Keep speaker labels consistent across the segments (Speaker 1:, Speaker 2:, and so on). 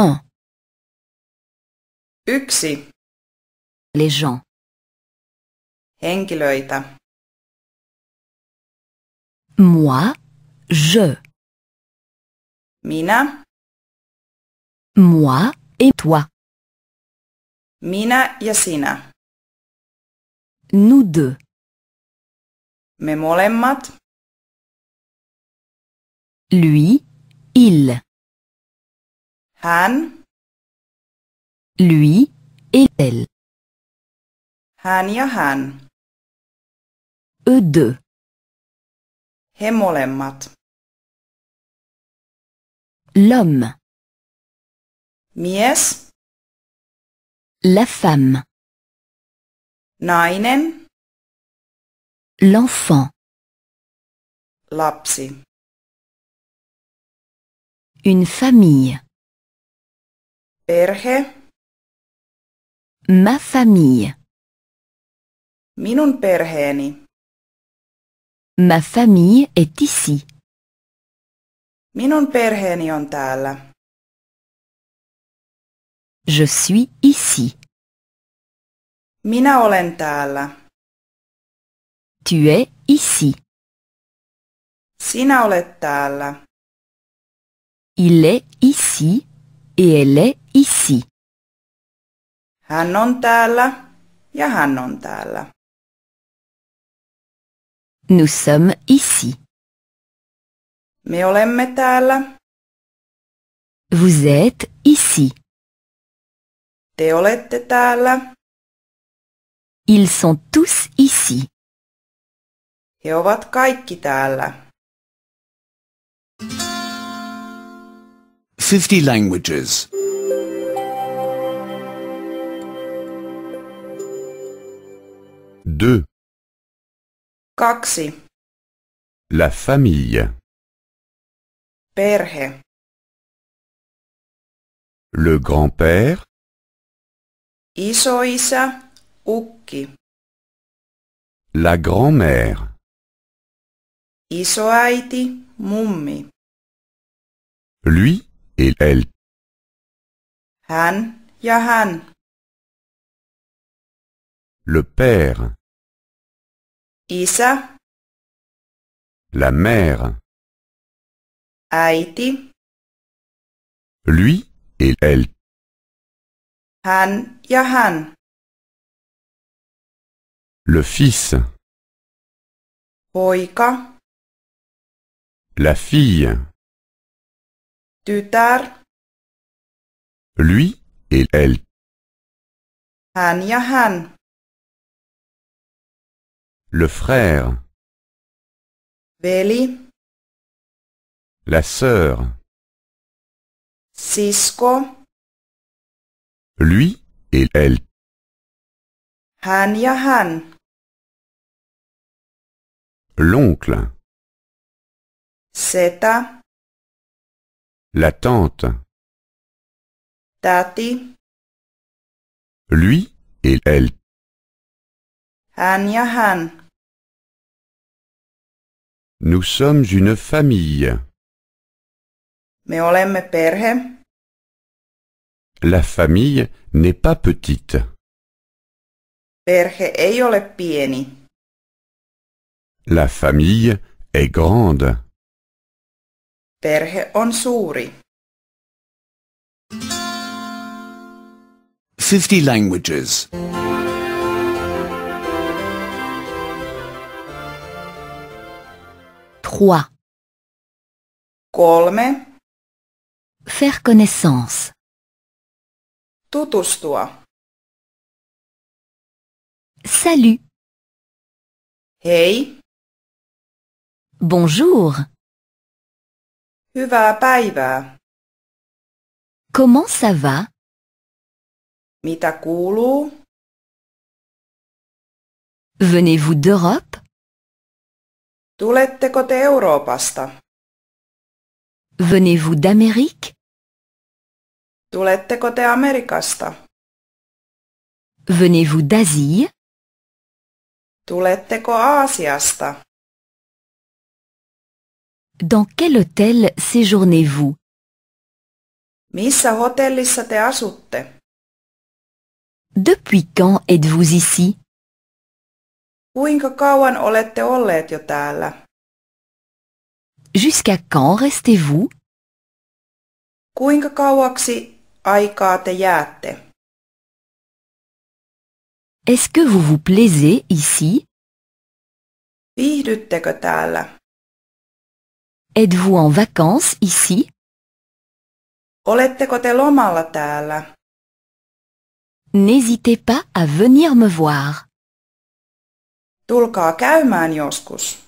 Speaker 1: 1. Les gens. Henkilöitä. Moi, je. mina, Moi et toi. mina ja sinä. Nous deux. Me molemmat. Lui, il. Han. Lui et elle. Han ja hän. Eux deux. L'homme. Mies. La femme. Nainen. L'enfant. Lapsi. Une famille. Ma famille. Minun perheeni. Ma famille est ici. Minun perheeni on täällä. Je suis ici. Minä olen Tu es ici.
Speaker 2: Sinä olet
Speaker 1: Il est ici et elle est ici.
Speaker 2: Hän on täällä ja
Speaker 1: hän on täällä. Nous sommes ici. Me olemme täällä. Vous êtes ici. Te olette täällä. Ils sont tous ici.
Speaker 2: He ovat kaikki täällä.
Speaker 3: 50 languages.
Speaker 1: 2, Kaksi. La famille. Perhe. Le grand-père. Isoisa ukki. La grand-mère. Isoaiti mummi. Lui et elle. Han ja hän. Le père. Isa. La mère. Aiti. Lui et elle. Han Yahan. Le fils. Poika. La fille. Tutar. Lui et elle. Han Yahan. Le frère. Véli. La sœur. Sisko. Lui et elle. Han L'oncle. Seta. La tante. Tati. Lui et elle. Han nous sommes une famille. Me olemme perhe. La famille n'est pas petite. Perhe ei ole pieni. La famille est
Speaker 4: grande.
Speaker 2: Perhe on suuri.
Speaker 3: 50 languages.
Speaker 5: 3.
Speaker 2: Colme.
Speaker 5: Faire connaissance.
Speaker 1: Tutustua. Salut. Hey. Bonjour. Hyvää päivää. Comment ça va? Mitä kuuluu? Venez-vous d'Europe? Tuletteko te Euroopasta? Venez-vous d'Amérique? Tuletteko te Amerikasta? Venez-vous d'Asie? Tuletteko Aasiasta? Dans quel hôtel séjournez-vous?
Speaker 2: Missä hotellissa te asutte?
Speaker 1: Depuis quand êtes-vous ici?
Speaker 2: Kuinka kauan olette olleet jo täällä?
Speaker 1: Jusqu'à quand restez-vous? Kuinka kauaksi aikaa te jäätte? Est-ce que vous vous plaisez ici? Viihdyttekö täällä? Êtes-vous en vacances ici? Oletteko te lomalla täällä? N'hésitez pas à venir me voir. Tulkaa käymään joskus.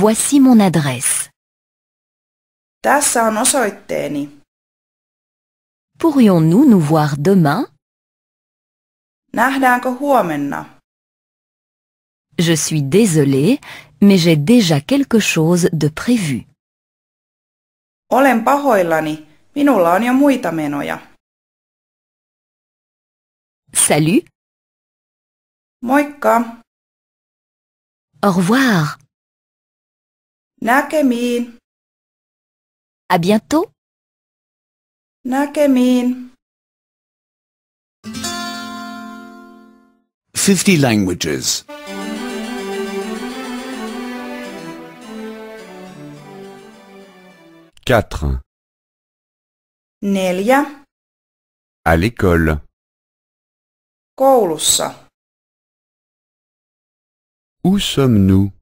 Speaker 1: Voici mon adresse. Tässä on osoitteeni. Pourrions-nous nous voir demain? Nähdäänkö
Speaker 2: huomenna?
Speaker 1: Je suis désolée, mais j'ai déjà quelque chose de prévu.
Speaker 2: Olen pahoillani, minulla on jo muita menoja.
Speaker 1: Salut, Moikka. Au revoir. Näkemiin. À bientôt.
Speaker 2: Näkemiin.
Speaker 3: 50 languages. 4.
Speaker 1: Nelia.
Speaker 6: À l'école.
Speaker 1: Koulussa. Où sommes-nous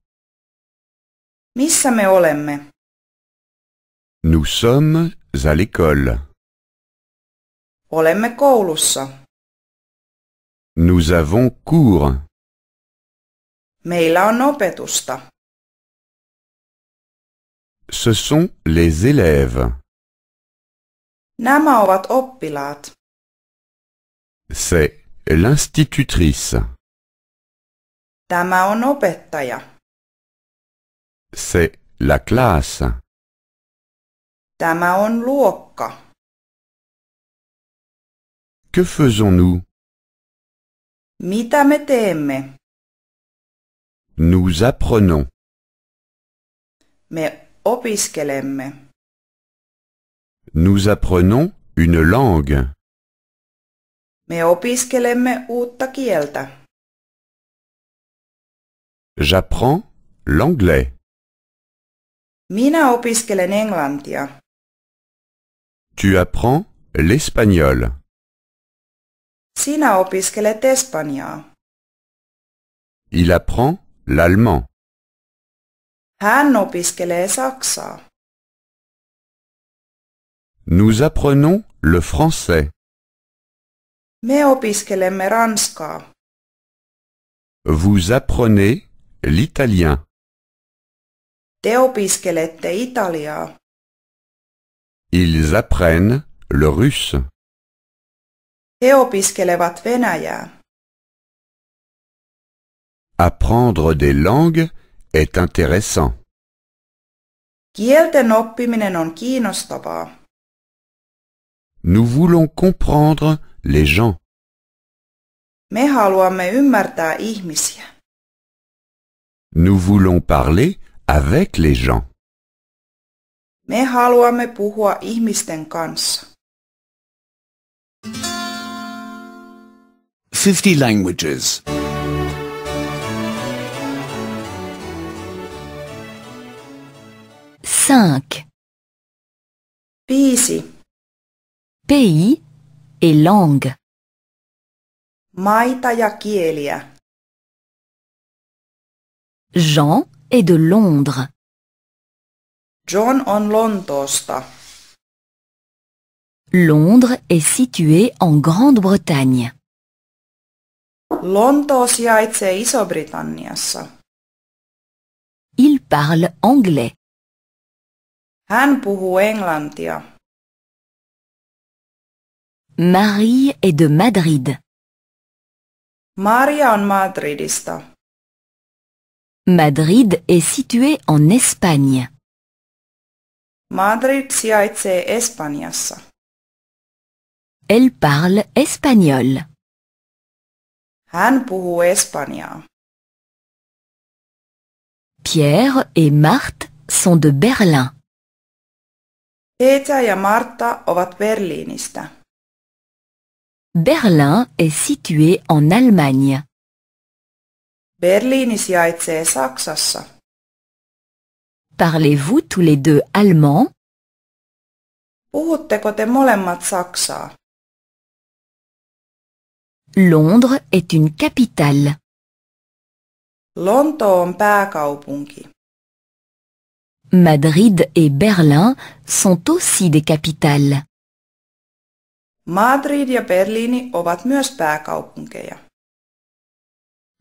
Speaker 1: Missä me olemme? Nous sommes à l'école. Olemme koulussa. Nous avons cours. Meillä on opetusta. Ce sont les élèves. Nämä ovat oppilaat. C'est l'institutrice on opettaja. C'est la classe. Tämä on luokka. Que faisons-nous? Mitä me Nous apprenons. Me opiskelemme. Nous apprenons une langue. Me opiskelemme uutta kieltä. J'apprends l'anglais. Minä opiskelen englantia. Tu apprends l'espagnol.
Speaker 2: Sinä opiskelet espanjaa.
Speaker 1: Il apprend l'allemand. Hän opiskelee saksaa.
Speaker 6: Nous apprenons le français.
Speaker 2: Me opiskelemme ranskaa.
Speaker 6: Vous apprenez L'italien.
Speaker 1: Te opiskelette italiaa. Ils apprennent le russe.
Speaker 2: He opiskelevat venäjää.
Speaker 1: Apprendre des langues est intéressant.
Speaker 2: Kielten oppiminen on kiinnostavaa.
Speaker 1: Nous voulons comprendre les gens.
Speaker 2: Me haluamme ymmärtää ihmisiä.
Speaker 6: Nous voulons parler avec les gens.
Speaker 2: Me haluamme puhua ihmisten kanssa.
Speaker 3: 50 languages.
Speaker 5: 5
Speaker 1: Pisi. Pays et langue. Maita ja kieliä. Jean est de Londres.
Speaker 2: John on Lontoosta.
Speaker 1: Londres est situé en Grande-Bretagne.
Speaker 2: Lontoo sijaitsee Iso-Britanniassa.
Speaker 1: Il parle anglais. Hän puhuu englantia. Marie est de Madrid.
Speaker 2: Maria on Madridista.
Speaker 1: Madrid est situé en Espagne.
Speaker 2: Madrid sijaitsee Espanjassa.
Speaker 1: Elle parle espagnol. Hän puhuu espanjaa.
Speaker 5: Pierre et Marthe sont de Berlin.
Speaker 2: Peter ja Marta ovat Berliinistä.
Speaker 5: Berlin est situé en Allemagne.
Speaker 2: Berliini sijaitsee Saksassa.
Speaker 1: Parlez-vous tous les deux allemand? Puhutteko te molemmat saksaa?
Speaker 5: Londres est une capitale.
Speaker 2: Lonto on pääkaupunki.
Speaker 5: Madrid et Berlin sont aussi des capitales.
Speaker 2: Madrid ja Berliini ovat myös pääkaupunkeja.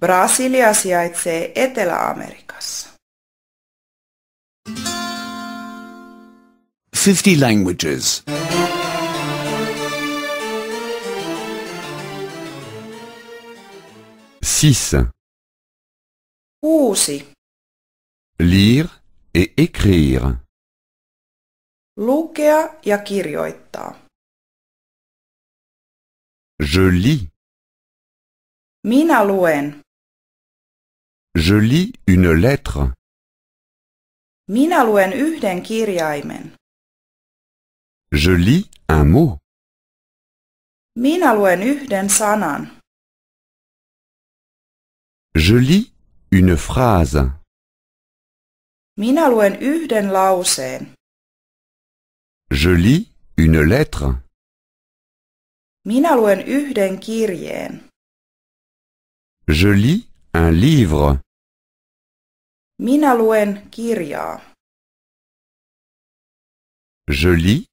Speaker 2: Brasilia sijaitsee Etelä-Amerikassa.
Speaker 3: 50 languages. Six.
Speaker 2: Uusi.
Speaker 1: Lire et écrire. Lukea ja kirjoittaa. Je lis. Minä luen. Je lis une lettre. Minä luen yhden kirjaimen. Je lis un mot. Minä luen yhden sanan. Je lis une phrase. Minä luen yhden lauseen. Je lis une lettre. Minä luen yhden kirjeen. Je lis un livre. Minä luen kirjaa. Je lis.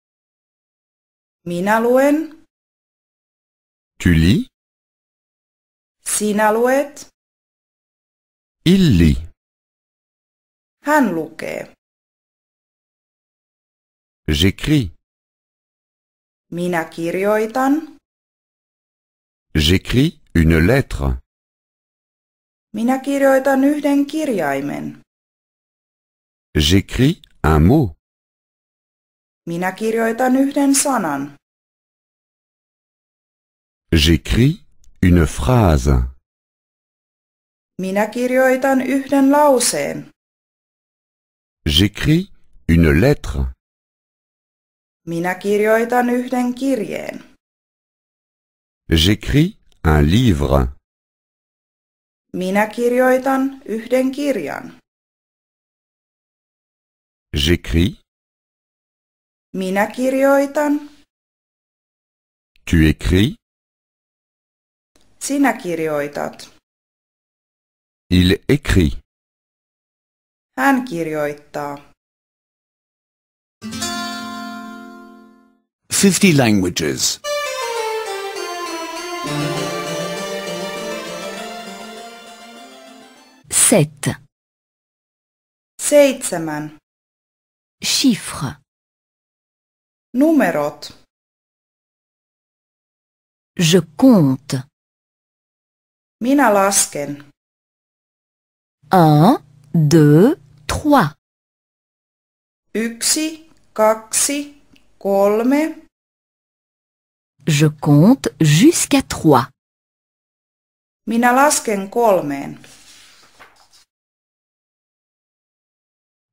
Speaker 1: Minä luen. Tu lis. Sinä luet. Il lit. Hän lukee. J'écris. Minä kirjoitan. J'écris une lettre. Minä kirjoitan yhden kirjaimen. J'écris un mot. Minä kirjoitan yhden sanan. J'écris une phrase. Minä kirjoitan yhden lauseen. J'écris une lettre.
Speaker 2: Minä kirjoitan yhden kirjeen.
Speaker 6: J'écris un livre.
Speaker 2: Minä kirjoitan yhden kirjan.
Speaker 1: J'écris. Minä kirjoitan. Tu écris. Sinä kirjoitat. Il écrit.
Speaker 2: Hän kirjoittaa.
Speaker 3: 50 languages.
Speaker 5: 7
Speaker 1: 7 chiffres numérot je compte mina lasken 1 2 3 1, 2, 3. je compte jusqu'à 3 mina lasken kolmeen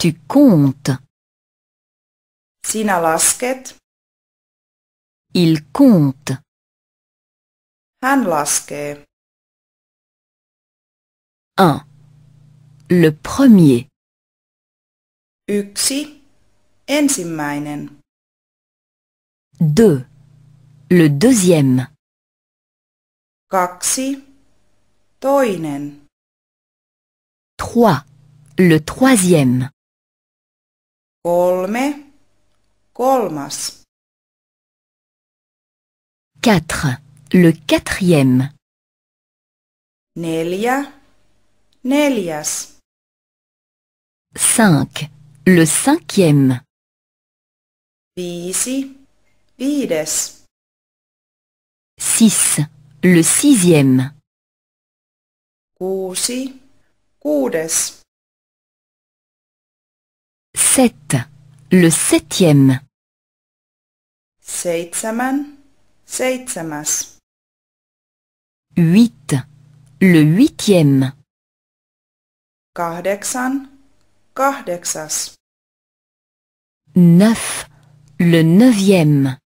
Speaker 1: Tu comptes. Sina lasket. Il compte. Hän laskee. 1. Le premier. Yksi. Ensimmäinen. Deux. Le deuxième.
Speaker 2: Kaksi. Toinen.
Speaker 1: Trois. Le troisième
Speaker 2: kolme,
Speaker 1: Le quatrième. Nelia, Nelias. 5. Le cinquième. Viisi, viides. 6. Le sixième. Sept. Le septième.
Speaker 2: Seitzaman, Seitzamas.
Speaker 1: Huit. Le huitième.
Speaker 2: Kahdeksan, kahdeksas.
Speaker 1: Neuf. Le neuvième.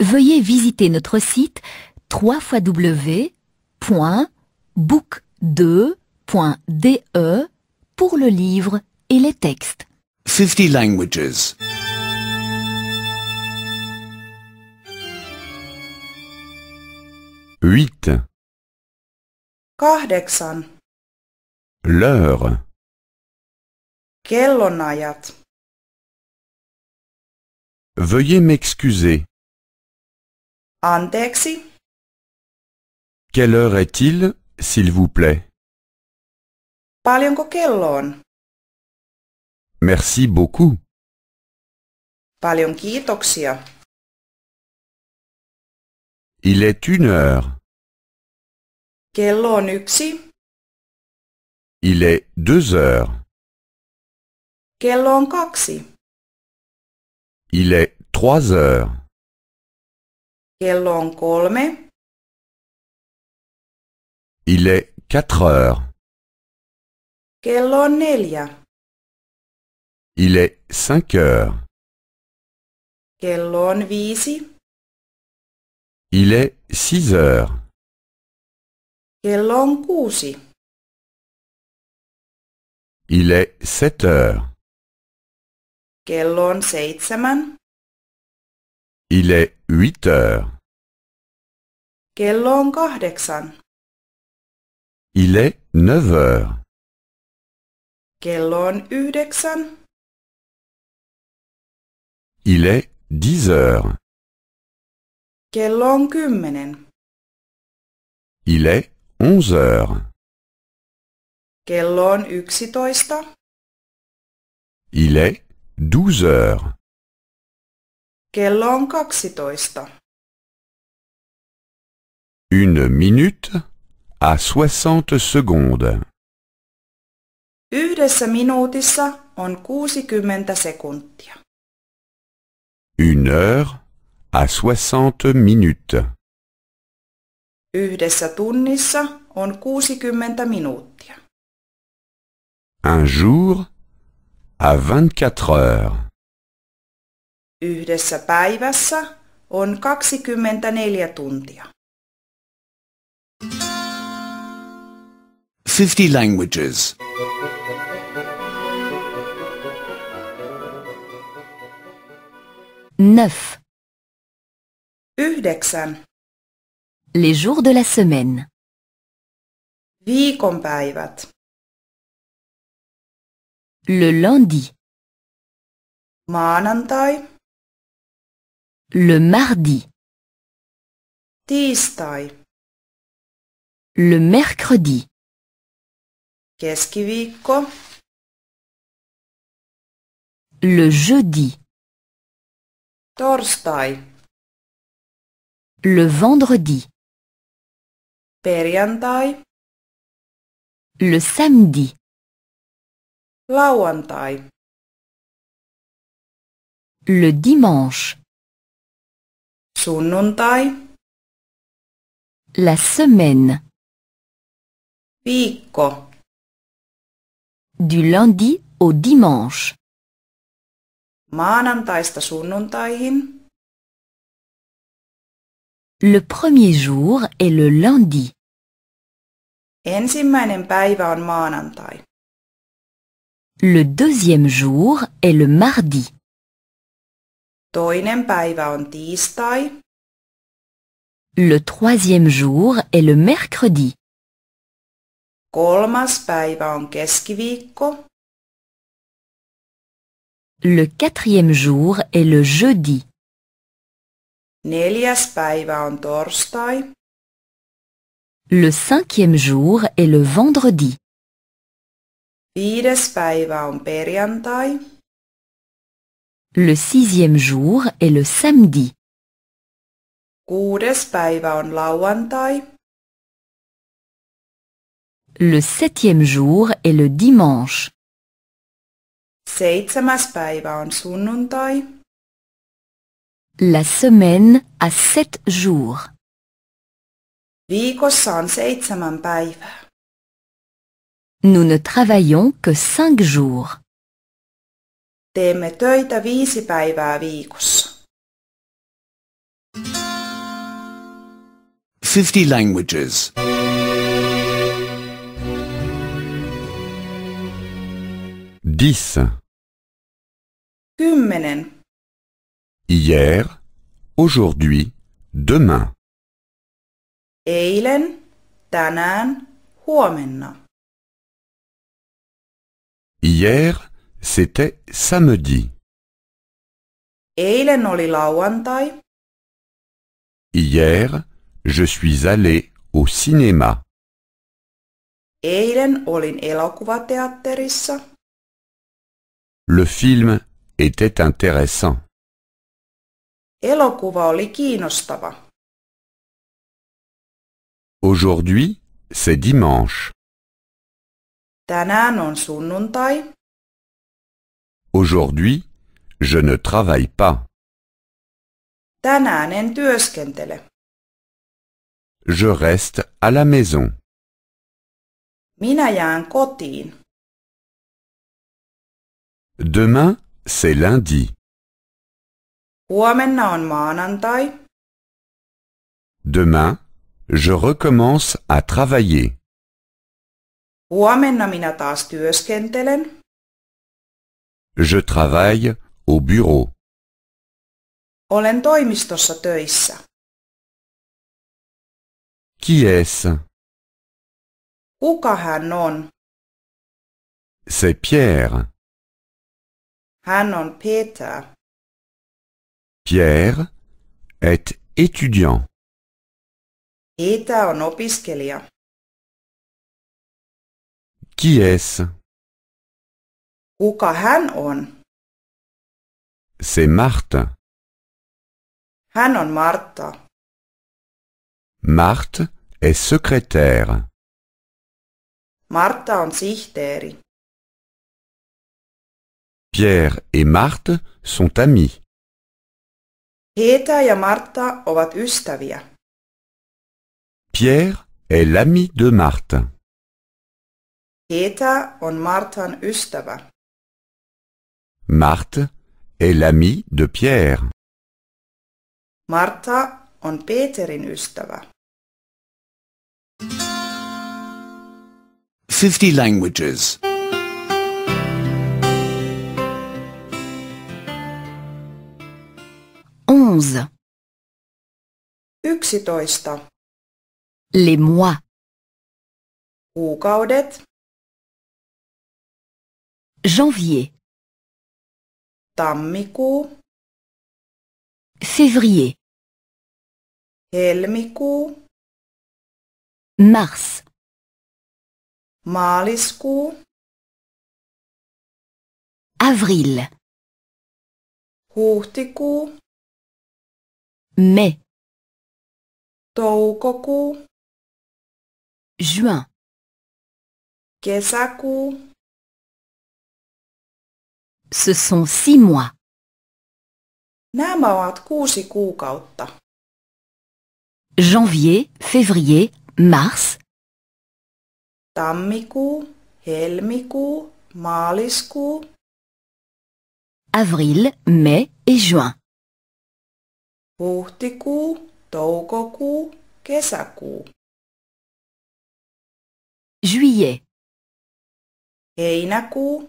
Speaker 5: Veuillez visiter notre site 3 fois 2de pour le livre et les textes.
Speaker 3: 50 languages. 8
Speaker 2: 8
Speaker 1: L'heure Kellonajat Veuillez m'excuser. Anteeksi. Quelle heure est-il, s'il vous plaît? Paljonko kello on? Merci beaucoup. Paljon kiitoksia. Il est une heure. Kello on yksi. Il est deux heures. Kello on kaksi. Il est trois heures. Kello on kolme. Il est 4 heures. Kello on neljä. Il est 5 heures. Kello on viisi. Il est 6 heures. Kello on kuusi. Il est 7 heures. Kello on seitsemän. Il est 8 heures. Kello on kahdeksan. Il est neuf heures. Kello yhdeksän. Il est dix heures. Kello kymmenen. Il est onze heures. Kello yksitoista. Il est douze heures. Kello on kaksitoista.
Speaker 6: Une minute à 60 secondes.
Speaker 2: Yhdessä minuutissa on 60 sekuntia.
Speaker 6: 1 heure à 60 minutes.
Speaker 2: Yhdessä tunnissa on 60 minuuttia.
Speaker 6: Un jour à 24 heures.
Speaker 2: Yhdessä päivässä on 24 tuntia.
Speaker 3: 50 languages.
Speaker 2: 9.
Speaker 1: 9. Les jours de la semaine. Viikonpäivät. Le lundi. Maanantai. Le mardi. Tiistai. Le mercredi. Le jeudi. Torstai. Le vendredi. Perjantai. Le samedi. Lauantai. Le dimanche. Sunnuntai. La semaine. Viikko. Du lundi au dimanche. Le premier jour est le lundi.
Speaker 2: Ensimmäinen päivä on maanantai.
Speaker 1: Le deuxième jour est le mardi. Le troisième jour est le mercredi.
Speaker 2: Kolmas päivä on keskiviikko.
Speaker 5: Le quatrième jour est le jeudi.
Speaker 2: Neljäs päivä on torstai.
Speaker 5: Le cinquième jour est le
Speaker 1: vendredi.
Speaker 2: Viides päivä on perjantai.
Speaker 1: Le sixième jour est le samedi.
Speaker 2: Kuudes päivä on lauantai.
Speaker 1: Le
Speaker 5: septième jour est le dimanche.
Speaker 2: Seitsemäs päivä on sunnuntai.
Speaker 5: La semaine a sept
Speaker 1: jours.
Speaker 2: Viikossa on seitsemän päivää.
Speaker 1: Nous ne travaillons que cinq jours.
Speaker 2: Teemme töitä viisi päivää viikossa.
Speaker 3: 50 languages. 10
Speaker 2: Kymmenen.
Speaker 6: Hier, aujourd'hui, demain.
Speaker 2: Eilen, tänään, huomenna.
Speaker 1: Hier, c'était samedi. Eilen oli lauantai.
Speaker 6: Hier, je suis allé au cinéma.
Speaker 2: Eilen olin elokuvateatterissa.
Speaker 6: Le film était intéressant.
Speaker 2: Elokuva oli kiinnostava.
Speaker 1: Aujourd'hui, c'est dimanche. Aujourd'hui, je ne travaille pas. Je reste à la maison. Demain, c'est lundi. Huomenna on maanantai.
Speaker 6: Demain, je recommence à travailler.
Speaker 2: Huomenna minä taas työskentelen.
Speaker 6: Je travaille
Speaker 1: au bureau.
Speaker 2: Olen toimistossa töissä.
Speaker 1: Qui est-ce Kuka hän on? C'est Pierre hannon Peter. Pierre est étudiant. Peter on opiskelija. Qui est-ce Kuka hän on? C'est Marthe. Hän on Martta. Marthe est secrétaire.
Speaker 2: Martta on sihteeri.
Speaker 1: Pierre et Marthe sont amis.
Speaker 2: Peter ja Marta ovat ystäviä.
Speaker 1: Pierre est l'ami de Marthe. Peter on Martan ystävä. Marthe est l'ami de Pierre.
Speaker 2: Marta on Peterin ystävä.
Speaker 3: 50 languages.
Speaker 5: Onze.
Speaker 1: 11. Les mois. Kuukaudet. Janvier. Tammikuu. Février. Helmikuu. Mars. Maaliskuu. Avril. Huhtikuu mai Toukoku. juin Kesaku. ce sont six mois nämä ovat kuusi kuukautta janvier février mars
Speaker 2: tammikuu helmiku, maaliskuu
Speaker 1: avril mai et juin
Speaker 2: huhtikuu,
Speaker 1: toukokuu, kesäkuu. Juillet. Heinäkuu.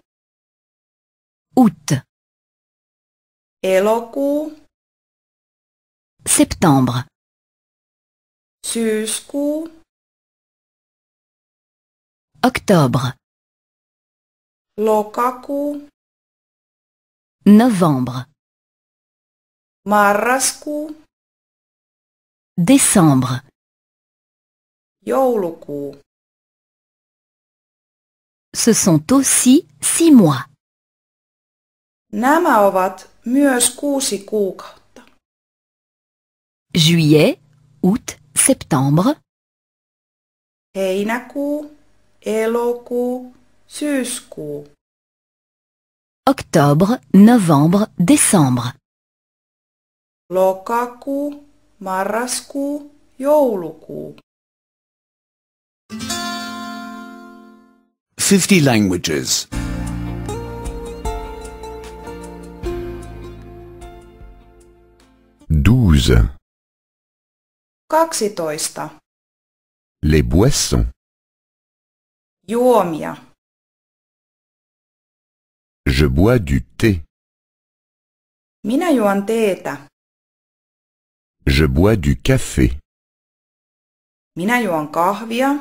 Speaker 1: Août. Elokuu. Septembre. Syyskuu. Octobre. Lokakuu. Novembre. Marrasku. Décembre. Jouluku. Ce sont aussi six mois. Nämä
Speaker 2: ovat myös kuusi kuukautta.
Speaker 5: Juillet, août, septembre.
Speaker 2: Heinäkuu, elokuu, syyskuu.
Speaker 1: Octobre, novembre, décembre.
Speaker 2: lokakuu, marraskuu, joulukuu.
Speaker 3: 50 languages.
Speaker 6: 12.
Speaker 1: 12. Les boissons. Juomia. Je bois du thé. Minä juon teetä. Je bois du café. Minä kahvia.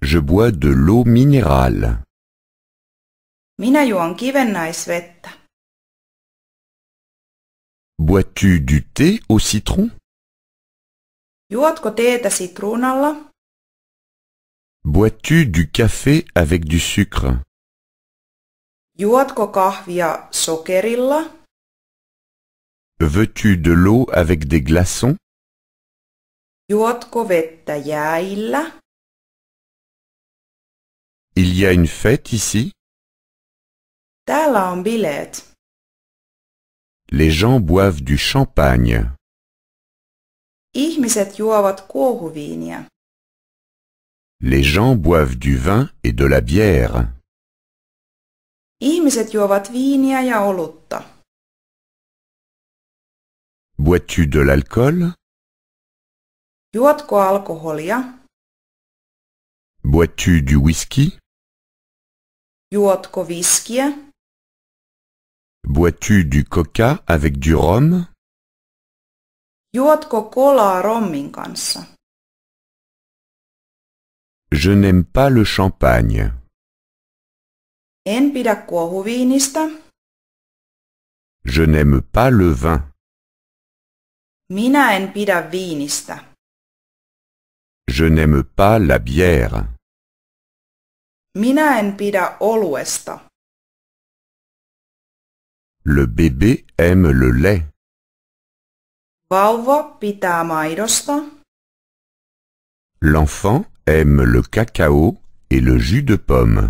Speaker 1: Je bois de l'eau minérale. Minä Bois-tu du thé au citron? Juotko teetä Bois-tu
Speaker 6: du café avec du sucre?
Speaker 2: Juotko kahvia sokerilla?
Speaker 6: Veux-tu de l'eau avec des glaçons?
Speaker 1: Juotko vettä jäillä? Il y a une fête ici? Täällä on bileet. Les gens boivent du champagne.
Speaker 2: Ihmiset juovat kuohuviiniä.
Speaker 6: Les gens boivent du vin et de la bière.
Speaker 2: Ihmiset juovat viiniä
Speaker 1: ja olutta. Bois-tu de l'alcool Juotko alkoholia? Bois-tu du whisky Juotko viskiä? Bois-tu du coca avec du rhum Juotko kolaa rommin kanssa?
Speaker 6: Je n'aime pas le champagne.
Speaker 1: En pidä kuohuviinistä. Je n'aime pas le vin. Minä en pidä viinistä. Je n'aime pas la bière. Minä en pidä oluesta.
Speaker 6: Le bébé aime le lait.
Speaker 2: Vauva pitää maidosta.
Speaker 6: L'enfant aime le cacao et le jus de pomme.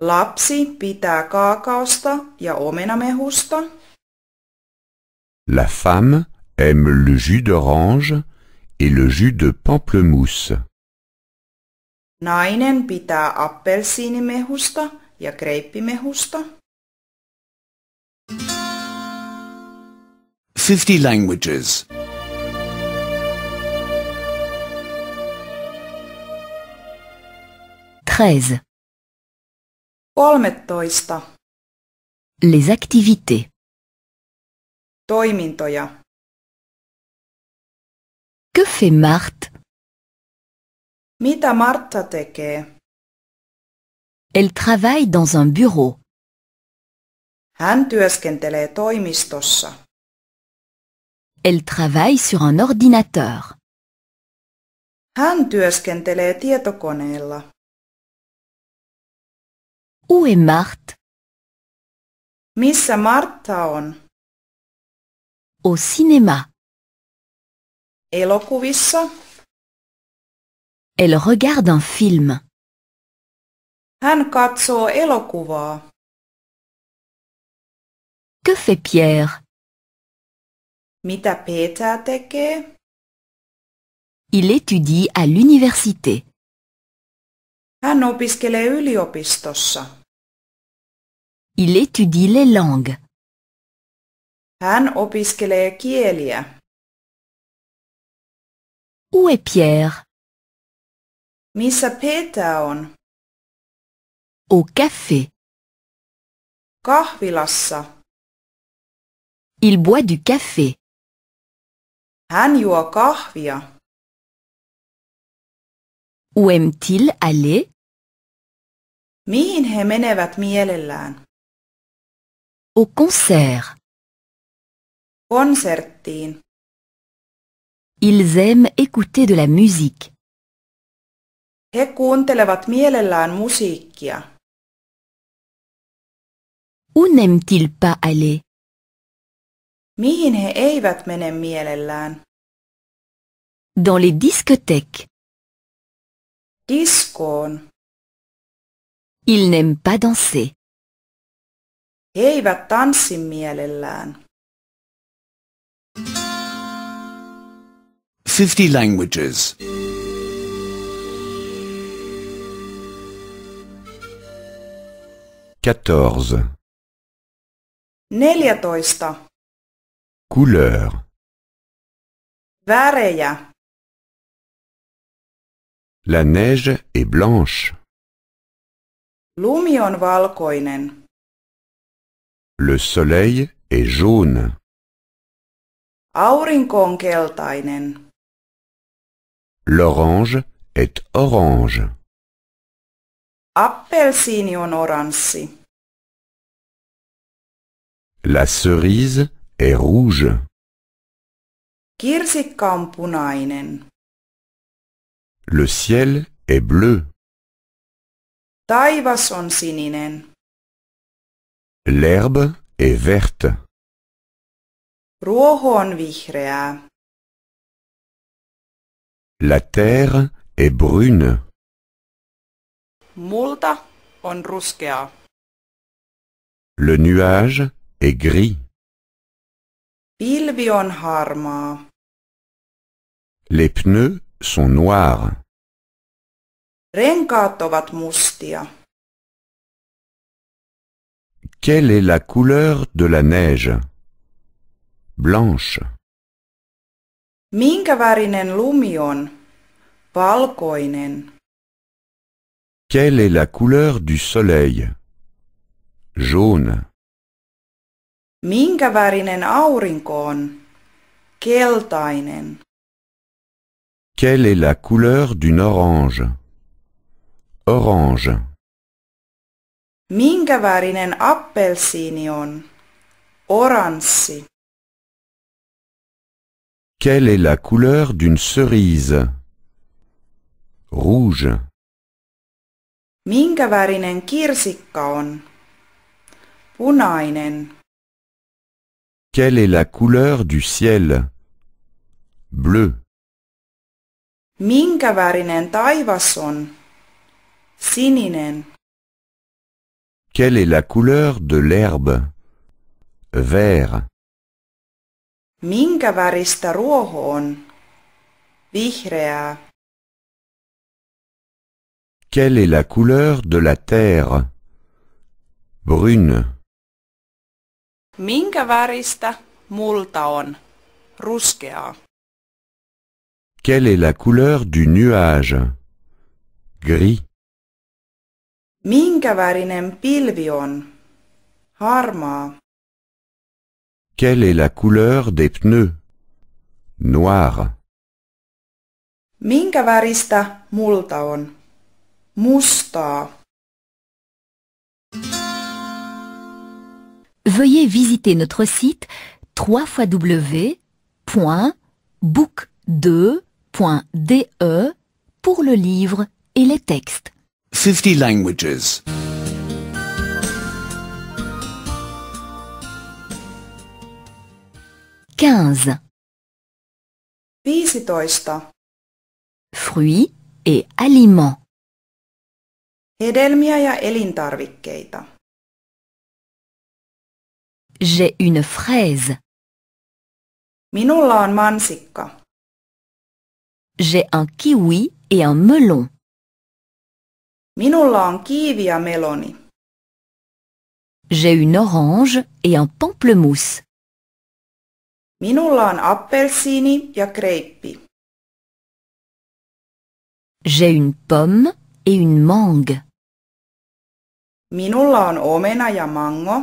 Speaker 2: Lapsi pitää kaakaosta ja omenamehusta.
Speaker 6: La femme aime le jus d'orange et le jus de pamplemousse.
Speaker 2: Nainen pitää appelsiinimehusta ja kreippimehusta.
Speaker 3: 50 languages.
Speaker 5: 13.
Speaker 1: Les activités. Toimintoja. Que fait Marthe? Mitä Marta tekee? Elle travaille dans un bureau.
Speaker 2: Hän työskentelee toimistossa.
Speaker 5: Elle travaille sur un ordinateur.
Speaker 2: Hän työskentelee
Speaker 1: tietokoneella. Où est Marthe? Missä Marta on? Au cinéma. Elle regarde un film. elokuvaa. Que fait Pierre? Il étudie à l'université. Il étudie les langues.
Speaker 2: Hän opiskelee kieliä.
Speaker 1: Où est Pierre? Missä Peter on? Au café. Kahvilassa. Il boit du café. Hän juo kahvia. Où aime-t-il aller? Mihin he menevät mielellään? Au concert. Konserttiin. Ils aiment écouter de la musique. He
Speaker 2: kuuntelevat mielellään musiikkia.
Speaker 1: Où n'aiment-ils pas aller?
Speaker 2: Mihin he eivät mene mielellään?
Speaker 1: Dans les discothèques. Discoon. Ils n'aiment pas danser.
Speaker 2: He eivät tanssi mielellään.
Speaker 3: 50 languages. 14.
Speaker 2: Neljätoista.
Speaker 1: Couleur. Värejä. La neige est blanche. Lumi on valkoinen. Le soleil est jaune.
Speaker 2: Aurinko on keltainen.
Speaker 1: L'orange est orange. Appelsiini on oranssi. La cerise est rouge. Kirsikka on punainen. Le ciel est bleu. Taivas on sininen. L'herbe est verte. Ruoho on vihreää. La terre est brune. Multa on Le nuage est gris. Les pneus sont noirs.
Speaker 2: ovat
Speaker 6: Quelle est la couleur de la neige Blanche.
Speaker 2: Minkä värinen lumi on? Valkoinen.
Speaker 6: Quelle est la couleur du soleil? Jaune.
Speaker 2: Minkä värinen aurinko on? Keltainen.
Speaker 6: Quelle est la couleur d'une orange? Orange.
Speaker 2: Minkä värinen appelsiini on? Oranssi.
Speaker 6: Quelle est la couleur d'une cerise Rouge.
Speaker 2: Minkä värinen kirsikka on? Punainen.
Speaker 6: Quelle est la couleur du ciel Bleu.
Speaker 2: Minkä värinen taivas Sininen.
Speaker 6: Quelle est la couleur de l'herbe Vert.
Speaker 2: Minkä väristä ruoho on? Vihreää.
Speaker 6: Quelle est la couleur de la terre? Brune.
Speaker 2: Minkä väristä multa on? Ruskeaa.
Speaker 6: Quelle est la couleur du nuage? Gris.
Speaker 2: Minkä värinen pilvi on? Harmaa.
Speaker 6: Quelle est la couleur des pneus? Noir.
Speaker 2: Minkä väristä multa on?
Speaker 5: Mustaa. Veuillez visiter notre site www.book2.de pour le livre et les
Speaker 3: textes. 50 languages.
Speaker 5: 15.
Speaker 2: 15.
Speaker 1: Fruits et aliments. Hedelmiä ja elintarvikkeita. J'ai une fraise. Minulla on mansikka. J'ai un kiwi et un melon.
Speaker 2: Minulla on kiivi ja meloni.
Speaker 1: J'ai une orange et un pamplemousse.
Speaker 2: Minulla on appelsiini ja kreippi.
Speaker 1: J'ai une pomme et une mangue.
Speaker 2: Minulla on omena ja mango.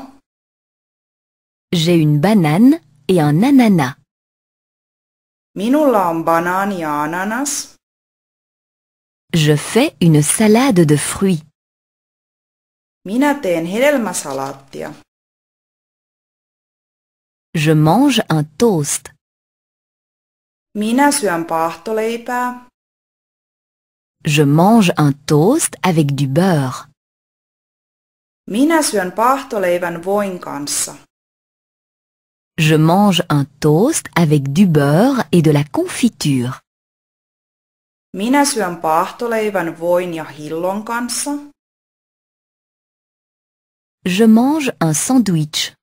Speaker 1: J'ai une banane et un ananas.
Speaker 2: Minulla on banaani ja ananas.
Speaker 1: Je fais une salade de fruits.
Speaker 2: Minä teen hedelmäsalaattia.
Speaker 1: Je mange un toast.
Speaker 2: Minä syön pahtoleipää.
Speaker 1: Je mange un
Speaker 5: toast avec du beurre.
Speaker 2: Minä syön pahtoleivän voin kanssa.
Speaker 5: Je mange un toast avec du beurre et de la confiture.
Speaker 2: Minä syön pahtoleivän voin ja hillon kanssa.
Speaker 1: Je mange un sandwich.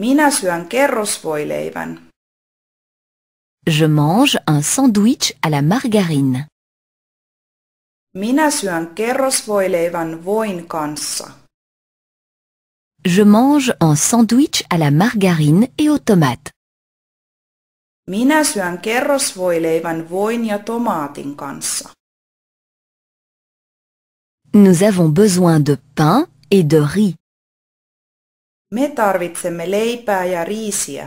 Speaker 1: Minä syön kerrosvoileivän.
Speaker 5: Je mange un sandwich à la margarine.
Speaker 2: Minä syön kerrosvoileivän voin kanssa.
Speaker 5: Je mange un sandwich à la margarine et aux tomates.
Speaker 2: Minä syön kerrosvoileivän voin ja tomaatin kanssa.
Speaker 1: Nous avons besoin de pain et de riz.
Speaker 2: Me tarvitsemme leipää ja riisiä.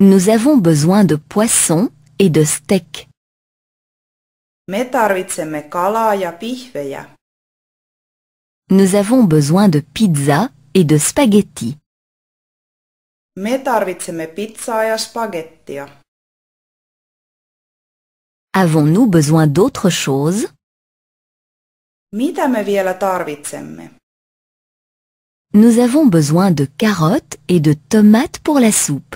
Speaker 1: Nous
Speaker 5: avons besoin de poisson et de steak.
Speaker 2: Me tarvitsemme kalaa ja pihvejä.
Speaker 5: Nous avons besoin de
Speaker 1: pizza et de spaghetti.
Speaker 2: Me tarvitsemme pizzaa ja spagettia.
Speaker 1: Avons-nous besoin d'autre chose?
Speaker 2: Mitä me vielä tarvitsemme?
Speaker 5: Nous avons besoin de carottes et de tomates pour la soupe.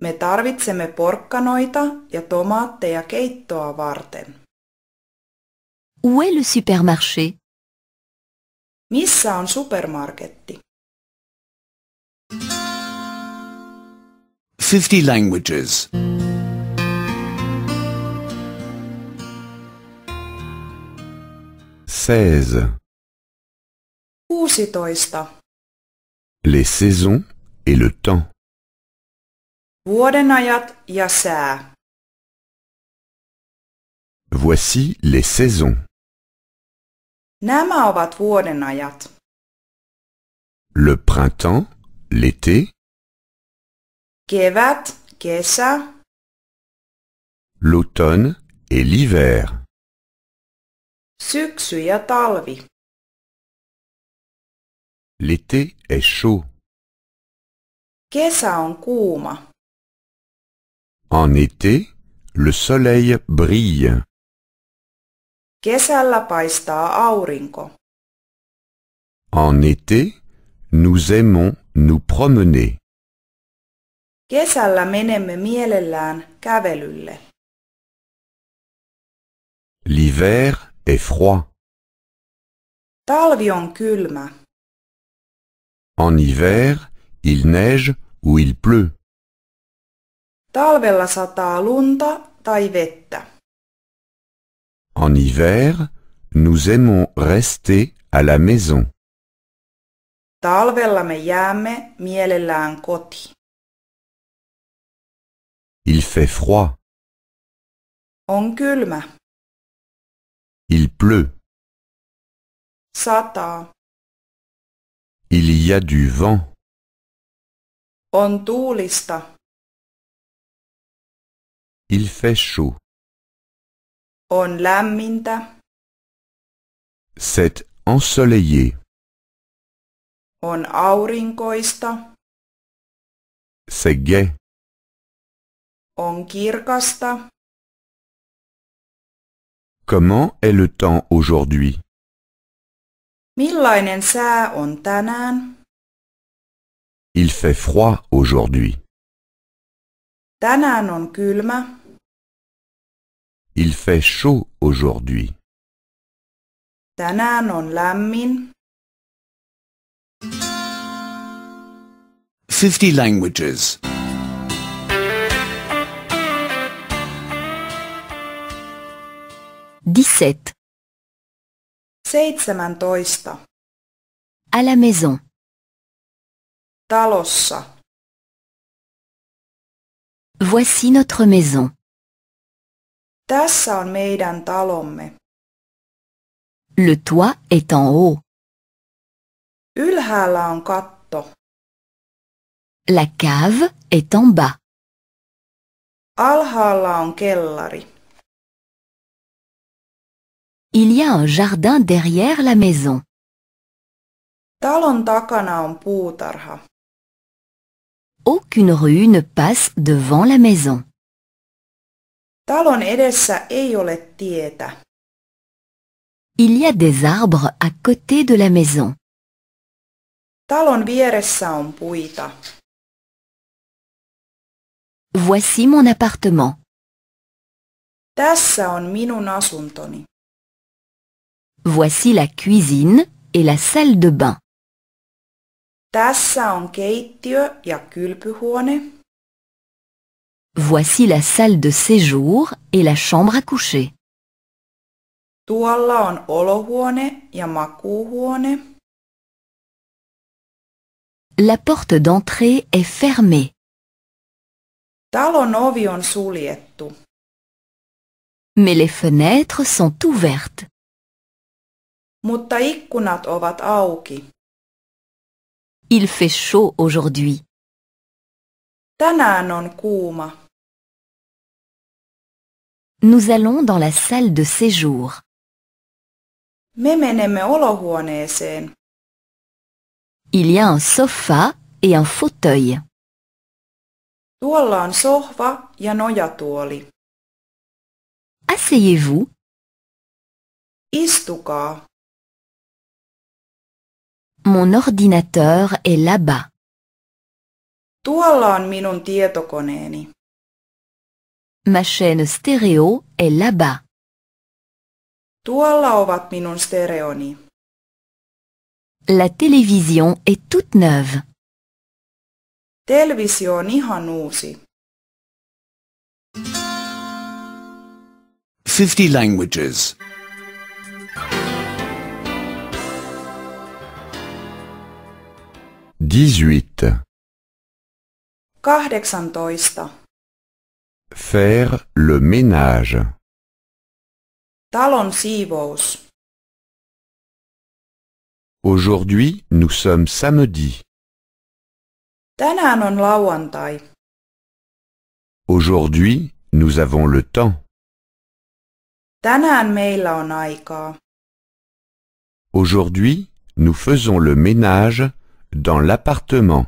Speaker 2: Me tarvitsemme porkkanoita ja tomaatteja keittoa varten.
Speaker 5: Où est le supermarché?
Speaker 2: Missa on supermarketti?
Speaker 3: 50 languages. 16
Speaker 2: 16.
Speaker 1: Les saisons et le temps. Vuodenajat ja sää. Voici les saisons. Nämä ovat vuodenajat. Le printemps, l'été. Kevät, kesä. L'automne et l'hiver. Syksy ja talvi. L'été est chaud. Kesä on kuuma. En été, le soleil brille. Kesällä paistaa aurinko.
Speaker 6: En été, nous aimons nous promener.
Speaker 2: Kesällä menemme mielellään kävelylle.
Speaker 1: L'hiver est froid.
Speaker 2: Talvi on kylmä.
Speaker 6: En hiver, il neige ou il pleut.
Speaker 2: Talvella sataa lunta tai vettä.
Speaker 6: En hiver, nous aimons rester à la maison.
Speaker 2: Talvella me jäämme mielellään koti.
Speaker 1: Il fait froid. On kylmä. Il pleut. Sataa. Il y a du vent. On tuulista. Il fait chaud. On lämmintä. C'est ensoleillé. On aurinkoista. C'est gai. On kirkasta. Comment est le temps aujourd'hui Millainen sää on tänään? Il fait froid aujourd'hui. Tänään on kylmä. Il fait chaud
Speaker 4: aujourd'hui.
Speaker 2: Tänään on lämmin.
Speaker 3: 50 languages.
Speaker 5: 17
Speaker 2: 17.
Speaker 1: À la maison. Talossa. Voici notre maison. Tässä on meidän talomme. Le toit est en haut. Ylhäällä on katto. La cave est en bas. Alhaalla on kellari. Il y a un jardin derrière la maison.
Speaker 2: Talon takana on puutarha.
Speaker 5: Aucune rue ne passe devant la maison.
Speaker 2: Talon edessä ei ole tietä.
Speaker 1: Il y a des arbres à côté de la maison. Talon vieressä on puita. Voici mon appartement.
Speaker 2: Tässä on minun asuntoni.
Speaker 1: Voici la cuisine et la salle de bain.
Speaker 5: Voici la salle de séjour et la chambre à coucher.
Speaker 2: La
Speaker 1: porte d'entrée est fermée. Mais les fenêtres sont ouvertes
Speaker 2: mutta ikkunat ovat auki.
Speaker 1: Il fait chaud aujourd'hui. Tänään on kuuma. Nous allons dans la salle de séjour. Me menemme olohuoneeseen. Il y a un sofa et un fauteuil.
Speaker 2: Tuolla on sohva ja nojatuoli.
Speaker 1: Asseyez-vous. Istukaa.
Speaker 5: Mon ordinateur est là-bas.
Speaker 2: Tuolla on minun tietokoneeni.
Speaker 5: Ma chaîne stéréo est là-bas.
Speaker 1: Tuolla ovat minun stereoni. La télévision est toute neuve.
Speaker 2: Televisio on ihan uusi.
Speaker 3: 50 languages. 18.
Speaker 2: 18
Speaker 6: Faire le ménage.
Speaker 1: Talon siivous. Aujourd'hui, nous sommes samedi. Tänään on lauantai.
Speaker 6: Aujourd'hui, nous avons le temps.
Speaker 2: Tänään meillä on
Speaker 6: Aujourd'hui, nous faisons le ménage dans l'appartement.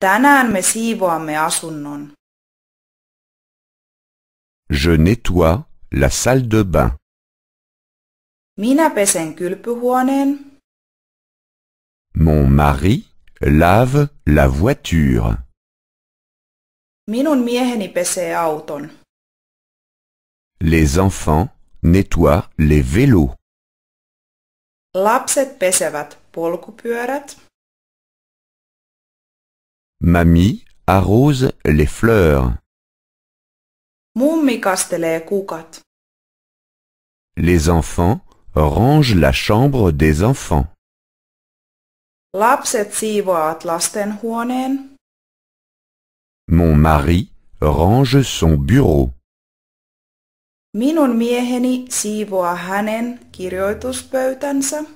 Speaker 2: Tänään me siivoamme asunnon.
Speaker 6: Je nettoie la salle de bain.
Speaker 2: Minä pesen kylpyhuoneen.
Speaker 6: Mon mari lave la voiture.
Speaker 1: Minun mieheni pesee auton.
Speaker 6: Les enfants nettoient les vélos.
Speaker 1: Lapset pesevät polkupyörät. Mami
Speaker 6: arrose les fleurs.
Speaker 2: Mummi kastelee kukat.
Speaker 6: Les enfants rangent la chambre des enfants.
Speaker 2: Lapset siivoavat lastenhuoneen.
Speaker 6: Mon mari range son bureau.
Speaker 2: Minun mieheni siivoaa hänen kirjoituspöytänsä.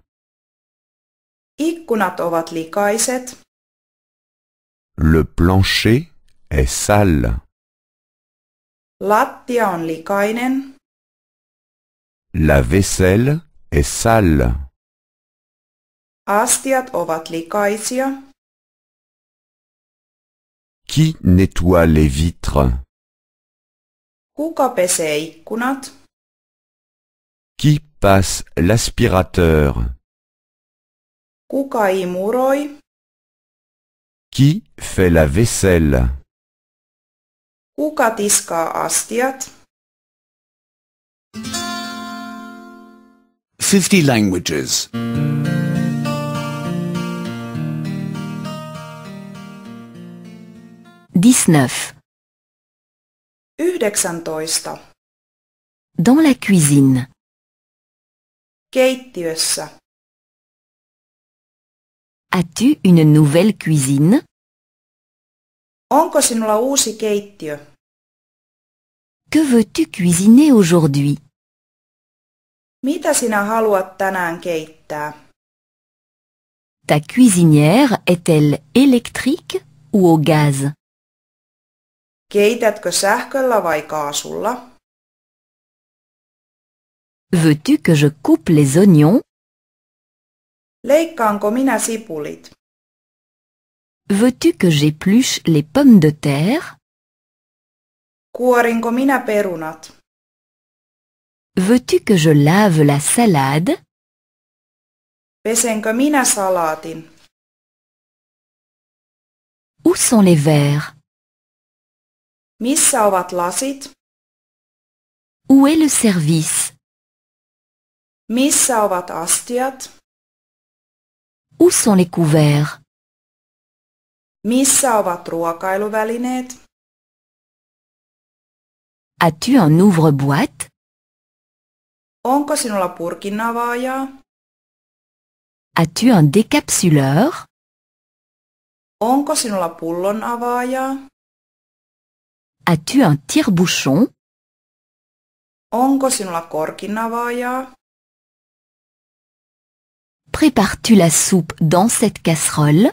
Speaker 1: Ikkunat ovat likaiset.
Speaker 6: Le plancher est sale.
Speaker 2: Lattia on likainen.
Speaker 6: La vaisselle est sale.
Speaker 1: Astiat ovat likaisia. Qui nettoie les vitres?
Speaker 2: Kuka pesee ikkunat?
Speaker 1: Qui passe l'aspirateur? Kuka imuroi? Qui
Speaker 4: fait la vaisselle?
Speaker 2: Kuka astiat?
Speaker 3: 50 languages.
Speaker 5: 19.
Speaker 1: Dans la cuisine.
Speaker 2: Keittiössä.
Speaker 1: As-tu une nouvelle cuisine? Onko sinulla uusi keittiö? Que veux-tu cuisiner aujourd'hui?
Speaker 2: Mitä sinä haluat tänään keittää?
Speaker 1: Ta cuisinière est-elle électrique ou au gaz?
Speaker 2: Keitätkö sähköllä vai kaasulla?
Speaker 1: Veux-tu que je coupe les oignons
Speaker 2: Leikkaanko minä sipulit?
Speaker 1: Veux-tu que j'épluche les pommes de terre?
Speaker 2: Kuorinko minä perunat?
Speaker 1: Veux-tu que je lave la salade? Pesenkö minä salaatin? Où sont les verres? Missä ovat lasit? Où est le service? Missä ovat astiat? Où sont les couverts? Missä ovat ruokailuvälineet? As-tu un ouvre-boîte? Onko sinulla purkinavaajaa? As-tu un décapsuleur? Onko sinulla pullon avaajaa? As-tu un tire-bouchon? Onko sinulla korkinavaajaa?
Speaker 5: Prépares-tu la soupe dans cette casserole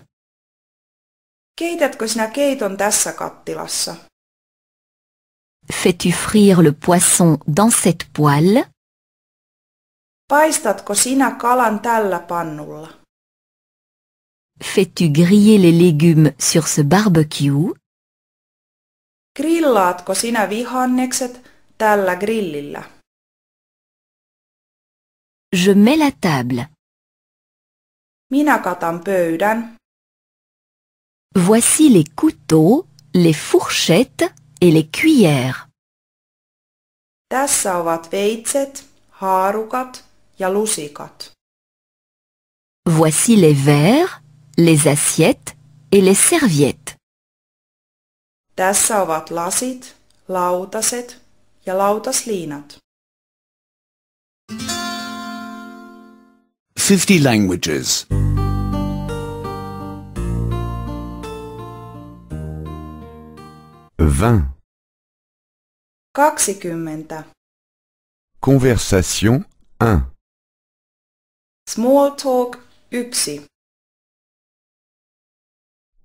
Speaker 2: Keitätkö sinä keiton tässä kattilassa
Speaker 5: Fais-tu frire le poisson dans cette poêle
Speaker 2: Paistatko sinä kalan tällä pannulla
Speaker 5: Fais-tu griller les légumes sur ce barbecue
Speaker 2: Grillaatko sinä vihannekset tällä grillillä
Speaker 1: Je mets la table.
Speaker 2: Minä katan pöydän.
Speaker 1: Voici
Speaker 5: les couteaux, les fourchettes et les cuillères.
Speaker 2: Tässä ovat veitset, haarukat ja lusikat.
Speaker 5: Voici les verres, les assiettes et les serviettes.
Speaker 2: Tässä ovat lasit, lautaset ja lautasliinat. Thank
Speaker 3: you. 50 languages. 20.
Speaker 2: 20.
Speaker 6: Conversation 1.
Speaker 1: Small talk 1.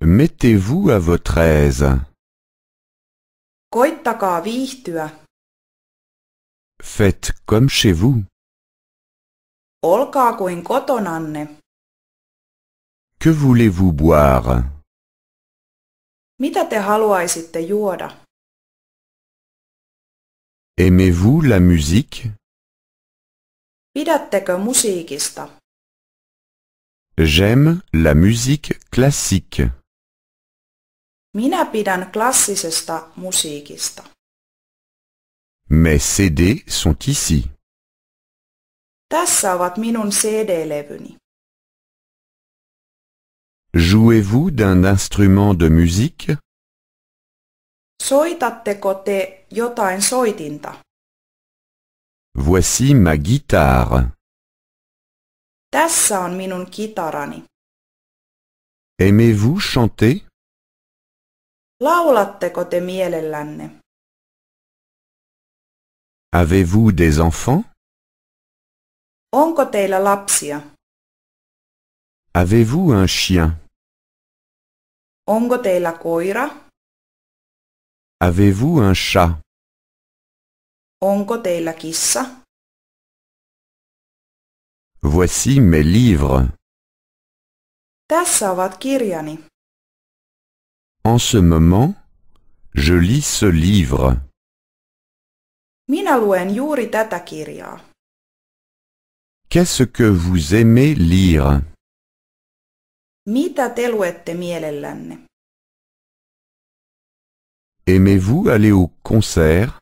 Speaker 1: Mettez-vous à votre aise. Koittakaa viihtyä. Faites comme chez vous. Olkaa kuin kotonanne. Que voulez-vous boire? Mitä te haluaisitte juoda?
Speaker 6: Aimez-vous la musique?
Speaker 2: Pidättekö musiikista?
Speaker 6: J'aime la musique classique.
Speaker 2: Minä pidän klassisesta musiikista.
Speaker 6: Mes CD sont ici.
Speaker 2: Tässä ovat minun CD-levyni.
Speaker 6: Jouez-vous d'un instrument de musique?
Speaker 2: Soitatteko te jotain soitinta?
Speaker 1: Voici ma guitare. Tässä on minun kitarani. Aimez-vous chanter? Laulatteko te mielellänne? Avez-vous des enfants? Onko teillä lapsia? Avez-vous un chien? Onko teillä koira? Avez-vous un chat? Onko teillä kissa? Voici mes livres. Tässä ovat kirjani.
Speaker 6: En ce moment, je lis ce livre.
Speaker 2: Minä luen juuri tätä kirjaa.
Speaker 6: Qu'est-ce que vous aimez lire
Speaker 2: Mitä te luette mielellänne?
Speaker 1: Aimez-vous aller au concert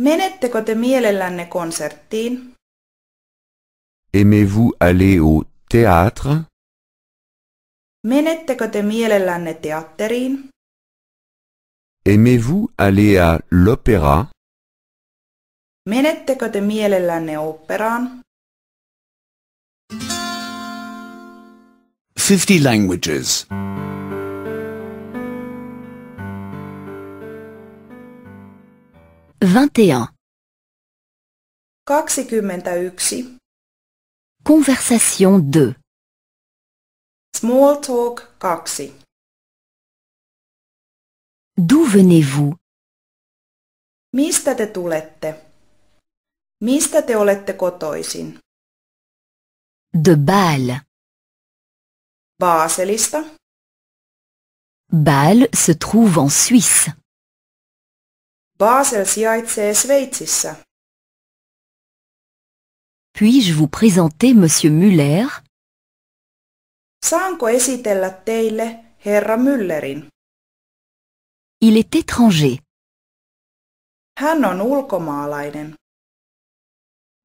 Speaker 2: Menettekö te mielellänne konserttiin?
Speaker 6: Aimez-vous aller au théâtre
Speaker 2: Menettekö te mielellänne teatteriin?
Speaker 6: Aimez-vous aller à l'opéra
Speaker 2: Menettekö te mielellänne operaan?
Speaker 3: 50 languages.
Speaker 2: 21. yksi.
Speaker 1: Conversation 2. Small talk 2. D'où venez-vous? Mistä te tulette? Mistä te olette kotoisin? De Bâle. Baselista. Bâle se trouve en Suisse. Basel sijaitsee
Speaker 2: Sveitsissä.
Speaker 1: Puis-je vous présenter Monsieur Müller?
Speaker 2: Saanko esitellä teille herra
Speaker 1: Müllerin? Il est étranger. Hän on ulkomaalainen.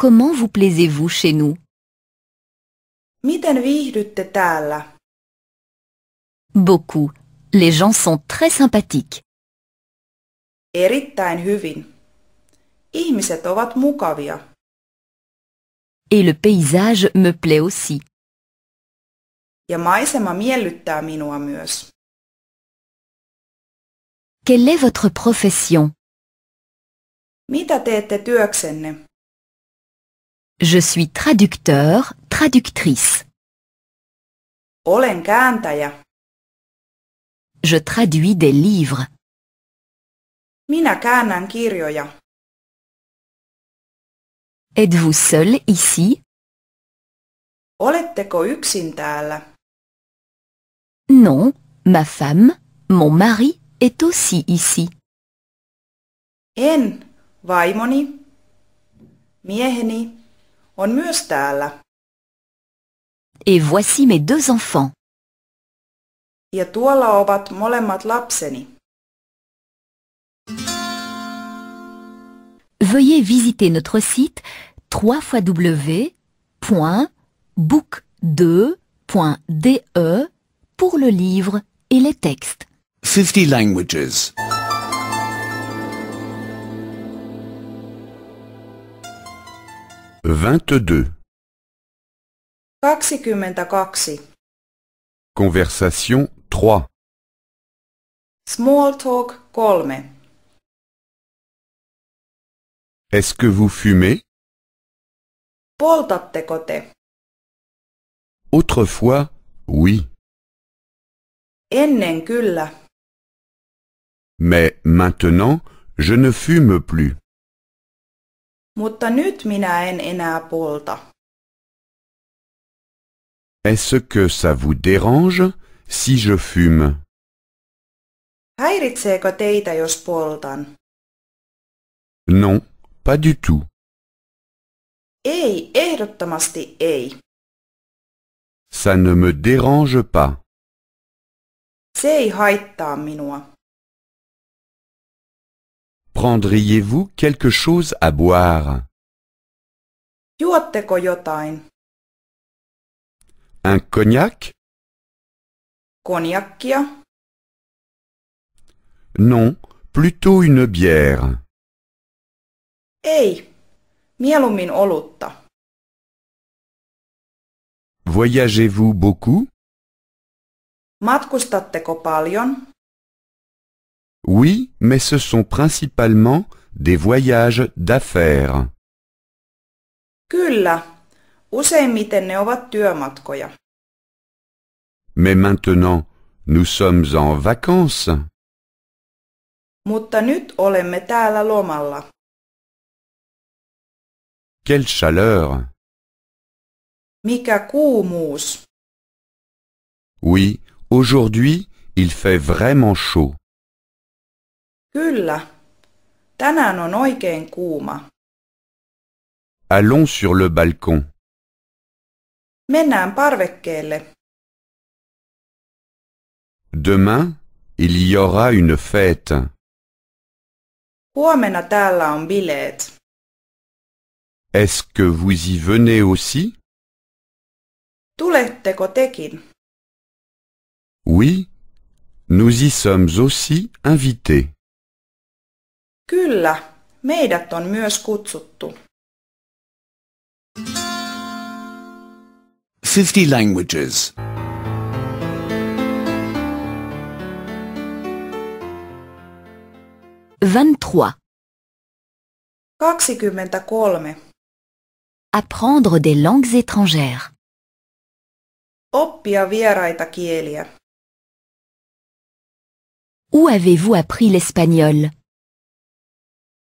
Speaker 1: Comment vous plaisez-vous chez nous
Speaker 2: Miten viihdytte täällä?
Speaker 1: Beaucoup. Les gens sont très sympathiques.
Speaker 2: Erittäin hyvin. Ihmiset ovat mukavia.
Speaker 1: Et le paysage me plaît aussi. Ja maisema miellyttää minua myös. Quelle est votre profession? Mitä teette työksenne? Je suis traducteur, traductrice.
Speaker 2: Olen kääntäjä.
Speaker 1: Je traduis des livres. Minä käännän kirjoja. Êtes-vous seul ici?
Speaker 2: Oletteko yksin täällä?
Speaker 1: Non, ma femme, mon mari est aussi ici.
Speaker 2: En, vaimoni, mieheni on myös täällä.
Speaker 5: Et voici mes deux enfants.
Speaker 2: Ja tuolla ovat molemmat lapseni.
Speaker 5: Veuillez visiter notre site www.book2.de pour le livre et les textes.
Speaker 3: 50 languages.
Speaker 6: 22 deux
Speaker 1: Conversation 3. Small talk 3. Est-ce que vous fumez Poltatteko te? Autrefois, oui. Ennen kyllä. Mais
Speaker 4: maintenant, je ne fume plus.
Speaker 1: Mutta nyt minä
Speaker 2: en enää polta.
Speaker 4: Est-ce que ça vous
Speaker 1: dérange si je fume?
Speaker 2: Häiritseekö teitä,
Speaker 1: jos poltan? Non, pas du tout. Ei, ehdottomasti ei. Ça ne me dérange pas. Se ei haittaa minua. Prendriez-vous quelque chose à boire Juotteko jotain? Un cognac Cognac? Non,
Speaker 6: plutôt une bière.
Speaker 1: Ei, mieluummin olutta.
Speaker 6: Voyagez-vous beaucoup
Speaker 2: Matkustatteko paljon?
Speaker 6: Oui, mais ce sont principalement des voyages d'affaires.
Speaker 2: Kyllä, useimmiten ne ovat työmatkoja.
Speaker 6: Mais maintenant, nous sommes en vacances.
Speaker 1: Mutta nyt olemme täällä lomalla. Quelle chaleur Mikä kuumuus.
Speaker 6: Oui, aujourd'hui, il fait vraiment chaud.
Speaker 2: Kyllä. Tänään on oikein kuuma.
Speaker 6: Allons sur le balcon.
Speaker 2: Mennään parvekkeelle.
Speaker 6: Demain, il y aura une fête.
Speaker 1: Huomenna täällä on bileet. Est-ce
Speaker 6: que vous y venez aussi
Speaker 2: Tuletteko tekin?
Speaker 6: Oui, nous y sommes aussi invités.
Speaker 2: Kyllä, meidät on myös kutsuttu.
Speaker 3: 50 languages.
Speaker 5: 23.
Speaker 2: 23.
Speaker 1: Apprendre des langues étrangères. Oppia vieraita kieliä. Où avez-vous appris l'espagnol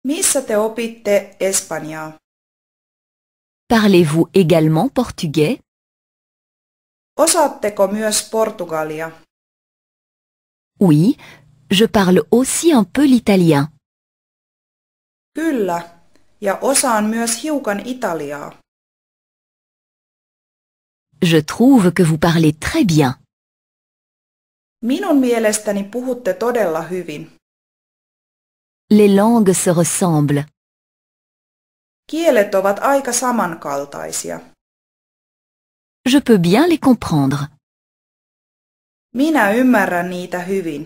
Speaker 1: Missä te opitte espanjaa? Parlez-vous également portugais?
Speaker 2: Osaatteko myös portugalia?
Speaker 5: Oui, je parle aussi un peu l'italien.
Speaker 2: Kyllä, ja osaan myös hiukan italiaa.
Speaker 1: Je trouve que vous parlez très bien. Minun mielestäni puhutte todella hyvin. Les langues se ressemblent. Kielet ovat aika samankaltaisia. Je peux bien les comprendre. Minä ymmärrän niitä hyvin.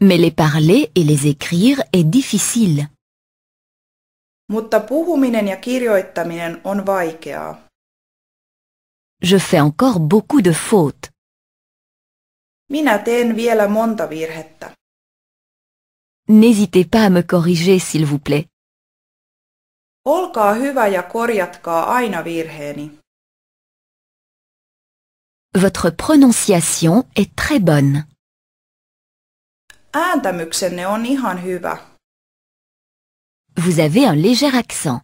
Speaker 5: Mais les parler et les écrire est difficile.
Speaker 2: Mutta puhuminen ja kirjoittaminen on vaikeaa.
Speaker 5: Je fais encore beaucoup de fautes.
Speaker 2: Minä teen vielä monta virhettä.
Speaker 1: N'hésitez pas à me corriger s'il vous plaît. Olkaa hyvä ja korjatkaa aina virheeni. Votre prononciation est très bonne.
Speaker 2: Ääntämyksenne on ihan hyvä.
Speaker 1: Vous avez un léger accent.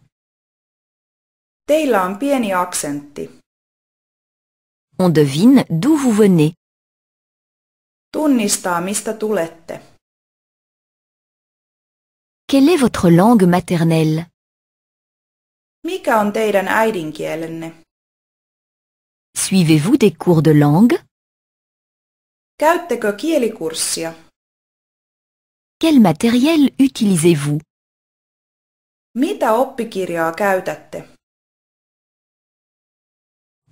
Speaker 1: Teillä on pieni aksentti. On devine d'où vous venez. Tunnistaa mistä tulette. Quelle est votre langue maternelle? Mikä on teidän äidinkielenne? Suivez-vous des cours de langue? Käyttekö kielikurssia? Quel matériel utilisez-vous? Mitä
Speaker 2: oppikirjaa käytätte?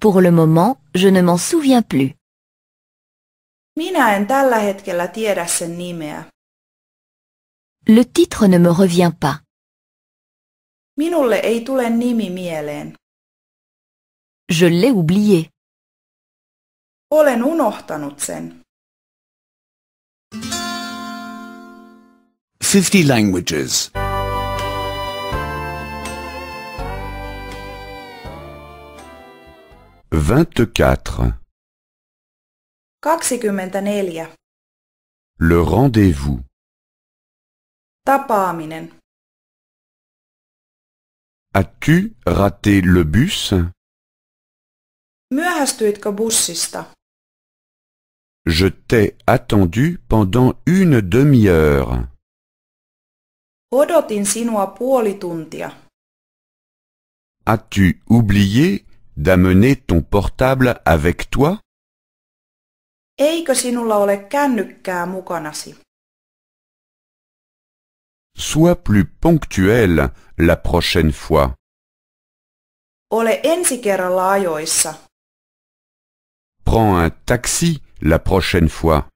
Speaker 1: Pour le moment, je ne m'en souviens plus.
Speaker 2: Minä en tällä hetkellä tiedä sen
Speaker 1: nimeä. Le titre ne me revient pas. Minulle ei tule nimi mieleen. Je l'ai oublié.
Speaker 2: Olen unohtanut sen.
Speaker 3: 50 languages. 24.
Speaker 2: 24.
Speaker 6: Le
Speaker 1: rendez-vous. Tapaaminen.
Speaker 6: As-tu raté le bus?
Speaker 1: Myöhästyitkö
Speaker 2: bussista?
Speaker 6: Je t'ai attendu pendant une demi-heure.
Speaker 2: Odotin sinua puoli tuntia.
Speaker 6: As-tu oublié d'amener ton portable avec toi?
Speaker 2: Eikö sinulla ole kännykkää mukanasi?
Speaker 6: Sois plus ponctuel la
Speaker 1: prochaine fois. Ole ensi kerralla ajoissa.
Speaker 6: Prends un taxi la prochaine fois.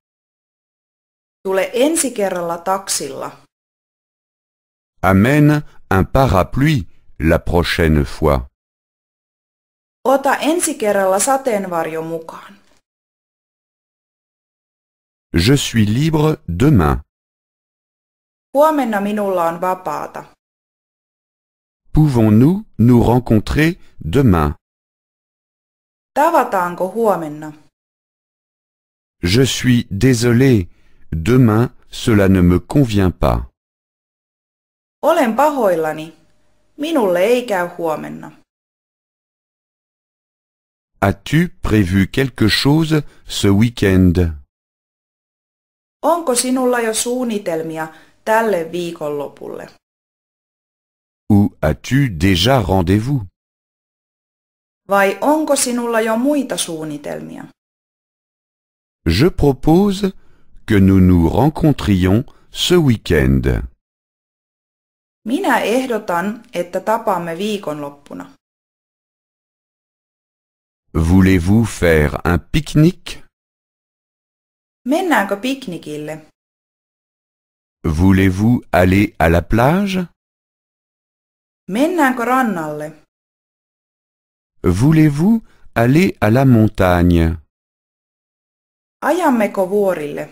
Speaker 2: Tule ensi kerralla taksilla.
Speaker 6: Amène un parapluie la prochaine fois.
Speaker 2: Ota ensi kerralla
Speaker 1: sateenvarjo mukaan.
Speaker 6: Je suis libre
Speaker 1: demain. Huomenna minulla on vapaata.
Speaker 6: Pouvons-nous nous rencontrer demain?
Speaker 2: Tavataanko huomenna?
Speaker 6: Je suis désolé, demain cela ne me convient pas.
Speaker 2: Olen pahoillani. Minulle ei käy huomenna.
Speaker 6: As-tu prévu quelque chose ce week-end?
Speaker 2: Onko sinulla jo suunnitelmia tälle viikonlopulle?
Speaker 6: Ou as-tu déjà rendez-vous?
Speaker 2: Vai onko sinulla jo muita suunnitelmia?
Speaker 6: Je propose que nous nous rencontrions ce week-end.
Speaker 2: Minä ehdotan, että tapaamme viikonloppuna.
Speaker 6: Voulez-vous
Speaker 1: faire un pique-nique? Mennäänkö piknikille?
Speaker 6: Voulez-vous aller à la plage
Speaker 2: Mennäänkö rannalle?
Speaker 6: Voulez-vous aller à la
Speaker 1: montagne Ajammeko vuorille?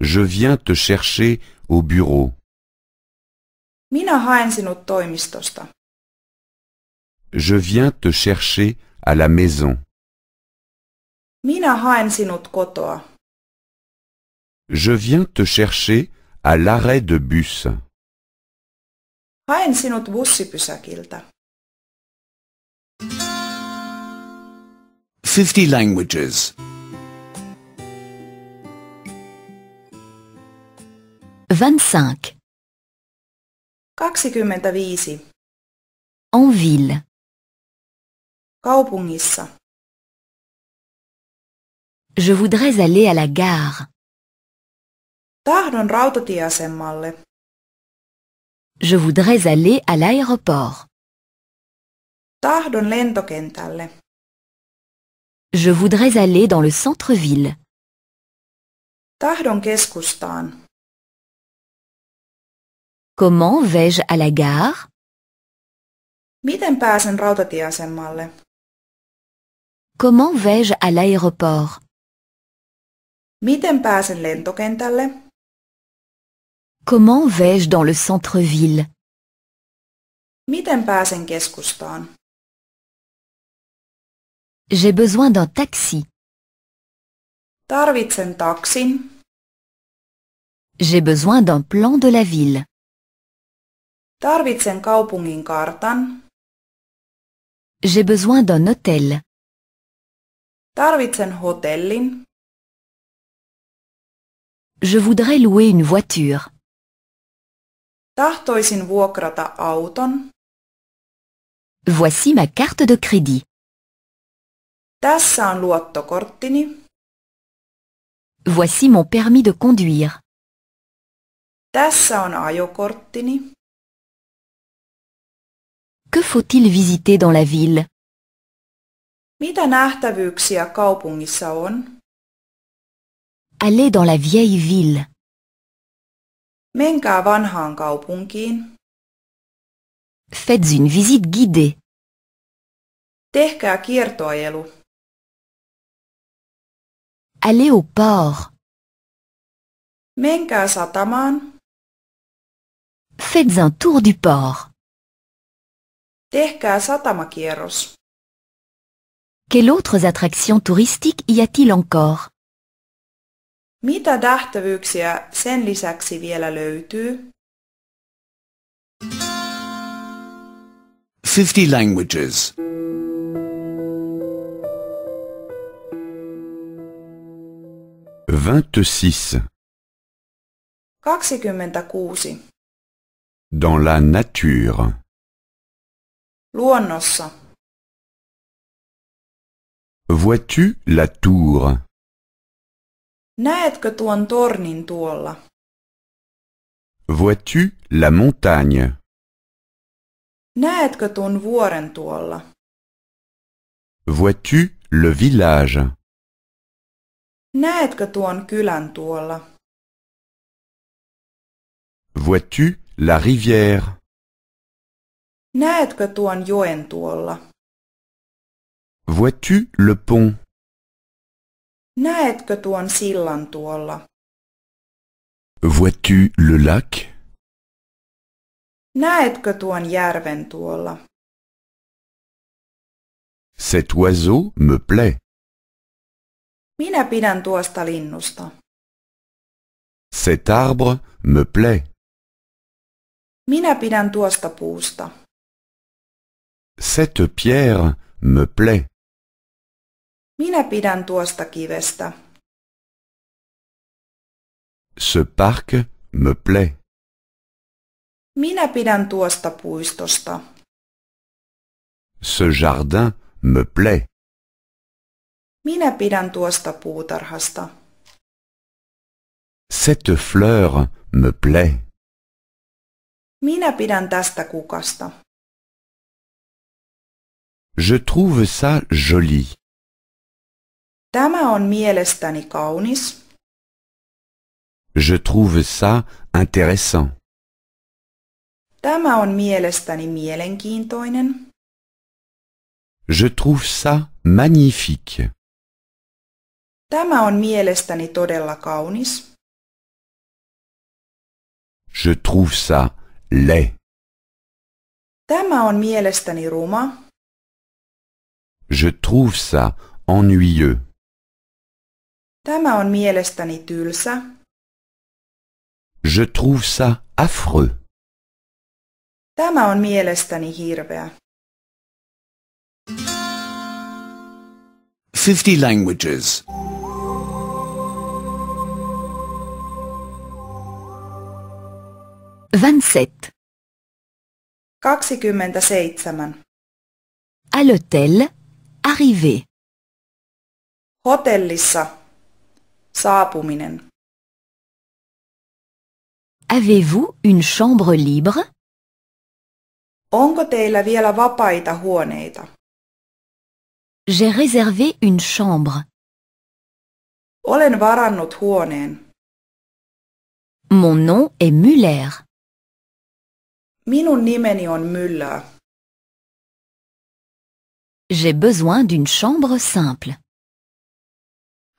Speaker 1: Je viens te chercher au bureau. Minä haen sinut toimistosta.
Speaker 6: Je viens te chercher à la maison.
Speaker 2: Minä haen sinut kotoa.
Speaker 6: Je viens te chercher à l'arrêt de bus.
Speaker 2: Haen sinut bussipysäkiltä.
Speaker 3: 50 languages.
Speaker 5: 25.
Speaker 1: 25. En ville. Kaupungissa. Je voudrais aller à la gare. Tahdon rautatieasemalle. Je voudrais aller à l'aéroport. Tahdon lentokentälle. Je voudrais aller dans le centre-ville. Tahdon keskustaan. Comment vais-je à la gare?
Speaker 2: Miten pääsen rautatieasemalle?
Speaker 1: Comment vais-je à l'aéroport?
Speaker 2: Miten pääsen lentokentälle?
Speaker 1: Comment vais-je dans le centre-ville J'ai besoin d'un taxi. J'ai besoin d'un plan de la ville. Tarvitsen kaupungin kartan. J'ai besoin d'un hôtel. Tarvitsen Je voudrais louer une voiture. Tahtoisin vuokrata auton. Voici ma carte de crédit. Tässä on luottokorttini. Voici mon permis de conduire.
Speaker 2: Tässä on ajokorttini.
Speaker 1: Que faut-il visiter dans la ville? Mitä nähtävyyksiä kaupungissa on? Aller dans la vieille ville. Menkää vanhaan kaupunkiin. Faites une visite guidée. Allez au port. Faites un tour du port.
Speaker 5: Quelles autres attractions touristiques y a-t-il encore
Speaker 2: Mitä tähtävyyksiä sen lisäksi vielä löytyy?
Speaker 3: 50 languages.
Speaker 6: Vingt-six.
Speaker 2: Kaksikymmentäkuusi.
Speaker 1: Dans la nature. Luonnossa. Vois-tu la tour Näetkö tuon tornin tuolla?
Speaker 6: Vois-tu la montagne?
Speaker 1: Näetkö tuon vuoren tuolla? Vois-tu le village? Näetkö tuon kylän tuolla? Vois-tu la rivière? Näetkö tuon joen tuolla? Vois-tu le pont? Näetkö tuon sillan tuolla? Vois-tu le lac? Näetkö tuon järven tuolla? Cet oiseau me plaît. Minä pidän tuosta linnusta. Cet arbre me plaît. Minä pidän tuosta puusta. Cette pierre me plaît. Minä pidän tuosta kivestä. Ce parc me plaît.
Speaker 2: Minä pidän tuosta puistosta.
Speaker 6: Ce jardin me plaît.
Speaker 2: Minä pidän tuosta puutarhasta.
Speaker 1: Cette fleur me plaît. Minä pidän tästä kukasta. Je
Speaker 6: trouve ça joli.
Speaker 2: Tämä on mielestäni kaunis.
Speaker 6: Je trouve ça intéressant.
Speaker 2: Tämä on mielestäni mielenkiintoinen.
Speaker 6: Je trouve ça magnifique.
Speaker 2: Tämä on mielestäni todella kaunis.
Speaker 6: Je trouve ça
Speaker 1: laid. Tämä on mielestäni ruma.
Speaker 6: Je trouve ça ennuyeux.
Speaker 2: Tämä on mielestäni tylsä.
Speaker 6: Je trouve ça affreux.
Speaker 2: Tämä on mielestäni hirveä.
Speaker 3: 50 languages. 27.
Speaker 2: 27.
Speaker 5: À l'hôtel,
Speaker 1: arrivé. Hotellissa, saapuminen. Avez-vous une chambre libre? Onko teillä vielä vapaita huoneita? J'ai réservé une chambre. Olen varannut huoneen. Mon nom est Müller. Minun nimeni on Müller.
Speaker 5: J'ai besoin d'une chambre simple.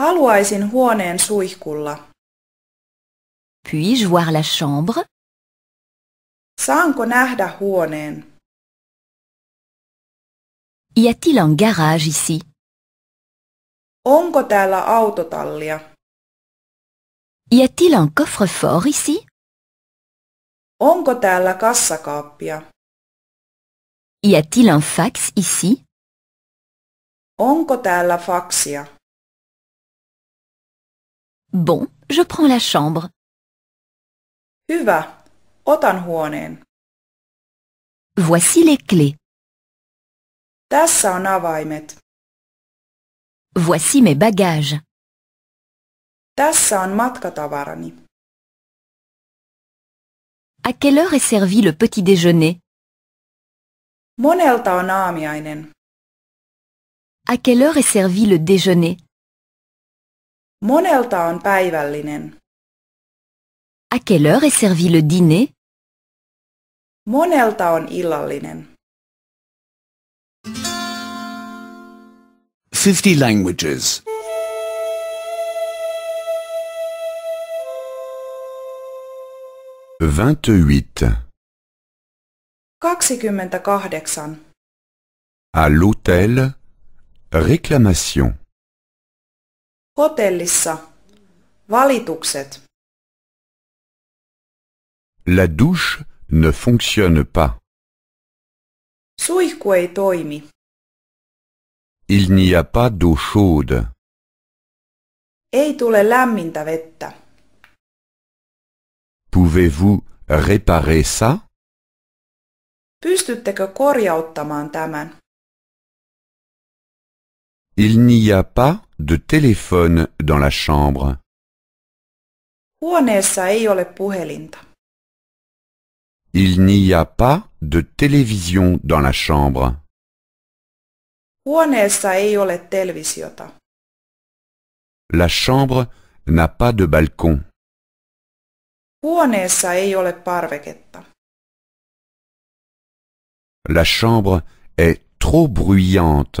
Speaker 2: Haluaisin huoneen suihkulla.
Speaker 5: Puis-je voir la chambre?
Speaker 1: Saanko nähdä huoneen? Y a-t-il un garage ici? Onko täällä autotallia? Y a-t-il un coffre-fort ici? Onko täällä kassakaappia? Y a-t-il un fax ici? Onko täällä faksia? Bon, je prends la chambre. otan huoneen. Voici les clés. Tässä on avaimet. Voici mes bagages. Tässä on matkatavarani. À quelle heure est servi le petit déjeuner Monelta on aamiainen. À quelle heure est servi le déjeuner Monelta on päivällinen. À quelle heure est servi le
Speaker 2: dîner? Monelta on illallinen.
Speaker 3: 50 languages.
Speaker 6: 28.
Speaker 2: 28.
Speaker 1: À l'hôtel, réclamation. Hotellissa. Valitukset. La douche ne fonctionne pas. Suihku ei toimi. Il n'y a pas d'eau chaude.
Speaker 2: Ei tule lämmintä vettä.
Speaker 6: Pouvez-vous réparer ça?
Speaker 2: Pystyttekö korjauttamaan tämän?
Speaker 1: Il n'y a pas de téléphone
Speaker 6: dans la chambre.
Speaker 2: Huoneessa ei ole puhelinta.
Speaker 6: Il n'y a pas de télévision dans la chambre.
Speaker 2: Huoneessa ei ole televisiota.
Speaker 6: La
Speaker 1: chambre n'a pas de balcon.
Speaker 2: Huoneessa ei ole
Speaker 1: parveketta. La chambre est
Speaker 6: trop bruyante.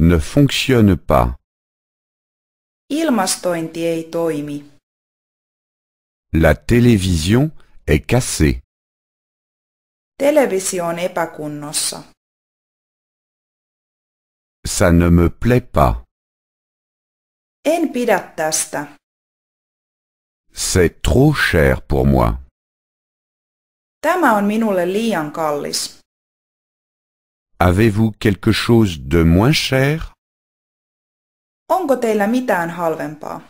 Speaker 6: ne fonctionne pas.
Speaker 2: Ilmastointi ei toimi.
Speaker 6: La télévision est cassée.
Speaker 2: Televisio on epäkunnossa.
Speaker 1: Ça ne me plaît pas. En pidä tästä. C'est trop cher pour moi. Tämä on minulle liian kallis.
Speaker 6: Avez-vous quelque chose de moins cher?
Speaker 2: mitään halvempaa?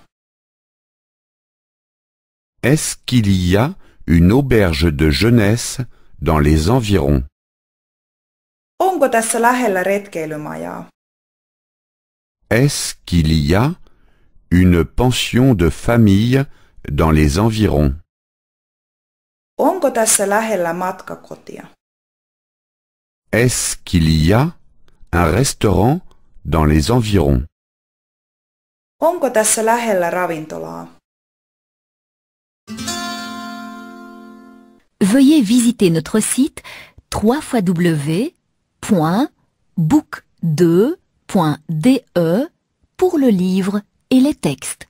Speaker 6: Est-ce qu'il y a une auberge de jeunesse dans les environs? Est-ce qu'il y a une pension de famille dans les environs? Est-ce qu'il y a un restaurant dans les environs
Speaker 5: Veuillez visiter notre site
Speaker 3: www.book2.de
Speaker 5: pour le livre et les textes.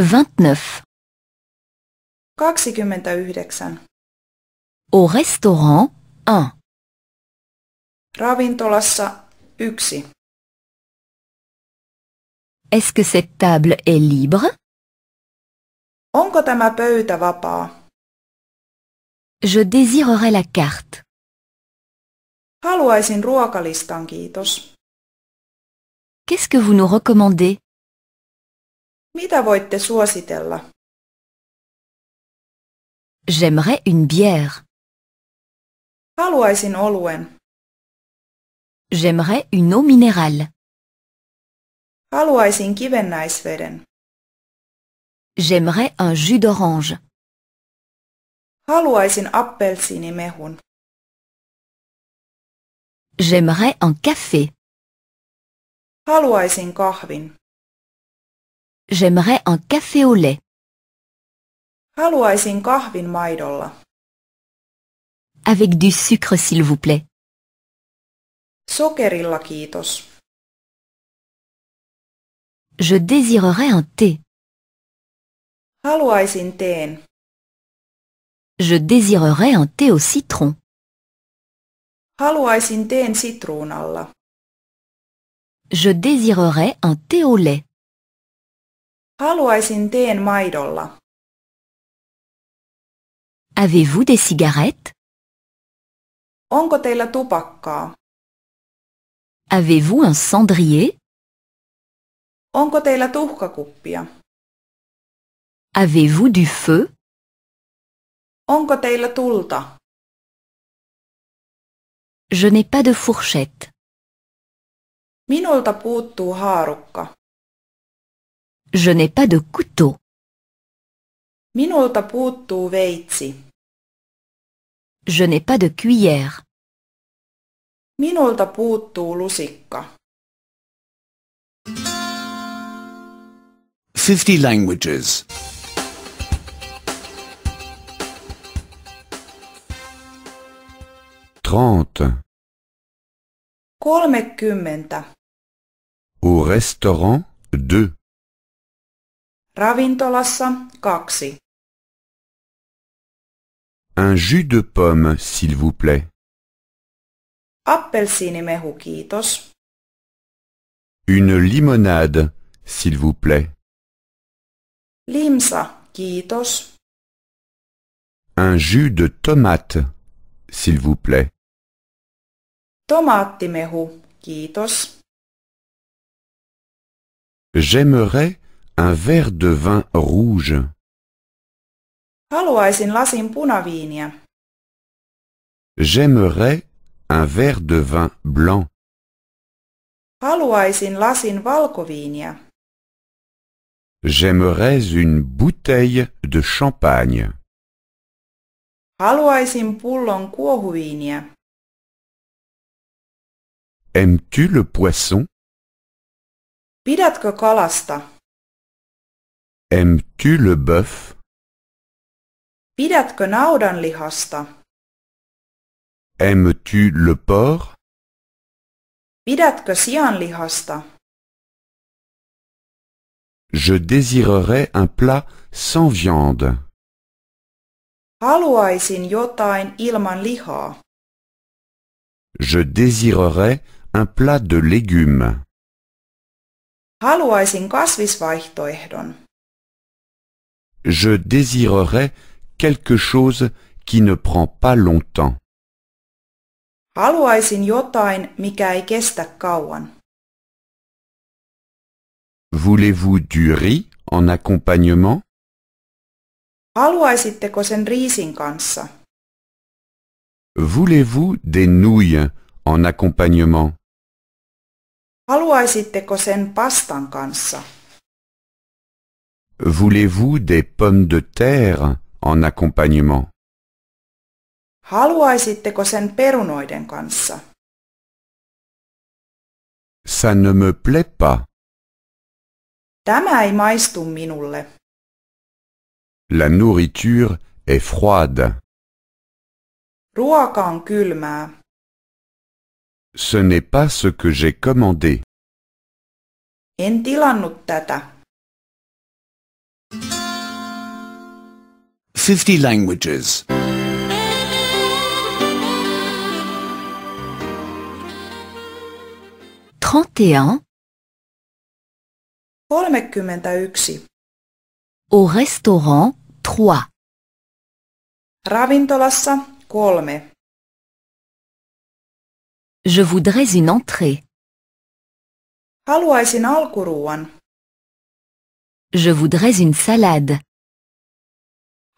Speaker 5: 29.
Speaker 2: 29.
Speaker 5: Au restaurant 1.
Speaker 1: Ravintolassa 1. Est-ce que cette table est libre? Onko tämä pöytä vapaa? Je désirerais la carte. Haluaisin ruokalistan, kiitos. Qu'est-ce que vous nous recommandez? Mitä voitte suositella? J'aimerais une bière. Haluaisin oluen. J'aimerais une eau minérale. Haluaisin kivennäisveden. J'aimerais un jus d'orange. Haluaisin appelsiinimehun. J'aimerais un café. Haluaisin kahvin. J'aimerais un café au lait. kahvin maidolla. Avec du sucre, s'il vous plaît. Sokerilla, kiitos. Je désirerais un thé. Je désirerais un thé au citron. Je désirerais un thé au lait. Haluaisin teen maidolla. Avez-vous des cigarettes? Onko teillä tupakkaa? Avez-vous un cendrier? Onko teillä tuhkakuppia? Avez-vous du feu? Onko teillä tulta? Je n'ai pas de fourchette. Minulta puuttuu haarukka. Je n'ai pas de couteau. Minulta puuttuu veitsi. Je n'ai pas de cuillère.
Speaker 2: Minulta puuttuu lusikka.
Speaker 3: 50 languages.
Speaker 1: 30
Speaker 2: Kolmekymmentä.
Speaker 1: Au restaurant 2 Ravintolassa kaksi. Un jus de pomme, s'il vous plaît. Appelsiinimehu, kiitos.
Speaker 6: Une limonade, s'il vous plaît.
Speaker 1: Limsa, kiitos.
Speaker 6: Un jus de tomate, s'il vous plaît.
Speaker 1: Tomaattimehu, kiitos.
Speaker 6: J'aimerais un verre de vin rouge.
Speaker 2: Haluaisin lasin punaviinia.
Speaker 6: J'aimerais un verre de vin blanc.
Speaker 2: Haluaisin lasin valkoviinia.
Speaker 6: J'aimerais une bouteille de champagne.
Speaker 2: Haluaisin pullon kuohuviinia.
Speaker 1: Aimes-tu le poisson? Pidätkö kalasta? Aimes-tu le bœuf? Pidätkö naudanlihasta? Aimes-tu
Speaker 6: le porc?
Speaker 2: Pidätkö sianlihasta?
Speaker 6: Je désirerais un plat sans viande.
Speaker 1: Haluaisin jotain ilman lihaa.
Speaker 6: Je désirerais un plat de légumes.
Speaker 2: Haluaisin kasvisvaihtoehdon.
Speaker 6: Je désirerais quelque chose qui ne prend pas longtemps.
Speaker 2: Haluaisin jotain, mikä ei kestä kauan.
Speaker 6: Voulez-vous du riz en accompagnement?
Speaker 2: Haluaisitteko sen riisin kanssa?
Speaker 6: Voulez-vous des nouilles en accompagnement?
Speaker 2: Haluaisitteko sen pastan kanssa?
Speaker 6: Voulez-vous des pommes de terre en accompagnement?
Speaker 2: Haluaisitteko sen perunoiden
Speaker 1: kanssa?
Speaker 6: Ça ne me plaît pas.
Speaker 1: Tämä ei maistu minulle. La nourriture est froide. Ruoka on kylmää. Ce n'est pas ce que j'ai commandé.
Speaker 2: En tilannut tätä.
Speaker 3: 50 languages. 31
Speaker 2: 31
Speaker 1: Au restaurant 3 Ravintolassa 3 Je voudrais une entrée. Haluaisin alkuruuan. Je voudrais une salade.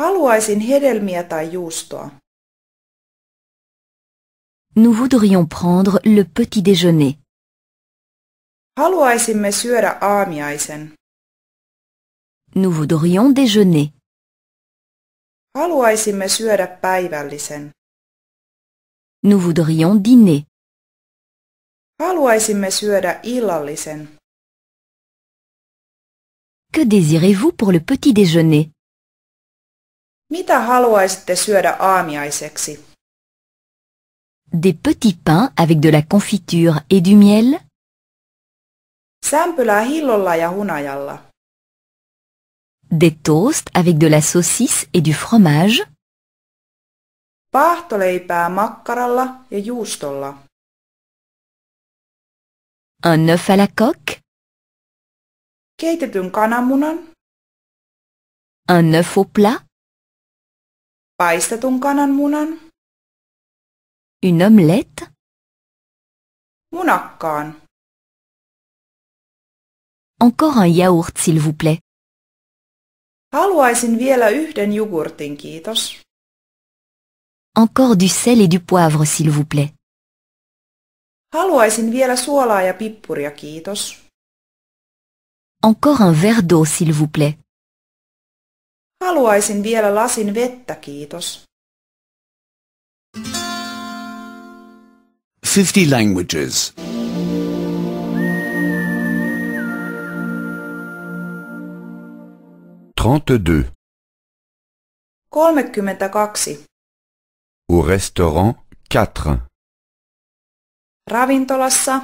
Speaker 2: Haluaisin hedelmiä tai juustoa.
Speaker 1: Nous voudrions prendre le petit déjeuner.
Speaker 2: Haluaisimme syödä aamiaisen.
Speaker 1: Nous voudrions déjeuner. Haluaisimme syödä päivällisen. Nous voudrions dîner. Haluaisimme syödä illallisen.
Speaker 5: Que désirez-vous pour le petit déjeuner
Speaker 2: Mitä haluaisitte syödä aamiaiseksi?
Speaker 5: Des petits pains avec de la confiture et du miel.
Speaker 2: Sämpylää hillolla ja hunajalla.
Speaker 5: Des toasts avec de la saucisse et du fromage.
Speaker 2: Pahtoleipää makkaralla ja juustolla.
Speaker 1: Un œuf à la coque. Keitetyn kananmunan. Un œuf au plat. Paistetun kananmunan. Une omelette. Munakkaan. Encore un yaourt, s'il vous plaît.
Speaker 2: Haluaisin vielä yhden jogurtin, kiitos.
Speaker 1: Encore du sel et du poivre, s'il vous plaît.
Speaker 2: Haluaisin vielä suolaa ja pippuria, kiitos.
Speaker 1: Encore un verre d'eau, s'il vous plaît.
Speaker 2: Haluaisin vielä lasin vettä, kiitos.
Speaker 3: 50 languages. 32.
Speaker 2: 32.
Speaker 1: Au restaurant 4. Ravintolassa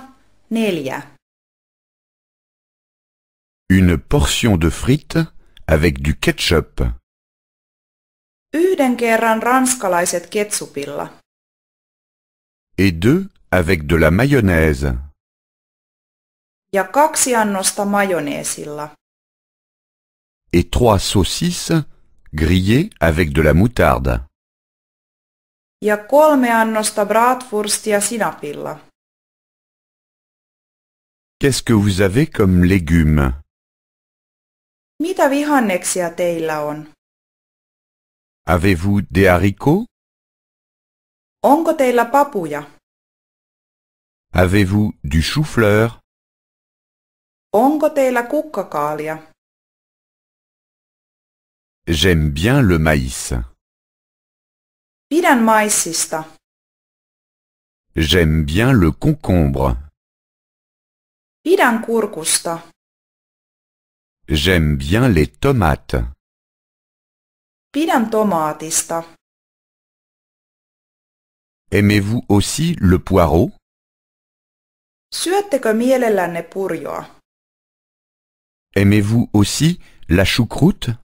Speaker 1: 4.
Speaker 6: Une portion de frites avec du ketchup.
Speaker 2: Yhden kerran ranskalaiset ketsupilla.
Speaker 6: Et deux avec de la mayonnaise.
Speaker 2: Ja kaksi annosta majoneesilla.
Speaker 6: Et trois saucisses grillées avec de la moutarde.
Speaker 2: Ja kolme annosta bratwurstia sinapilla.
Speaker 1: Qu'est-ce que vous avez comme légumes Mitä vihanneksia teillä on? Avez-vous des haricots? Onko teillä papuja? Avez-vous du chou-fleur? Onko teillä kukkakaalia? J'aime bien le maïs. Pidän maissista. J'aime bien le concombre. Pidän kurkusta. J'aime bien les tomates. Pidän tomaatista. Aimez-vous aussi le poireau?
Speaker 2: Syöttekö mielellänne purjoa?
Speaker 6: Aimez-vous aussi la choucroute?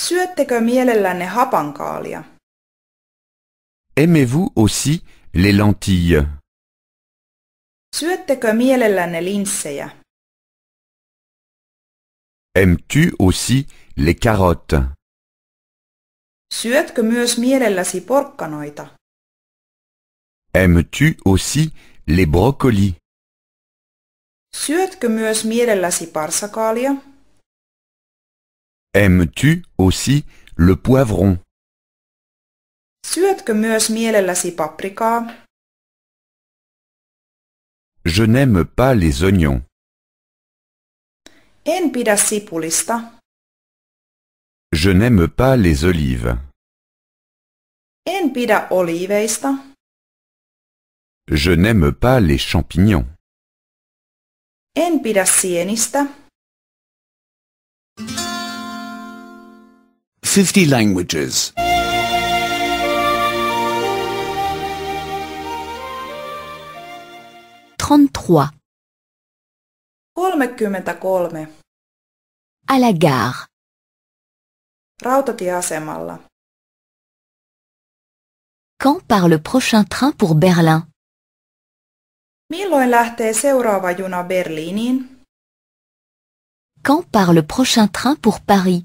Speaker 2: Syöttekö mielellänne hapankaalia?
Speaker 6: Aimez-vous aussi les lentilles?
Speaker 2: Syöttekö mielellänne linssejä?
Speaker 1: Aimes-tu aussi les carottes
Speaker 2: Syötkö myös mielelläsi porkkanoita?
Speaker 6: Aimes-tu aussi les brocolis
Speaker 2: Syötkö myös mielelläsi parsakaalia?
Speaker 6: Aimes-tu aussi le poivron
Speaker 2: Syötkö myös mielelläsi paprikaa?
Speaker 1: Je n'aime pas les oignons. En pidä sipulista. Je n'aime pas les olives. En pidä oliiveista.
Speaker 6: Je n'aime pas les champignons.
Speaker 2: En pidä sienistä.
Speaker 3: 50 languages.
Speaker 2: 33 33
Speaker 1: à la gare.
Speaker 2: Rautatieasemalla.
Speaker 1: Quand part le prochain train pour Berlin?
Speaker 2: Milloin lähtee seuraava juna Berliiniin?
Speaker 5: Quand part le prochain train pour Paris?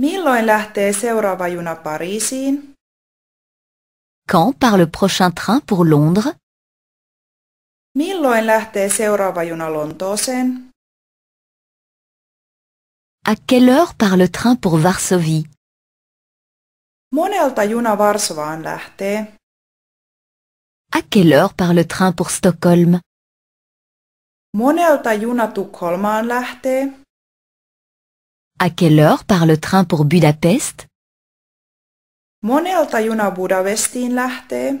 Speaker 2: Milloin lähtee seuraava juna Pariisiin?
Speaker 5: Quand part le prochain train pour Londres?
Speaker 2: Milloin lähtee seuraava juna Lontooseen?
Speaker 1: À quelle heure part le train pour Varsovie
Speaker 2: Monelta juna Varsovaan lähtee.
Speaker 5: À quelle heure part le train pour Stockholm
Speaker 2: Monelta juna Tukholmaan lähtee.
Speaker 5: À quelle heure part le train pour Budapest
Speaker 2: Monelta juna Budapestiin lähtee.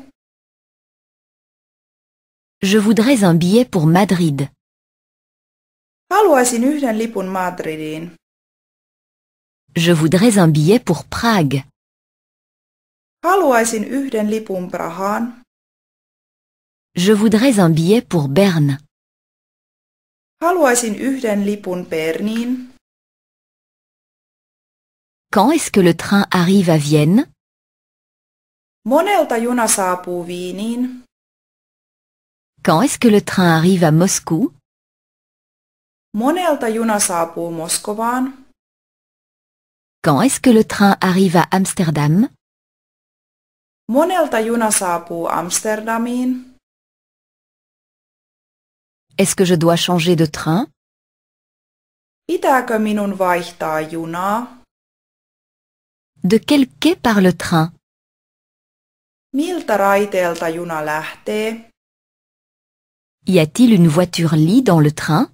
Speaker 1: Je voudrais un billet pour Madrid.
Speaker 2: Haluaisin yhden lipun Madridiin.
Speaker 1: Je voudrais un billet pour Prague. Je voudrais un billet pour Berne. Quand est-ce que le train arrive à Vienne?
Speaker 2: Monelta juna saapuu
Speaker 1: Quand est-ce que le train arrive à Moscou?
Speaker 2: Monelta juna saapuu
Speaker 5: quand est-ce que le train arrive à Amsterdam?
Speaker 2: Monelta juna saapuu Amsterdamiin.
Speaker 1: Est-ce que je dois changer de train?
Speaker 2: Pitääkö minun vaihtaa junaa?
Speaker 1: De quel quai par le train?
Speaker 2: Miltä raiteelta juna lähtee?
Speaker 1: Y a-t-il une voiture lit dans le train?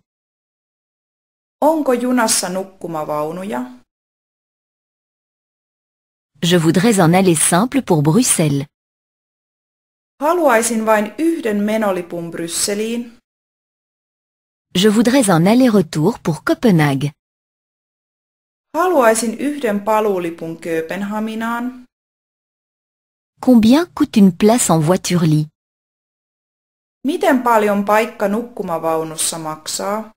Speaker 1: Onko junassa nukkumavaunuja?
Speaker 5: Je voudrais un aller simple pour Bruxelles.
Speaker 2: Haluaisin vain yhden menolipun Brysseliin.
Speaker 5: Je voudrais un aller-retour pour Copenhague.
Speaker 2: Haluaisin yhden paluulipun Kööpenhaminaan.
Speaker 5: Combien coûte une place en voiture-lit
Speaker 2: Miten paljon paikka nukkumavaunussa maksaa?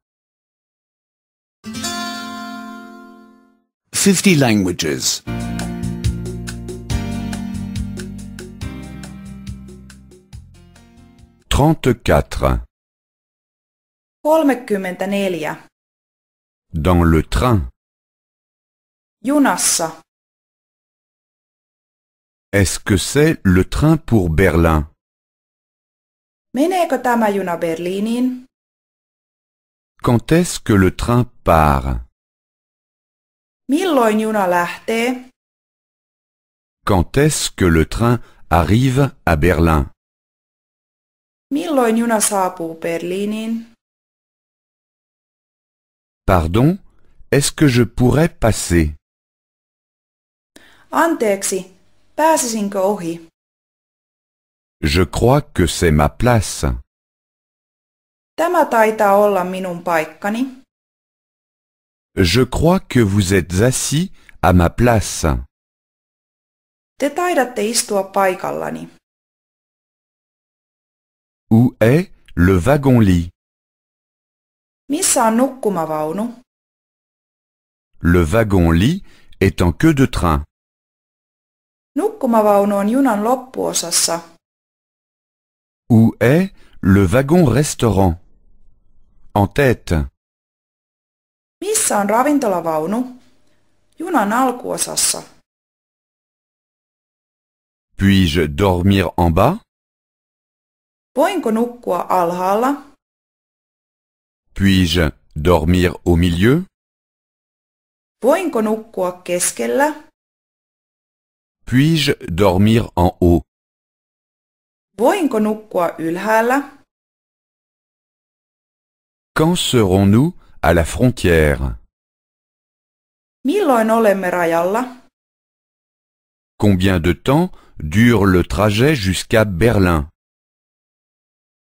Speaker 3: 50 languages.
Speaker 6: 34.
Speaker 1: Dans le train. Junassa. Est-ce que c'est le train pour Berlin? Meneekö tämä juna Berliiniin?
Speaker 6: Quand est-ce que le train part?
Speaker 1: Milloin juna lähtee?
Speaker 6: Quand est-ce que le train arrive à Berlin?
Speaker 1: Milloin juna saapuu Berliiniin?
Speaker 6: Pardon, est-ce que je pourrais passer?
Speaker 2: Anteeksi, pääsisinkö ohi?
Speaker 6: Je crois que c'est ma place.
Speaker 2: Tämä taitaa olla minun paikkani.
Speaker 6: Je crois que vous êtes assis à ma place.
Speaker 1: Te taidatte istua paikallani. Où est le wagon-lit
Speaker 2: Missä on nukkumavaunu?
Speaker 1: Le wagon-lit est en queue de train.
Speaker 2: Nukkumavaunu on junan loppuosassa.
Speaker 6: Où est le wagon-restaurant En tête.
Speaker 2: Missä on ravintolavaunu? Junan alkuosassa.
Speaker 1: Puis-je dormir en bas
Speaker 2: puis-je
Speaker 1: dormir au milieu?
Speaker 2: Voinko keskellä?
Speaker 1: Puis-je dormir en haut? Quand serons-nous
Speaker 6: à la frontière? Combien de temps dure le trajet jusqu'à Berlin?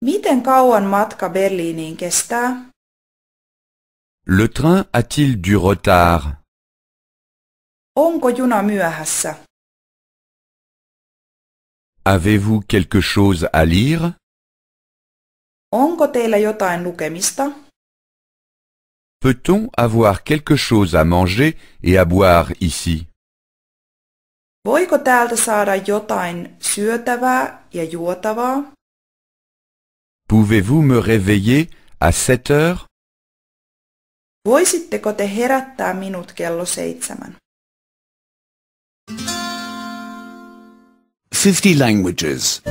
Speaker 2: Miten kauan matka Berliiniin kestää?
Speaker 6: Le train a-t-il du retard?
Speaker 2: Onko juna
Speaker 1: myöhässä?
Speaker 6: Avez-vous quelque chose à lire?
Speaker 2: Onko teillä jotain lukemista?
Speaker 6: Peut-on avoir quelque chose à manger et à boire ici?
Speaker 2: Voiko täältä saada jotain syötävää ja juotavaa?
Speaker 6: Pouvez-vous me réveiller à 7 heures?
Speaker 2: Voisitteko te herättää minut kello seitsemän?
Speaker 3: 50 languages.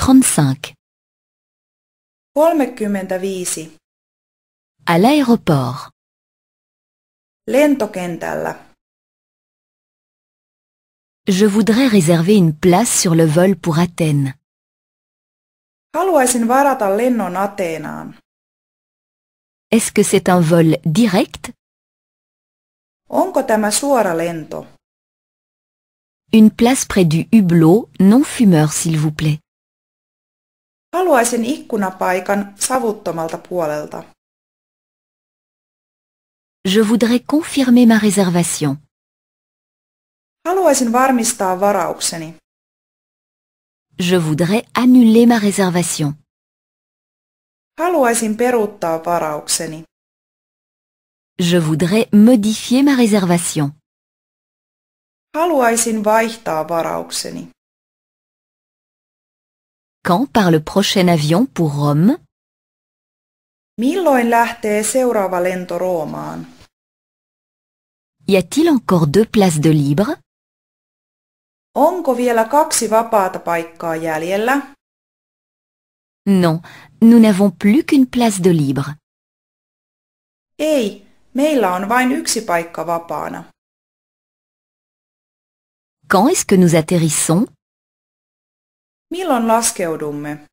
Speaker 5: Trente-cinq.
Speaker 2: Kolmekymmentäviisi.
Speaker 5: À
Speaker 1: l'aéroport. Lentokentällä. Je voudrais réserver une place sur le vol pour Athènes. Est-ce que c'est un vol direct? Une place près du hublot non fumeur, s'il vous plaît.
Speaker 2: Haluaisin ikkunapaikan savuttomalta puolelta.
Speaker 1: Je voudrais confirmer ma réservation.
Speaker 2: Haluaisin varmistaa varaukseni. Je voudrais annuler ma réservation. Haluaisin peruuttaa varaukseni.
Speaker 1: Je voudrais modifier ma réservation.
Speaker 2: Haluaisin vaihtaa varaukseni.
Speaker 1: Quand
Speaker 5: part le prochain avion pour Rome?
Speaker 2: Milloin lähtee seuraava lento Roomaan?
Speaker 5: Y a-t-il encore deux places de libre?
Speaker 2: Onko vielä kaksi vapaata paikkaa jäljellä?
Speaker 1: Non, nous n'avons plus qu'une place de libre. Ei, meillä on vain yksi paikka vapaana. Quand est-ce que nous atterrissons Milloin laskeudumme?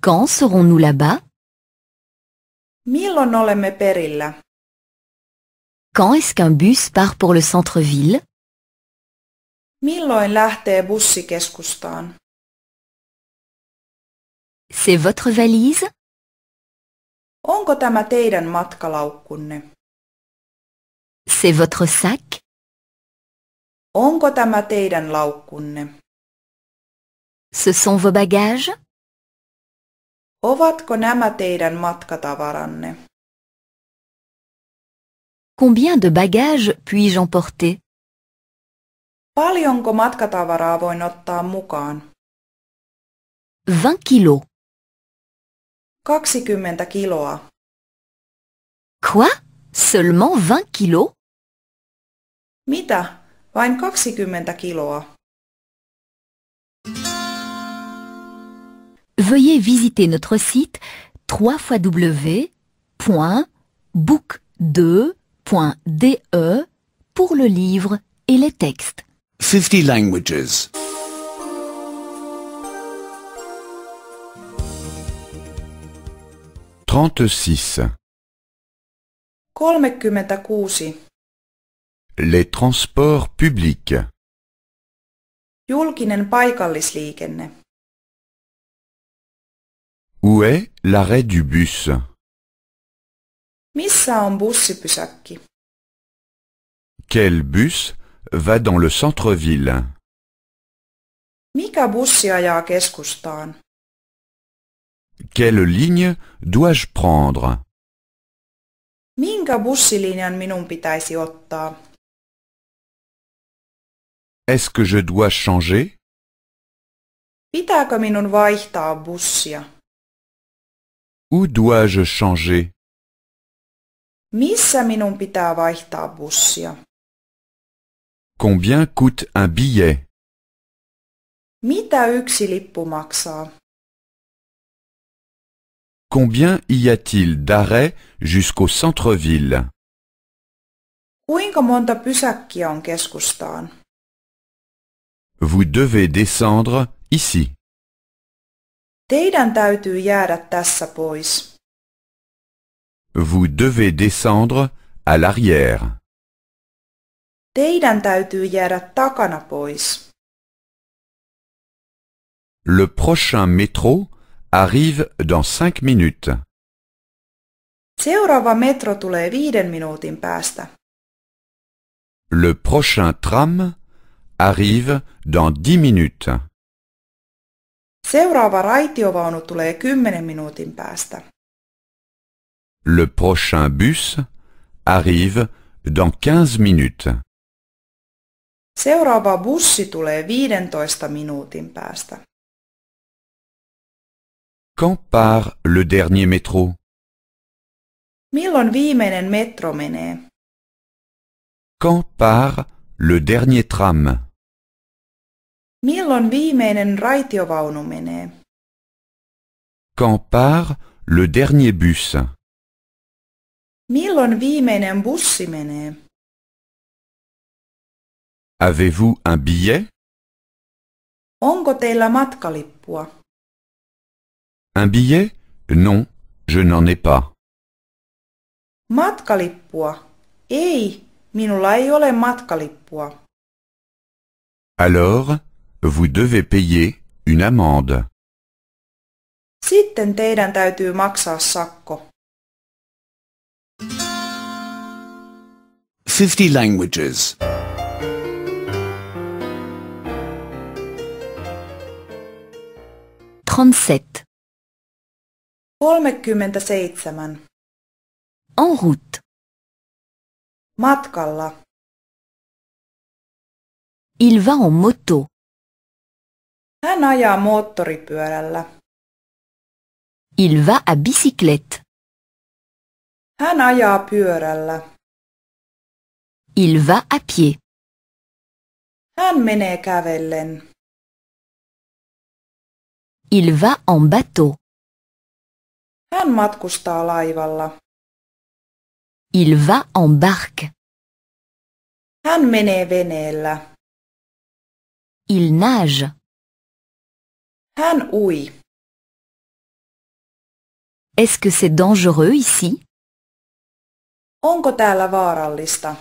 Speaker 1: Quand serons-nous là-bas Milloin
Speaker 2: olemme perillä?
Speaker 1: Quand est-ce qu'un bus part pour le centre-ville
Speaker 2: Milloin lähtee bussi keskustaan?
Speaker 1: C'est votre valise? Onko tämä teidän matkalaukkunne? C'est votre sac?
Speaker 2: Onko tämä teidän laukkunne? Ce sont vos bagages? Ovatko nämä teidän matkatavaranne?
Speaker 1: Combien de bagages puis-je emporter? Paljonko matkatavaraa voin ottaa mukaan? 20 kilo. 20 kiloa. Quoi? Seulement 20 kilo? Mitä?
Speaker 2: Vain 20 kiloa.
Speaker 5: Veuillez visiter notre site www.book2.de pour le livre et les textes.
Speaker 3: 50 languages. 36.
Speaker 2: 36.
Speaker 6: Les transports
Speaker 1: publics. Julkinen paikallisliikenne. Où est l'arrêt du bus?
Speaker 2: Missä on bussipysäkki?
Speaker 6: Quel bus Va dans le centre-ville.
Speaker 2: Mikä bussi ajaa keskustaan?
Speaker 6: Quelle ligne dois-je prendre?
Speaker 2: Minkä bussilinjan minun pitäisi ottaa?
Speaker 6: Est-ce que je dois changer?
Speaker 1: Pitääkö minun vaihtaa bussia?
Speaker 6: Où dois-je changer?
Speaker 2: Missä minun pitää vaihtaa bussia?
Speaker 6: Combien coûte un billet?
Speaker 2: Mitä yksi lippu maksaa?
Speaker 6: Combien y a-t-il d'arrêts jusqu'au centre-ville?
Speaker 2: Kuinka monta pysäkkiä on keskustaan?
Speaker 6: Vous devez descendre ici.
Speaker 2: Teidän täytyy jäädä tässä pois.
Speaker 6: Vous devez descendre à l'arrière.
Speaker 2: Teidän täytyy jäädä takana pois.
Speaker 6: Le prochain métro arrive dans 5 minutes.
Speaker 2: Seuraava metro tulee viiden minuutin päästä.
Speaker 6: Le prochain tram arrive dans 10 minutes.
Speaker 2: Seuraava raitiovaunu tulee 10 minuutin päästä.
Speaker 6: Le prochain bus arrive dans 15 minutes.
Speaker 2: Seuraava bussi tulee 15 minuutin päästä.
Speaker 1: Quand part le dernier métro?
Speaker 2: Milloin viimeinen metro menee?
Speaker 6: Quand part le dernier tram?
Speaker 2: Milloin viimeinen raitiovaunu menee?
Speaker 6: Quand part le dernier bus?
Speaker 1: Milloin viimeinen bussi menee? Avez-vous un billet
Speaker 2: Onko teillä matkalippua?
Speaker 6: Un billet Non, je n'en ai pas.
Speaker 2: Matkalippua? Ei, minulla ei ole matkalippua.
Speaker 6: Alors, vous devez payer une amende.
Speaker 2: Sitten teidän täytyy maksaa sakko.
Speaker 3: 50 languages.
Speaker 5: 37.
Speaker 2: 37.
Speaker 1: En route. Matkalla. Il va en moto. Hän ajaa moottoripyörällä. Il va à bicyclette. Hän ajaa pyörällä. Il va à pied. Hän menee kävellen. Il va en bateau. Il va en barque. Il nage. Est-ce que c'est dangereux ici? Est-ce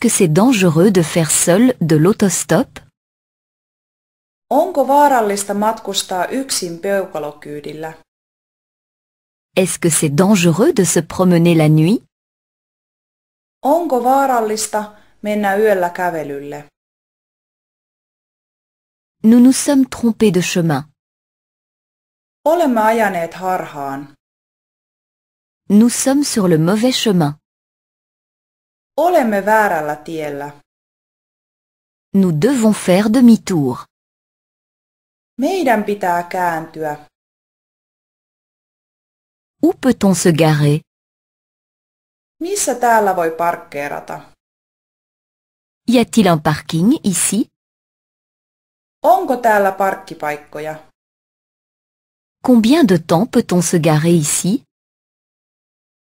Speaker 1: que c'est
Speaker 5: dangereux de faire seul de l'autostop?
Speaker 2: Onko vaarallista matkustaa yksin peukalokyydillä?
Speaker 5: Est-ce que c'est dangereux de se promener la nuit?
Speaker 2: Onko vaarallista mennä yöllä kävelylle?
Speaker 1: Nous nous sommes trompés de chemin. Olemme ajaneet harhaan. Nous sommes sur le mauvais chemin. Olemme väärällä tiellä. Nous devons faire demi-tour. Meidän pitää kääntyä. Où peut-on se garer? Missä täällä voi parkkeerata? Y a t un parking ici?
Speaker 2: Onko täällä parkkipaikkoja?
Speaker 1: Combien de temps peut-on se garer ici?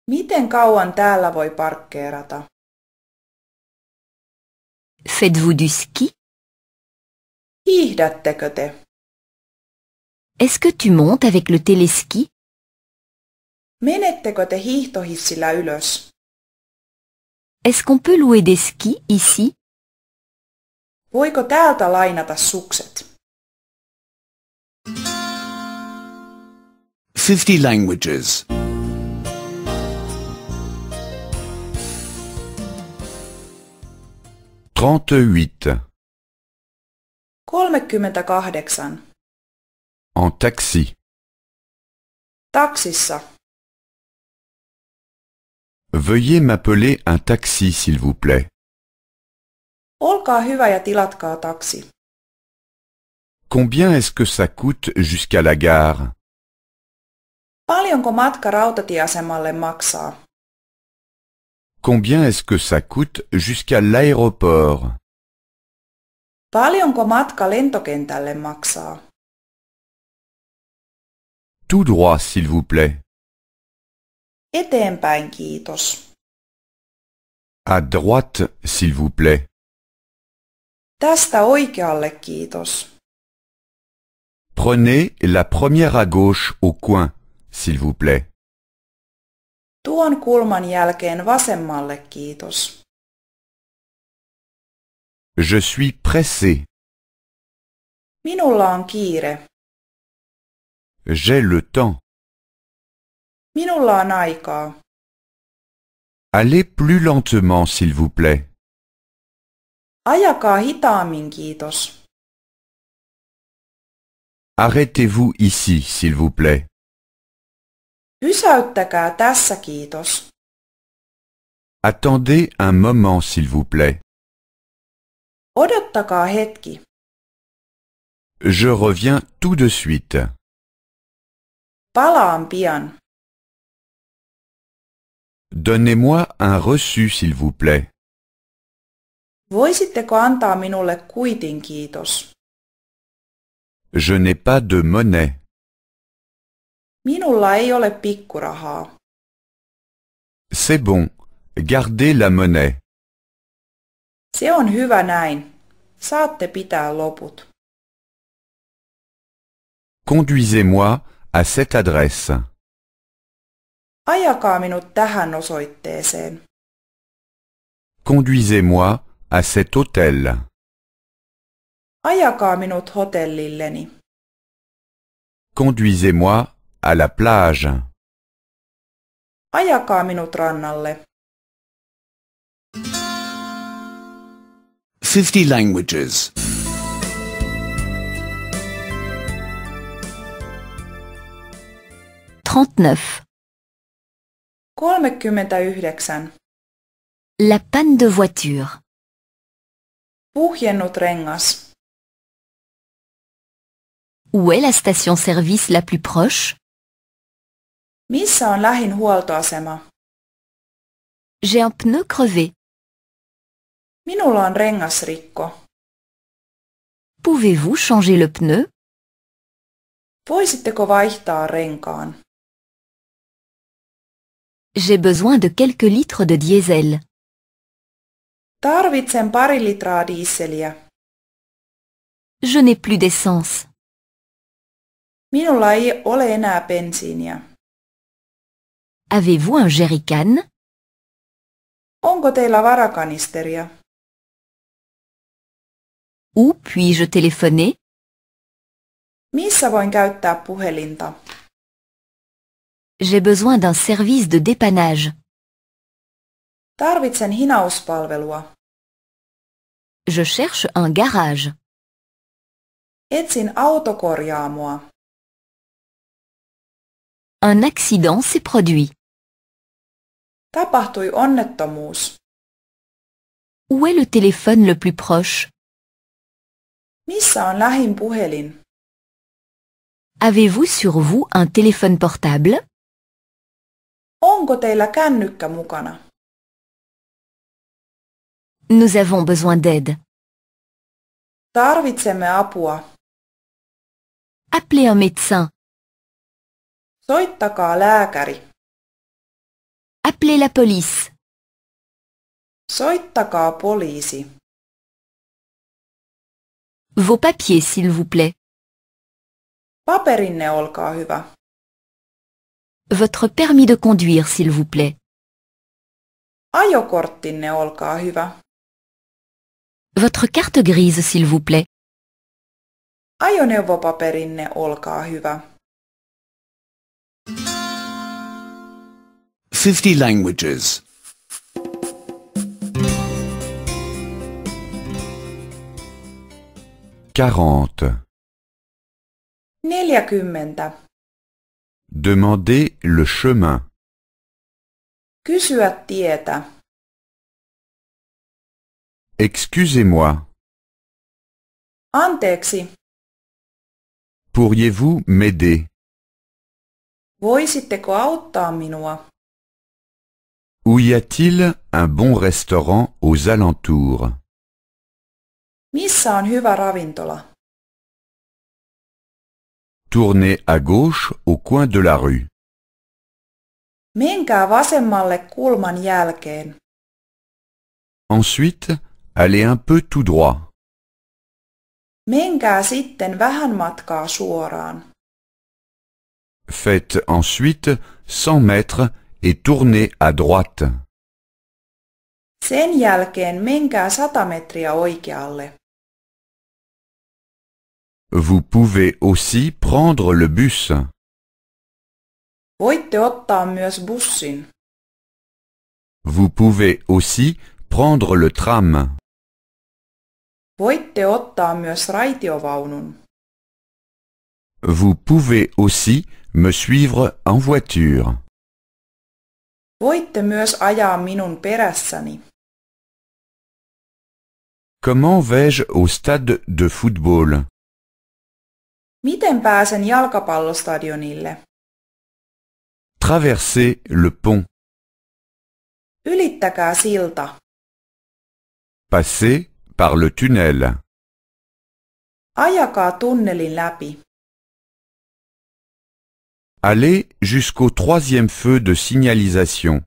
Speaker 1: Miten kauan täällä voi parkkeerata? Faites-vous du ski? Hiihdättekö te? Est-ce que tu montes avec le téléski?
Speaker 2: Menettekö te hiihtohissillä ylös?
Speaker 1: Est-ce qu'on peut louer des skis ici?
Speaker 2: Voiko täältä lainata sukset?
Speaker 3: 50 languages.
Speaker 6: Trente-huit.
Speaker 2: Kolmekymmentäkahdeksan.
Speaker 1: En taxi. Taksissa. Veuillez m'appeler un taxi, s'il vous plaît.
Speaker 2: Olkaa hyvä ja tilatkaa taksi.
Speaker 6: Combien est-ce que ça coûte jusqu'à la gare
Speaker 2: Paljonko matka rautatieasemalle maksaa?
Speaker 6: Combien est-ce que ça coûte jusqu'à l'aéroport
Speaker 2: Paljonko matka lentokentälle maksaa?
Speaker 1: Tout droit, s'il vous plaît. Eteenpäin, kiitos. À droite, s'il vous plaît. Tästä oikealle, kiitos.
Speaker 6: Prenez la première à gauche au coin, s'il vous plaît.
Speaker 2: Tuon kulman jälkeen vasemmalle, kiitos.
Speaker 1: Je suis pressé. Minulla on kiire. J'ai le temps. Minulla on aikaa. Allez plus lentement, s'il vous plaît. Ajakaa hitaammin, kiitos.
Speaker 6: Arrêtez-vous ici, s'il vous plaît.
Speaker 2: Pysäyttäkää tässä, kiitos.
Speaker 6: Attendez un moment, s'il vous plaît.
Speaker 1: Odottakaa hetki. Je reviens tout de suite. Palaan pian. Donnez-moi un reçu, s'il vous plaît.
Speaker 2: Voisitteko antaa minulle kuitin, kiitos?
Speaker 6: Je n'ai pas de monnaie.
Speaker 2: Minulla ei ole pikkurahaa.
Speaker 1: C'est bon. Gardez la monnaie. Se on hyvä näin. Saatte pitää loput.
Speaker 6: Conduisez-moi à cette adresse.
Speaker 2: Ajakaa minut tähän osoitteeseen.
Speaker 6: Conduisez-moi à cet hôtel.
Speaker 2: Ajakaa minut hotellilleni.
Speaker 1: Conduisez-moi à la plage.
Speaker 2: Ajakaa minut rannalle.
Speaker 3: 50 languages.
Speaker 5: 39.
Speaker 1: La panne de voiture. rengas. Où est la station-service la plus proche? lähin huoltoasema? J'ai un pneu crevé. Minulla on Pouvez-vous changer le pneu? Voisitteko vaihtaa renkaan? J'ai besoin de quelques litres de diesel.
Speaker 2: Tarvitsen pari
Speaker 1: Je n'ai plus d'essence. Minulla ei ole enää Avez-vous un jerrycan? Onko teillä varakanisteria? Où puis-je téléphoner?
Speaker 2: Missä voin käyttää puhelinta?
Speaker 1: J'ai besoin d'un service de dépannage. Je cherche un garage. Un accident s'est produit. Où est le téléphone le plus proche? Avez-vous sur vous un téléphone portable? Onko teillä kännykkä mukana? Nous avons besoin d'aide. Tarvitsemme apua. Appelez un médecin. Soittakaa lääkäri. Appelez la police. Soittakaa poliisi. Vos papiers, s'il vous plaît. Paperinne, olkaa hyvä. Votre permis de conduire, s'il vous plaît. Ajokorttinne, olkaa hyvä. Votre carte grise, s'il vous plaît.
Speaker 2: Ajoneuvopaperinne, olkaa hyvä.
Speaker 3: 50 languages. 40
Speaker 2: 40
Speaker 6: Demandez le chemin.
Speaker 1: Kysyä tietä. Excusez-moi. Anteeksi.
Speaker 6: Pourriez-vous m'aider?
Speaker 2: Voisitteko auttaa minua?
Speaker 6: Où y a-t-il un bon restaurant aux alentours?
Speaker 1: Missä on hyvä ravintola?
Speaker 6: Tournez à gauche au coin de la rue.
Speaker 2: Menkää vasemmalle kulman jälkeen.
Speaker 6: Ensuite, allez un peu tout droit.
Speaker 2: Menkää sitten vähän matkaa suoraan.
Speaker 6: Faites ensuite 100 mètres et tournez à droite.
Speaker 2: Sen jälkeen menkää 100 metriä oikealle.
Speaker 6: Vous pouvez aussi prendre le bus. Vous pouvez aussi prendre le tram. Vous pouvez aussi me suivre en voiture. Comment vais-je au stade de football
Speaker 2: Miten pääsen jalkapallostadionille?
Speaker 6: Traverser le pont.
Speaker 1: Ylittäkää silta. Passer
Speaker 6: par le tunnel.
Speaker 2: Ajakaa tunnelin läpi.
Speaker 6: Allez jusqu'au troisième feu de signalisation.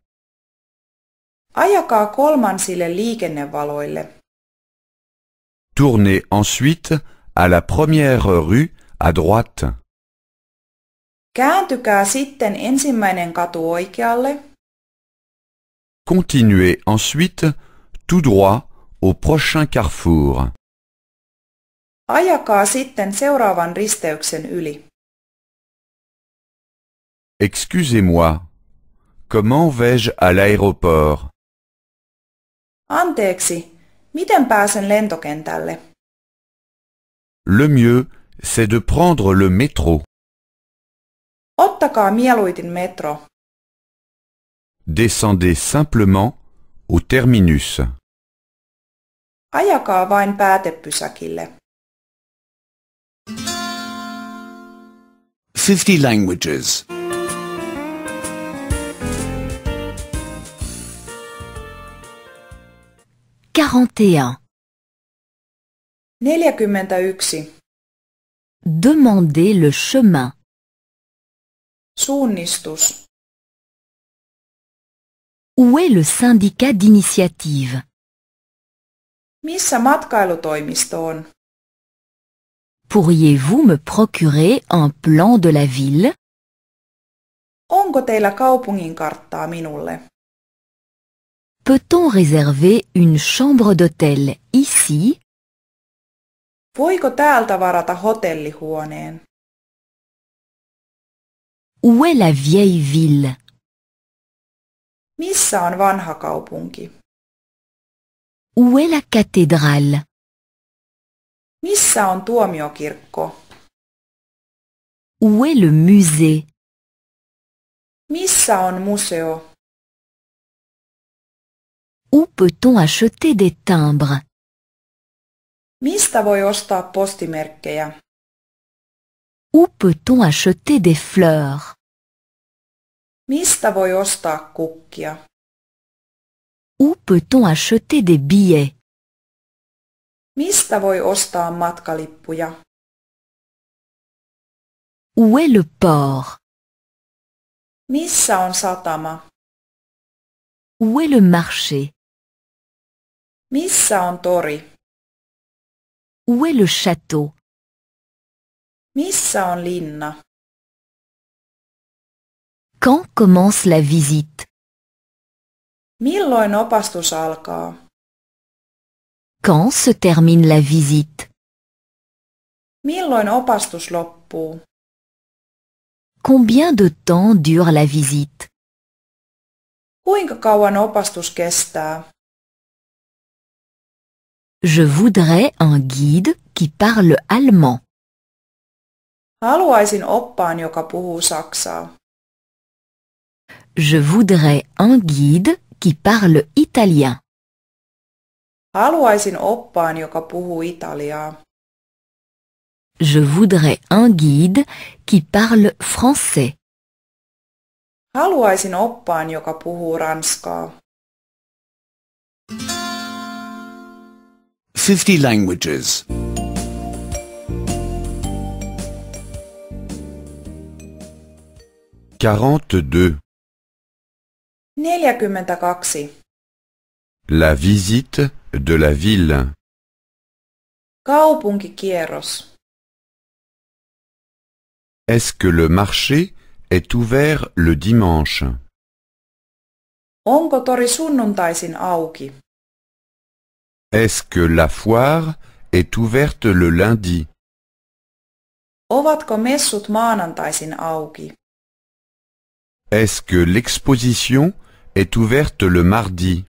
Speaker 2: Ajakaa kolmansille liikennevaloille.
Speaker 6: Tournez ensuite à la première rue à droite.
Speaker 2: Kääntykää sitten ensimmäinen katu oikealle.
Speaker 6: Continuez ensuite tout droit au prochain carrefour.
Speaker 2: Ajakaa sitten seuraavan risteyksen
Speaker 1: yli.
Speaker 6: Excusez-moi, comment vais-je à l'aéroport
Speaker 2: Anteeksi, miten pääsen lentokentälle?
Speaker 6: Le mieux c'est de prendre le métro.
Speaker 2: Ottakaa mieluiten metro.
Speaker 6: Descendez simplement au terminus.
Speaker 2: Ajakaa vain päätepysäkille.
Speaker 3: 50 languages.
Speaker 5: 41
Speaker 2: 41
Speaker 1: Demandez le chemin. Suunnistus. Où est le syndicat d'initiative?
Speaker 5: Pourriez-vous me procurer un plan de la ville? Peut-on réserver une chambre d'hôtel
Speaker 1: ici
Speaker 2: Voiko täältä varata hotellihuoneen?
Speaker 1: Où est la vieille ville? Missä on vanha kaupunki? Où est la cathédrale? Missä on tuomiokirkko? Où est le musée? Missä on museo? Où peut-on acheter des timbres? Mistä voi ostaa postimerkkejä? Où peut-on acheter des fleurs?
Speaker 2: Mistä voi ostaa kukkia?
Speaker 1: Où peut-on acheter des billets? Mistä voi ostaa matkalippuja? Où est le port? Missä on satama? Où est le marché? Missä on tori? Où est le château? Missä on linna? Quand commence la visite? Milloin opastus alkaa? Quand se termine la visite?
Speaker 2: Milloin opastus loppuu?
Speaker 1: Combien de temps dure la visite? Kuinka kauan opastus kestää? Je voudrais un guide qui parle allemand.
Speaker 2: Haluaisin oppaan, joka puhuu saksaa.
Speaker 1: Je voudrais un guide qui parle italien.
Speaker 2: Haluaisin oppaan, joka puhuu italiaa.
Speaker 1: Je voudrais un guide qui parle français.
Speaker 2: Haluaisin oppaan, joka puhuu ranskaa.
Speaker 3: 50 languages. 42.
Speaker 2: 42.
Speaker 6: La visite de la ville.
Speaker 1: Kaupunkikierros.
Speaker 6: Est-ce que le marché est ouvert le dimanche?
Speaker 2: Onko tori sunnuntaisin auki?
Speaker 6: Est-ce que la foire est ouverte le lundi?
Speaker 2: Ovatko messut maanantaisin auki?
Speaker 6: Est-ce que l'exposition est ouverte le mardi?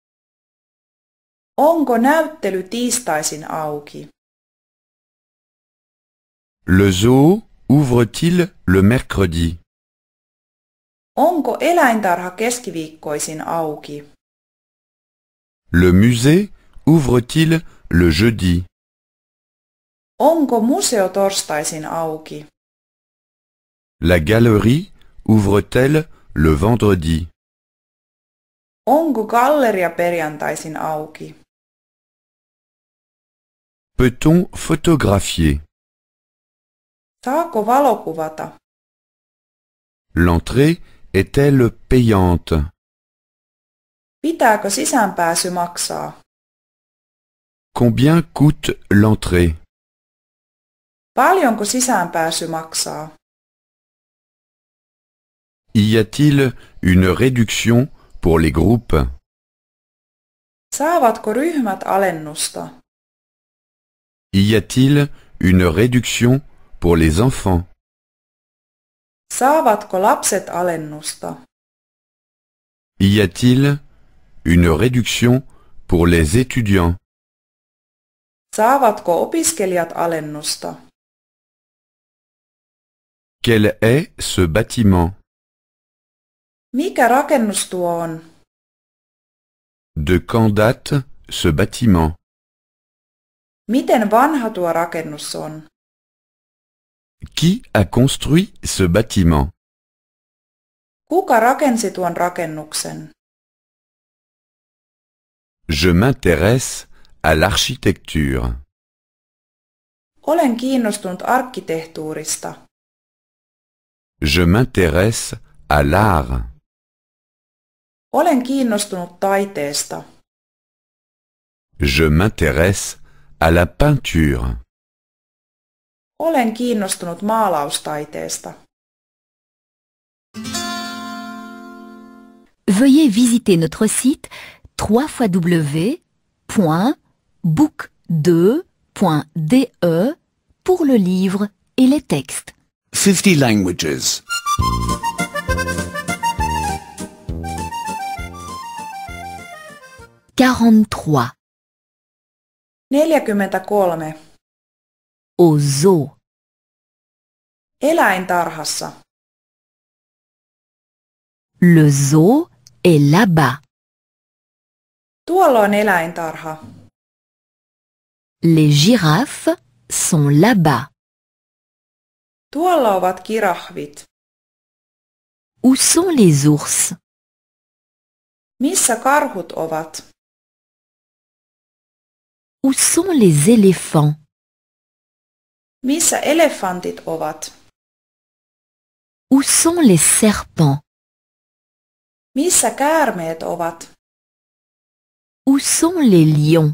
Speaker 2: Onko näyttely tiistaisin auki?
Speaker 6: Le zoo ouvre-t-il le mercredi?
Speaker 2: Onko eläintarha keskiviikkoisin auki?
Speaker 6: Le musée Ouvre-t-il le jeudi
Speaker 2: Onko museo torstaisin auki
Speaker 6: La galerie ouvre-t-elle le vendredi
Speaker 2: Onko galleria perjantaisin auki
Speaker 1: Peut-on photographier Saako valokuvata L'entrée est-elle payante Pitääkö sisäänpääsy maksaa Combien
Speaker 6: coûte l'entrée? Y a-t-il une réduction pour les groupes? Y a-t-il une réduction pour les enfants?
Speaker 2: Y
Speaker 6: a-t-il une réduction pour les étudiants?
Speaker 2: Saavatko opiskelijat alennusta?
Speaker 6: Quel est ce bâtiment?
Speaker 1: Mikä rakennus tuo on?
Speaker 6: De quand date ce bâtiment?
Speaker 2: Miten vanha tuo rakennus on?
Speaker 6: Qui a construit ce bâtiment?
Speaker 2: Kuka rakensi tuon rakennuksen?
Speaker 6: Je m'intéresse à l'architecture.
Speaker 1: Olen kiinnostunut arkkitehtuurista. Je m'intéresse à l'art.
Speaker 2: Olen kiinnostunut taiteesta.
Speaker 6: Je m'intéresse à la peinture.
Speaker 2: Olen kiinnostunut maalaustaiteesta.
Speaker 5: Veuillez visiter notre site www book2.de pour le livre et les textes.
Speaker 3: 50 languages.
Speaker 5: 43.
Speaker 1: 43. Au zoo. Eläintarhassa. Le zoo est là-bas. Tuolla on eläintarha. Les girafes sont là-bas. Tuolla ovat kirahvit. Où sont les ours? Missä karhut ovat? Où sont les éléphants? Missä elefantit ovat? Où sont les serpents? Missä käärmeet ovat? Où sont les lions?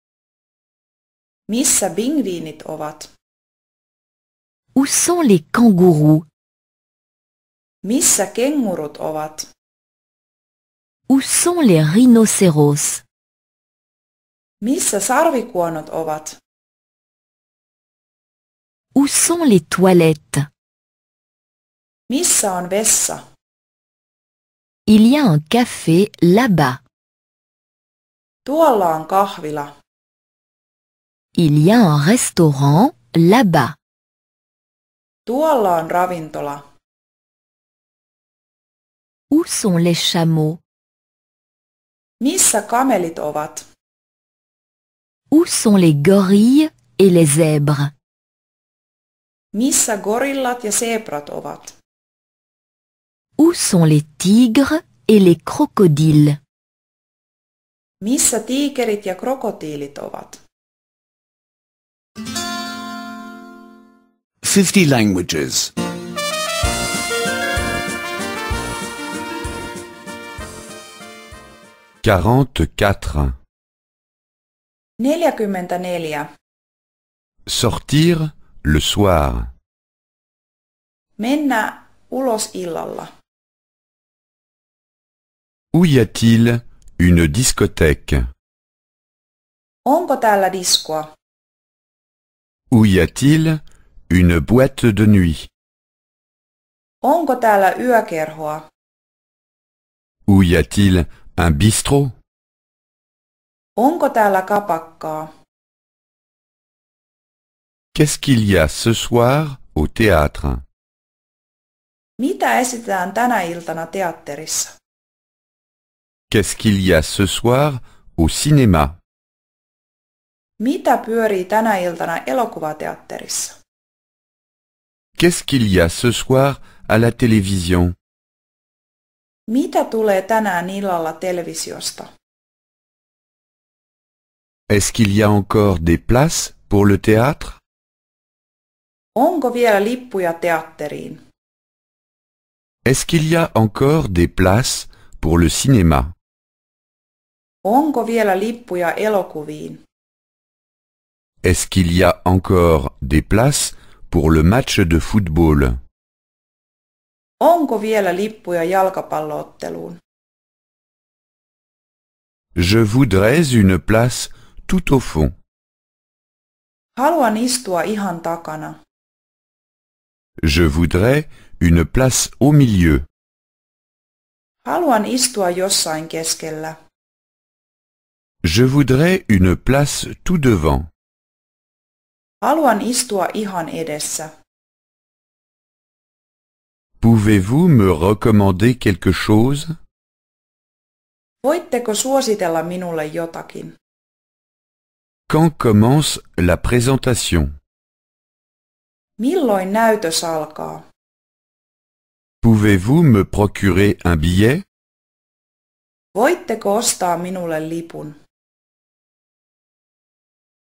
Speaker 1: Missä pingviinit ovat? Où sont les kangourous? Missä kengurut ovat? Où sont les rhinocéros? Missä sarvikuonot ovat? Où sont les toilettes? Missä on vessa? Il y a un café là-bas. Tuolla on kahvila. Il y a un restaurant là-bas. Tuolla on ravintola. Où sont les chameaux?
Speaker 2: Missä kamelit ovat?
Speaker 1: Où sont les
Speaker 5: gorilles et les zèbres?
Speaker 2: Missä gorillat ja zebrat ovat?
Speaker 5: Où sont les tigres et les crocodiles?
Speaker 2: Missä tigerit ja krokotiilit ovat?
Speaker 3: 50 languages.
Speaker 6: 44.
Speaker 2: 44.
Speaker 1: Sortir le soir. Mennä ulos illalla. Où y
Speaker 6: a-t-il une discothèque
Speaker 2: Onko täällä diskoa?
Speaker 6: Où y a-t-il une boîte de nuit.
Speaker 1: Onko täällä yökerhoa? Où y a-t-il un bistrot? Onko täällä kapakkaa? Qu'est-ce qu'il y a ce soir au théâtre?
Speaker 2: Mitä esitetään tänä iltana teatterissa?
Speaker 6: Qu'est-ce qu'il y a ce soir au cinéma?
Speaker 2: Mitä pyörii tänä iltana elokuvateatterissa?
Speaker 6: Qu'est-ce qu'il y a ce soir à la télévision
Speaker 2: Mitä tulee tänään televisiosta?
Speaker 6: Est-ce qu'il y a encore des places pour le théâtre
Speaker 2: Onko vielä lippuja teatteriin?
Speaker 6: Est-ce qu'il y a encore des places pour le cinéma
Speaker 2: Onko vielä lippuja elokuviin?
Speaker 6: Est-ce qu'il y a encore des places pour le match de football.
Speaker 2: Onko vielä lippuja jalkapallootteluun?
Speaker 6: Je voudrais une place tout au fond.
Speaker 2: Haluan istua ihan takana.
Speaker 6: Je voudrais une place au milieu.
Speaker 2: Haluan istua jossain keskellä.
Speaker 6: Je voudrais une place tout devant.
Speaker 1: Haluan istua ihan edessä.
Speaker 6: Pouvez-vous me recommander quelque chose?
Speaker 2: Voitteko suositella minulle jotakin?
Speaker 6: Quand commence la présentation?
Speaker 2: Milloin näytös alkaa?
Speaker 6: Pouvez-vous me procurer un billet?
Speaker 2: Voitteko ostaa minulle lipun?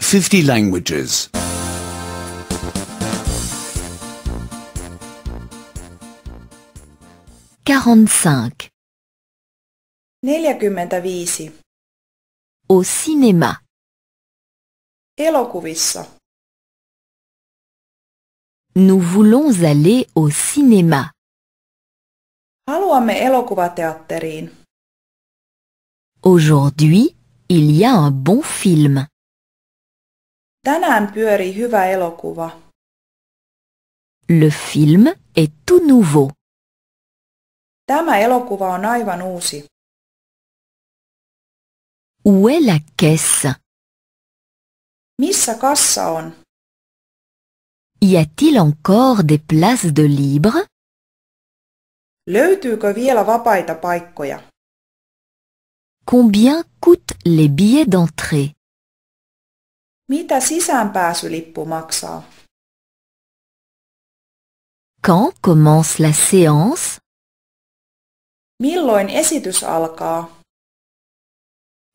Speaker 3: 50 languages.
Speaker 5: 45.
Speaker 2: 45.
Speaker 1: Au cinéma.
Speaker 2: Elokuvissa.
Speaker 1: Nous voulons aller au cinéma. Haluamme elokuvateatteriin. Aujourd'hui, il y a un bon film.
Speaker 2: Tänään pyörii hyvä elokuva.
Speaker 1: Le film est tout nouveau.
Speaker 2: Tämä elokuva on aivan uusi.
Speaker 1: Où est la caisse? Missä
Speaker 2: kassa on?
Speaker 1: Y a-t-il encore des places de libre?
Speaker 2: Löytyykö vielä vapaita paikkoja?
Speaker 1: Combien coûtent les billets d'entrée? Mitä sisäänpääsylippu maksaa? Quand commence la séance? Milloin esitys alkaa?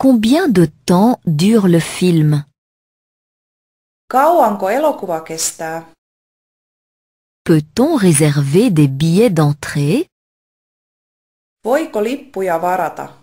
Speaker 1: Combien de temps dure le film?
Speaker 2: Kauanko elokuva kestää?
Speaker 1: Peut-on réserver des billets d'entrée?
Speaker 2: Voiko lippuja varata?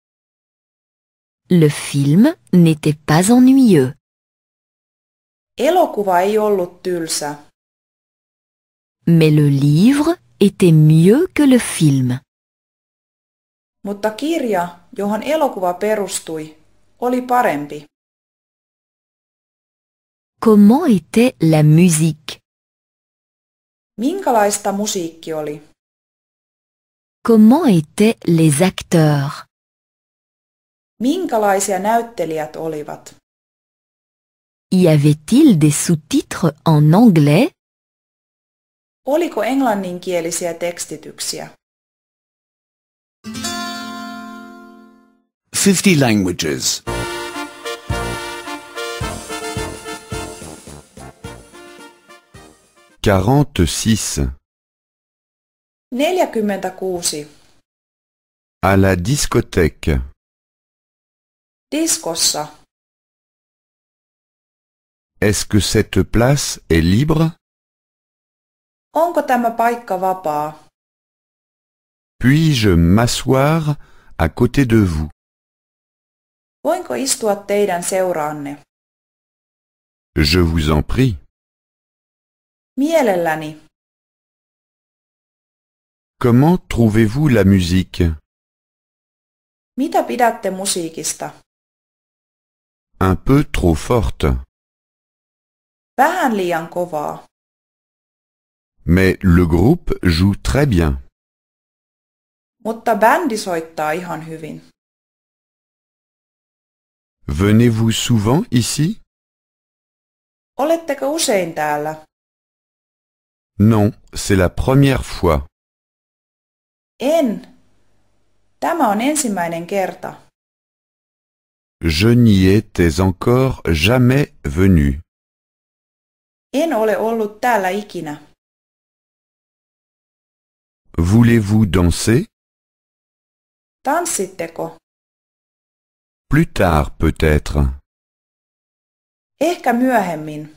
Speaker 1: Le film n'était pas ennuyeux.
Speaker 2: Elokuva ei ollut
Speaker 5: Mais le livre était mieux que le film.
Speaker 1: Comment était la musique?
Speaker 2: musiikki oli?
Speaker 1: Comment étaient les acteurs?
Speaker 2: Minkälaisia näyttelijät olivat?
Speaker 1: Y avait-il des sous-titres en anglais?
Speaker 2: Oliko englanninkielisiä tekstityksiä?
Speaker 3: 50 languages.
Speaker 6: Quarante-six.
Speaker 1: À la discothèque. Diskossa. Est-ce que cette place est libre?
Speaker 2: Onko tämä paikka vapaa?
Speaker 6: Puis-je m'asseoir à côté de vous?
Speaker 2: Voinko istua teidän
Speaker 1: seuraanne? Je vous en prie. Mielelläni. Comment trouvez-vous la musique? Mitä pidätte musiikista? Un peu trop forte. Vähän liian kovaa. Mais le groupe joue très bien. Mutta bändi soittaa ihan hyvin. Venez-vous souvent ici? Oletteko usein täällä?
Speaker 6: Non, c'est la première fois.
Speaker 2: En. Tämä on ensimmäinen kerta.
Speaker 6: Je n'y étais encore jamais venu.
Speaker 2: En ole ollut täällä ikinä.
Speaker 1: Voulez-vous danser? Tanssitteko? Plus tard peut-être. Ehkä myöhemmin.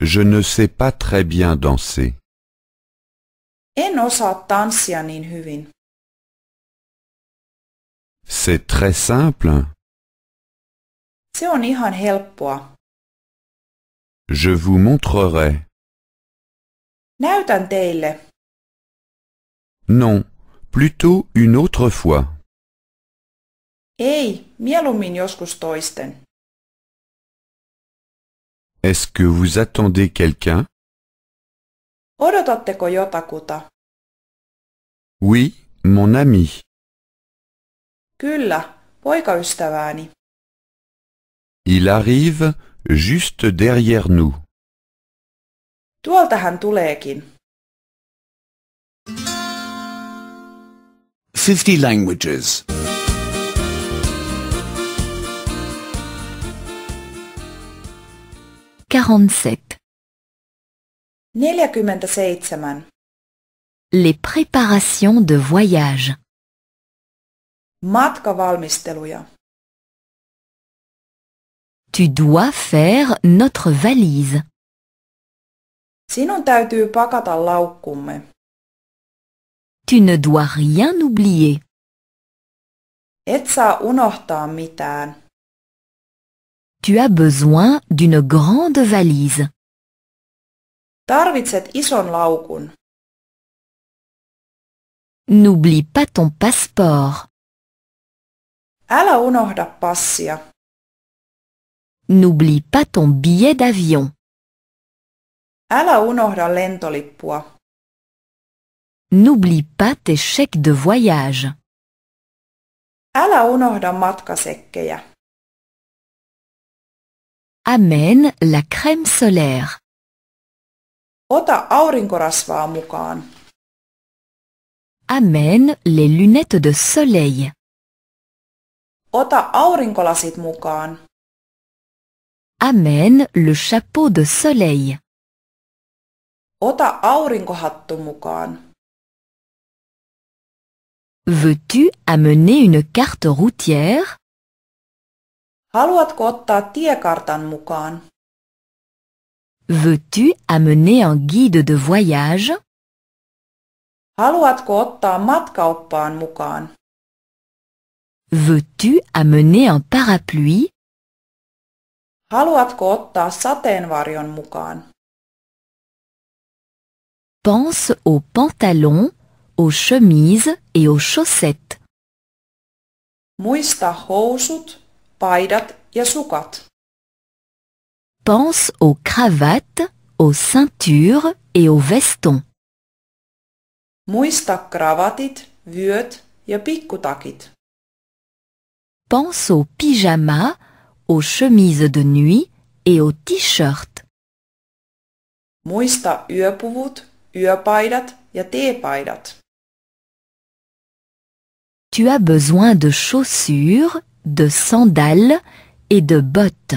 Speaker 6: Je ne sais pas très bien danser.
Speaker 1: En osaa tanssia niin hyvin. C'est très simple. Se on ihan helppoa. Je vous montrerai. Näytän teille. Non, plutôt une autre fois. Ei, mieluummin joskus toisten. Est-ce que vous attendez quelqu'un? Odotatteko jotakuta? Oui, mon ami. Kyllä, poikaystävääni.
Speaker 6: Il arrive juste derrière nous.
Speaker 2: Tuolta hän tuleekin.
Speaker 3: 50 languages.
Speaker 5: 47.
Speaker 2: 47.
Speaker 5: Les préparations de voyage
Speaker 1: matkavalmisteluja. Tu dois faire notre valise.
Speaker 2: Sinun täytyy pakata laukkumme.
Speaker 1: Tu ne dois rien oublier.
Speaker 2: Et saa unohtaa mitään.
Speaker 1: Tu as besoin d'une grande valise. Tarvitset ison laukun. N'oublie pas ton passeport. Älä unohda passia. N'oublie pas ton billet d'avion.
Speaker 2: Älä unohda lentolippua.
Speaker 1: N'oublie pas tes chèques de voyage.
Speaker 2: Älä unohda matkasekkejä.
Speaker 1: Amène la crème solaire.
Speaker 2: Ota aurinkorasvaa mukaan.
Speaker 5: Amène les lunettes de soleil.
Speaker 2: Ota aurinkolasit mukaan.
Speaker 1: Amen, le chapeau de soleil. Ota aurinkohattu mukaan.
Speaker 5: Veux-tu amener une carte routière?
Speaker 2: Haluatko ottaa tiekartan mukaan?
Speaker 5: Veux-tu amener un guide de voyage?
Speaker 2: Haluatko ottaa matkaoppaan mukaan?
Speaker 1: Veux-tu amener un parapluie?
Speaker 2: Haluatko ottaa sateenvarjon mukaan?
Speaker 5: Pense au pantalon, aux chemises et aux chaussettes.
Speaker 2: Muista housut, paidat ja sukat.
Speaker 1: Pense aux cravates, aux ceintures
Speaker 5: et aux vestons.
Speaker 2: Muista kravatit, vyöt ja pikkutakit.
Speaker 5: Pense aux pyjamas, aux chemises de nuit et aux t-shirts. Tu as besoin de chaussures, de sandales et de bottes.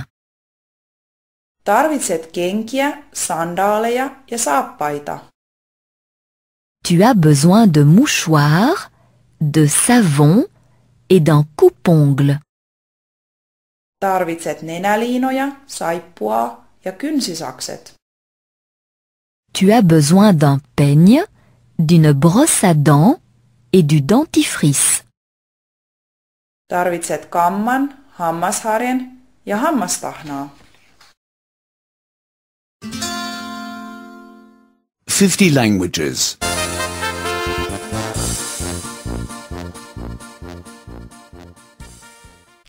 Speaker 5: Tu as besoin de mouchoirs, de savon et d'un coupongle.
Speaker 2: Tarvitset nenäliinoja, saippua ja kynsisakset.
Speaker 5: Tu as besoin d'un peigne, d'une brosse à dents et du dentifrice.
Speaker 2: Tarvitset kamman, hammasharjan ja hammastahnaa.
Speaker 3: 50 languages.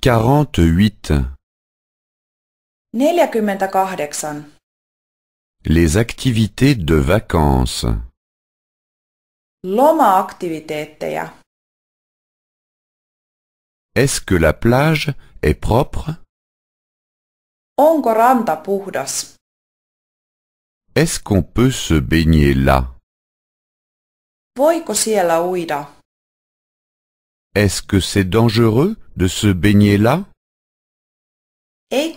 Speaker 6: 48 48 Les activités
Speaker 1: de vacances.
Speaker 2: Loma-aktiviteetteja.
Speaker 1: Est-ce que la plage est propre? Onko ranta puhdas? Est-ce qu'on peut
Speaker 6: se baigner là?
Speaker 1: Voiko siellä uida?
Speaker 6: Est-ce que c'est dangereux de se baigner là Est-ce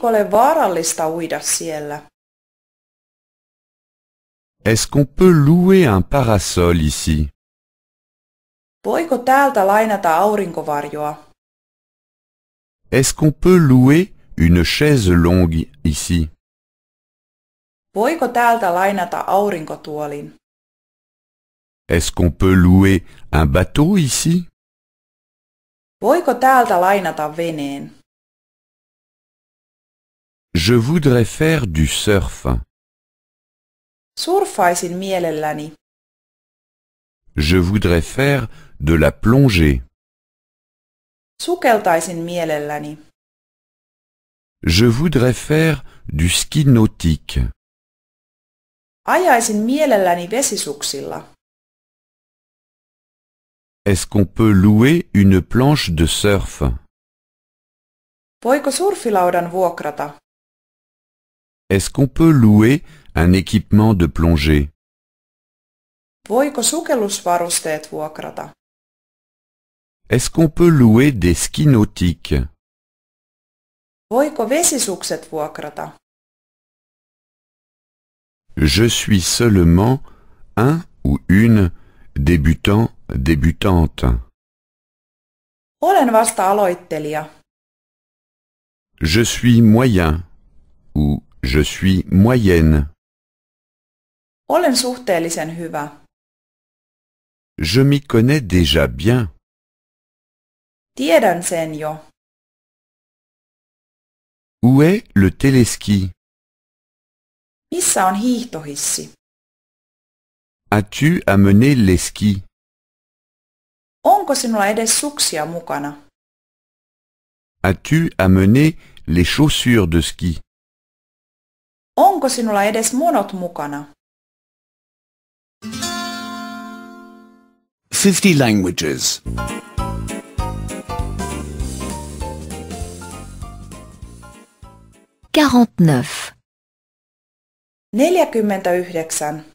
Speaker 6: qu'on peut louer un parasol ici Est-ce qu'on peut louer une chaise longue ici
Speaker 2: Voiko lainata
Speaker 6: Est-ce qu'on peut louer un bateau ici
Speaker 1: Voiko täältä lainata veneen?
Speaker 6: Je voudrais faire du surf.
Speaker 2: Surfaisin mielelläni.
Speaker 6: Je voudrais faire de la
Speaker 1: plongée.
Speaker 2: Sukeltaisin mielelläni.
Speaker 1: Je voudrais faire du ski nautique. Ajaisin mielelläni vesisuksilla.
Speaker 6: Est-ce qu'on peut louer une planche de surf Est-ce qu'on peut louer un équipement de plongée
Speaker 1: Est-ce qu'on peut louer des skis nautiques
Speaker 6: Je suis seulement un ou une Débutant, débutante.
Speaker 2: Olen vasta aloittelija.
Speaker 6: Je suis moyen ou je suis moyenne.
Speaker 2: Olen suhteellisen hyvä.
Speaker 6: Je m'y connais déjà bien.
Speaker 1: Tiedän sen jo. Où est le téléski? Missä on hiihtohissi? As-tu amené les skis?
Speaker 2: Onko sinulla edes suksia mukana?
Speaker 6: As-tu amené les chaussures de ski?
Speaker 2: Onko sinulla edes monot mukana?
Speaker 3: 50 languages.
Speaker 5: 49
Speaker 2: 49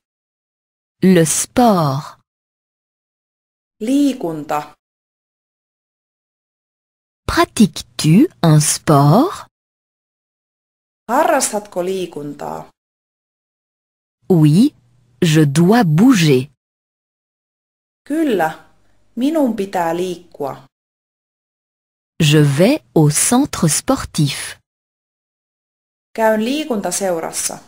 Speaker 1: le sport. Liikunta. Pratiques-tu un sport? Harrastatko liikuntaa? Oui, je dois bouger.
Speaker 2: Kyllä, minun pitää liikkua.
Speaker 1: Je vais au centre sportif. Käyn liikuntaseurassa.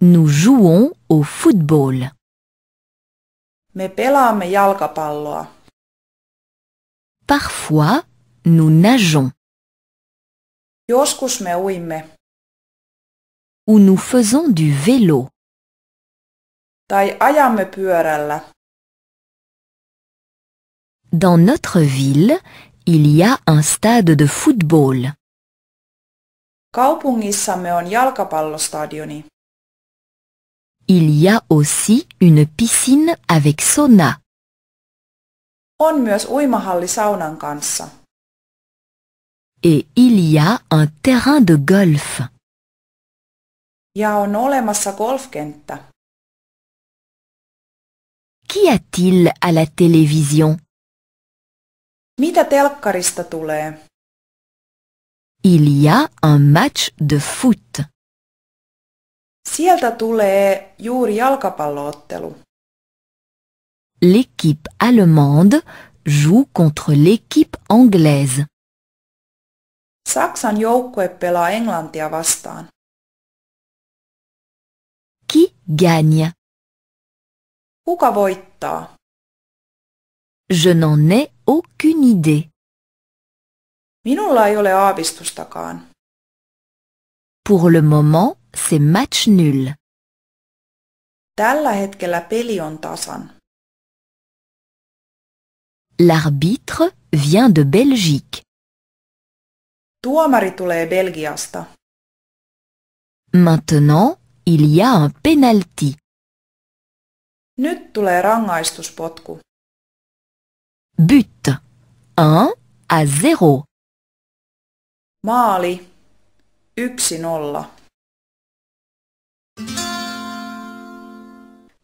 Speaker 1: Nous jouons au football. Me Parfois, nous nageons. Ou nous faisons du vélo. Dans notre ville, il y a un stade de football. Il y a aussi une piscine avec sauna. On myös uimahalli saunan kanssa. Et il y a un terrain de golf.
Speaker 2: Ja on olemassa golfkenttä.
Speaker 1: Qui a-t-il à la télévision? Mitä telkkarista tulee? Il y a un match de foot.
Speaker 2: Sieltä tulee juuri jalkapalloottelu.
Speaker 5: L'équipe allemande joue contre l'équipe anglaise.
Speaker 2: Saksan joukkue pelaa Englantia vastaan.
Speaker 1: Qui gagne? Kuka voittaa? Je n'en ai aucune idée. Minulla ei ole aavistustakaan. Pour le moment, c'est match nul. Tällä hetkellä peli on tasan. L'arbitre vient de Belgique.
Speaker 2: Tuomari tulee Belgiasta.
Speaker 1: Maintenant, il y a un penalty.
Speaker 2: Nyt tulee rangaistuspotku.
Speaker 1: But 1 à 0.
Speaker 5: Maali
Speaker 2: 1-0.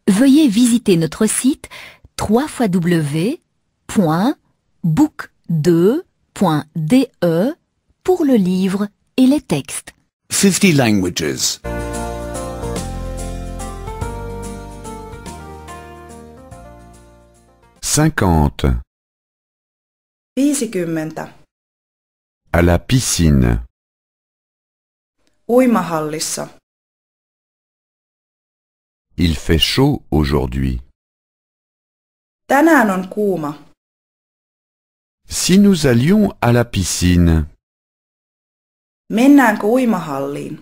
Speaker 5: veuillez visiter notre site www.book2.de pour le livre et les textes.
Speaker 3: 50 languages.
Speaker 6: Cinquante.
Speaker 2: Viisikymmentä.
Speaker 6: À la
Speaker 1: piscine. Uimahallissa. Il fait chaud aujourd'hui. Tänään on kuuma. Si nous allions à la piscine. Mennäänkö uimahalliin?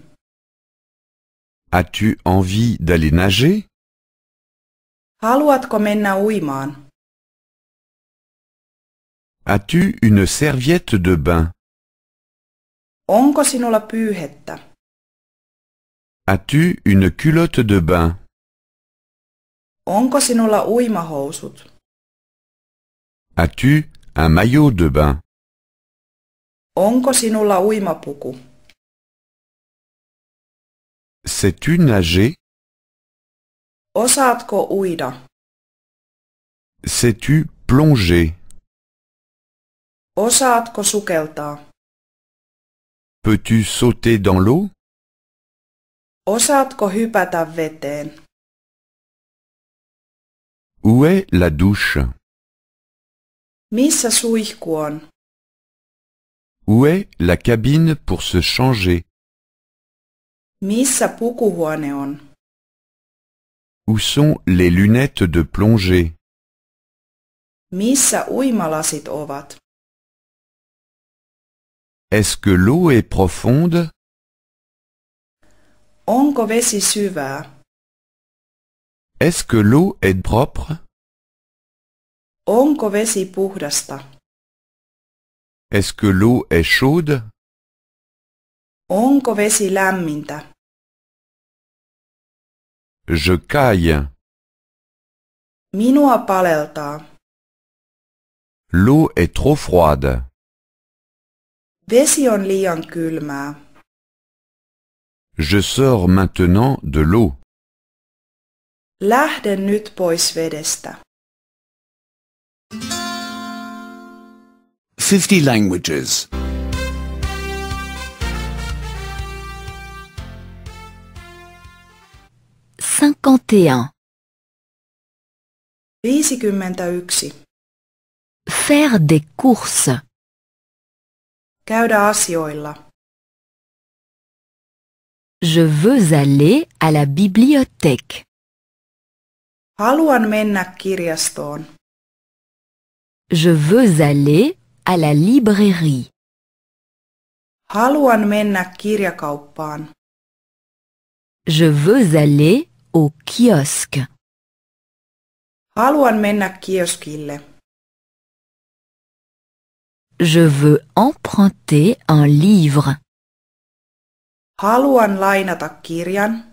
Speaker 1: As-tu envie d'aller nager? Haluatko mennä uimaan? As-tu une serviette de bain? Onko sinulla pyyhettä? As-tu une culotte de bain? Onko sinulla uimahousut? As-tu un maillot de bain? Onko sinulla uimapuku? Sais-tu nager? Osaatko uida? Sais-tu plonger? Osaatko sukeltaa? Peux-tu sauter dans l'eau? Osaatko hypätä veteen? Où est la douche Missä suihku on?
Speaker 6: Où est la cabine pour se changer
Speaker 2: Missä pukuhuone on?
Speaker 6: Où sont les lunettes de plongée
Speaker 1: Missä uimalasit ovat?
Speaker 6: Est-ce que l'eau est profonde
Speaker 1: Onko vesi syvää?
Speaker 6: Est-ce que l'eau est propre?
Speaker 1: Onko vesi puhdasta? Est-ce que l'eau est chaude? Onko vesi lämmintä? Je caille. Minua paleltaa. L'eau est trop froide. Vesi on liian kylmää.
Speaker 6: Je sors maintenant de l'eau.
Speaker 2: Lähden nyt pois vedestä.
Speaker 3: 50 languages.
Speaker 5: 51.
Speaker 2: 51.
Speaker 1: Faire des courses. Käydä
Speaker 2: asioilla.
Speaker 1: Je veux aller à la bibliothèque.
Speaker 2: Haluan mennä kirjastoon.
Speaker 1: Je veux aller à la librairie.
Speaker 2: Haluan mennä kirjakauppaan. Je veux
Speaker 1: aller au kiosque.
Speaker 2: Haluan mennä kioskille.
Speaker 1: Je veux emprunter un livre. Haluan lainata kirjan.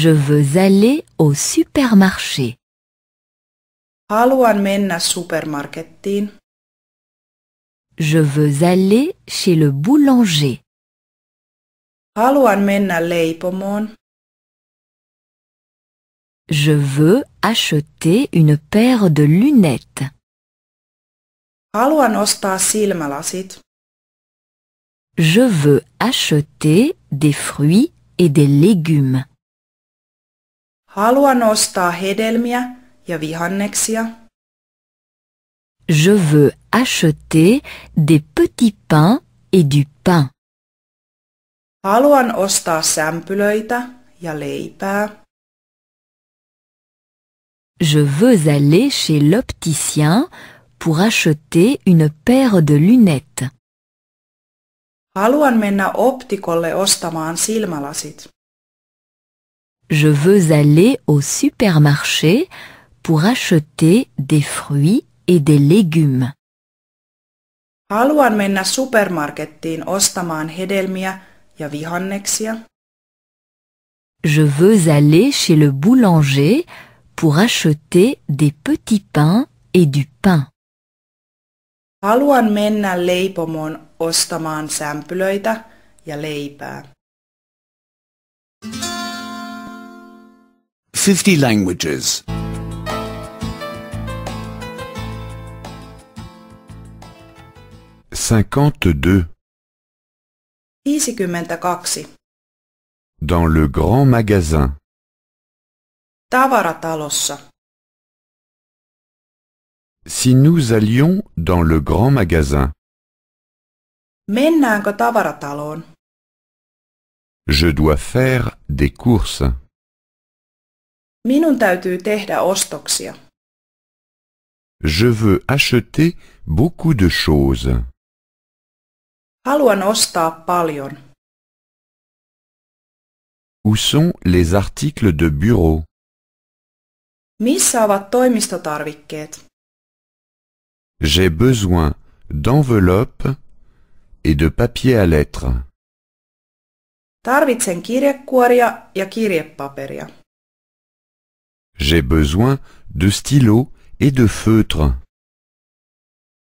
Speaker 1: Je veux aller au supermarché. Je veux aller chez le boulanger. Je veux acheter
Speaker 5: une paire de lunettes. Je veux acheter des fruits et
Speaker 1: des légumes.
Speaker 2: Haluan ostaa hedelmiä ja vihanneksia.
Speaker 1: Je veux acheter des petits pains et du pain.
Speaker 2: Haluan ostaa sämpylöitä ja leipää.
Speaker 5: Je veux aller chez l'opticien pour acheter une paire de lunettes.
Speaker 2: Haluan mennä optikolle ostamaan silmälasit.
Speaker 5: Je veux aller au supermarché pour acheter des fruits et des légumes. Haluan
Speaker 2: mennä supermarkettiin ostamaan hedelmiä ja vihanneksia.
Speaker 5: Je veux aller chez le boulanger pour acheter des petits pains et du pain. Haluan mennä
Speaker 2: leipomoon ostamaan sämpylöitä ja leipää.
Speaker 3: 50 languages.
Speaker 6: 52.
Speaker 4: Dans le grand magasin.
Speaker 1: Tavaratalossa.
Speaker 4: Si nous allions dans le grand magasin.
Speaker 2: Mennäänkö tavarataloon?
Speaker 6: Je dois faire des courses.
Speaker 2: Minun täytyy tehdä ostoksia.
Speaker 6: Je veux acheter beaucoup de choses.
Speaker 1: Haluan ostaa paljon.
Speaker 6: Où sont les articles de bureau?
Speaker 2: Missä ovat toimistotarvikkeet?
Speaker 6: J'ai besoin d'enveloppes et de papier à lettres.
Speaker 2: Tarvitsen kirjekuoria ja kirjepaperia.
Speaker 6: J'ai besoin de stylos et de feutres.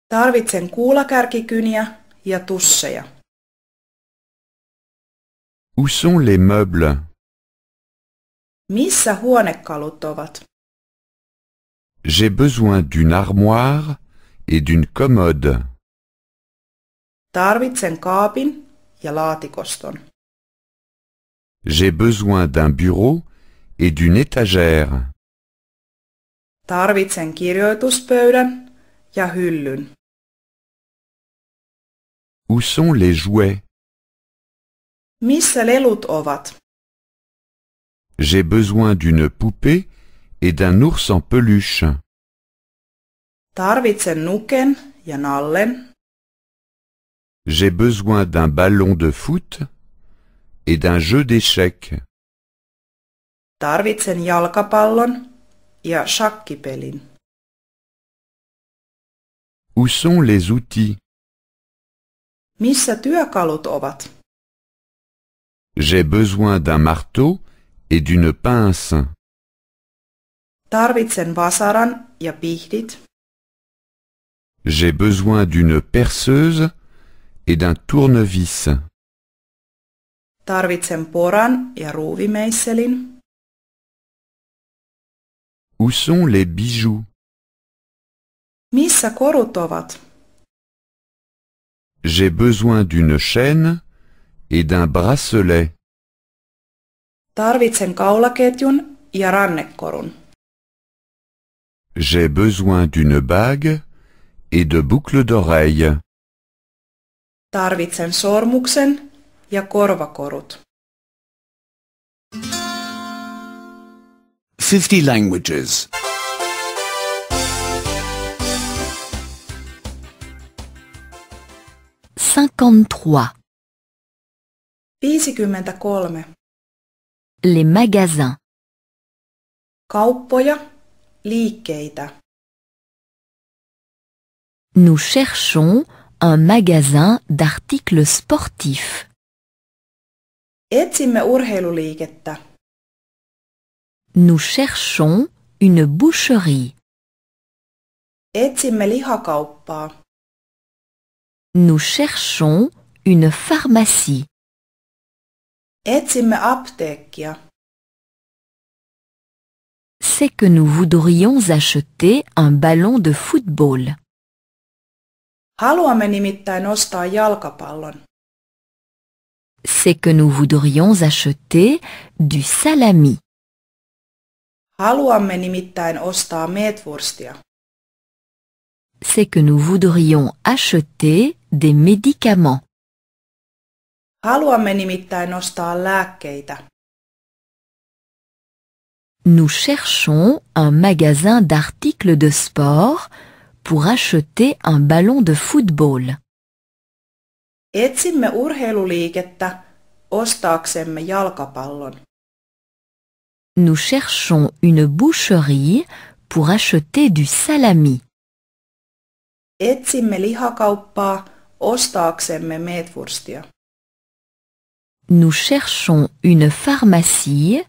Speaker 2: Tarvitsen kuulakärkikyniä
Speaker 1: ja tusseja.
Speaker 6: Où sont les meubles?
Speaker 2: Missä huonekalut ovat?
Speaker 6: J'ai besoin d'une armoire et d'une commode.
Speaker 2: Tarvitsen kaapin ja laatikoston.
Speaker 6: J'ai besoin d'un bureau et d'une étagère.
Speaker 2: Tarvitsen kirjoituspöydän ja hyllyn.
Speaker 6: Où sont les jouets?
Speaker 2: Missä lelut ovat?
Speaker 6: J'ai besoin d'une poupée et d'un ours en peluche.
Speaker 2: Tarvitsen nuken ja nallen.
Speaker 6: J'ai besoin d'un ballon de foot et d'un jeu d'échecs.
Speaker 2: Tarvitsen jalkapallon ja shakkipelin.
Speaker 1: Où sont les outils?
Speaker 2: Missä työkalut ovat?
Speaker 6: J'ai besoin d'un marteau et d'une pince.
Speaker 2: Tarvitsen vasaran ja pihdit.
Speaker 6: J'ai besoin d'une perceuse et d'un tournevis.
Speaker 2: Tarvitsen poran ja ruuvimeisselin.
Speaker 6: Où sont les bijoux
Speaker 1: Missä korut ovat?
Speaker 6: J'ai besoin d'une chaîne et d'un bracelet.
Speaker 2: Tarvitsen kaulaketjun ja rannekorun.
Speaker 6: J'ai besoin d'une bague et de boucles d'oreilles.
Speaker 2: Tarvitsen sormuksen ja korvakorut.
Speaker 3: 50 languages.
Speaker 5: 53.
Speaker 2: 53.
Speaker 1: Les magasins. Kauppoja, liikkeitä. Nous cherchons un magasin
Speaker 5: d'articles sportifs.
Speaker 2: Etsimme urheiluliikettä.
Speaker 5: Nous cherchons une boucherie.
Speaker 1: Nous cherchons une pharmacie. C'est que nous voudrions acheter
Speaker 5: un ballon de football. C'est que nous voudrions acheter du salami.
Speaker 2: Haluamme nimittäin ostaa meetwurstia.
Speaker 5: C'est que nous voudrions acheter des médicaments.
Speaker 2: Haluamme nimittäin ostaa lääkkeitä.
Speaker 5: Nous cherchons un magasin d'articles de sport pour acheter un ballon de football.
Speaker 2: Etsimme urheiluliikettä ostaaksemme jalkapallon.
Speaker 5: Nous cherchons une boucherie pour acheter du salami. Nous cherchons une pharmacie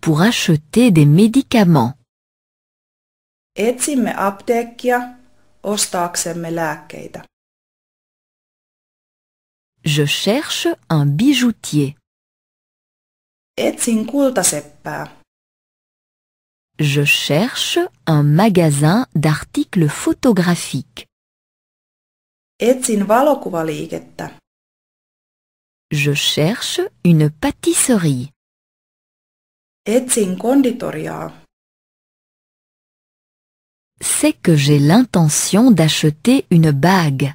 Speaker 5: pour acheter des médicaments.
Speaker 2: Etsimme apteekkia lääkkeitä.
Speaker 1: Je cherche un bijoutier.
Speaker 5: Je cherche un magasin d'articles photographiques.
Speaker 2: Je
Speaker 5: cherche une pâtisserie. C'est que j'ai l'intention d'acheter une bague.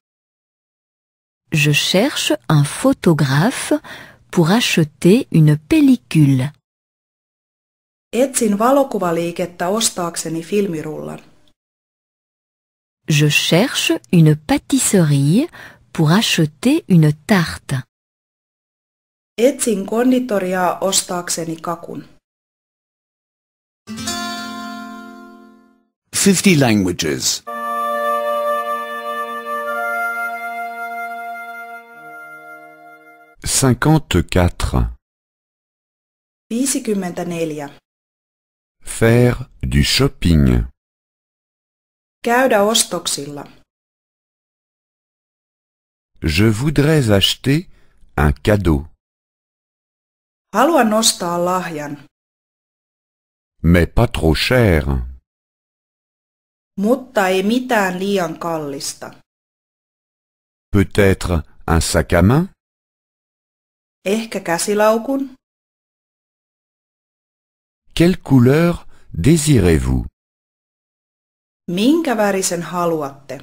Speaker 5: Je cherche un photographe pour acheter une pellicule.
Speaker 2: Etsin filmirullan.
Speaker 5: Je cherche une pâtisserie pour acheter une tarte.
Speaker 3: 50 langues
Speaker 6: 54
Speaker 2: 54
Speaker 1: Faire du shopping. Käydä ostoksilla. Je voudrais acheter un cadeau. Haluan ostaa lahjan. Mais pas trop cher. Mutta ei mitään liian kallista. Peut-être un sac à main? Ehkä käsilaukun.
Speaker 6: Quelle couleur désirez-vous?
Speaker 2: Minkä värisen haluatte?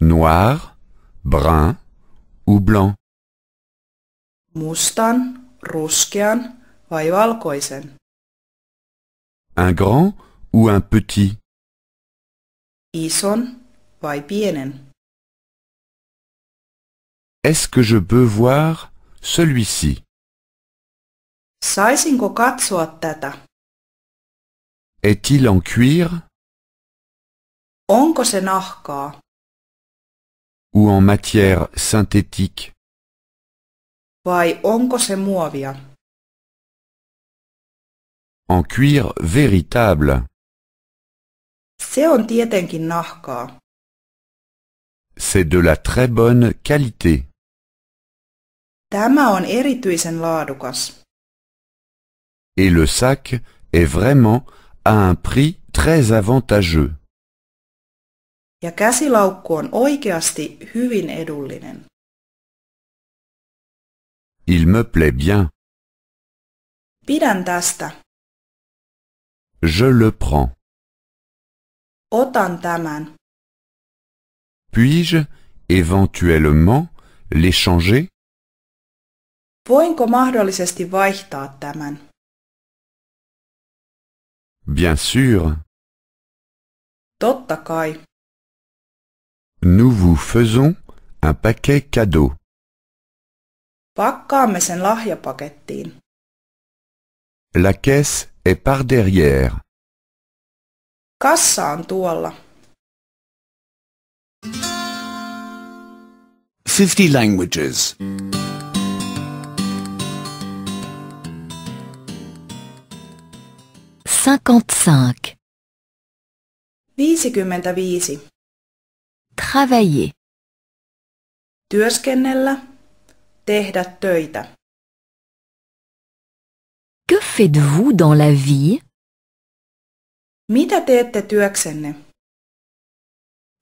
Speaker 6: Noir, brun
Speaker 4: ou blanc?
Speaker 2: Mustan, ruskean vai valkoisen?
Speaker 1: Un grand ou un petit? Ison vai pienen?
Speaker 6: Est-ce que je peux voir celui-ci?
Speaker 2: Saisinko katsoa tätä?
Speaker 6: Est-il en cuir?
Speaker 1: Onko se nahkaa? Ou en matière synthétique? Vai onko se muovia?
Speaker 6: En cuir véritable.
Speaker 1: Se on tietenkin nahkaa.
Speaker 6: C'est de la très bonne qualité. Et le sac est vraiment à un prix très avantageux.
Speaker 2: on oikeasti hyvin edullinen.
Speaker 1: Il me plaît bien. Pidän tästä. Je le prends. Otan
Speaker 2: tämän.
Speaker 6: Puis-je éventuellement l'échanger
Speaker 2: Voinko mahdollisesti vaihtaa tämän?
Speaker 1: Bien sûr. Totta kai. Nous vous faisons un paquet cadeau. Pakkaamme sen lahjapakettiin.
Speaker 6: La caisse est par derrière.
Speaker 2: Kassa on tuolla.
Speaker 3: 50 languages.
Speaker 5: 55
Speaker 1: 55 Travailler Työskennellä Tehdä töitä Que faites-vous dans la vie Mitä teette työksenne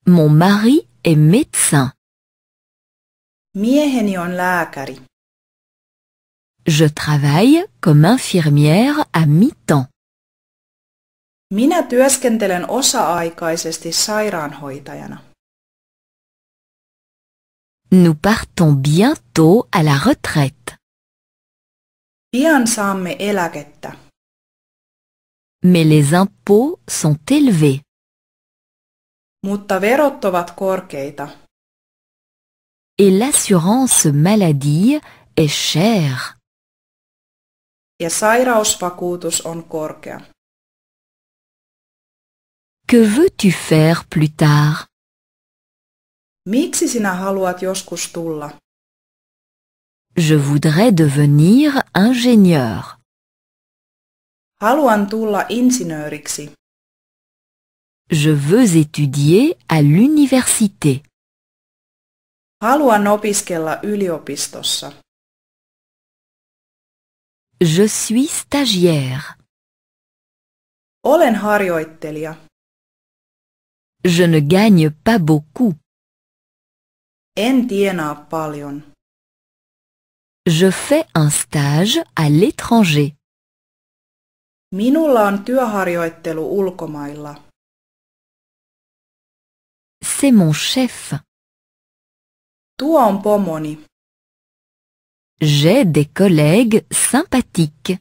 Speaker 1: Mon mari est médecin Mieheni
Speaker 2: on lääkäri
Speaker 5: Je travaille comme infirmière à mi-temps.
Speaker 2: Minä työskentelen osa-aikaisesti sairaanhoitajana.
Speaker 1: Nous partons bientôt à la retraite.
Speaker 2: Pian saamme eläkettä.
Speaker 1: Mais les impôts sont élevés.
Speaker 2: Mutta verot ovat korkeita.
Speaker 5: Et l'assurance maladie est chère.
Speaker 2: Ja sairausvakuutus
Speaker 1: on korkea. Que veux-tu faire plus tard?
Speaker 2: Miksi sinä haluat joskus tulla?
Speaker 1: Je voudrais devenir ingénieur.
Speaker 2: Haluan tulla insinööriksi.
Speaker 1: Je veux étudier à l'université.
Speaker 2: Haluan opiskella yliopistossa.
Speaker 1: Je suis stagiaire. Olen harjoittelija. Je ne gagne pas beaucoup.
Speaker 2: En tienaa paljon.
Speaker 1: Je fais un stage à l'étranger. Minulla on työharjoittelu ulkomailla. C'est mon chef. Tuo on pomoni. J'ai des collègues sympathiques.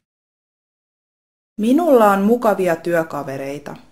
Speaker 2: Minulla on mukavia työkavereita.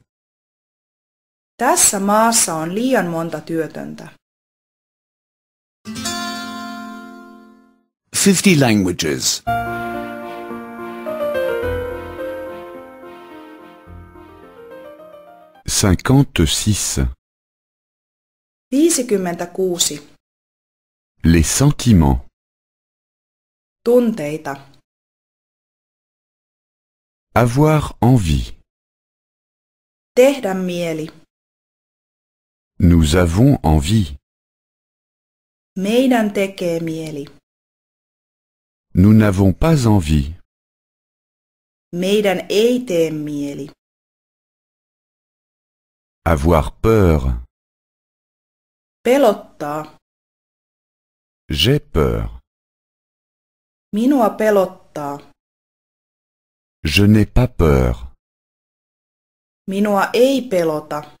Speaker 2: Tässä maassa on liian monta työtöntä.
Speaker 3: 50 languages. Cinquante-six.
Speaker 2: Viisikymmentäkuusi.
Speaker 1: Les sentiments. Tunteita. Avoir envie. Tehdä mieli. Nous avons envie. Meidän tekee mieli. Nous n'avons pas envie. Meidän ei tee mieli. Avoir peur. Pelottaa. J'ai peur. Minua pelottaa. Je n'ai pas peur. Minua ei pelota.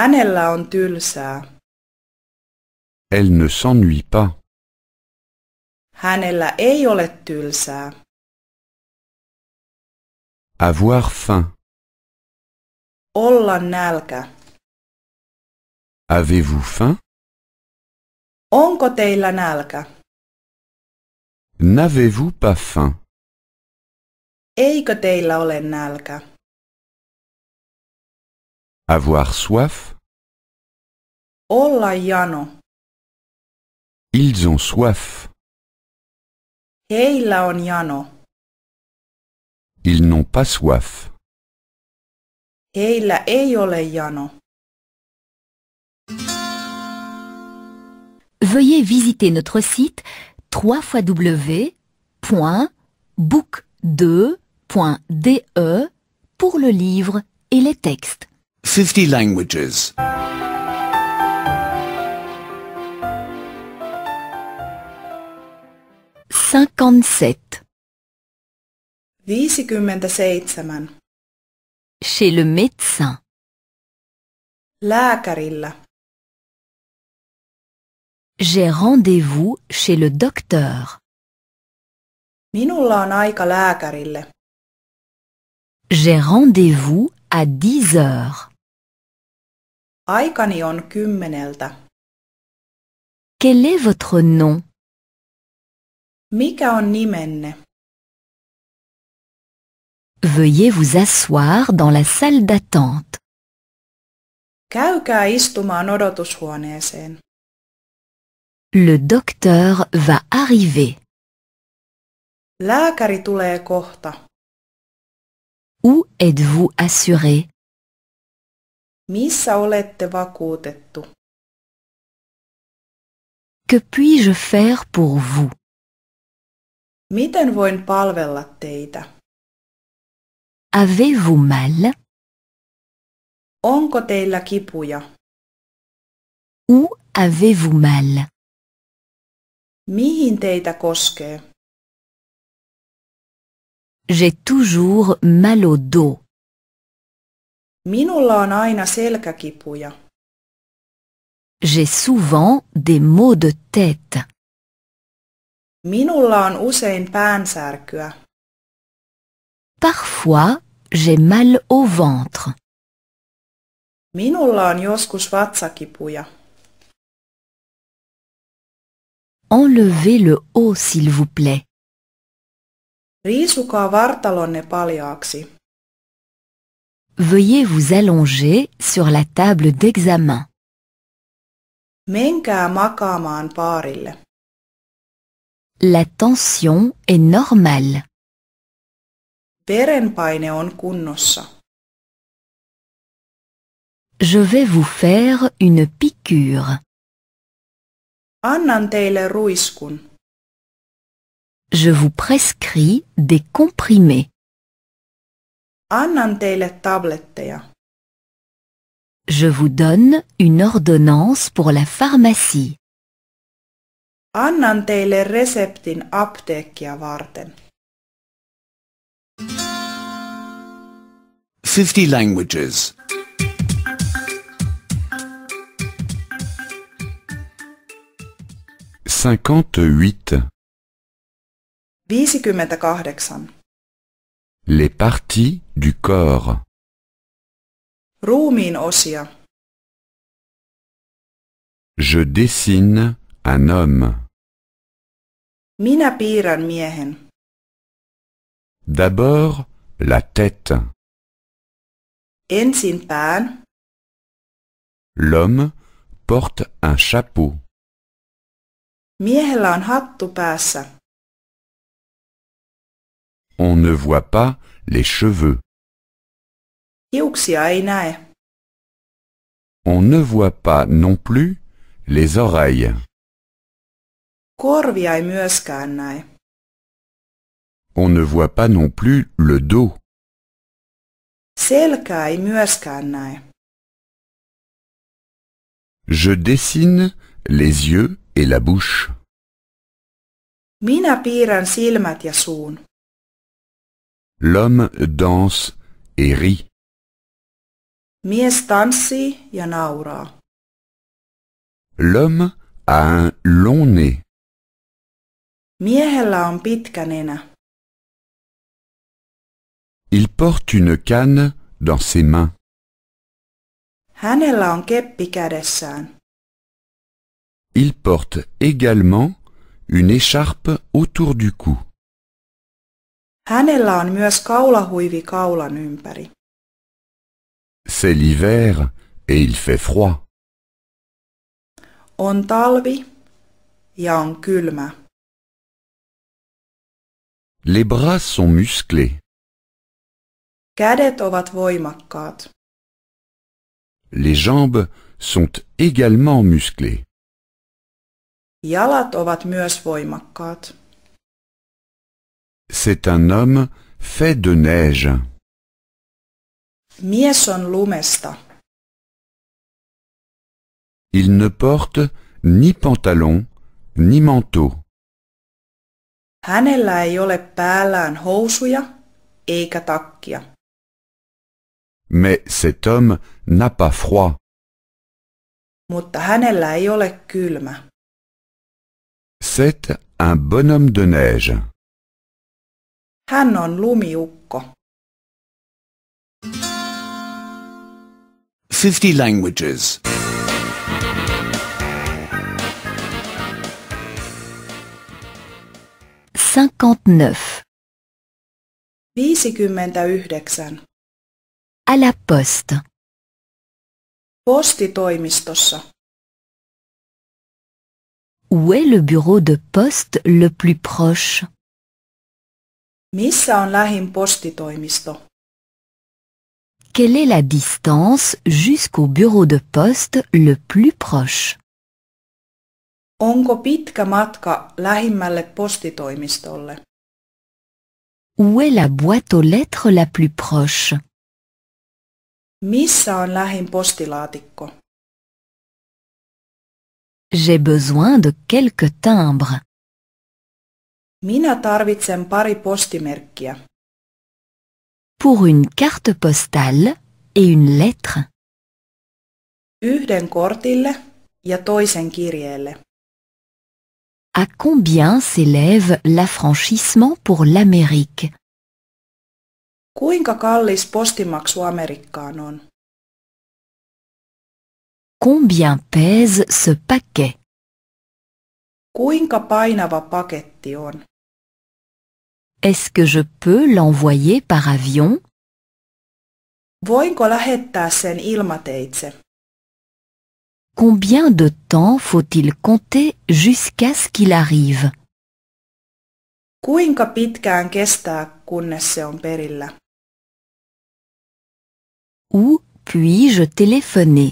Speaker 1: Hänellä on tylsää. Elle ne s'ennuie pas. Hänellä ei ole tylsää. Avoir faim. Olla nälkä. Avez-vous faim? Onko teillä nälkä? N'avez-vous pas faim? Eikö teillä ole nälkä? Avoir soif.
Speaker 6: Ils ont soif.
Speaker 1: Ils
Speaker 6: n'ont pas soif.
Speaker 1: Veuillez
Speaker 5: visiter notre site www.book2.de pour le livre et les textes.
Speaker 3: 50 languages.
Speaker 5: 57.
Speaker 2: 57.
Speaker 5: Chez le médecin.
Speaker 1: Lääkärillä. J'ai rendez-vous chez le docteur.
Speaker 2: Minulla on aika lääkärille.
Speaker 1: J'ai rendez-vous à 10 heures. Aikani on kymmeneltä. Quel est votre nom? Mikä on nimenne? Veuillez vous asseoir dans la salle d'attente.
Speaker 2: Käykää istumaan odotushuoneeseen.
Speaker 1: Le docteur va arriver.
Speaker 2: Lääkäri tulee kohta.
Speaker 1: Où êtes-vous assuré?
Speaker 2: Missä olette vakuutettu?
Speaker 1: Que puis-je faire pour vous?
Speaker 2: Miten voin palvella teitä?
Speaker 1: Avez-vous mal? Onko teillä kipuja? Ou avez-vous mal? Mihin teitä koskee? J'ai toujours mal au dos.
Speaker 2: Minulla on aina selkäkipuja.
Speaker 1: J'ai souvent des maux de tête.
Speaker 2: Minulla on usein päänsärkyä.
Speaker 1: Parfois, j'ai mal au ventre. Minulla on joskus vatsakipuja. Enlevez le haut, s'il vous plaît.
Speaker 2: Riisukaa vartalonne paljaaksi.
Speaker 5: Veuillez vous allonger sur la table d'examen.
Speaker 2: La
Speaker 1: tension est normale. Je vais vous faire une piqûre. Je vous prescris des comprimés.
Speaker 2: Annan teille tabletteja.
Speaker 5: Je vous donne une ordonnance pour la pharmacie.
Speaker 2: Annan teille reseptin apteekkia varten.
Speaker 3: 50 languages.
Speaker 6: 58
Speaker 2: 58
Speaker 1: les parties du corps. Ruumiin osia. Je dessine un homme. Minä piirrän miehen. D'abord la tête. Ensin pään. L'homme porte un chapeau. Miehellä on hattu päässä. On ne
Speaker 6: voit pas les cheveux. On ne voit pas non plus les oreilles. On ne voit pas non plus le dos.
Speaker 1: Je dessine les yeux et la bouche. silmät ja suun.
Speaker 6: L'homme danse et rit. L'homme a un long
Speaker 1: nez. Il porte une canne dans ses mains.
Speaker 6: Il porte également une écharpe autour du cou.
Speaker 2: Hänellä on myös kaulahuivi kaulan ympäri.
Speaker 6: C'est l'hiver et il fait froid.
Speaker 2: On talvi
Speaker 1: ja on kylmä. Les bras sont musclés. Kädet ovat voimakkaat.
Speaker 6: Les jambes sont également musclées.
Speaker 2: Jalat ovat myös voimakkaat.
Speaker 6: C'est un homme fait de neige.
Speaker 2: Mies on lumesta.
Speaker 6: Il ne porte ni pantalon ni manteau. Mais cet homme n'a pas
Speaker 1: froid. C'est un bonhomme de neige. Hän on
Speaker 2: lumiukko.
Speaker 3: 50 languages.
Speaker 2: 59. 59.
Speaker 1: À la poste. Postitoimistossa. Où est le bureau de poste le plus proche
Speaker 2: Missä on lähin postitoimisto?
Speaker 1: Quelle est la distance jusqu'au bureau de poste le plus proche?
Speaker 2: Onko pitkä matka lähimmälle postitoimistolle?
Speaker 1: Où est la boîte aux lettres la plus proche?
Speaker 2: Missä on lähin postilaatikko?
Speaker 1: J'ai besoin de quelques timbres.
Speaker 2: Minä tarvitsen pari postimerkkiä.
Speaker 1: Pour une carte postale et une lettre.
Speaker 2: Yhden kortille ja toisen kirjeelle.
Speaker 5: À combien s'élève l'affranchissement pour l'Amérique?
Speaker 2: Kuinka kallis postimaksu Amerikkaan on?
Speaker 1: Combien pèse ce paquet?
Speaker 2: Kuinka painava paketti on?
Speaker 5: Est-ce que je peux l'envoyer par avion?
Speaker 2: Voinko lähettää sen ilmateitse?
Speaker 5: Combien de temps faut-il compter jusqu'à
Speaker 1: ce qu'il arrive?
Speaker 2: Kuinka pitkään kestää, kunnes se on perillä?
Speaker 1: Où puis-je téléphoner?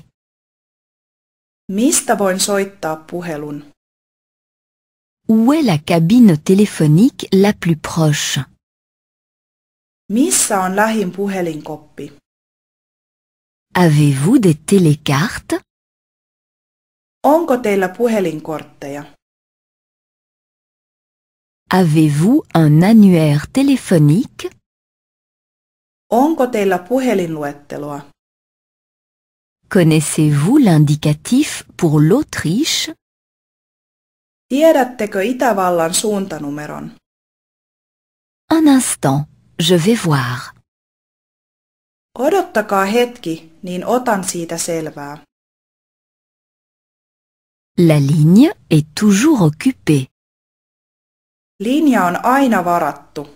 Speaker 2: Mistä voin soittaa puhelun?
Speaker 1: Où est la cabine téléphonique la plus proche?
Speaker 2: Avez-vous
Speaker 1: des télécartes? Avez-vous un annuaire téléphonique?
Speaker 5: Connaissez-vous l'indicatif pour l'Autriche?
Speaker 2: Tiedättekö Itävallan suuntanumeron?
Speaker 5: Un instant, je vais voir.
Speaker 2: Odottakaa hetki, niin otan siitä selvää.
Speaker 1: La ligne est toujours occupée. Linja on aina varattu.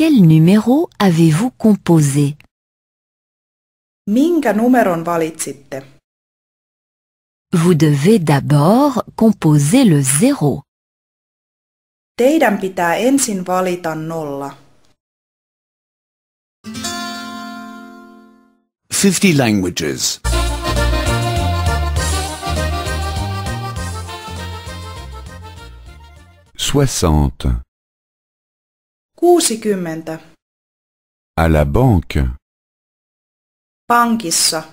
Speaker 1: Quel numéro avez-vous composé?
Speaker 2: Minkä numeron valitsitte?
Speaker 1: Vous devez d'abord composer
Speaker 4: le zéro.
Speaker 2: Teidän pitää ensin valita nolla. 50
Speaker 3: languages. 60.
Speaker 2: 60.
Speaker 6: À la banque.
Speaker 2: Pankissa.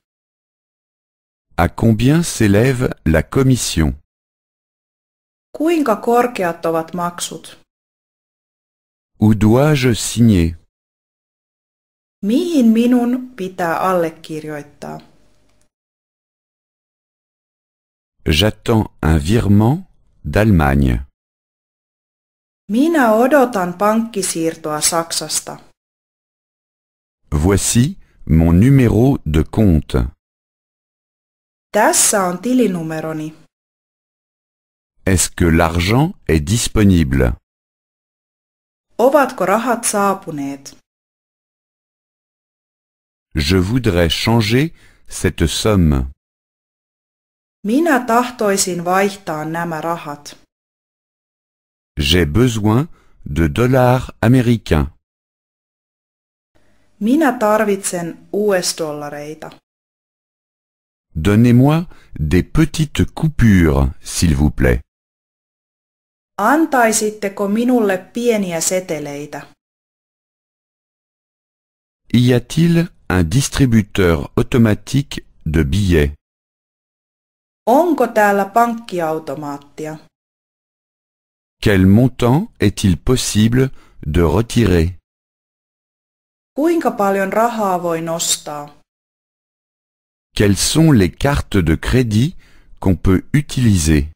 Speaker 6: À combien s'élève la commission
Speaker 2: Kuinka korkeat ovat maksut?
Speaker 1: Où dois-je signer Mihin minun pitää allekirjoittaa? J'attends
Speaker 6: un virement d'Allemagne.
Speaker 2: Minä odotan pankkisiirtoa Saksasta.
Speaker 6: Voici mon numéro de compte.
Speaker 2: Tässä on tilinumeroni.
Speaker 1: Est-ce que l'argent est disponible?
Speaker 2: Ovatko rahat saapuneet?
Speaker 6: Je voudrais changer cette somme.
Speaker 2: Minä tahtoisin vaihtaa nämä rahat.
Speaker 6: J'ai besoin de dollars américains.
Speaker 2: Minä tarvitsen US-dollareita.
Speaker 6: Donnez-moi des petites coupures, s'il vous plaît.
Speaker 2: Antaisitteko minulle pieniä seteleitä?
Speaker 6: Y a-t-il un distributeur automatique de billets?
Speaker 2: Onko täällä pankkiautomaattia?
Speaker 6: Quel montant est-il possible de retirer?
Speaker 2: Kuinka paljon rahaa voi nostaa?
Speaker 6: Quelles sont les cartes de crédit qu'on peut utiliser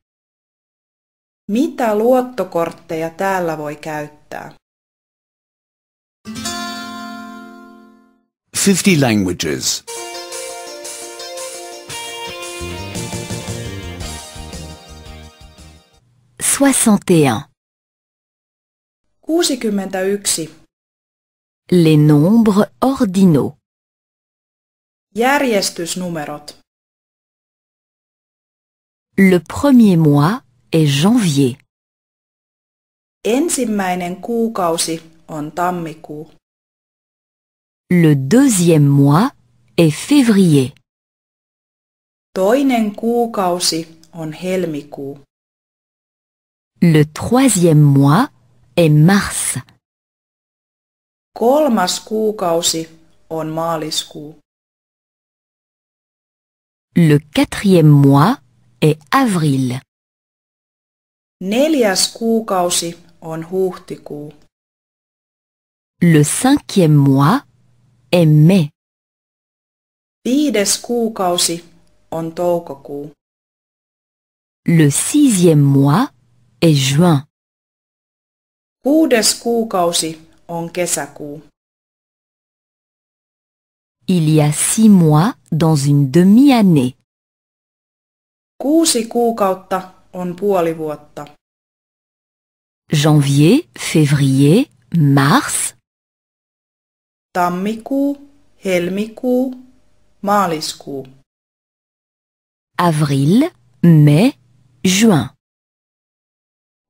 Speaker 2: Mitä luottokortteja täällä voi käyttää?
Speaker 3: 50 languages.
Speaker 5: 61.
Speaker 2: 61.
Speaker 1: Les nombres ordinaux. Järjestysnumerot. Le premier
Speaker 5: mois est janvier.
Speaker 2: Ensimmäinen kuukausi on tammikuu.
Speaker 5: Le deuxième mois est février.
Speaker 2: Toinen kuukausi on helmikuu.
Speaker 5: Le troisième mois est mars.
Speaker 2: Kolmas kuukausi on maaliskuu.
Speaker 1: Le quatrième mois est avril. Neljäs kuukausi on huhtikuu. Le cinquième mois est mai. Viides kuukausi on toukokuu. Le sixième mois est juin.
Speaker 2: Kuudes kuukausi on kesäkuu.
Speaker 1: Il y a
Speaker 5: six mois dans une demi-année.
Speaker 2: Kuusi kuukautta on puoli vuotta.
Speaker 5: Janvier, février, mars.
Speaker 2: Tammikuu, helmikuu, maaliskuu.
Speaker 1: Avril, mai, juin.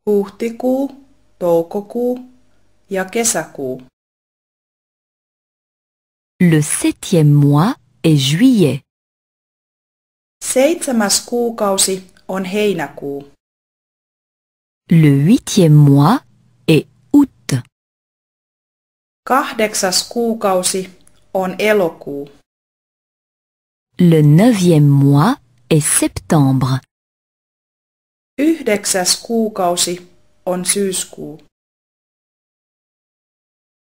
Speaker 1: Huhtikuu, toukokuu
Speaker 2: ja kesäkuu.
Speaker 1: Le septième mois est juillet.
Speaker 2: Seitsemäs kuukausi on heinäkuu.
Speaker 1: Le huitième mois est août.
Speaker 2: Kahdeksas kuukausi on elokuu.
Speaker 1: Le neuvième mois est septembre. Yhdeksäs kuukausi on syyskuu.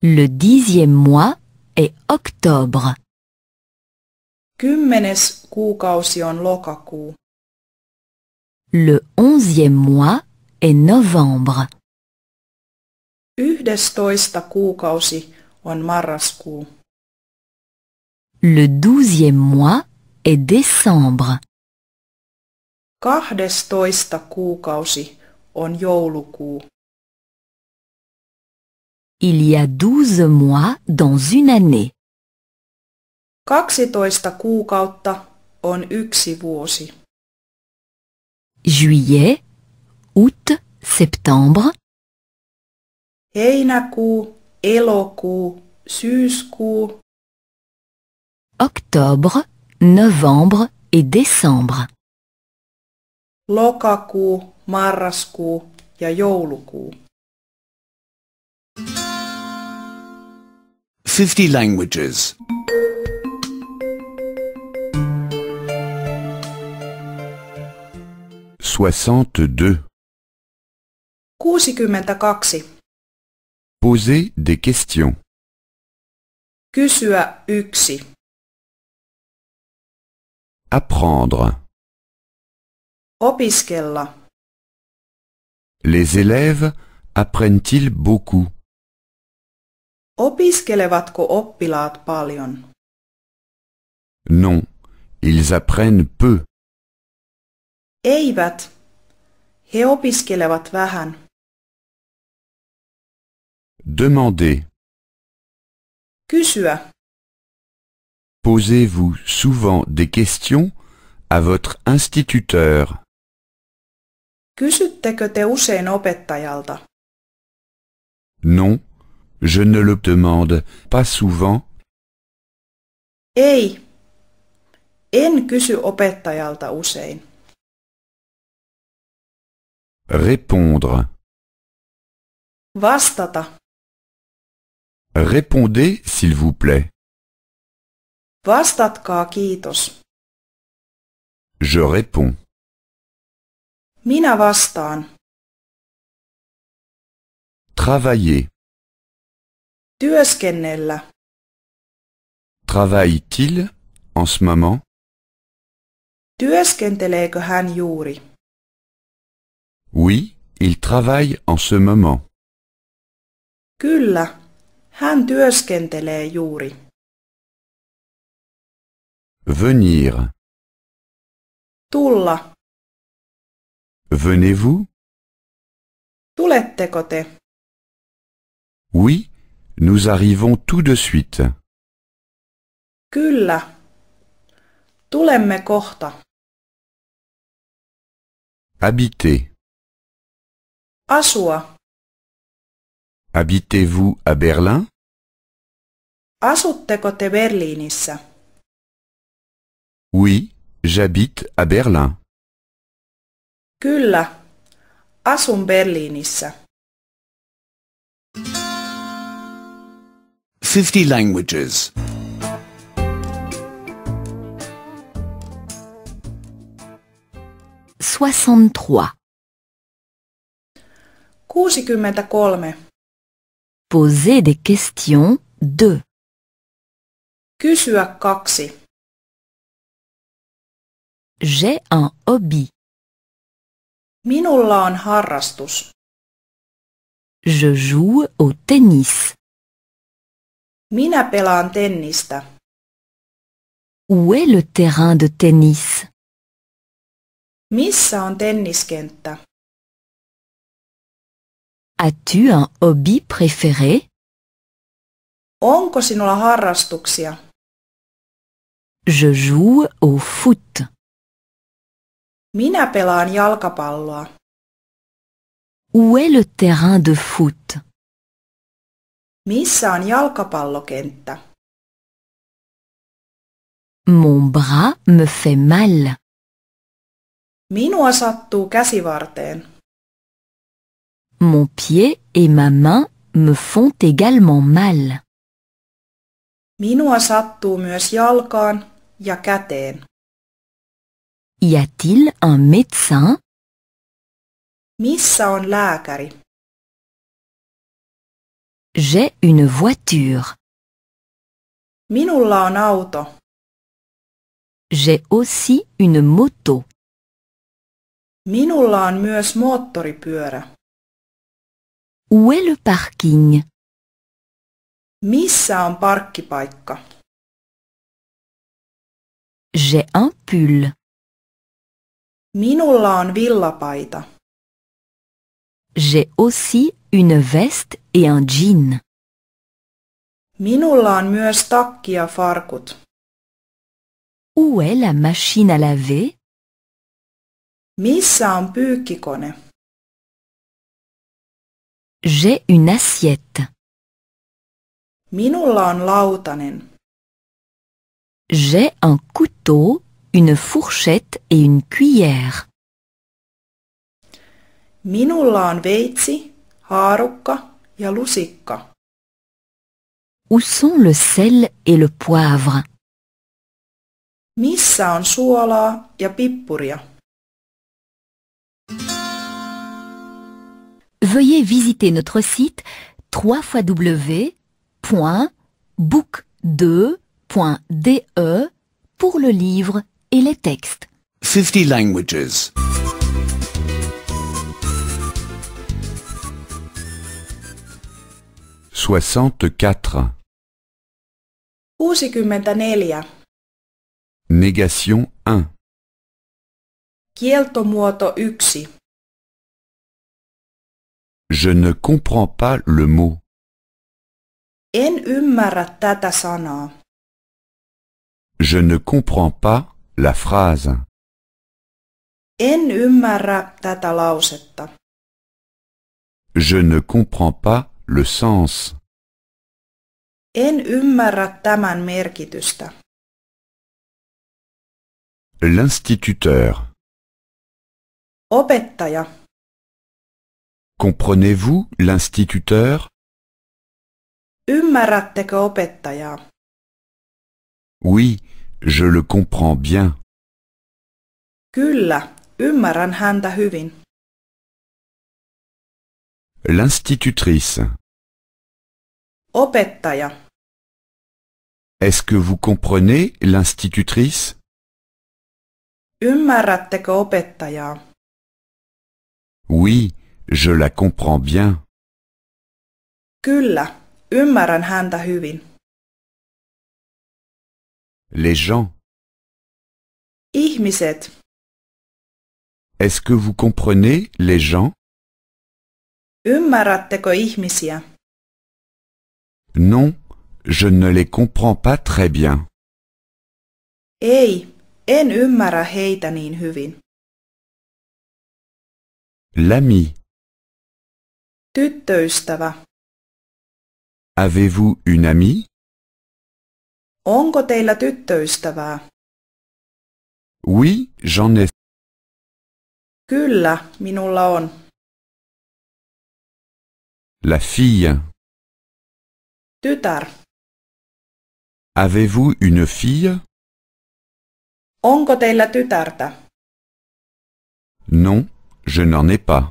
Speaker 1: Le dixième mois octobre. kuukausi on lokakuu. Le onzième mois est novembre.
Speaker 2: kuukausi on
Speaker 1: Le douzième mois est décembre.
Speaker 2: kuukausi on joulukuu.
Speaker 1: Il y a douze mois dans une année.
Speaker 2: 12 kuukautta on yksi vuosi.
Speaker 1: Juillet, août, septembre. Heinäkuu, elokuu, syyskuu. Octobre, novembre et décembre.
Speaker 2: Lokakuu, marraskuu ja joulukuu.
Speaker 3: 50 languages.
Speaker 6: 62.
Speaker 2: 62.
Speaker 1: Poser des questions. Kysyä yksi. Apprendre. Opiskella. Les élèves apprennent-ils beaucoup Opiskelevatko oppilaat paljon? Non, ils apprennent peu. Eivät. He opiskelevat vähän.
Speaker 6: Demandez. Kysyä. Posez-vous souvent des questions à votre instituteur.
Speaker 2: Kysyttekö te usein opettajalta?
Speaker 6: Non, je ne le demande pas souvent.
Speaker 2: Ei. En kysy opettajalta usein.
Speaker 1: Répondre. Vastata. Répondez, s'il vous plaît. Vastatkaa, kiitos. Je réponds. Minä vastaan. Travailler. Työskennellä. Travaille-t-il en ce moment? Työskenteleekö hän juuri? Oui, il travaille en ce moment. Kyllä, hän työskentelee juuri. Venir. Tulla. Venez-vous? Tuletteko te? Oui, nous arrivons tout de suite. Kyllä. Tulemme kohta. Habiter. Asua. Habitez-vous à Berlin? Asutteko te Berliinissä? Oui, j'habite à Berlin.
Speaker 2: Kyllä. Asun Berliinissä.
Speaker 3: 50 languages.
Speaker 5: 63.
Speaker 2: 63.
Speaker 1: Poser des questions 2. Kysyä kaksi. J'ai un hobby. Minulla on harrastus. Je joue au tennis. Minä pelaan tennistä. Où est le terrain de tennis?
Speaker 2: Missä on tenniskenttä?
Speaker 1: As-tu un hobby préféré? Onko sinulla harrastuksia? Je joue au foot.
Speaker 2: Minä pelaan jalkapalloa.
Speaker 1: Où est le terrain de foot? Missä on jalkapallokenttä?
Speaker 5: Mon bras me fait mal.
Speaker 2: Minua sattuu käsivarteen.
Speaker 5: Mon pied et ma main me font également mal.
Speaker 2: Minua sattuu myös jalkaan ja käteen.
Speaker 5: Y a-t-il un médecin?
Speaker 1: Missä on lääkäri? J'ai une voiture. Minulla on auto. J'ai aussi une moto. Minulla on myös moottoripyörä. Où est le parking? Missä on parkkipaikka? J'ai un pull. Minulla on
Speaker 2: villapaita.
Speaker 1: J'ai aussi une veste un jean.
Speaker 2: Minulla on myös takki ja farkut.
Speaker 1: Où est la machine à laver? Missä on pyykkikone? J'ai une assiette.
Speaker 2: Minulla on lautanen.
Speaker 1: J'ai
Speaker 5: un couteau, une fourchette et une cuillère.
Speaker 2: Minulla on veitsi, haarukka Yalusikka.
Speaker 5: Où sont le sel et le poivre?
Speaker 2: Missä on suolaa ja pippuria?
Speaker 5: Veuillez visiter notre site www.book2.de pour le livre et les textes.
Speaker 3: 50 languages.
Speaker 6: 64
Speaker 2: 64
Speaker 6: Négation 1
Speaker 1: muoto yksi. Je ne comprends pas le mot. En ymmärrä tätä sanaa. Je
Speaker 6: ne comprends pas la phrase.
Speaker 2: En ymmärrä tätä lausetta.
Speaker 6: Je ne comprends pas le sens.
Speaker 2: En ymmärrä tämän merkitystä.
Speaker 1: L'instituteur. Opettaja. Comprenez-vous l'instituteur Ymmärrättekö opettajaa?
Speaker 6: Oui, je le comprends bien.
Speaker 1: Kyllä, ymmärrän häntä hyvin. L'institutrice.
Speaker 2: Opettaja.
Speaker 1: Est-ce que vous comprenez l'institutrice
Speaker 2: Ymmärrättekö opettajaa?
Speaker 1: Oui, je la comprends bien. Kyllä, ymmärrän häntä hyvin. Les gens. Ihmiset. Est-ce que vous
Speaker 6: comprenez les gens
Speaker 2: Ymmärrättekö ihmisiä?
Speaker 6: Non, je ne les comprends pas très bien.
Speaker 1: Ei, en ymmärrä heitä niin hyvin. L'ami. Tyttöystävä. Avez-vous une amie? Onko teillä tyttöystävää? Oui, j'en ai. Kyllä, minulla on. La fille. Tytär. Avez-vous une fille Onko teillä tytärtä? Non,
Speaker 4: je n'en ai pas.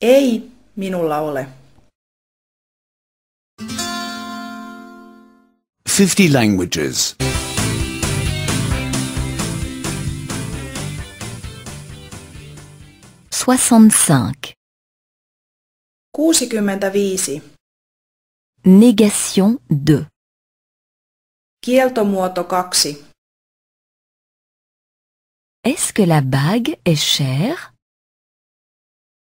Speaker 2: Ei minulla ole.
Speaker 3: 50 languages.
Speaker 5: 65
Speaker 2: 65.
Speaker 1: Négation 2. Kieltomuoto 2. Est-ce que la bague est chère?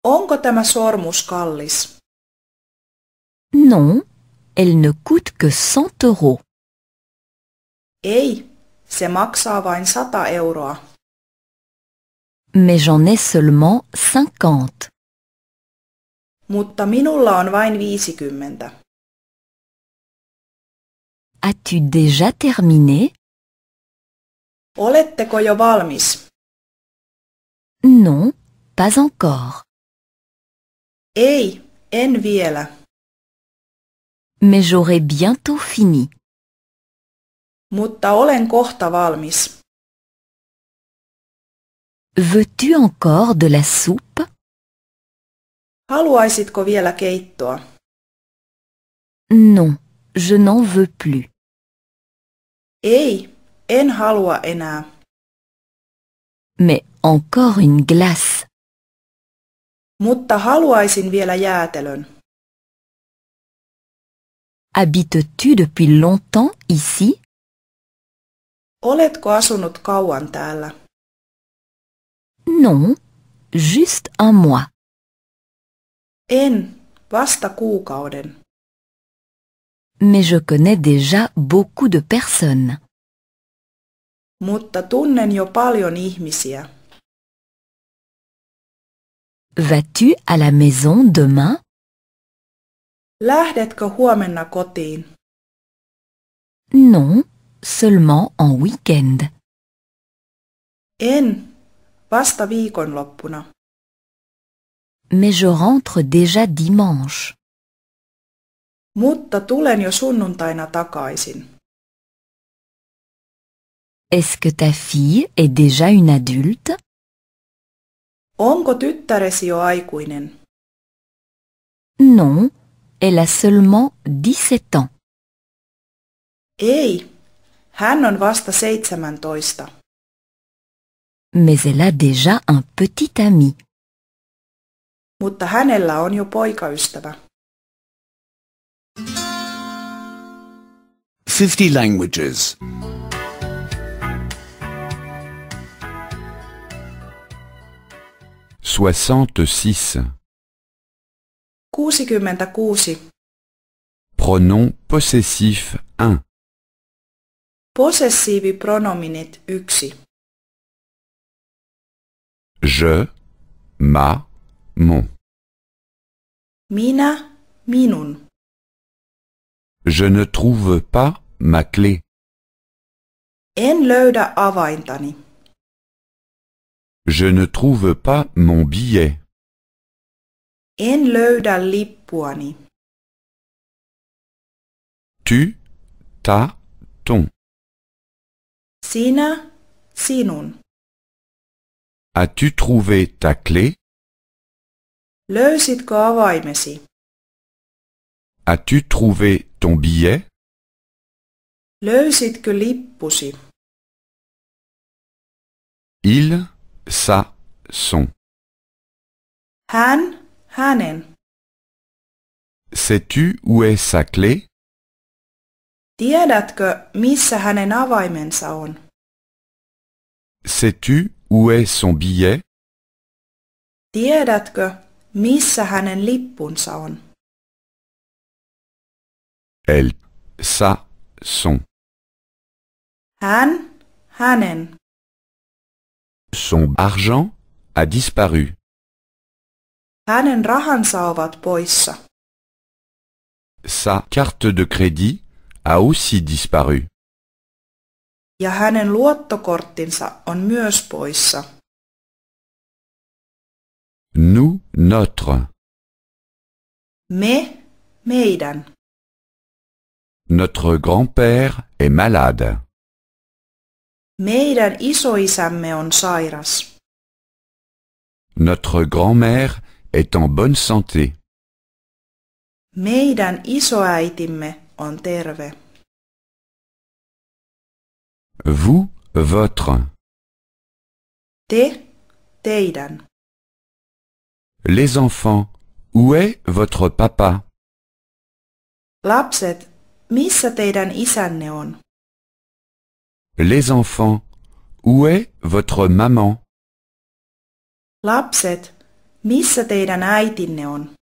Speaker 1: Onko tämä sormus kallis?
Speaker 5: Non, elle ne coûte que 100 euros.
Speaker 2: Ei, se maksaa vain 100 euroa.
Speaker 5: Mais j'en ai seulement 50.
Speaker 2: Mutta minulla on vain 50.
Speaker 1: As-tu déjà terminé? Oletteko jo valmis? Non, pas encore. Ei, en vielä. Mais j'aurai bientôt fini. Mutta olen kohta valmis. Veux-tu encore de la soupe? Haluaisitko vielä keittoa? Non, je n'en veux plus. Ei, en halua enää. Mais encore une glace. Mutta haluaisin vielä jäätelön. Habites-tu depuis longtemps ici?
Speaker 2: Oletko asunut kauan täällä?
Speaker 1: Non, juste un mois.
Speaker 2: En, vasta kuukauden.
Speaker 1: Mais je connais déjà beaucoup de personnes. Mutta tunnen jo paljon ihmisiä. Vas-tu à la maison demain?
Speaker 2: Lähdetkö huomenna kotiin?
Speaker 1: Non, seulement en week-end.
Speaker 2: En, vasta viikonloppuna.
Speaker 1: Mais je rentre déjà dimanche. Mutta tulen jo sunnuntaina takaisin. Est-ce que ta fille est déjà une adulte?
Speaker 2: Onko tyttäresi jo aikuinen?
Speaker 1: Non, elle a
Speaker 5: seulement 17 ans.
Speaker 2: Ei, hän on vasta 17.
Speaker 5: Mais elle a déjà un petit
Speaker 2: ami. mutta hänellä on jo poikaystävä.
Speaker 3: 50 languages.
Speaker 6: Soixante-six.
Speaker 2: Kuusikymmentäkuusi.
Speaker 6: Pronom possessif 1.
Speaker 1: Possessivi pronominit 1. Je, ma, mon. Mina, minun. Je ne trouve pas ma clé.
Speaker 2: En löydä avaintani.
Speaker 6: Je ne trouve pas mon billet.
Speaker 2: En löydä lippuani.
Speaker 1: Tu, ta, ton. Sina, sinun. As-tu trouvé ta clé Löysitkö avaimesi? As-tu trouvé ton billet? Löysitkö lippusi? Il, sa, son. Hän, hänen. Sais-tu
Speaker 6: où est sa clé?
Speaker 2: Tiedätkö, missä hänen avaimensa on?
Speaker 6: Sais-tu où est son billet?
Speaker 1: Tiedätkö, missä hänen lippunsa on? Elle, sa, son. Hän, hänen. Son argent a disparu. Hänen rahansa ovat poissa.
Speaker 6: Sa carte de crédit a aussi disparu.
Speaker 2: Ja hänen luottokorttinsa on myös poissa.
Speaker 1: Nous, notre. Me, meidän. Notre grand-père est malade.
Speaker 2: Meidän isoisamme on sairas.
Speaker 6: Notre grand-mère est en bonne santé.
Speaker 2: Meidän isoäitimme on terve.
Speaker 6: Vous, votre.
Speaker 1: Te, teidän.
Speaker 6: Les enfants, où est votre papa?
Speaker 2: Lapset, missä teidän isänne on?
Speaker 6: Les enfants, où est votre maman?
Speaker 2: Lapset, missä teidän äitinne on?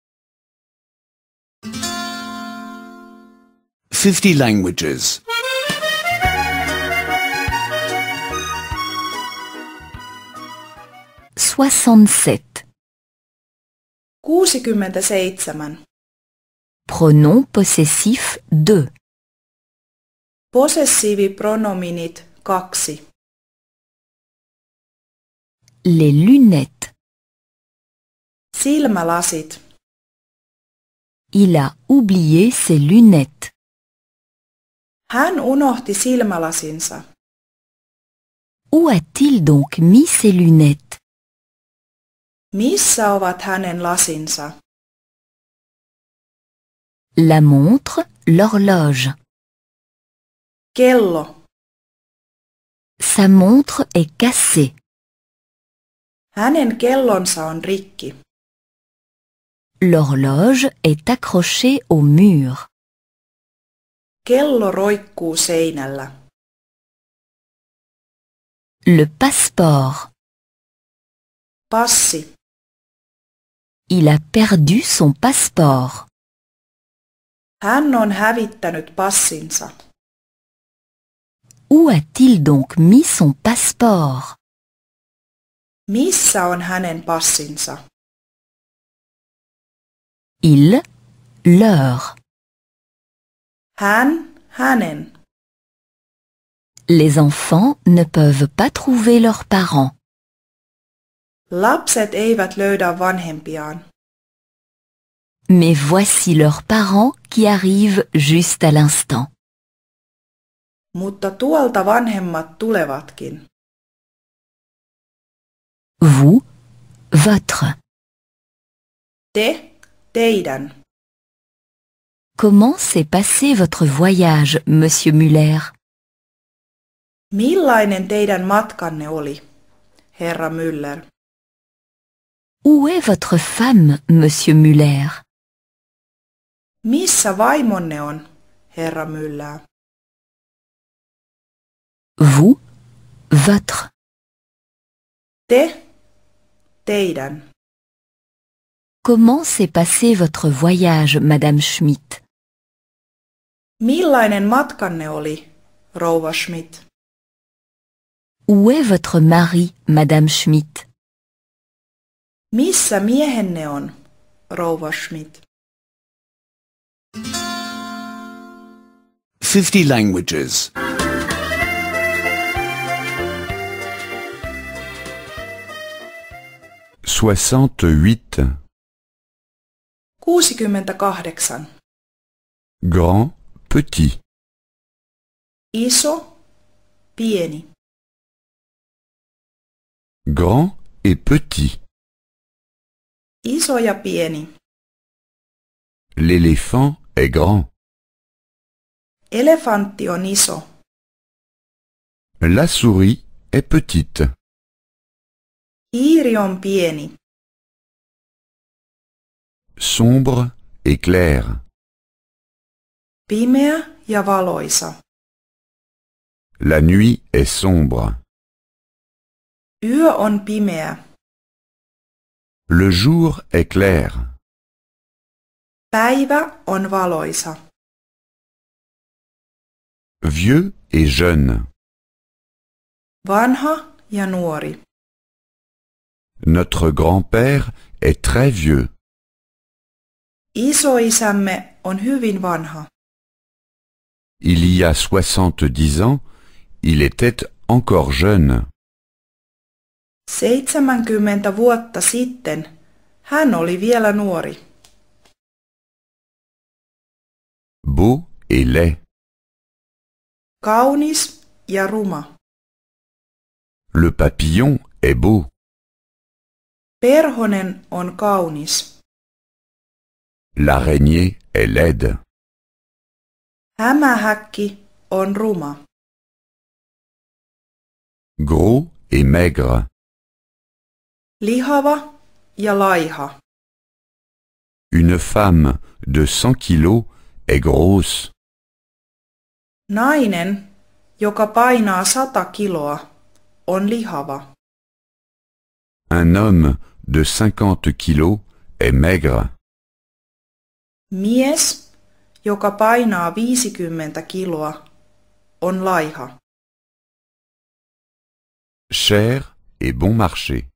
Speaker 3: 50 languages. 67
Speaker 2: 67.
Speaker 5: Pronom
Speaker 1: possessif 2.
Speaker 2: pronominit
Speaker 1: 2. Les lunettes. Silmälasit. Il a oublié ses lunettes.
Speaker 2: Hän unohti silmälasinsa.
Speaker 1: Où a-t-il donc mis ses lunettes Missä ovat hänen lasinsa? La montre, l'horloge. Kello. Sa montre est cassée.
Speaker 2: Hänen kellonsa on rikki.
Speaker 1: L'horloge est accrochée au mur. Kello roikkuu seinällä. Le passeport. Passi. Il a perdu son passeport.
Speaker 2: on hävittänyt passinsa.
Speaker 1: Où a-t-il donc mis son passeport
Speaker 2: on
Speaker 1: Il, leur. Les
Speaker 5: enfants ne peuvent pas trouver leurs parents.
Speaker 2: Lapset eivät löydä vanhempiaan.
Speaker 5: Mais voici leurs parents qui arrivent juste à l'instant.
Speaker 2: Mutta tuolta
Speaker 1: vanhemmat tulevatkin. Vous, votre. Te, teidän.
Speaker 5: Comment s'est passé votre voyage, monsieur Müller.
Speaker 2: Millainen teidän matkanne oli, herra Müller?
Speaker 1: Où est votre femme, monsieur Müller? on, herra
Speaker 5: Vous, votre. Te, Comment s'est passé votre voyage, madame Schmidt?
Speaker 2: Millainen matkanne oli, rouva Schmidt?
Speaker 1: Où est votre mari, madame Schmidt?
Speaker 2: Missä miehenne on, rouva Schmidt? 50
Speaker 3: languages.
Speaker 6: 68
Speaker 2: 68
Speaker 6: Grand, petit
Speaker 1: Iso, pieni Grand et petit Iso pieni. L'éléphant est grand. Elefantti on iso. La souris est petite. Iri on pieni. Sombre et clair. Pimeä ja valoisa. La nuit est sombre. Yö on pimeä. Le jour est clair. on Vieux et jeune. Vanha ja nuori. Notre
Speaker 6: grand-père est très vieux.
Speaker 2: on hyvin vanha.
Speaker 6: Il y a soixante-dix ans, il était encore jeune.
Speaker 2: Seitsemänkymmentä vuotta sitten hän oli vielä nuori.
Speaker 1: Beau ile. Kaunis ja ruma. Le papillon est beau. Perhonen on kaunis. L'araignée est laide. Hämähäkki on ruma. Gros et maigre. Lihava
Speaker 2: ja laiha.
Speaker 6: Une femme de 100 kilos est grosse.
Speaker 2: Nainen, joka painaa 100 kiloa, on lihava.
Speaker 6: Un homme de 50 kilos est maigre.
Speaker 2: Mies, joka painaa 50 kiloa, on laiha.
Speaker 1: Cher et bon marché.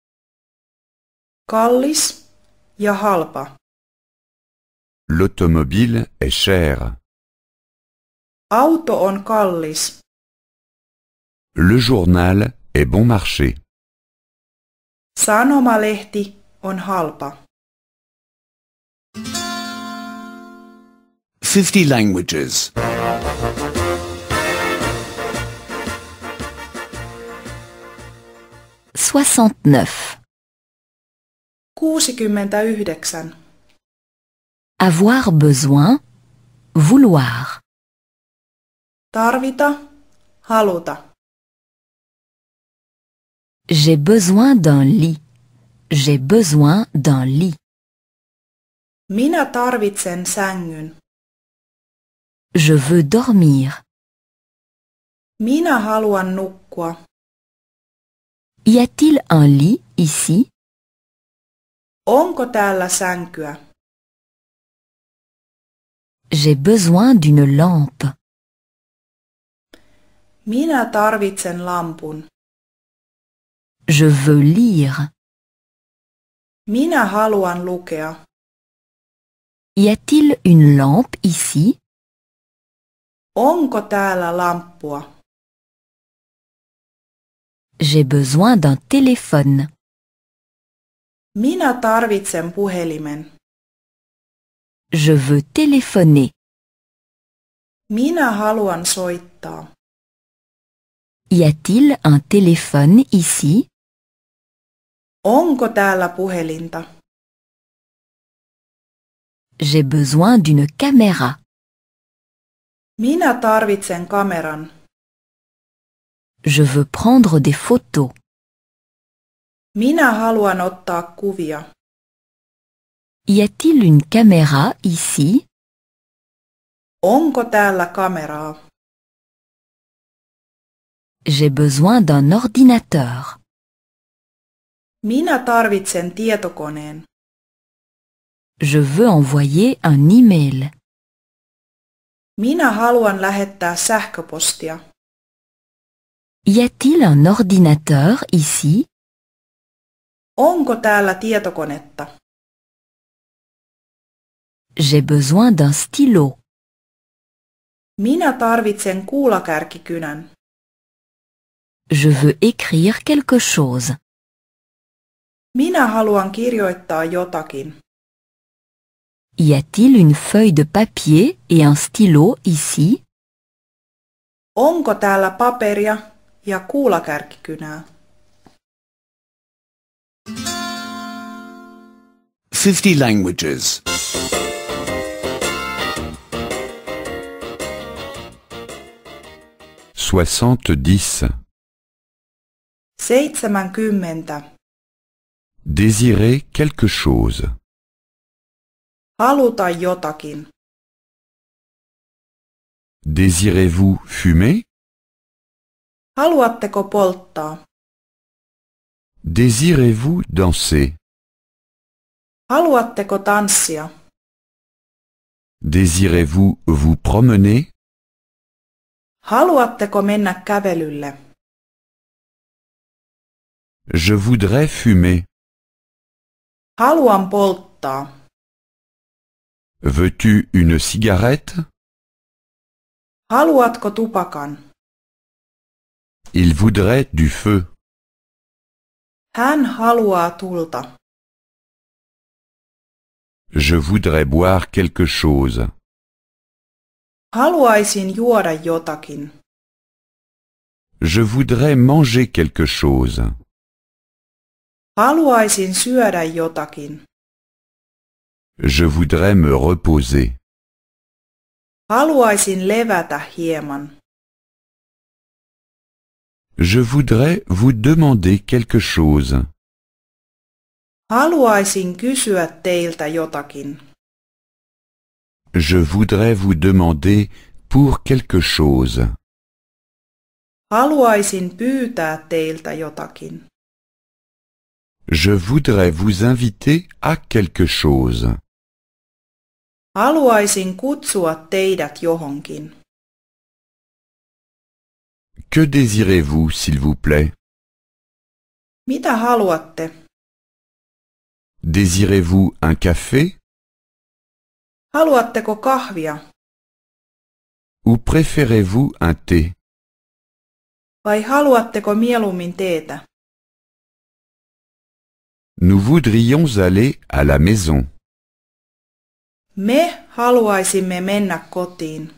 Speaker 1: Kallis ja halpa. L'automobile est chère. Auto on kallis.
Speaker 6: Le journal est bon marché.
Speaker 2: Sanomalehti on halpa.
Speaker 3: 50 languages. 69
Speaker 2: 69.
Speaker 5: Avoir besoin,
Speaker 1: vouloir.
Speaker 2: Tarvita, haluta.
Speaker 1: J'ai besoin d'un lit. J'ai besoin d'un lit. Minä tarvitsen sängyn. Je veux dormir. Minä haluan nukkua. Y a-t-il un lit ici Onko täällä sänkyä? J'ai besoin d'une lampe. Minä tarvitsen lampun. Je veux lire. Minä haluan lukea. Y a-t-il une lampe ici? Onko täällä lamppua? J'ai besoin d'un téléphone.
Speaker 2: Minä tarvitsen puhelimen.
Speaker 1: Je veux téléphoner. Minä haluan soittaa. Y a-t-il un téléphone ici?
Speaker 2: Onko täällä puhelinta?
Speaker 1: J'ai besoin d'une caméra. Minä tarvitsen kameran. Je veux prendre des photos.
Speaker 2: Minä haluan ottaa kuvia.
Speaker 1: Y a-t-il une caméra ici? Onko täällä kameraa? J'ai besoin d'un ordinateur.
Speaker 2: Minä tarvitsen tietokoneen.
Speaker 1: Je veux envoyer un email.
Speaker 2: Minä haluan lähettää sähköpostia.
Speaker 1: Y a-t-il un ordinateur ici?
Speaker 2: Onko täällä tietokonetta?
Speaker 1: J'ai besoin d'un stylo. Minä tarvitsen kuulakärkikynän. Je veux écrire quelque chose.
Speaker 2: Minä haluan kirjoittaa jotakin.
Speaker 5: Y a-t-il une feuille de papier et un stylo ici?
Speaker 2: Onko täällä paperia ja kuulakärkikynää?
Speaker 3: 50 languages.
Speaker 6: 70
Speaker 2: 70.
Speaker 6: Désirez
Speaker 1: quelque chose. Haluta jotakin. Désirez-vous fumer? Haluatteko polttaa?
Speaker 6: Désirez-vous danser
Speaker 2: Haluatteko tanssia?
Speaker 6: Désirez-vous
Speaker 1: vous promener
Speaker 2: Haluatteko mennä kävelylle?
Speaker 1: Je voudrais fumer. Haluan polttaa. Veux-tu une cigarette Haluatko tupakan? Il voudrait du feu. Hän haluaa tulta. Je voudrais boire quelque chose.
Speaker 2: Haluaisin juoda jotakin.
Speaker 6: Je voudrais manger quelque chose.
Speaker 2: Haluaisin syödä jotakin.
Speaker 6: Je voudrais me reposer.
Speaker 1: Haluaisin levätä hieman.
Speaker 6: Je voudrais vous demander quelque chose.
Speaker 2: Haluaisin kysyä teiltä jotakin.
Speaker 6: Je voudrais vous demander pour quelque chose.
Speaker 2: Haluaisin pyytää teiltä jotakin.
Speaker 6: Je voudrais vous inviter à quelque chose.
Speaker 2: Haluaisin kutsua teidät johonkin.
Speaker 6: Que désirez-vous,
Speaker 1: s'il vous plaît Mitä haluatte Désirez-vous un café Haluatteko kahvia Ou préférez-vous un thé Vai
Speaker 2: haluatteko mieluummin teetä
Speaker 6: Nous voudrions aller à la maison.
Speaker 2: Me haluaisimme mennä kotiin.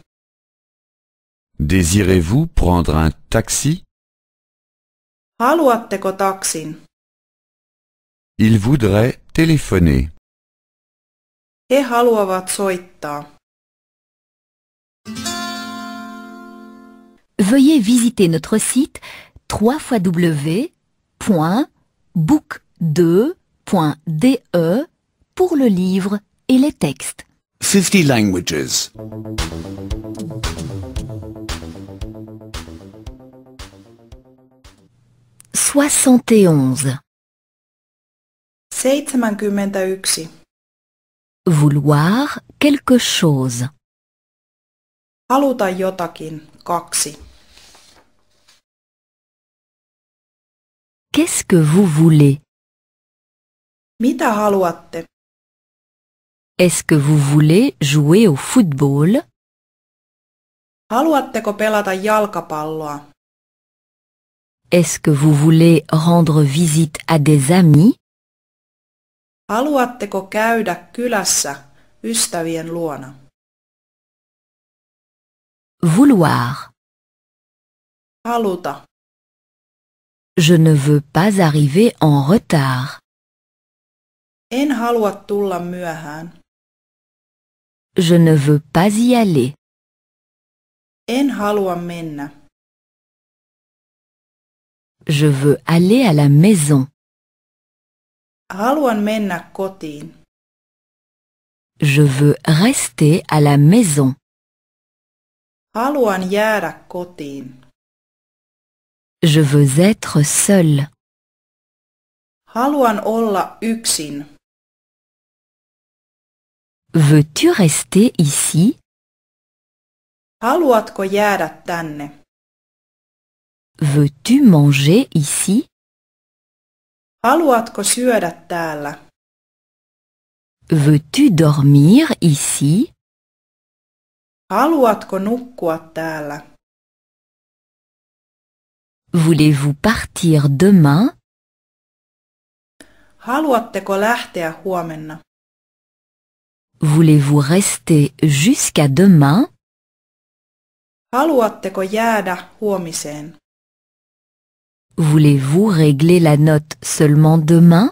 Speaker 6: Désirez-vous prendre un taxi?
Speaker 1: Haluatteko taksin? Il voudrait téléphoner.
Speaker 5: Veuillez visiter notre site www.book2.de pour le livre et les textes. 71
Speaker 2: 71 Vouloir quelque chose Haluta jotakin, kaksi
Speaker 1: Qu'est-ce que vous voulez Mitä haluatte Est-ce que vous voulez jouer au football Haluatteko pelata jalkapalloa
Speaker 5: est-ce que vous voulez rendre visite à des amis?
Speaker 2: Haluatteko käydä kylässä ystävien luona?
Speaker 1: Vouloir. Haluta. Je ne veux pas arriver en retard. En halua tulla myöhään. Je ne veux pas y aller. En halua mennä. Je veux aller à la maison.
Speaker 2: Haluan mennä kotiin.
Speaker 1: Je veux rester à la maison. Haluan jäädä kotiin. Je veux être seul. Haluan olla yksin. Veux-tu rester ici? Haluatko jäädä tänne? Veux-tu manger ici? Haluatko syödä täällä? Veux-tu dormir ici? Haluatko nukkua täällä?
Speaker 5: Voulez-vous partir demain?
Speaker 2: Haluatteko lähteä huomenna?
Speaker 5: Voulez-vous rester jusqu'à demain?
Speaker 2: Haluatteko jäädä huomiseen?
Speaker 1: Voulez-vous régler la note seulement demain?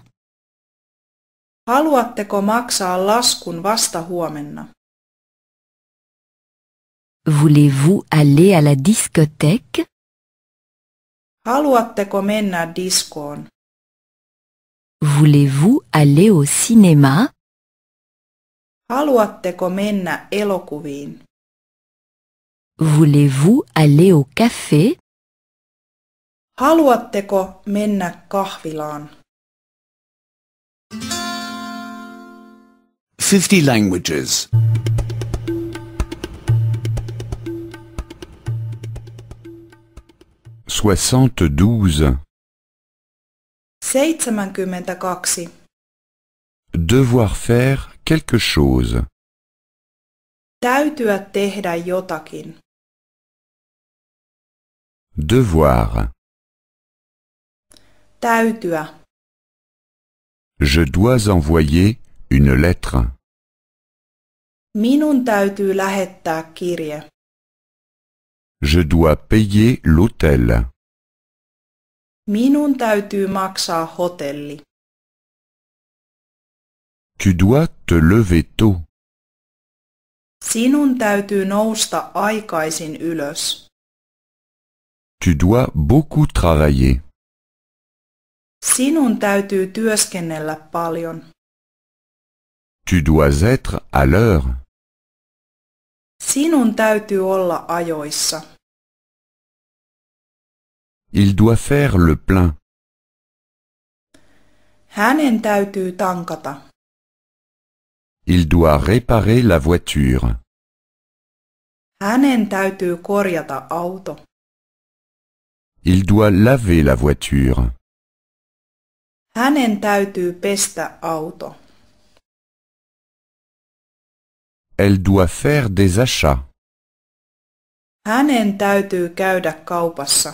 Speaker 2: Haluatteko maksaa laskun vasta huomenna?
Speaker 1: Voulez-vous aller à la discothèque?
Speaker 2: diskoon?
Speaker 5: Voulez-vous aller au cinéma?
Speaker 1: Voulez-vous aller au café?
Speaker 2: Haluatteko mennä kahvilaan?
Speaker 3: 50 languages.
Speaker 6: 72
Speaker 2: 72
Speaker 1: Devoir faire quelque chose. Täytyä tehdä jotakin. Devoir. Je dois
Speaker 6: envoyer une lettre.
Speaker 2: Minun täytyy lähettää kirje.
Speaker 6: Je dois payer l'hôtel.
Speaker 1: Minun täytyy maksaa hotelli.
Speaker 6: Tu dois te lever tôt.
Speaker 1: Sinun täytyy
Speaker 2: nousta aikaisin ylös.
Speaker 6: Tu dois beaucoup travailler.
Speaker 2: Sinun täytyy työskennellä paljon.
Speaker 1: Tu dois être à l'heure.
Speaker 2: Sinun täytyy olla ajoissa.
Speaker 1: Il
Speaker 6: doit faire le plein.
Speaker 2: Hänen täytyy tankata.
Speaker 6: Il doit réparer la voiture.
Speaker 2: Hänen täytyy korjata auto.
Speaker 6: Il doit laver la voiture.
Speaker 2: Hänen täytyy pestä auto.
Speaker 6: Elle doit faire des achats.
Speaker 2: Hänen täytyy käydä kaupassa.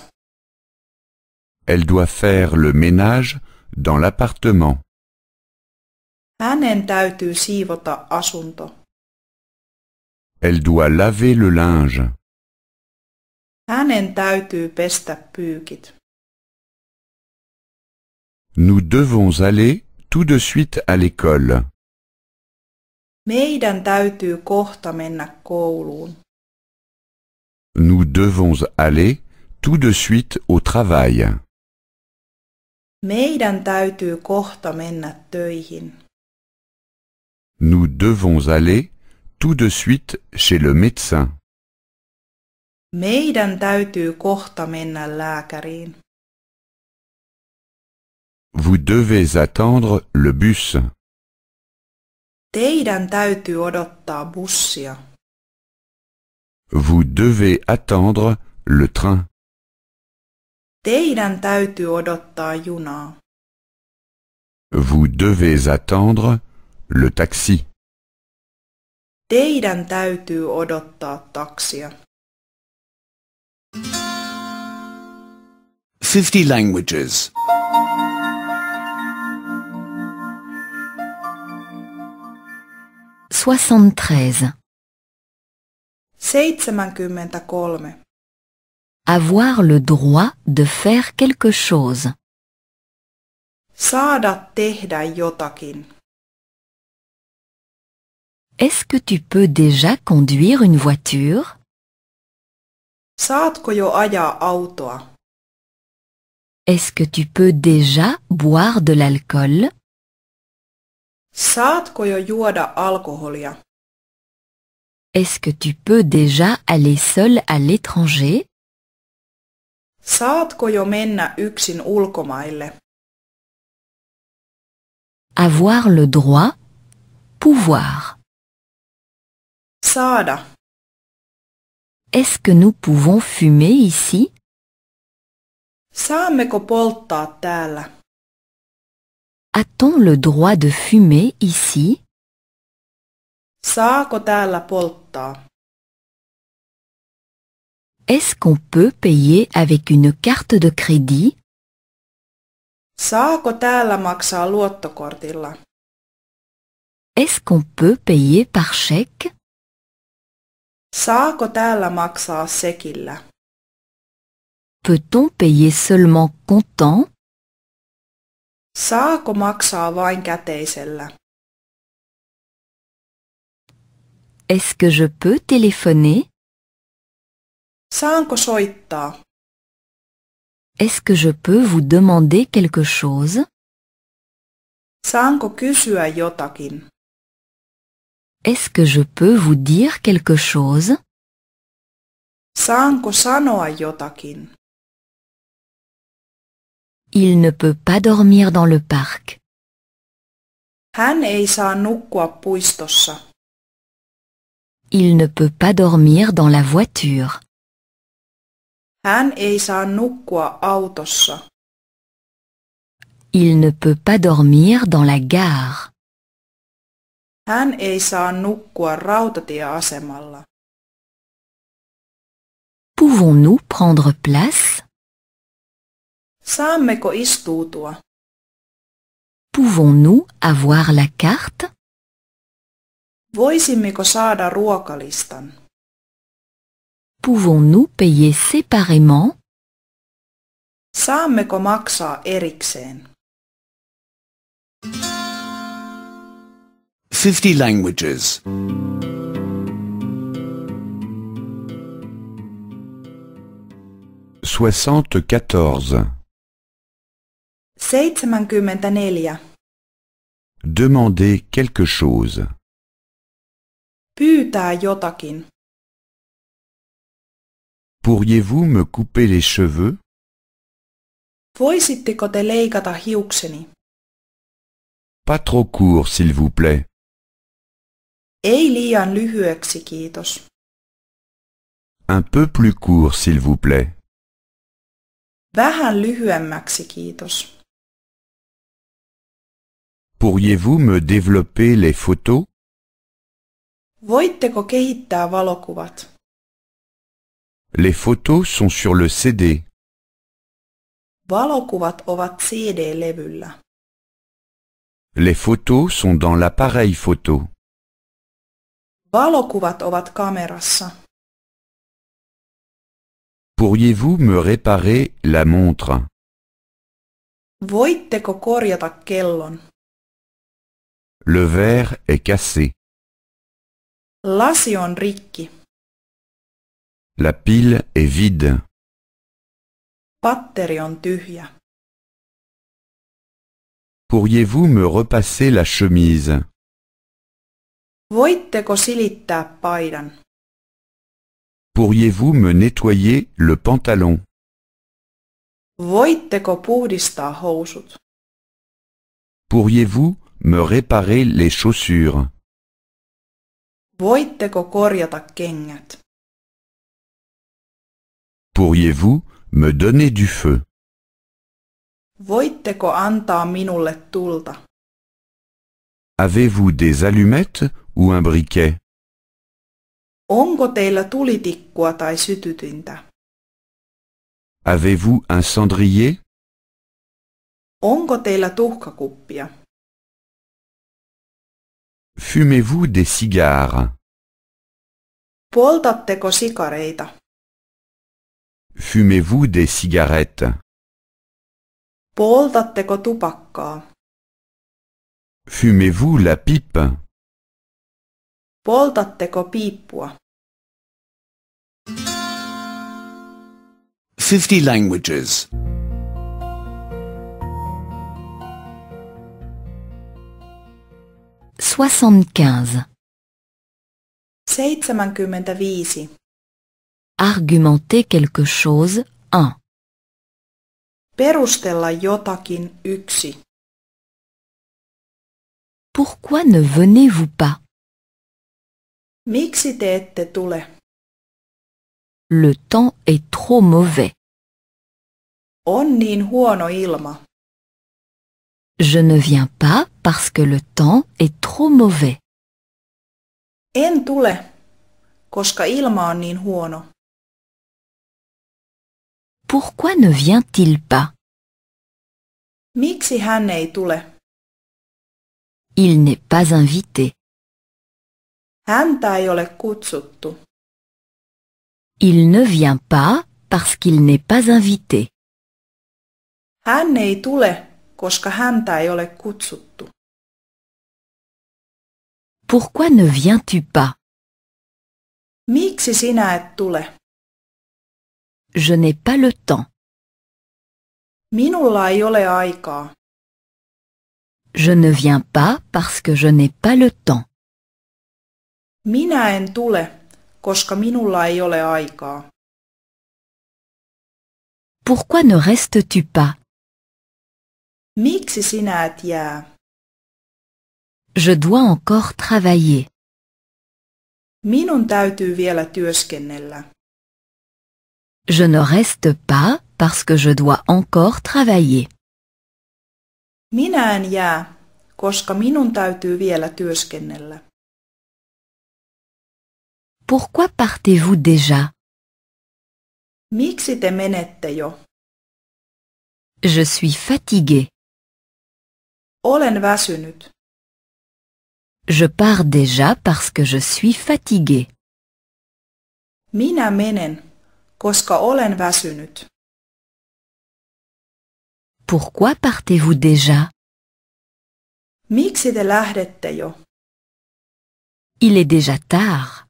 Speaker 6: Elle doit faire le ménage dans l'appartement.
Speaker 2: Hänen täytyy siivota asunto.
Speaker 6: Elle doit laver le linge.
Speaker 2: Hänen täytyy pestä pyykit.
Speaker 6: Nous devons aller tout de suite à l'école.
Speaker 2: Meidän täytyy kohta mennä kouluun.
Speaker 6: Nous devons aller tout de suite au travail.
Speaker 2: Meidän täytyy kohta mennä töihin.
Speaker 6: Nous devons aller tout de suite chez le médecin.
Speaker 2: Meidän täytyy kohta mennä lääkäriin.
Speaker 1: Vous devez attendre le bus. Teidän täytyy odottaa bussia.
Speaker 6: Vous devez attendre le train.
Speaker 2: Teidän täytyy odottaa junaa.
Speaker 6: Vous devez attendre le taxi.
Speaker 2: Teidän täytyy odottaa taksia.
Speaker 3: 50 languages.
Speaker 5: 73. Avoir le droit de faire quelque chose.
Speaker 2: Est-ce
Speaker 1: que tu peux déjà conduire une voiture? Est-ce que tu peux déjà boire de l'alcool?
Speaker 2: Saatko jo juoda alkoholia?
Speaker 5: Est-ce que tu peux déjà aller seul à l'étranger?
Speaker 2: Saatko jo mennä yksin ulkomaille?
Speaker 1: Avoir le droit, pouvoir. Saada. Est-ce que nous pouvons fumer ici?
Speaker 2: Saammeko polttaa täällä?
Speaker 1: A-t-on le droit de fumer ici? Est-ce qu'on peut payer avec une carte de crédit? Est-ce qu'on peut payer par chèque?
Speaker 5: Peut-on payer seulement comptant?
Speaker 2: Saako maksaa vain käteisellä?
Speaker 1: Est-ce que je peux téléphoner? Saanko soittaa? Est-ce
Speaker 5: que je peux vous demander quelque chose?
Speaker 2: Saanko kysyä jotakin?
Speaker 5: Est-ce que je peux vous dire quelque chose?
Speaker 1: Saanko sanoa jotakin? Il ne peut pas dormir dans le parc.
Speaker 5: Il ne peut pas dormir dans la voiture. Il ne peut pas dormir dans la gare.
Speaker 1: Pouvons-nous prendre place
Speaker 2: Saammeko istuutua?
Speaker 1: Pouvons-nous avoir la carte?
Speaker 2: Voisimmeko saada ruokalistan?
Speaker 1: Pouvons-nous payer séparément?
Speaker 2: Saammeko maksaa erikseen?
Speaker 3: 50 languages. 74
Speaker 2: 74.
Speaker 1: Demander quelque chose. Pyytää jotakin. Pourriez-vous me couper les cheveux? Voisitteko te leikata hiukseni?
Speaker 6: Pas trop court, s'il vous plaît.
Speaker 1: Ei liian lyhyeksi, kiitos. Un peu plus court, s'il vous plaît. Vähän
Speaker 2: lyhyemmäksi, kiitos.
Speaker 6: Pourriez-vous me développer les photos
Speaker 2: Voitteko kehittää valokuvat?
Speaker 6: Les photos sont sur le CD.
Speaker 2: Valokuvat ovat CD-levyllä.
Speaker 6: Les photos sont dans l'appareil photo.
Speaker 2: Valokuvat ovat kamerassa.
Speaker 6: Pourriez-vous me réparer la montre?
Speaker 1: Voitteko korjata kellon? Le verre est cassé. Lasi rikki. La pile est vide. batterie on tyhjä. Pourriez-vous me repasser la chemise Voitteko silittää paidan?
Speaker 6: Pourriez-vous me nettoyer le pantalon
Speaker 2: Voitteko puhdistaa housut?
Speaker 6: Pourriez-vous me réparer les chaussures.
Speaker 2: Voitteko korjata kengät?
Speaker 1: Pourriez-vous me donner du feu?
Speaker 2: Voitteko antaa minulle tulta?
Speaker 6: Avez-vous des allumettes ou un briquet?
Speaker 2: Onko teillä tulitikkua tai sytytintä?
Speaker 6: Avez-vous un cendrier?
Speaker 1: Onko teillä tuhkakuppia? Fumez-vous des cigares Poltatteko sikareita? Fumez-vous des cigarettes Poltatteko tupakkaa? Fumez-vous
Speaker 4: la pipe
Speaker 2: Poltatteko piippua?
Speaker 3: 50 languages
Speaker 5: 75
Speaker 2: 75
Speaker 1: Argumenter quelque chose 1 Perustella jotakin 1 Pourquoi ne venez-vous pas Miksi te ette tule Le temps est trop mauvais. On
Speaker 2: niin huono ilma.
Speaker 1: Je ne viens pas parce que le temps est trop mauvais.
Speaker 2: En tule, koska ilma on huono.
Speaker 1: Pourquoi ne vient-il pas? Miksi hän ei tule? Il n'est pas invité.
Speaker 2: kutsuttu.
Speaker 1: Il ne vient pas parce qu'il n'est pas invité.
Speaker 2: Hän ei tule koska häntä ei ole kutsuttu.
Speaker 1: Pourquoi ne viens-tu pas? Miksi sinä et tule? Je n'ai pas le temps.
Speaker 2: Minulla ei ole aikaa.
Speaker 1: Je ne viens pas parce que je n'ai pas le temps.
Speaker 2: Minä en tule, koska minulla ei ole aikaa.
Speaker 1: Pourquoi ne restes-tu pas? Miksi sinä et jää?
Speaker 5: Je dois encore travailler.
Speaker 2: Minun täytyy vielä työskennellä.
Speaker 5: Je ne reste pas parce que je dois encore travailler.
Speaker 2: Minä en jää, koska minun täytyy vielä työskennellä.
Speaker 1: Pourquoi partez-vous déjà? Miksi te menette jo? Je suis fatigué. Je pars déjà parce que je suis fatigué. Pourquoi partez-vous déjà? Miksi te lähdette Il est déjà tard.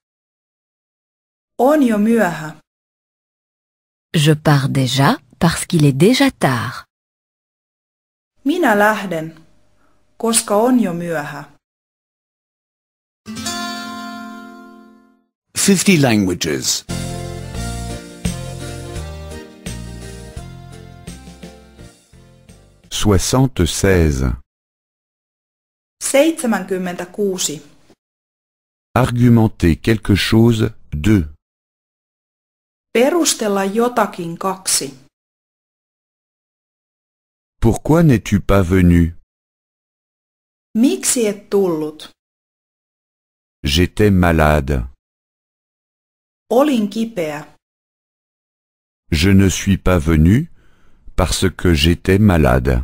Speaker 5: Je pars déjà parce qu'il est déjà tard
Speaker 2: koska on jo myöhä.
Speaker 3: 50 languages.
Speaker 6: 76.
Speaker 2: 76.
Speaker 6: Argumenter quelque chose, de.
Speaker 2: Perustella jotakin kaksi.
Speaker 1: Pourquoi n'es-tu pas venu Miksi et tullut? J'étais malade.
Speaker 2: Olin kipeä.
Speaker 6: Je ne suis pas venu parce que j'étais malade.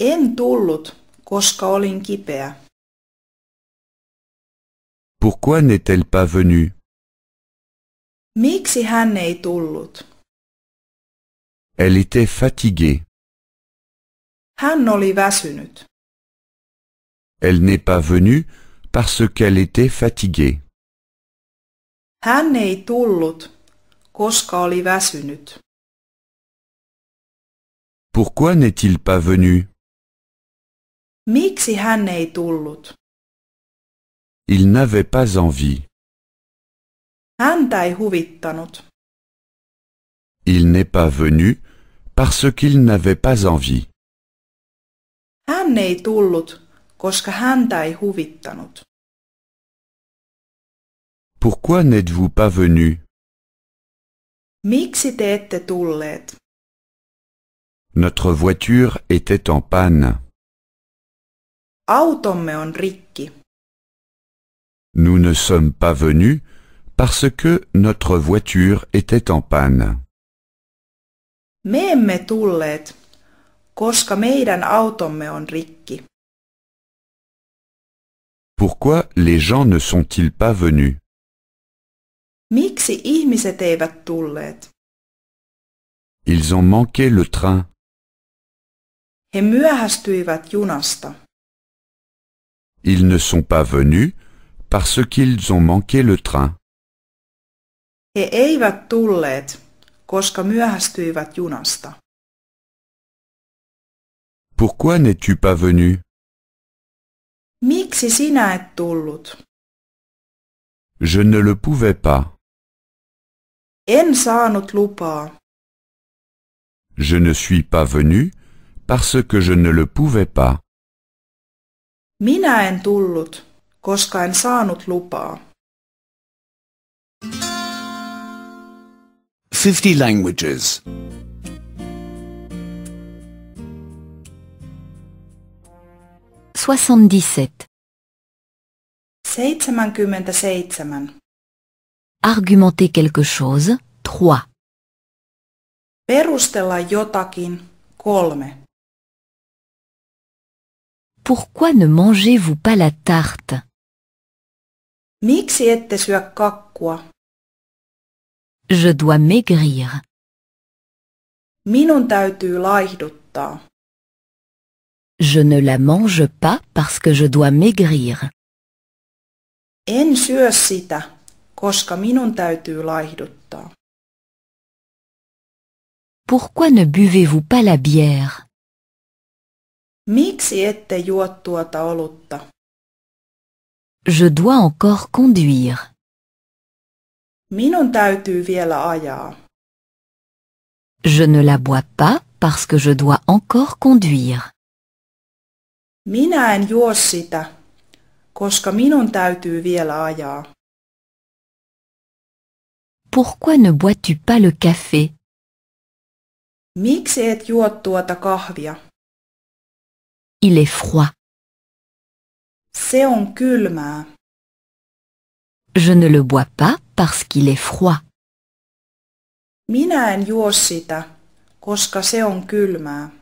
Speaker 2: En tullut, koska olin
Speaker 1: kipeä.
Speaker 6: Pourquoi n'est-elle pas venue?
Speaker 1: Miksi hän ei tullut? Elle était fatiguée. Hän oli väsynyt.
Speaker 6: Elle n'est pas venue parce qu'elle était fatiguée.
Speaker 1: Pourquoi n'est-il pas venu? Il n'avait pas envie.
Speaker 6: Il n'est pas venu parce qu'il n'avait pas envie.
Speaker 1: koska häntä ei huvittanut. Pourquoi n'êtes-vous pas venu? Miksi te ette tulleet?
Speaker 6: Notre voiture était en panne.
Speaker 2: Automme on rikki.
Speaker 6: Nous ne sommes pas venus parce que notre voiture était en panne.
Speaker 2: Me emme tulleet, koska meidän automme on rikki.
Speaker 6: Pourquoi les gens ne sont-ils pas venus?
Speaker 1: Miksi ihmiset eivät tulleet? Ils ont manqué
Speaker 6: le train.
Speaker 2: He junasta.
Speaker 6: Ils ne sont pas venus parce qu'ils ont manqué le train.
Speaker 2: He koska junasta.
Speaker 1: Pourquoi n'es-tu pas venu? Miksi sinä et tullut? Je ne le pouvais pas. En saanut lupaa. Je
Speaker 6: ne suis pas venu parce que je ne le pouvais pas.
Speaker 2: Minä en tullut, koska en saanut lupaa.
Speaker 3: 50 languages.
Speaker 5: 77.
Speaker 2: 77.
Speaker 1: Argumenter quelque chose, 3.
Speaker 2: Perustella
Speaker 1: jotakin, 3. Pourquoi ne mangez-vous pas la tarte Miksi ette syö kakkua? Je dois maigrir. Minun
Speaker 2: täytyy laihduttaa.
Speaker 5: Je ne la mange pas parce que je dois maigrir.
Speaker 2: En syö sitä, koska minun täytyy laihduttaa.
Speaker 1: Pourquoi ne buvez-vous pas la bière?
Speaker 2: Miksi ette tuota
Speaker 1: Je dois encore conduire.
Speaker 2: Minun täytyy vielä ajaa.
Speaker 1: Je ne la bois pas
Speaker 5: parce que je dois encore conduire.
Speaker 2: Minä en juo sitä, koska minun täytyy vielä ajaa.
Speaker 1: Pourquoi ne bois-tu pas le café? Miksi et juo tuota kahvia? Il est froid.
Speaker 2: Se on kylmää.
Speaker 1: Je ne le bois pas parce qu'il est froid.
Speaker 2: Minä en juo sitä, koska
Speaker 1: se on kylmää.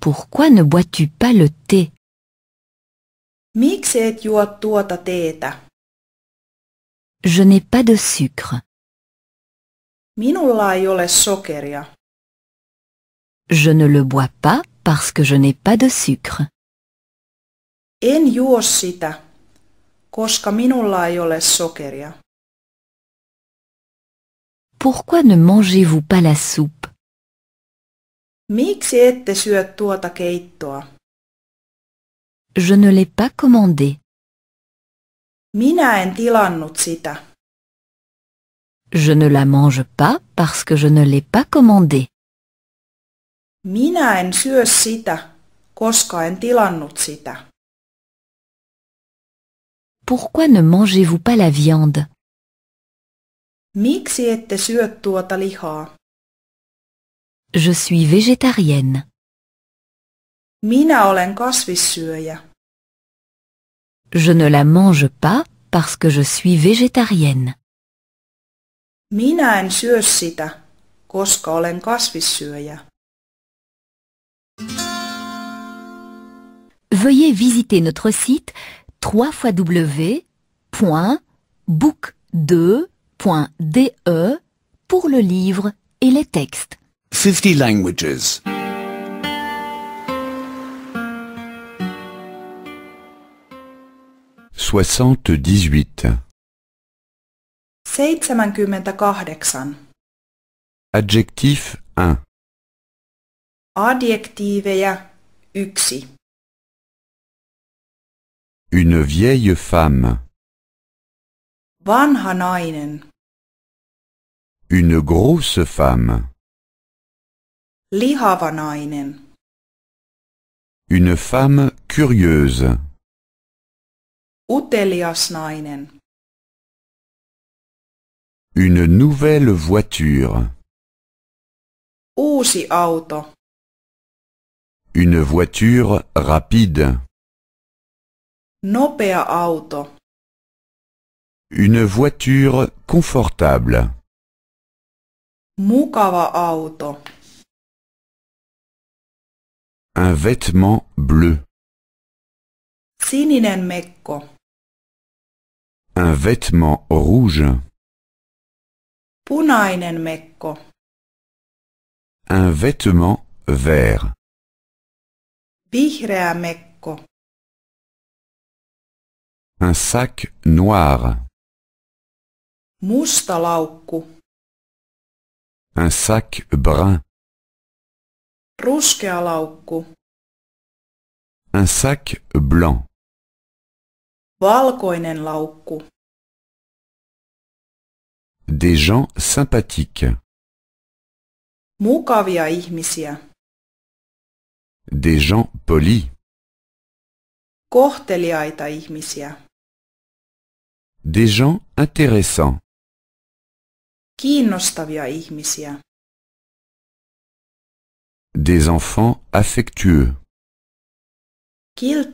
Speaker 1: Pourquoi ne bois-tu pas le thé? Je n'ai pas de sucre.
Speaker 2: Je
Speaker 5: ne le bois pas parce que je n'ai pas de sucre.
Speaker 2: En
Speaker 1: Pourquoi ne mangez-vous pas la soupe
Speaker 2: Miksi ette syö tuota keittoa?
Speaker 1: Je ne l'ai pas commandé. Minä en
Speaker 2: tilannut sitä.
Speaker 5: Je ne la mange pas parce que je ne l'ai pas commandé.
Speaker 2: Minä en syö sitä, koska
Speaker 1: en tilannut sitä. Pourquoi ne mangez-vous pas la viande? Miksi ette syö tuota lihaa? Je suis végétarienne.
Speaker 2: Je
Speaker 5: ne la mange pas parce que je suis végétarienne. Veuillez visiter notre site www.book2.de pour le livre et les
Speaker 3: textes. 50 languages. 78.
Speaker 2: 78.
Speaker 1: Adjectif 1. Adjektiiveja 1. Une vieille femme. Vanha nainen. Une grosse femme. Lihavanainen. Une femme curieuse. Uteliasnainen. Une nouvelle voiture. Uusi auto. Une voiture rapide. Nopea auto. Une voiture confortable. Mukava auto. Un vêtement bleu. Sininen mekko. Un vêtement rouge. Punainen mekko. Un vêtement vert. Vihreä mekko. Un sac noir. Musta laukku. Un sac brun. Ruskea laukku. Un sac blanc. Valkoinen laukku. Des gens sympathiques. Mukavia ihmisiä. Des gens polis. Kohteliaita ihmisiä. Des gens intéressants. Kiinnostavia ihmisiä. Des enfants affectueux.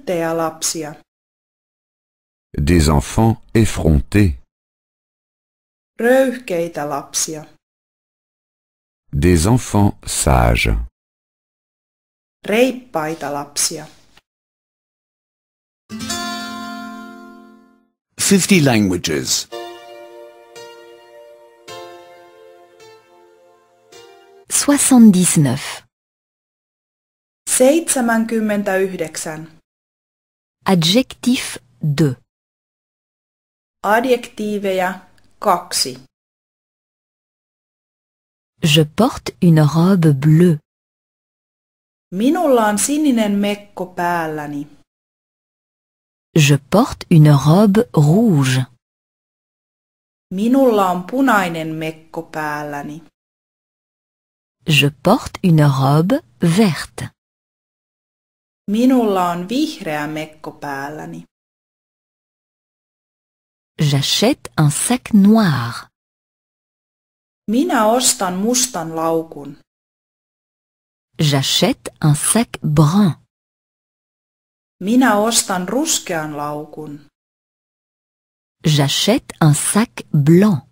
Speaker 1: lapsia. Des enfants effrontés. Röyhkeitä lapsia.
Speaker 4: Des enfants sages.
Speaker 2: Reippaita lapsia.
Speaker 3: 50 languages.
Speaker 5: 79
Speaker 2: 79.
Speaker 1: Adjectif 2. Adjektiiveja 2. Je porte une robe bleue.
Speaker 2: Minulla on sininen mekko päälläni.
Speaker 1: Je porte une robe rouge.
Speaker 2: Minulla on punainen mekko päälläni.
Speaker 1: Je porte une robe verte.
Speaker 2: Minulla
Speaker 1: on vihreä mekko päälläni. J'achète un sac noir. Minä ostan mustan laukun. J'achète un sac brun.
Speaker 2: Minä ostan ruskean laukun.
Speaker 1: J'achète un sac blanc.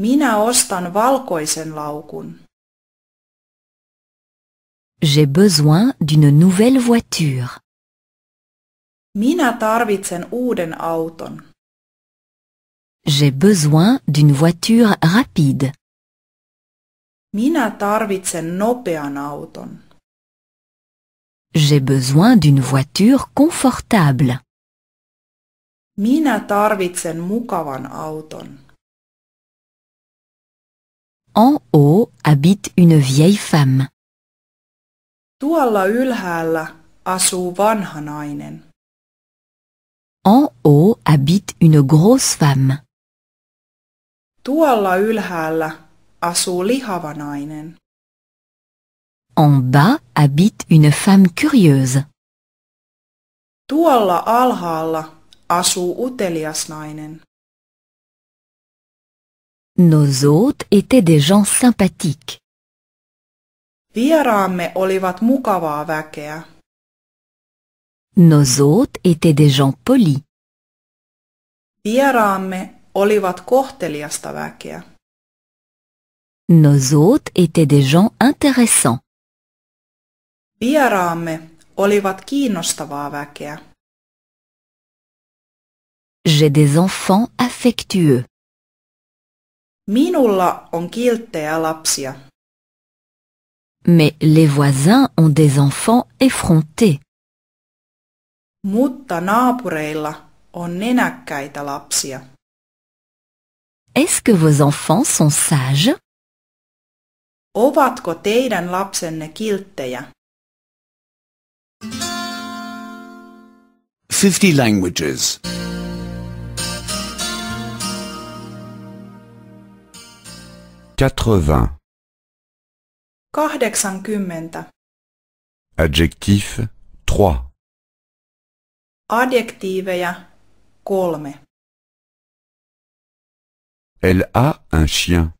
Speaker 2: Minä ostan valkoisen
Speaker 1: laukun. J'ai besoin d'une nouvelle voiture. J'ai besoin d'une voiture rapide. J'ai besoin d'une voiture confortable. En haut habite une vieille femme.
Speaker 2: Tuolla ylhäällä asuu vanha nainen.
Speaker 1: En haut habite une grosse femme.
Speaker 2: Tuolla ylhäällä asuu lihava nainen.
Speaker 1: En bas habite une femme curieuse.
Speaker 2: Tuolla alhaalla asuu utelias nainen.
Speaker 1: Nos hôtes étaient des gens sympathiques. Vieraamme olivat mukavaa väkeä. Nos hôtes étaient des gens polis.
Speaker 2: Vieraamme olivat kohteliasta väkeä.
Speaker 5: Nos hôtes étaient des gens intéressants.
Speaker 2: Vieraamme olivat kiinnostavaa väkeä.
Speaker 1: J'ai des
Speaker 5: enfants affectueux.
Speaker 2: Minulla on kilttejä lapsia.
Speaker 5: mais les voisins ont des enfants effrontés.
Speaker 2: Mutta naapureilla on nenäkkäitä lapsia.
Speaker 1: Est-ce que vos enfants sont sages?
Speaker 2: Ovatko teidän lapsenne kilttejä?
Speaker 3: 50 languages. 80
Speaker 2: 80.
Speaker 6: Adjectif
Speaker 1: 3. Adjektiiveja 3. Elle a un chien.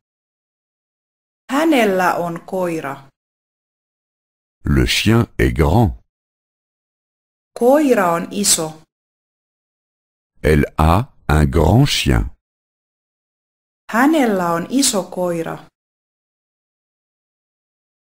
Speaker 1: Hänellä on koira. Le chien est grand. Koira on iso. Elle a un grand chien. Hänellä on iso koira.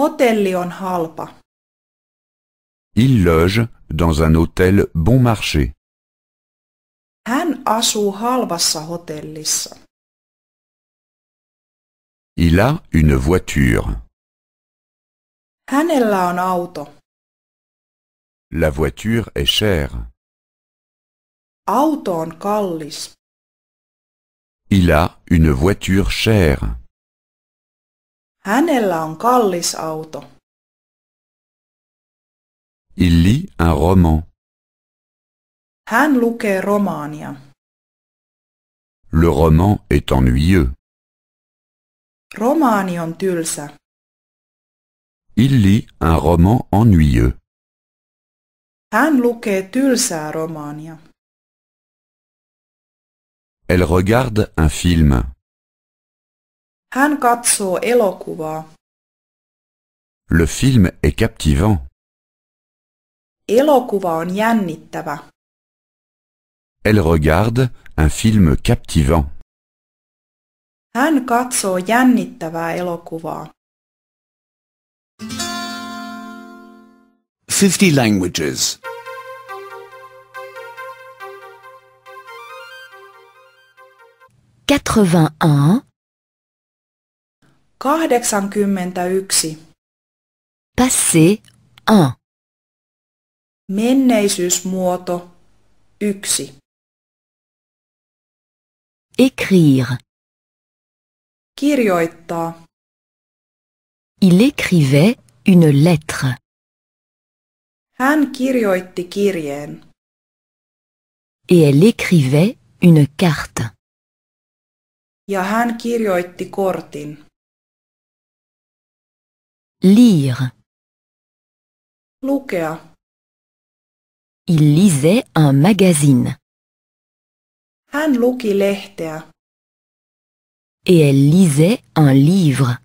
Speaker 1: Hotelli on halpa.
Speaker 4: Il loge dans un hôtel bon marché.
Speaker 1: Hän asuu halvassa hotellissa. Il a une voiture. Hänellä on auto. La voiture est chère. Auto on kallis. Il a une voiture chère. Hänellä on kallis auto. Il lit un roman. Hän lukee romania. Le roman est ennuyeux. Romaani on tylsä. Il lit un roman ennuyeux. Hän lukee tylsää romaania. Elle regarde un film han katsoo elokuvaa. Le film est captivant.
Speaker 2: Elokuva on jännittävä.
Speaker 1: Elle regarde un film captivant.
Speaker 2: Han katsoo jännittävää elokuvaa.
Speaker 3: 50 languages.
Speaker 5: 81
Speaker 2: 81.
Speaker 1: Passé 1.
Speaker 2: Menneisyysmuoto 1.
Speaker 1: Écrire. Kirjoittaa. Il écrivait une lettre.
Speaker 2: Hän kirjoitti kirjeen.
Speaker 1: Et elle écrivait une carte.
Speaker 2: Ja hän kirjoitti kortin.
Speaker 1: Lire. Lukea. Il lisait un magazine. Hän luki lehteä. Et elle lisait un livre.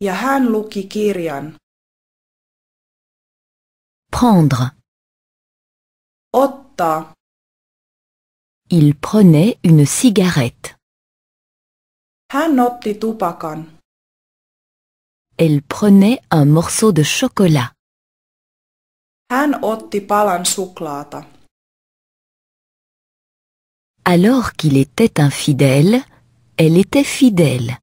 Speaker 1: Ja hän luki kirjan. Prendre. Otta. Il prenait une cigarette. Hän otti tupakan. Elle prenait un morceau de chocolat. Hän otti palan suklaata.
Speaker 5: Alors qu'il était infidèle, elle était fidèle.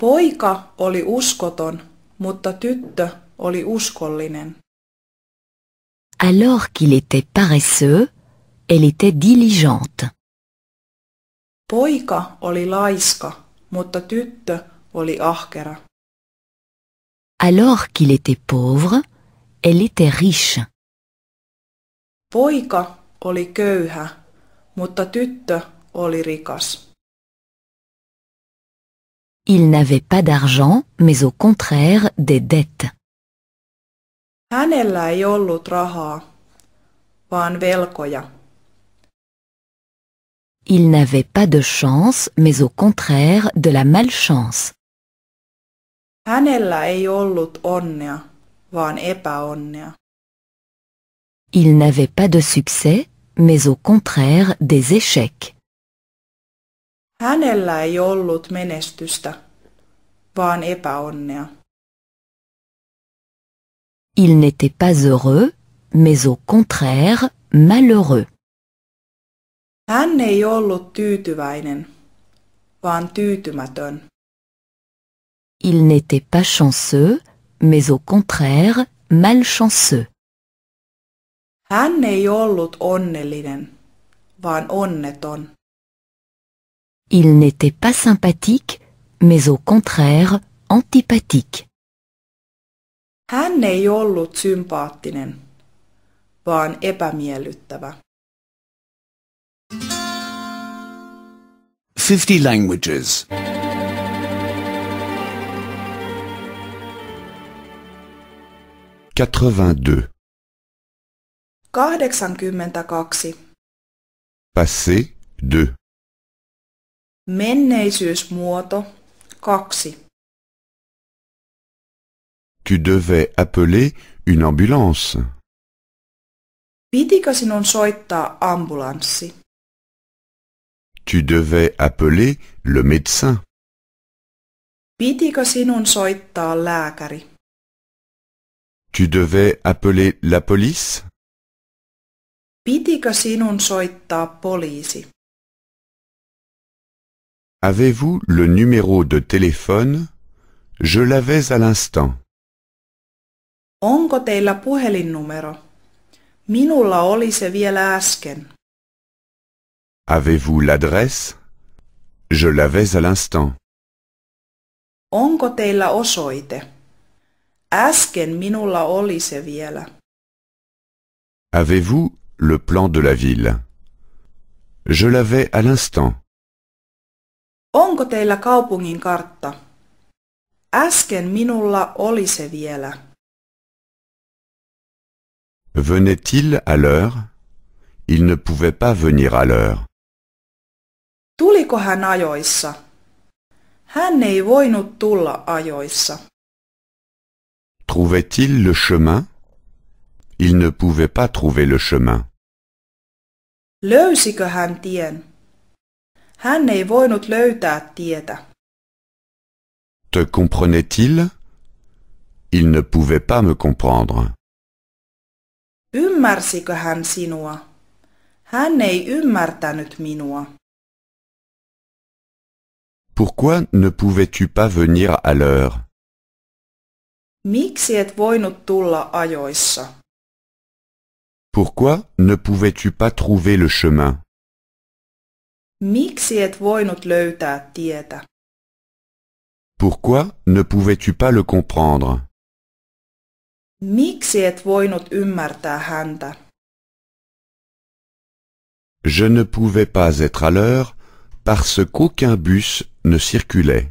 Speaker 2: Poika oli uskoton, mutta tyttö oli uskollinen.
Speaker 1: Alors qu'il était paresseux, elle était diligente.
Speaker 2: Poika oli laiska, mutta tyttö oli ahkera.
Speaker 1: Alors qu'il était pauvre, elle était riche.
Speaker 5: Il n'avait pas d'argent, mais au contraire des dettes.
Speaker 2: Il
Speaker 5: n'avait pas de chance, mais au contraire de la malchance.
Speaker 2: Hänellä ei ollut onnea, vaan epäonnea.
Speaker 5: Il n'avait pas de succès, mais au contraire des échecs.
Speaker 2: Hänellä ei ollut menestystä, vaan epäonnea.
Speaker 5: Il n'était pas heureux, mais au contraire malheureux.
Speaker 2: Hän ei ollut tyytyväinen, vaan tyytymätön.
Speaker 5: Il n'était pas chanceux, mais au contraire, malchanceux.
Speaker 2: Hän ei ollut onnellinen, vaan onneton.
Speaker 5: Il n'était pas sympathique, mais au contraire, antipathique.
Speaker 2: Hän ei ollut sympaattinen, vaan epämiellyttävä.
Speaker 3: 50 languages.
Speaker 6: 82.
Speaker 2: 82.
Speaker 1: Passé 2. Menneisyysmuoto 2. Tu devais appeler
Speaker 6: une ambulance.
Speaker 2: Pitikö sinun soittaa ambulanssi?
Speaker 6: Tu devais appeler le médecin.
Speaker 1: Pitikö sinun soittaa lääkäri?
Speaker 6: Tu devais appeler la police?
Speaker 2: Pitikö sinun soittaa poliisi?
Speaker 6: Avez-vous le numéro de téléphone? Je l'avais à l'instant.
Speaker 2: Onko teillä puhelinnumero? Minulla oli se vielä äsken.
Speaker 6: Avez-vous l'adresse? Je l'avais à l'instant.
Speaker 2: Onko teillä osoite? Äsken minulla oli se vielä.
Speaker 6: Avez-vous le plan de la ville Je l'avais à l'instant.
Speaker 2: Onko teillä kaupungin kartta? Äsken minulla oli se vielä.
Speaker 6: Venait-il à l'heure Il ne pouvait pas venir à l'heure.
Speaker 2: Tuliko hän ajoissa? Hän ei voinut tulla ajoissa.
Speaker 6: Trouvait-il le chemin Il ne pouvait pas trouver le chemin.
Speaker 2: hän tien? Hän ei voinut löytää tietä.
Speaker 6: Te comprenait-il Il ne pouvait pas me comprendre.
Speaker 2: Ymmärsikö hän sinua? Hän
Speaker 1: ei ymmärtänyt minua. Pourquoi
Speaker 6: ne pouvais-tu pas venir à l'heure pourquoi ne pouvais-tu pas trouver le chemin?
Speaker 1: Pourquoi ne pouvais-tu pas le comprendre?
Speaker 6: Je ne pouvais pas être à l'heure parce qu'aucun bus ne circulait.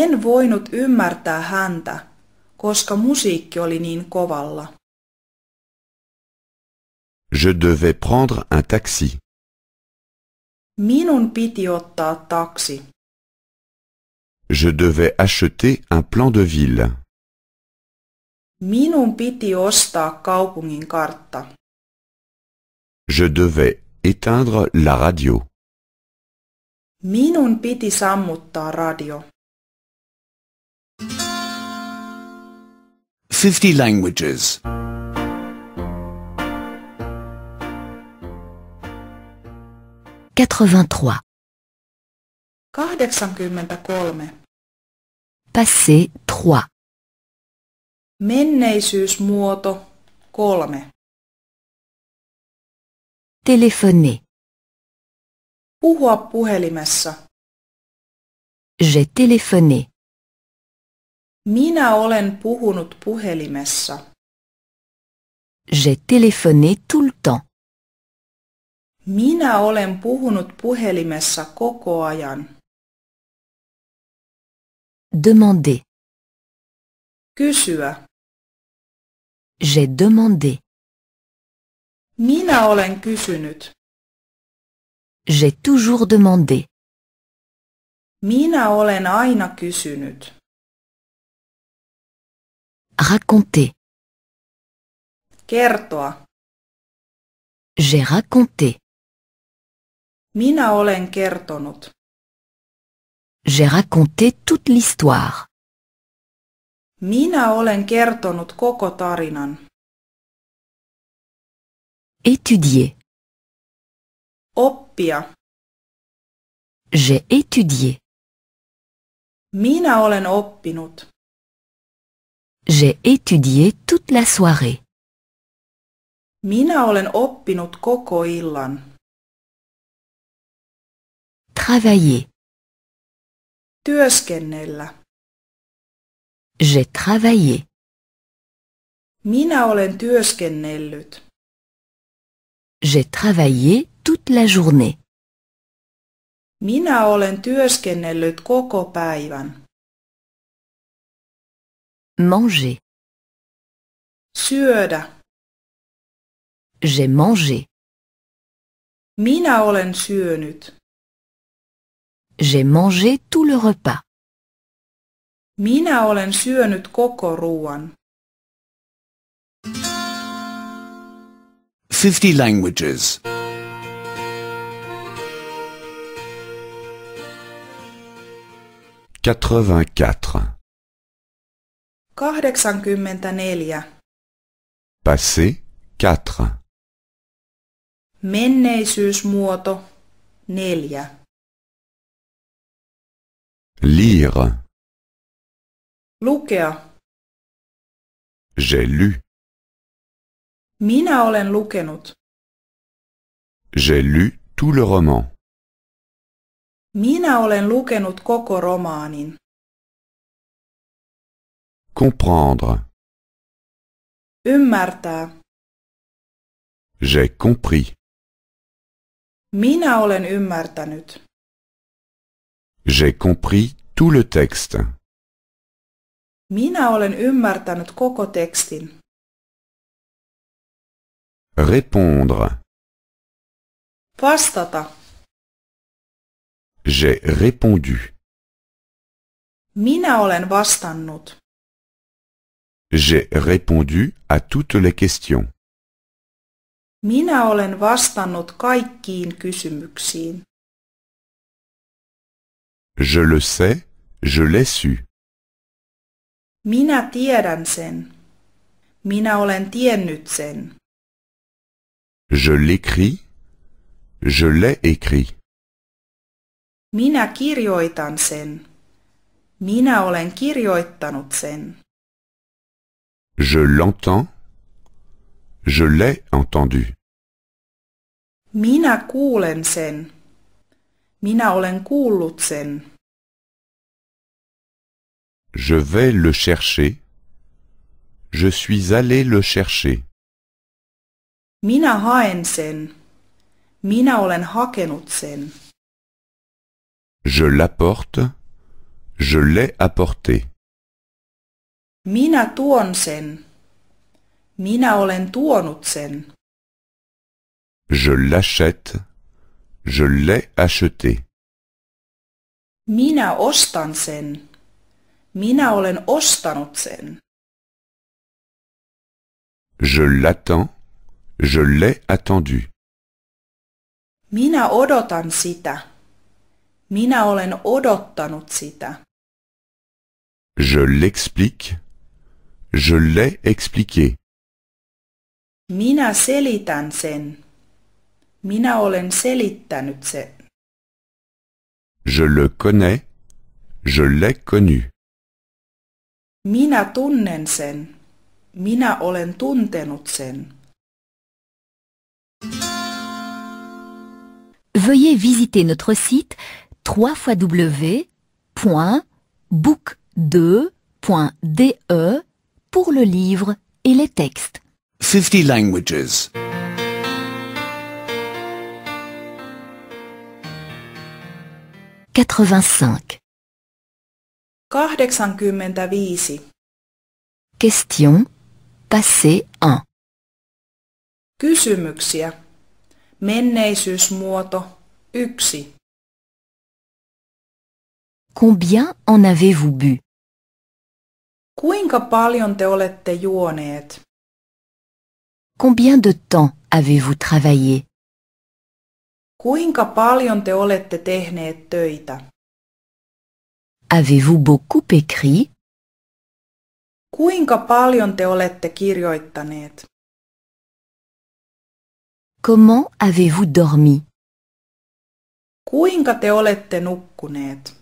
Speaker 2: En voinut ymmärtää häntä, koska musiikki oli niin kovalla.
Speaker 6: Je devais prendre un taxi.
Speaker 2: Minun piti ottaa taksi.
Speaker 6: Je devais acheter un plan de ville.
Speaker 2: Minun piti ostaa kaupungin kartta.
Speaker 6: Je devais éteindre la radio.
Speaker 2: Minun piti sammuttaa radio.
Speaker 3: 50 languages.
Speaker 1: 83.
Speaker 2: 83.
Speaker 1: Passé 3. Menneisyysmuoto 3. Téléphoner. Puhua puhelimessa. J'ai téléphoné. Minä olen puhunut puhelimessa. J'ai téléphoné tout le temps. Minä olen puhunut puhelimessa koko ajan. Demander. Kysyä. J'ai demandé. Minä olen kysynyt. J'ai toujours demandé. Minä olen aina kysynyt. Raconter. Kertoa. J'ai raconté.
Speaker 2: Minä olen kertonut.
Speaker 1: J'ai raconté toute l'histoire.
Speaker 2: Minä olen kertonut koko tarinan.
Speaker 1: Étudier. Oppia. J'ai étudié. Minä olen oppinut. J'ai étudié toute la soirée. Minä olen oppinut koko illan. Travailler. Työskennellä. J'ai travaillé. Minä olen
Speaker 2: työskennellyt.
Speaker 1: J'ai travaillé toute la journée.
Speaker 2: Minä olen työskennellyt koko päivän.
Speaker 1: Manger. Syödä. J'ai mangé. Mina olen syönyt. J'ai mangé tout le repas.
Speaker 2: Mina olen syönyt koko ruoan.
Speaker 3: 50 languages. 84
Speaker 2: 84.
Speaker 1: Passé 4.
Speaker 2: Menneisyysmuoto
Speaker 1: 4. Lire. Lukea. J'ai lu. Minä olen lukenut. J'ai lu tout le roman. Minä olen lukenut koko romaanin. Comprendre. Ymmärtää. J'ai compris. Minä olen ymmärtänyt. J'ai compris tout le texte. Minä olen ymmärtänyt koko tekstin. Répondre. Vastata. J'ai répondu. Minä
Speaker 2: olen vastannut.
Speaker 6: J'ai répondu à toutes les questions.
Speaker 2: Minä olen vastannut kaikkiin kysymyksiin.
Speaker 6: Je le sais, je l'ai su.
Speaker 2: Minä tiedän sen. Minä olen tiennyt sen.
Speaker 6: Je l'écris. Je l'ai écrit.
Speaker 2: Minä kirjoitan sen. Minä olen kirjoittanut sen.
Speaker 6: Je l'entends. Je l'ai entendu.
Speaker 2: Mina kuulen sen. Minä olen kuullut sen.
Speaker 6: Je vais le chercher. Je suis allé le chercher.
Speaker 2: Mina haen sen. Minä olen hakenut sen.
Speaker 6: Je l'apporte. Je l'ai apporté.
Speaker 2: Minä tuon sen. Minä olen tuonut sen.
Speaker 6: Je l'achète. Je l'ai acheté.
Speaker 2: Minä ostan sen.
Speaker 1: Minä olen ostanut sen. Je
Speaker 6: l'attends. Je l'ai attendu.
Speaker 2: Minä odotan sitä. Minä olen odottanut sitä.
Speaker 6: Je l'explique. Je l'ai expliqué.
Speaker 2: Mina selitän Mina olen selittänyt sen.
Speaker 6: Je le connais. Je l'ai connu.
Speaker 2: Minä tunnen sen. olen tuntenut sen.
Speaker 5: Veuillez visiter notre site www.book2.de pour le livre et les textes.
Speaker 3: 50 languages. 85.
Speaker 2: 85.
Speaker 5: Question. Passé 1.
Speaker 2: Kysymyksiä. Menneisyysmuoto
Speaker 1: 1. Combien en avez-vous bu Kuinka paljon te olette juoneet?
Speaker 5: Combien de temps avez-vous travaillé?
Speaker 2: Kuinka paljon te olette tehneet töitä?
Speaker 5: Avez-vous beaucoup écrit?
Speaker 2: Kuinka paljon te olette kirjoittaneet?
Speaker 1: Comment avez-vous dormi?
Speaker 2: Kuinka te olette nukkuneet?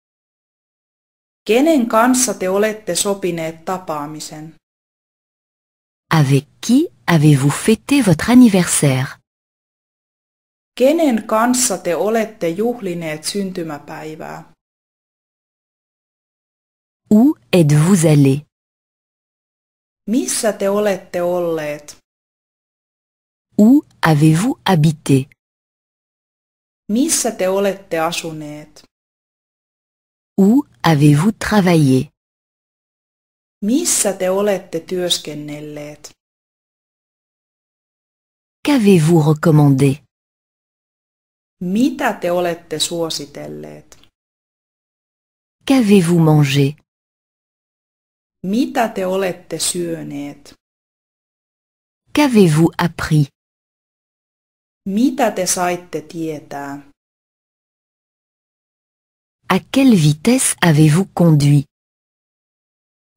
Speaker 2: Kenen kanssa te olette sopineet tapaamisen?
Speaker 5: Avec qui avez-vous fêté votre anniversaire?
Speaker 2: Kenen kanssa te olette juhlineet syntymäpäivää?
Speaker 1: Où êtes-vous allé?
Speaker 2: Missä te olette olleet?
Speaker 1: Où avez-vous habité?
Speaker 2: Missä te olette asuneet?
Speaker 1: Où avez-vous travaillé? Missä
Speaker 2: te olette työskennelleet?
Speaker 1: Qu'avez-vous recommandé?
Speaker 2: Mitä te olette suositelleet?
Speaker 1: Qu'avez-vous mangé? Mitä te olette syöneet? Qu'avez-vous appris? Mitä te saitte tietää? À quelle vitesse avez-vous conduit?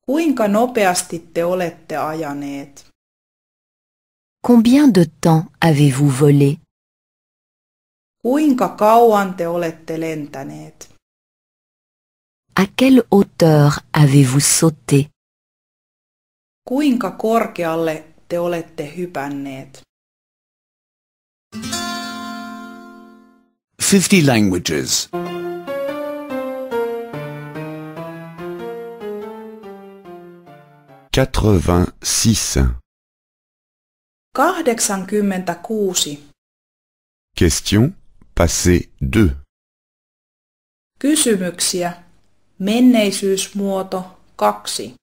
Speaker 2: Kuinka nopeasti te olette ajaneet?
Speaker 5: Combien de temps avez-vous volé?
Speaker 2: Kuinka kauan te olette lentäneet?
Speaker 1: À quelle hauteur avez-vous sauté?
Speaker 2: Kuinka korkealle te olette hypänneet?
Speaker 3: 50 languages.
Speaker 6: 86
Speaker 2: 86
Speaker 6: Question passé 2.
Speaker 2: Kysymyksiä. Menneisyysmuoto 2.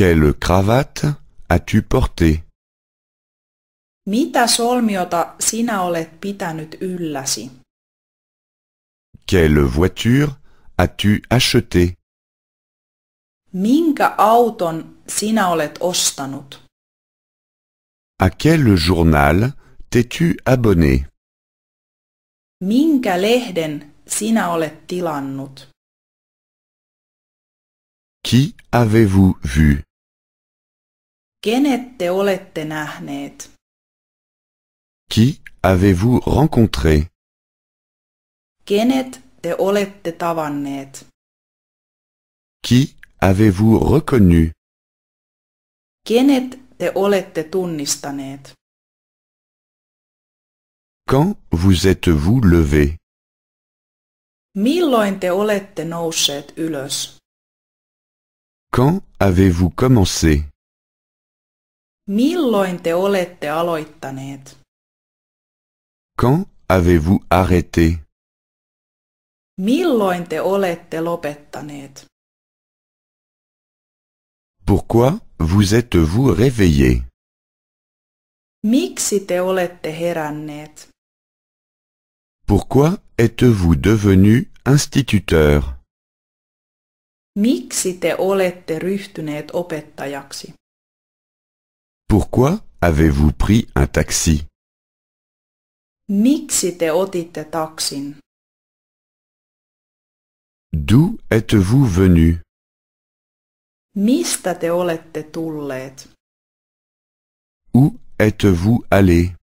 Speaker 6: Quelle cravate as-tu porté?
Speaker 2: Mitä solmiota sinä olet pitänyt ylläsi?
Speaker 6: Quelle voiture as-tu acheté?
Speaker 2: Minkä auton sinä olet ostanut?
Speaker 6: A quel journal t'es-tu abonné?
Speaker 2: Minkä
Speaker 1: lehden sinä olet tilannut? Qui avez-vous vu? Kenet te olette nähneet? Qui avez-vous rencontré?
Speaker 2: Kenet te olette tavanneet?
Speaker 6: Qui Avez-vous reconnu?
Speaker 2: Kenet te olette tunnistaneet?
Speaker 6: Quand vous êtes-vous levé?
Speaker 1: Milloin te olette nousseet ylös?
Speaker 6: Quand avez-vous commencé?
Speaker 2: Milloin te olette aloittaneet?
Speaker 6: Quand avez-vous arrêté?
Speaker 1: Milloin te olette lopettaneet? Pourquoi vous êtes-vous réveillé?
Speaker 2: Miksi te olette heränneet?
Speaker 6: Pourquoi êtes-vous devenu instituteur?
Speaker 2: Miksi te olette ryhtyneet opettajaksi?
Speaker 6: Pourquoi avez-vous pris un taxi?
Speaker 2: Miksi te otitte taksin?
Speaker 1: D'où êtes-vous venu?
Speaker 2: Mistä te olette tulleet?
Speaker 6: Où êtes-vous allé?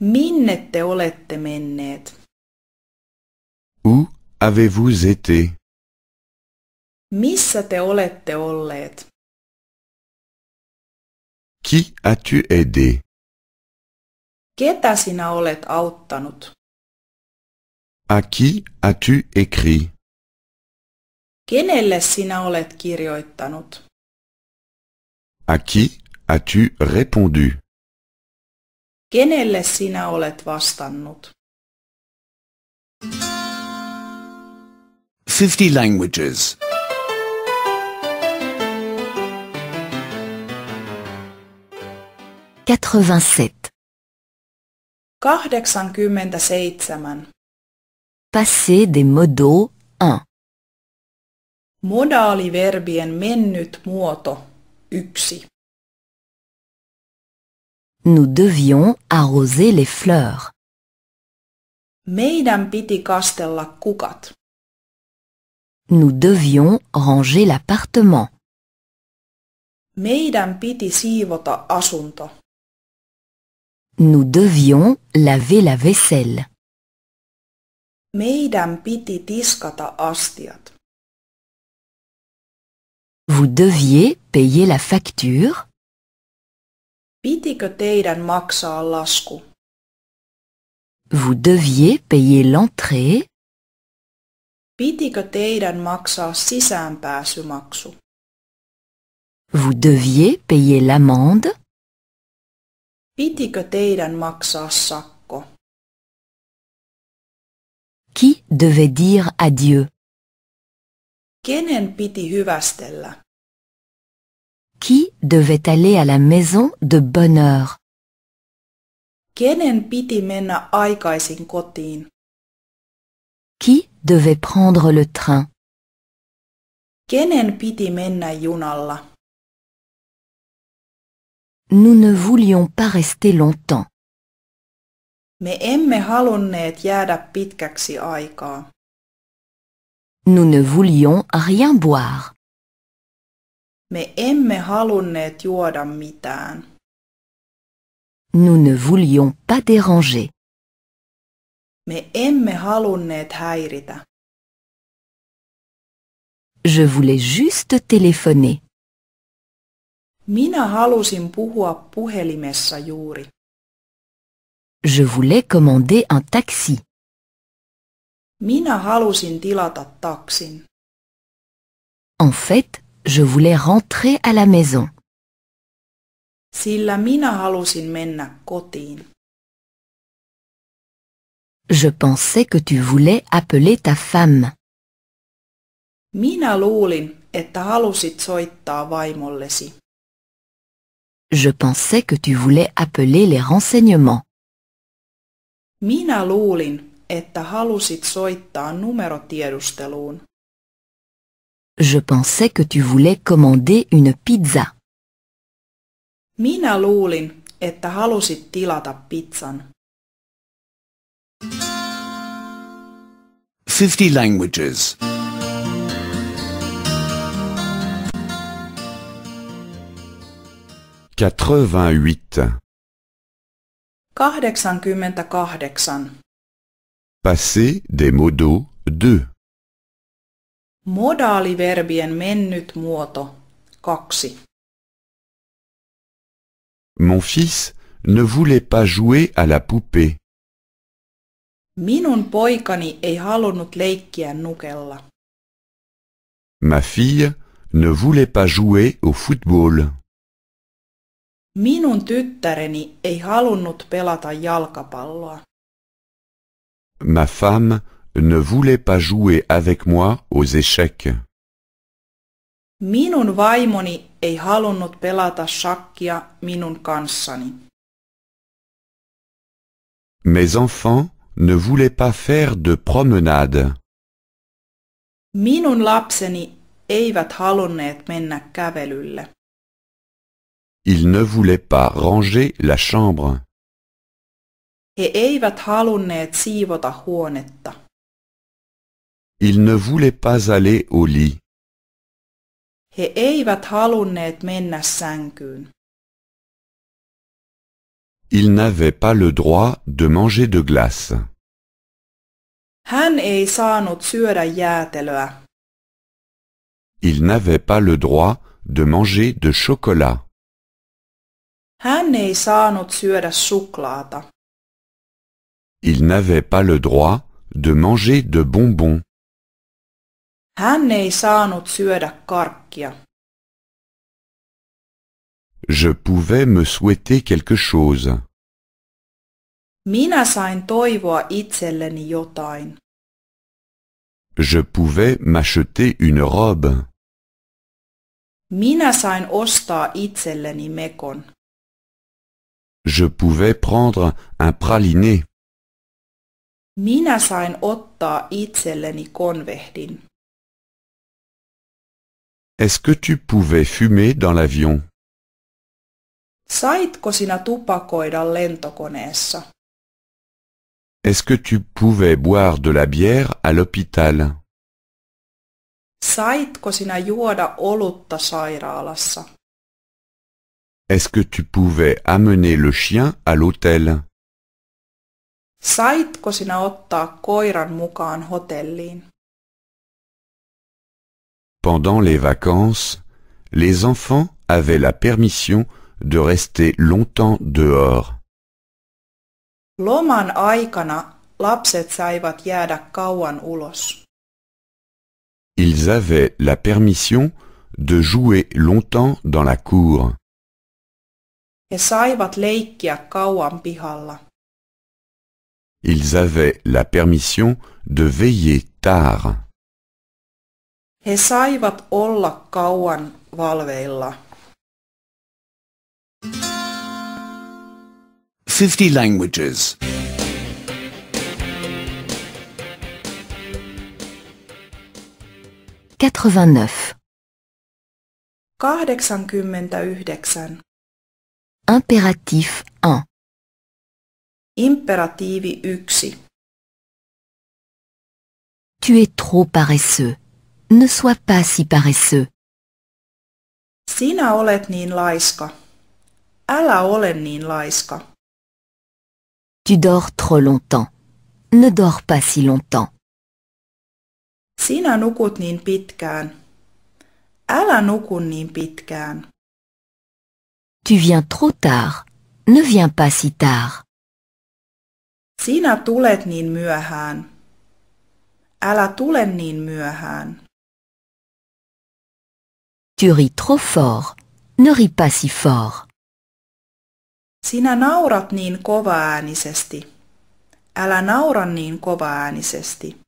Speaker 2: Minne te olette menneet?
Speaker 1: Où avez-vous été? Missä te olette olleet? Qui as-tu aidé? Ketä sinä olet auttanut? À qui as-tu écrit?
Speaker 2: Kenelle sinä olet kirjoittanut?
Speaker 1: A qui as-tu répondu?
Speaker 2: Kenelle sinä olet vastannut?
Speaker 3: 50 languages.
Speaker 5: 87.
Speaker 2: 87.
Speaker 1: Passé des modaux 1. verbien mennyt muoto 1. Nous devions arroser les fleurs.
Speaker 2: Meidän piti kastella kukat.
Speaker 5: Nous devions ranger l'appartement.
Speaker 2: Meidän piti siivota asunto.
Speaker 1: Nous devions laver la vaisselle. Meidän piti tiskata astiat. Vous deviez payer la facture.
Speaker 2: Pitikö teidän maksaa lasku?
Speaker 5: Vous deviez payer l'entrée.
Speaker 2: Pitikö teidän maksaa sisäänpääsymaksu?
Speaker 1: Vous deviez payer l'amende. Pitikö teidän maksaa sakko? Qui devait dire adieu?
Speaker 2: Kenen piti hyvästellä?
Speaker 1: qui devait aller à la maison de bonne heure. Qui devait prendre le train? Nous ne voulions
Speaker 5: pas rester longtemps. Nous ne voulions rien boire.
Speaker 2: Me emme halunneet juoda mitään.
Speaker 1: Nous ne voulions pas déranger. Me emme
Speaker 2: halunneet häiritä.
Speaker 1: Je voulais juste téléphoner.
Speaker 2: Minä halusin puhua puhelimessa juuri.
Speaker 1: Je voulais commander un taxi.
Speaker 2: Minä halusin tilata taksin.
Speaker 1: En fait, je voulais rentrer à la maison.
Speaker 2: Sillä minä halusin mennä kotiin.
Speaker 1: Je pensais
Speaker 5: que tu voulais appeler ta femme.
Speaker 2: Minä luulin, että halusit soittaa vaimollesi.
Speaker 5: Je pensais que tu voulais appeler les renseignements.
Speaker 2: Minä luulin, että halusit soittaa numerotiedusteluun.
Speaker 5: Je pensais que tu voulais commander une pizza.
Speaker 2: Minä luulin, että halusit tilata pizzan.
Speaker 3: 50 languages. Quatre-vingt-huit.
Speaker 6: Passé des mots 2.
Speaker 2: Modaaliverbien
Speaker 1: mennyt muoto 2.
Speaker 6: Mon fils ne voulait pas jouer à la poupée.
Speaker 2: Minun poikani ei halunnut leikkiä nukella.
Speaker 6: Ma fille ne voulait pas jouer au football.
Speaker 2: Minun tyttäreni ei halunnut pelata jalkapalloa.
Speaker 6: Ma femme ne voulait pas jouer avec moi aux échecs.
Speaker 2: Minun vaimoni ei halunnut pelata shakkia minun kanssani.
Speaker 6: Mes enfants ne voulaient pas faire de promenade.
Speaker 2: Minun lapseni eivät halunneet mennä kävelylle.
Speaker 6: Ils ne voulaient pas ranger la chambre.
Speaker 2: He eivät halunneet siivota huonetta.
Speaker 6: Il ne voulait pas aller au lit. Il n'avait pas le droit de manger de glace. Il n'avait pas le droit de manger de chocolat. Il n'avait pas le droit de manger de bonbons.
Speaker 2: Hän ei saanut syödä
Speaker 1: karkkia.
Speaker 6: Je pouvais me souhaiter quelque chose.
Speaker 2: Minä sain toivoa itselleni jotain.
Speaker 6: Je pouvais m'acheter une robe.
Speaker 2: Minä sain ostaa itselleni mekon.
Speaker 1: Je pouvais prendre un praliné.
Speaker 2: Minä sain
Speaker 1: ottaa itselleni konvehdin.
Speaker 6: Est-ce que tu pouvais fumer dans l'avion?
Speaker 2: Saitko sinä tupakoida lentokoneessa?
Speaker 6: Est-ce que tu pouvais boire de la bière à l'hôpital?
Speaker 2: Saitko sinä juoda olutta sairaalassa?
Speaker 6: Est-ce que tu pouvais amener le chien à l'hôtel?
Speaker 2: Saitko sinä ottaa koiran mukaan hotelliin?
Speaker 6: Pendant les vacances, les enfants avaient la permission de rester longtemps dehors.
Speaker 2: Ils
Speaker 6: avaient la permission de jouer longtemps dans la cour. Ils avaient la permission de veiller tard.
Speaker 2: He saivat olla kauan valveilla.
Speaker 3: 50 languages. 89. vingt
Speaker 2: Kahdeksankymmentäyhdeksän.
Speaker 5: Impératif
Speaker 1: 1. Imperatiivi 1.
Speaker 5: Tu es trop paresseux. Ne sois pas si paresseux.
Speaker 2: Sinä olet niin laiska. Älä ole niin laiska.
Speaker 5: Tu dors trop longtemps. Ne dors pas si
Speaker 1: longtemps.
Speaker 2: Sinä nukut niin pitkään. Älä nuku niin pitkään.
Speaker 5: Tu viens trop tard. Ne viens pas si tard.
Speaker 2: Sinä tulet niin myöhään. Älä tule niin myöhään.
Speaker 5: Tu ris trop fort. Ne ris pas si fort.
Speaker 2: Sinä naurat niin kovaäänisesti. Älä naura niin kovaäänisesti.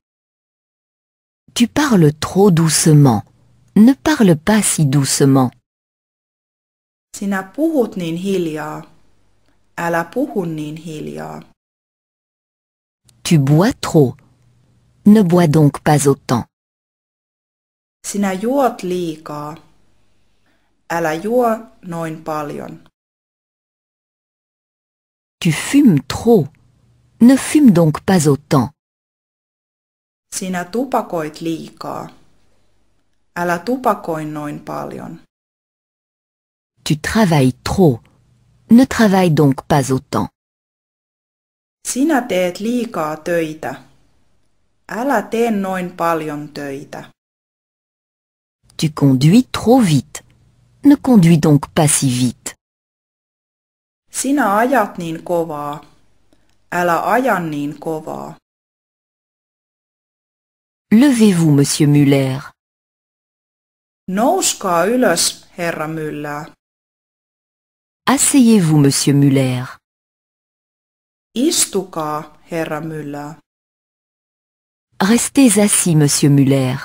Speaker 5: Tu parles trop doucement. Ne parle
Speaker 1: pas si doucement.
Speaker 2: Sinä puhut niin hiljaa. Älä puhu niin hiljaa.
Speaker 1: Tu bois trop. Ne bois donc pas autant.
Speaker 2: Sinä juot liikaa. Älä juo noin paljon.
Speaker 1: Tu fumes trop. Ne fume donc pas autant.
Speaker 2: Sinä tupakoit liikaa. Älä tupakoi noin paljon.
Speaker 1: Tu travailles trop. Ne travaille donc pas autant.
Speaker 2: Sinä teet liikaa töitä. Älä tee noin paljon töitä.
Speaker 1: Tu conduis
Speaker 5: trop vite ne conduis donc pas si vite.
Speaker 2: Sinä ajat niin kovaa. Älä aja niin kovaa.
Speaker 1: Levez-vous, monsieur Müller.
Speaker 2: Nouskaa ylös, herra Müller.
Speaker 1: Asseyez-vous, monsieur Müller.
Speaker 2: Istukaa, herra Müller.
Speaker 1: Restez assis, monsieur Müller.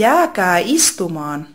Speaker 1: Jääkää istumaan,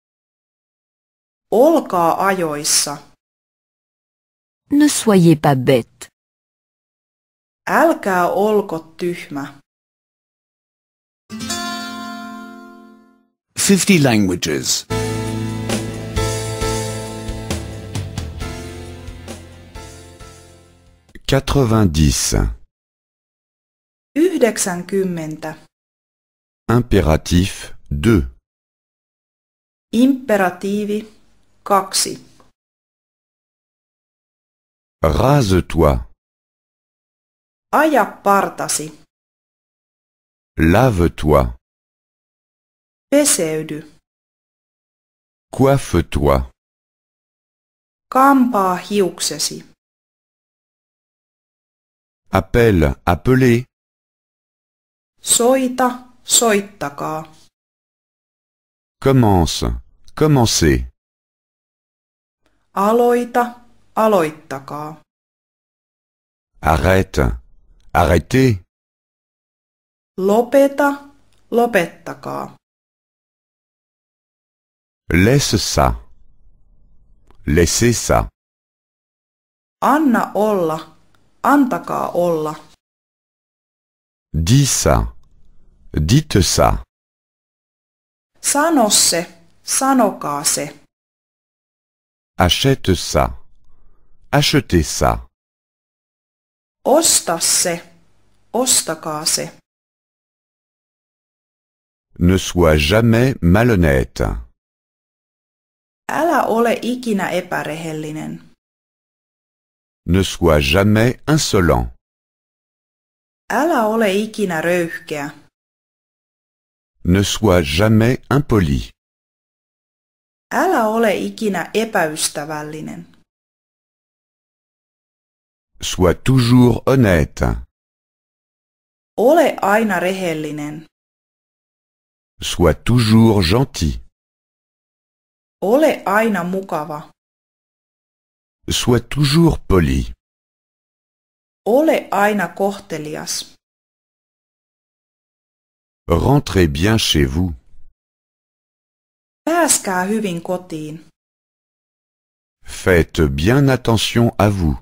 Speaker 1: Olkaa ajoissa. Ne soyez pas bête. Älkää olko
Speaker 2: tyhmä.
Speaker 3: 50 languages.
Speaker 2: 90 90
Speaker 6: Impératif
Speaker 1: 2 2 kaksi. Rase-toi. Aja partasi. Lave-toi. Peseydy. Coiffe-toi. Kampaa hiuksesi. Appelle, appelez. Soita, soittakaa.
Speaker 6: Commence, commencez.
Speaker 2: Aloita, aloittakaa.
Speaker 6: Arrête, arrêtez.
Speaker 1: Lopeta, lopettakaa. Laisse ça. Laissez ça. Anna olla, antakaa olla.
Speaker 6: Dis ça. Dites ça.
Speaker 2: Sano se, sanokaa se.
Speaker 6: Achète ça. Achetez ça.
Speaker 2: Osta se. Ostakaa
Speaker 1: se.
Speaker 6: Ne sois jamais malhonnête.
Speaker 1: Älä ole ikinä epärehellinen.
Speaker 6: Ne sois jamais insolent.
Speaker 1: Älä ole
Speaker 2: ikinä röyhkeä.
Speaker 6: Ne sois jamais impoli.
Speaker 2: Älä ole ikinä epäystävällinen.
Speaker 1: Sois toujours honnête. Ole aina rehellinen. Sois toujours gentil. Ole aina mukava. Sois toujours poli. Ole aina kohtelias. Rentrez bien chez vous.
Speaker 2: Pääskää hyvin kotiin.
Speaker 6: Faites bien attention à vous.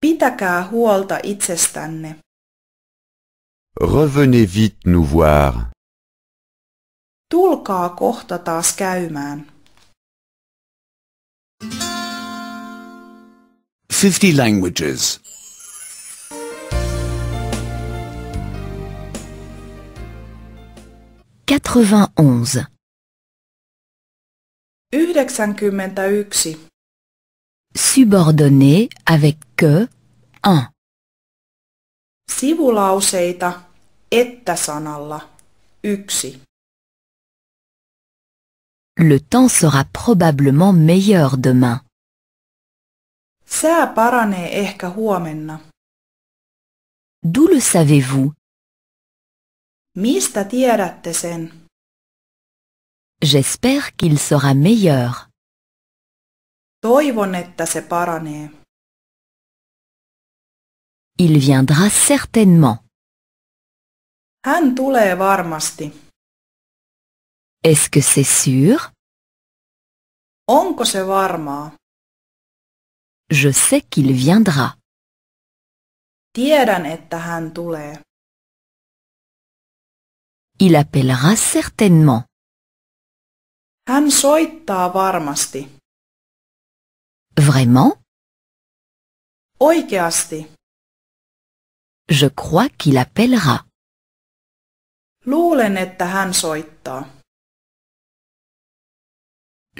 Speaker 2: Pitäkää huolta itsestänne.
Speaker 1: Revenez vite nous voir. Tulkaa
Speaker 2: kohta taas käymään.
Speaker 3: 50 languages.
Speaker 5: 91
Speaker 2: 91.
Speaker 1: Subordonné avec que, 1.
Speaker 2: Sivulauseita että-sanalla, 1.
Speaker 5: Le temps sera probablement meilleur demain.
Speaker 1: Sää paranee ehkä huomenna. D'où le savez-vous? Mistä tiedätte sen? J'espère qu'il sera meilleur. Il viendra certainement. Est-ce que c'est sûr? se Je sais qu'il viendra. Il appellera certainement. Hän soittaa varmasti. Vraiment? Oikeasti. Je crois qu'il appellera. Luulen, että hän soittaa.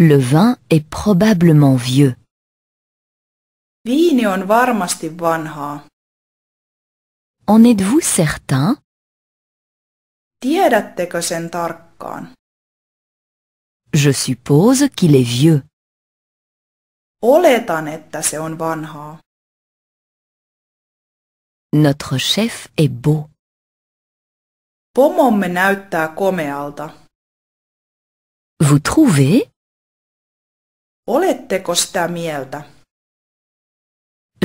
Speaker 1: Le vin est probablement vieux. Viini on varmasti vanhaa. En êtes-vous certain? Tiedättekö sen tarkkaan? Je suppose qu'il est vieux. Oletan, että se on vanhaa. Notre chef est beau. Pomomme näyttää komealta. Vous trouvez? Oletteko sitä mieltä?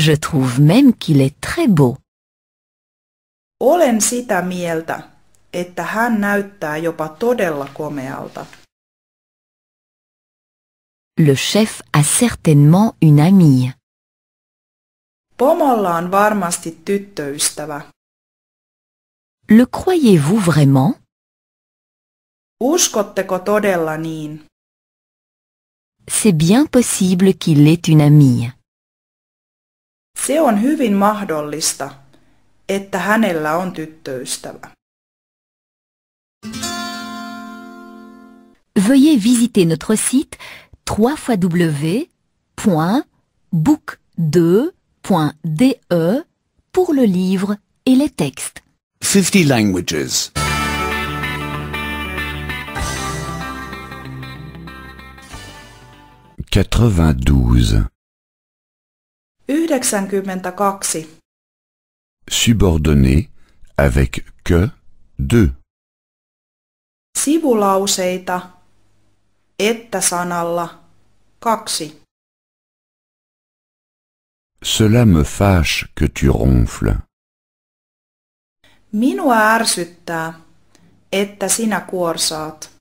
Speaker 5: Je trouve même qu'il est très beau.
Speaker 2: Olen sitä mieltä, että hän näyttää jopa todella komealta.
Speaker 5: Le chef a certainement une
Speaker 1: amie. Pomolla on varmasti tyttöystävä. Le croyez-vous vraiment?
Speaker 2: Uskotteko todella niin?
Speaker 5: C'est bien possible qu'il ait une amie.
Speaker 2: Se on hyvin mahdollista, että hänellä on tyttöystävä.
Speaker 5: Veuillez visiter notre site 3 fois 2.de pour le livre et les textes.
Speaker 3: 50 languages.
Speaker 6: 92
Speaker 2: 92
Speaker 6: Subordonné avec que 2.
Speaker 2: Sivulauseita että sanalla kaksi.
Speaker 1: Cela me fâche que tu ronfles.
Speaker 2: Minua ärsyttää, että sinä kuorsaat.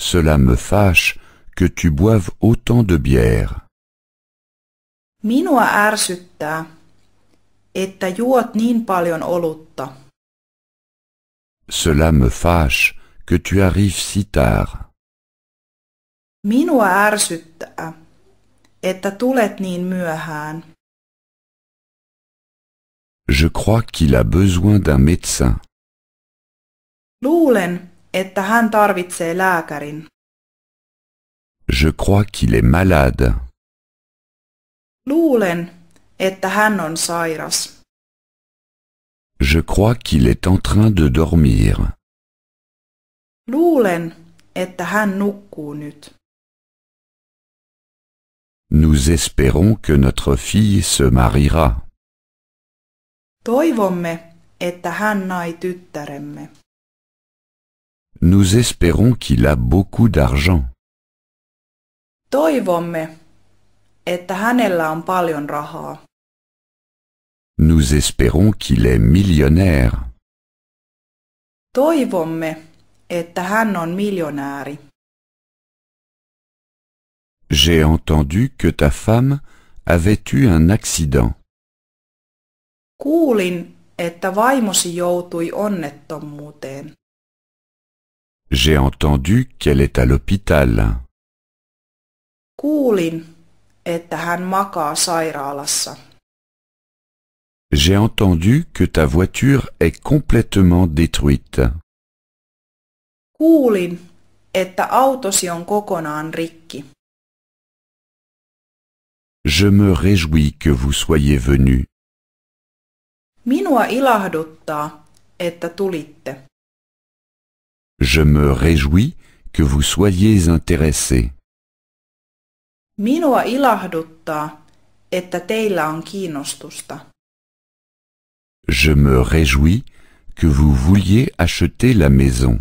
Speaker 6: Cela me fâche que tu boives autant de bière.
Speaker 2: Minua ärsyttää, että juot niin paljon olutta.
Speaker 6: Cela me fâche que tu arrives si tard.
Speaker 2: Minua ärsyttää, että
Speaker 1: tulet niin myöhään. Je crois qu'il
Speaker 6: a besoin d'un médecin.
Speaker 2: Luulen, että hän tarvitsee lääkärin.
Speaker 6: Je crois qu'il est malade.
Speaker 2: Luulen, että hän on sairas.
Speaker 1: Je crois qu'il est en train de dormir.
Speaker 2: Luulen,
Speaker 1: että hän nukkuu nyt. Nous
Speaker 6: espérons que notre fille se mariera.
Speaker 2: Toivomme, että hän nai tyttäremme.
Speaker 6: Nous espérons qu'il a beaucoup d'argent.
Speaker 2: Toivomme, että hänellä on paljon rahaa.
Speaker 6: Nous espérons qu'il est millionnaire.
Speaker 2: Toivomme, että hän on miljonääri.
Speaker 1: J'ai entendu que ta
Speaker 6: femme avait eu un accident.
Speaker 2: Kuulin, että vaimosi joutui onnettomuuteen.
Speaker 6: J'ai entendu qu'elle est à l'hôpital.
Speaker 2: Kuulin, että hän makaa sairaalassa.
Speaker 6: J'ai entendu que ta voiture est complètement détruite.
Speaker 2: Kuulin, että autosi on kokonaan rikki.
Speaker 6: Je me réjouis que vous soyez venu.
Speaker 2: Minua ilahduttaa, että tulitte.
Speaker 6: Je me réjouis que vous soyez intéressé.
Speaker 2: Minua ilahduttaa, että teillä on kiinnostusta.
Speaker 6: Je me réjouis que vous vouliez acheter la maison.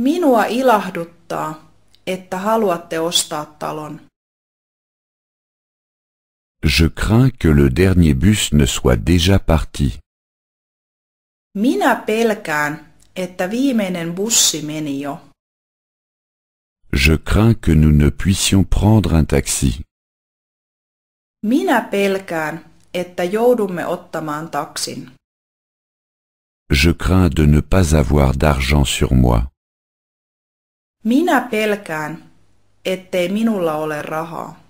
Speaker 2: Minua ilahduttaa, että haluatte ostaa talon.
Speaker 6: Je crains que le dernier bus ne soit déjà parti.
Speaker 2: Minä pelkään, että viimeinen bussi meni jo.
Speaker 6: Je crains que nous ne puissions prendre un taxi.
Speaker 2: Minä pelkään, että joudumme ottamaan taksin.
Speaker 6: Je crains de ne pas avoir d'argent sur moi.
Speaker 2: Minä pelkään, ettei minulla ole rahaa.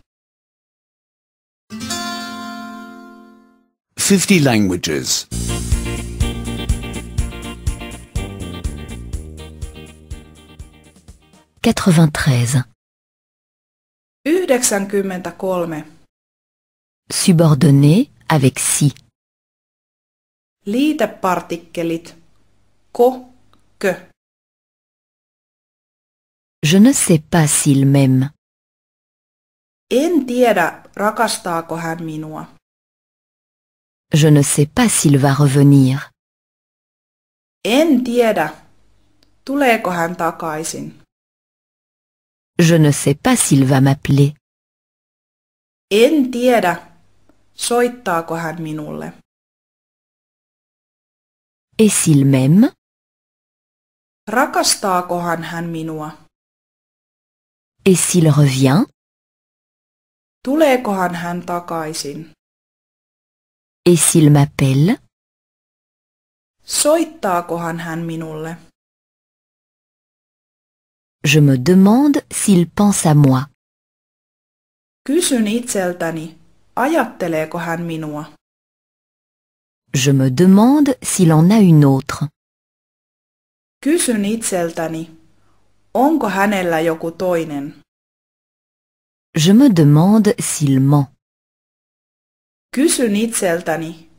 Speaker 3: 50 languages.
Speaker 5: 93.
Speaker 2: 93.
Speaker 1: Subordonné avec si.
Speaker 2: Liitepartikkelit. Ko, que.
Speaker 1: Je ne sais pas s'il m'aime. En
Speaker 2: tiedä, rakastaako hän minua.
Speaker 5: Je ne sais pas s'il va revenir.
Speaker 2: En tiedä, tuleeko hän takaisin.
Speaker 1: Je ne sais pas s'il va m'appeler. En tiedä, soittaako hän minulle. Et s'il m'aime? Rakastaakohan hän minua? Et s'il revient? Tuleekohan hän takaisin? Et s'il m'appelle? Soittaakohan hän minulle? Je me demande s'il pense à moi.
Speaker 2: Kysyn itseltäni, ajatteleeko hän minua?
Speaker 5: Je me demande s'il en a une autre.
Speaker 2: Kysyn itseltäni, onko hänellä joku toinen?
Speaker 5: Je me demande
Speaker 1: s'il ment.
Speaker 2: Kysyn itseltäni,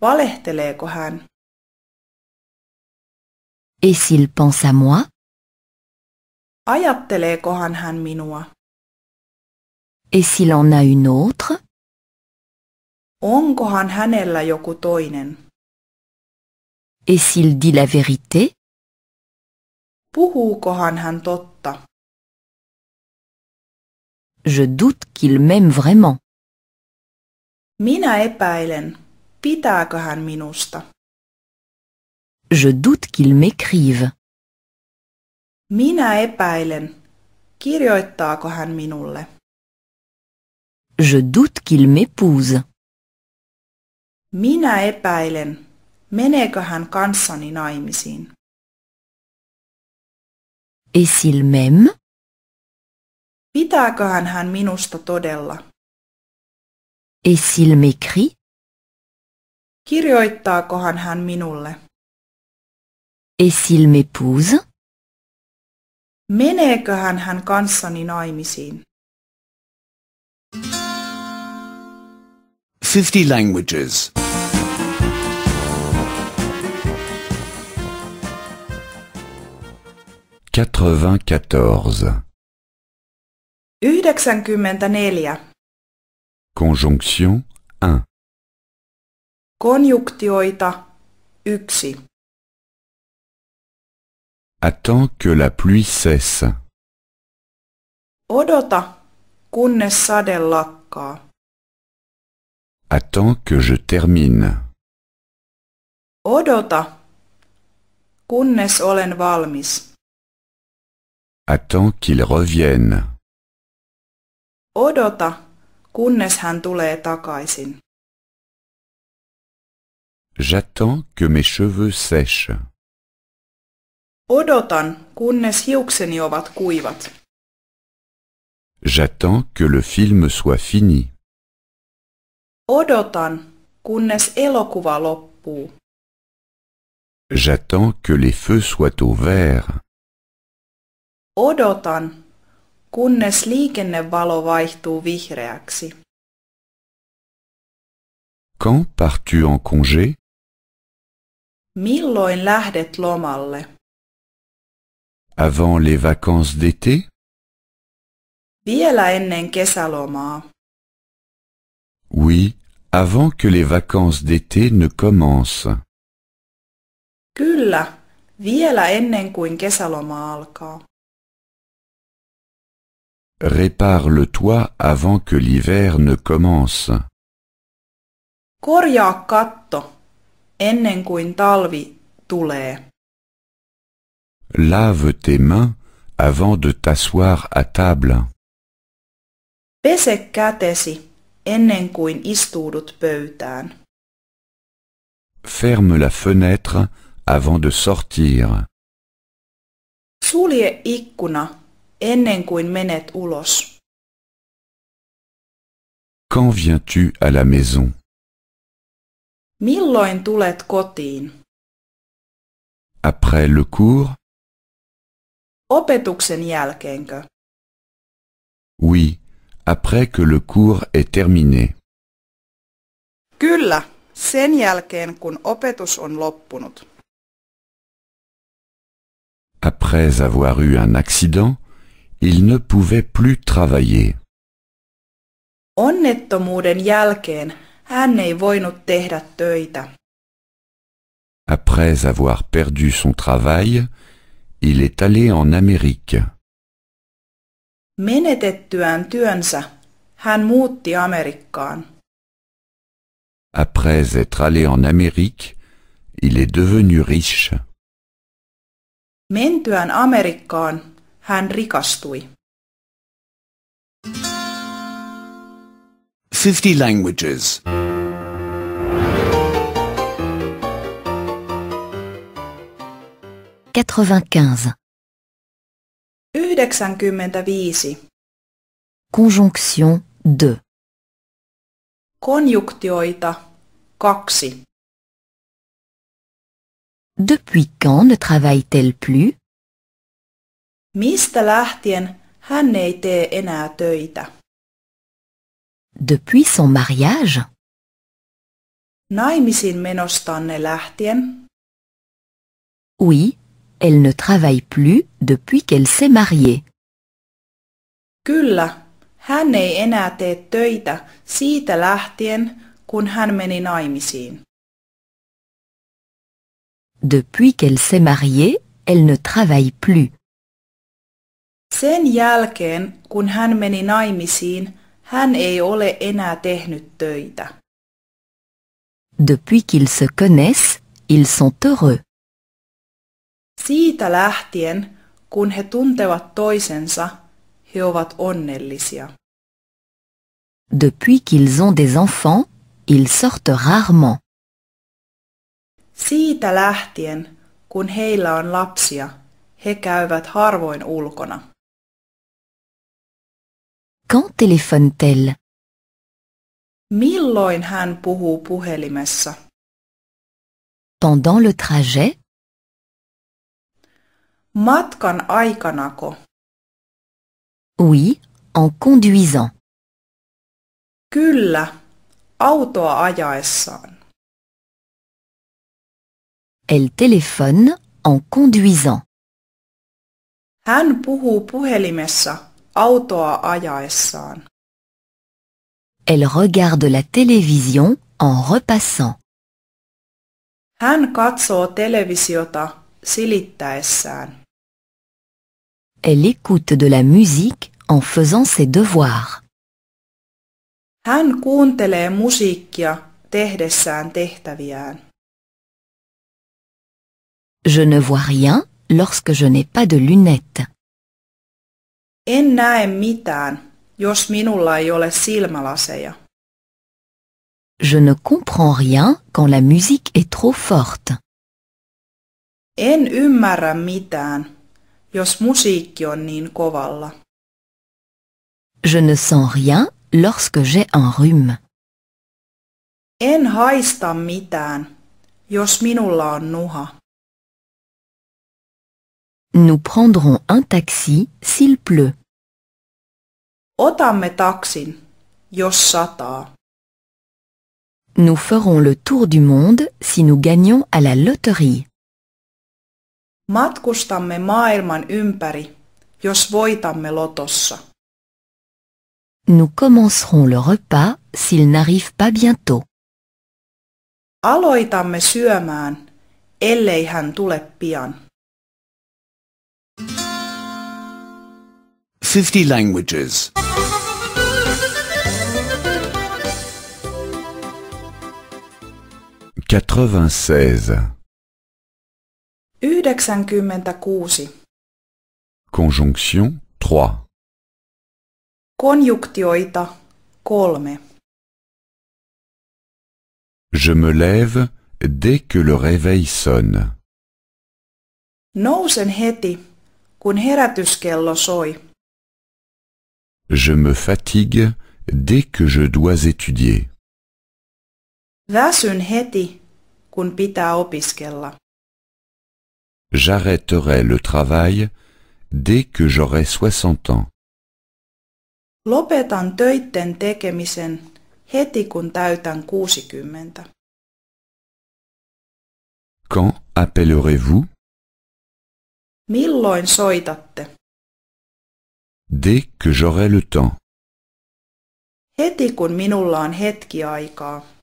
Speaker 2: valehteleeko
Speaker 1: hän? Et s'il pense à moi?
Speaker 2: Ajatteleekohan hän minua?
Speaker 1: Et s'il en a une autre?
Speaker 2: Onkohan hänellä joku toinen?
Speaker 1: Et s'il dit la vérité? Puhuukohan
Speaker 2: hän totta?
Speaker 1: Je doute qu'il m'aime vraiment.
Speaker 2: Minä epäilen, pitääkö hän minusta.
Speaker 1: Je doute qu'il m'écrive.
Speaker 2: Minä epäilen, kirjoittaako hän minulle.
Speaker 1: Je doute qu'il m'épouse.
Speaker 2: Minä epäilen, meneekö hän kanssani naimisiin.
Speaker 1: Et s'il m'aime?
Speaker 2: hän hän minusta todella?
Speaker 1: Et s'il m'écrit? Kirjoittaakohan hän minulle? Et s'il m'épouse?
Speaker 2: Meneeköhän hän kanssani naimisiin?
Speaker 3: 50 languages.
Speaker 6: 94
Speaker 2: 94
Speaker 1: Conjonction 1
Speaker 2: Konjunktioita
Speaker 1: 1 Attends que la pluie cesse.
Speaker 2: Odota, kunnes sade lakkaa.
Speaker 1: Attends que je termine.
Speaker 2: Odota, kunnes olen valmis.
Speaker 1: Attends qu'il revienne.
Speaker 2: Odota, kunnes hän tulee takaisin.
Speaker 6: J'attends que mes cheveux sèchent.
Speaker 2: Odotan, kunnes hiukseni ovat kuivat.
Speaker 6: J'attends que le film soit fini.
Speaker 2: Odotan, kunnes elokuva loppuu.
Speaker 6: J'attends que les feux soient au vert.
Speaker 2: Odotan, kunnes liikennevalo vaihtuu vihreäksi.
Speaker 1: Quand pars-tu en congé?
Speaker 2: Milloin lähdet lomalle?
Speaker 1: Avant
Speaker 6: les vacances d'été?
Speaker 2: Vielä ennen kesälomaa.
Speaker 6: Oui, avant que les vacances d'été ne commencent.
Speaker 2: Kyllä, vielä ennen kuin kesäloma
Speaker 1: alkaa. Répare le toit avant que
Speaker 6: l'hiver ne commence.
Speaker 2: Korjaa katto ennen kuin talvi tulee.
Speaker 6: Lave tes mains avant de t'asseoir à table.
Speaker 2: Pese kätesi ennen kuin istuudut pöytään.
Speaker 6: Ferme la fenêtre avant de sortir.
Speaker 2: Sulje ikkuna ennen kuin menet ulos.
Speaker 1: Quand viens-tu à la maison?
Speaker 2: Milloin tulet
Speaker 1: kotiin? Après le cours?
Speaker 2: Opetuksen jälkeenkö?
Speaker 6: Oui, après que le cours est terminé.
Speaker 2: Kyllä, sen jälkeen kun
Speaker 1: opetus on loppunut.
Speaker 4: Après avoir
Speaker 6: eu un accident? Il ne pouvait plus travailler.
Speaker 2: Onnettomuuden jälkeen hän ei voinut tehdä töitä.
Speaker 6: Après avoir perdu son travail, il est allé en Amérique.
Speaker 2: Menetettyään työnsä hän muutti Amerikkaan.
Speaker 6: Après être allé en Amérique, il est devenu riche.
Speaker 2: Mentyään Amerikkaan Hän rikastui.
Speaker 3: 50 languages.
Speaker 5: 95.
Speaker 2: 95.
Speaker 5: Conjonction 2.
Speaker 1: Konjunktioita 2. Depuis quand ne travaille-t-elle plus
Speaker 2: Mistä lähtien hän ei tee enää töitä?
Speaker 5: Depuis son mariage?
Speaker 2: Naimisiin menostanne lähtien?
Speaker 5: Oui, elle ne travaille plus depuis qu'elle s'est mariée.
Speaker 2: Kyllä, hän ei enää tee töitä siitä lähtien, kun hän meni naimisiin.
Speaker 5: Depuis qu'elle s'est mariée, elle ne travaille plus.
Speaker 2: Sen jälkeen, kun hän meni naimisiin, hän ei ole enää tehnyt töitä.
Speaker 5: Depuis qu'ils se connaissent, ils sont heureux.
Speaker 2: Siitä lähtien, kun he tuntevat toisensa, he ovat onnellisia.
Speaker 5: Depuis qu'ils ont des enfants, ils sortent rarement.
Speaker 2: Siitä lähtien, kun heillä on lapsia, he käyvät harvoin ulkona.
Speaker 1: Quand téléphone-t-elle Milloin hän puhuu puhelimessa? Pendant le trajet Matkan aikanako? Oui, en conduisant. Kyllä, autoa ajaessaan. Elle téléphone en conduisant.
Speaker 2: Hän puhuu puhelimessa
Speaker 5: elle regarde la télévision en repassant. Elle écoute de la musique en faisant ses devoirs.
Speaker 2: Hän kuuntelee musiikkia tehdessään
Speaker 5: Je ne vois rien lorsque je n'ai pas de lunettes.
Speaker 2: En näe mitään, jos minulla ei ole silmälaseja.
Speaker 5: Je ne comprends rien quand la musique est trop forte.
Speaker 2: En ymmärrä mitään, jos musiikki on niin kovalla.
Speaker 5: Je ne sens rien lorsque j'ai un rhume.
Speaker 2: En haista mitään, jos minulla on nuha.
Speaker 1: Nous prendrons un taxi s'il pleut.
Speaker 2: Otamme taksin, jos sataa.
Speaker 5: Nous ferons le tour du monde si nous gagnons à la loterie.
Speaker 2: Matkustamme maailman ympäri, jos voitamme lotossa.
Speaker 5: Nous commencerons le repas s'il n'arrive pas bientôt.
Speaker 2: Aloitamme syömään, ellei hän tule pian.
Speaker 3: 50 languages. 96
Speaker 2: 96
Speaker 1: Conjonction 3
Speaker 2: Konjunktioita
Speaker 1: 3 Je me lève dès que
Speaker 6: le réveil sonne.
Speaker 2: Nousen heti, kun herätyskello soi.
Speaker 6: Je me fatigue dès que je dois étudier.
Speaker 2: Väsyn heti, kun pitää opiskella.
Speaker 6: J'arrêterai le travail dès que j'aurai 60 ans.
Speaker 2: Lopetan töitten tekemisen heti kun täytän 60.
Speaker 1: Quand appellerez-vous?
Speaker 2: Milloin soitatte?
Speaker 1: Dès que j'aurai le temps.
Speaker 2: Heti kun minulla on hetki aikaa.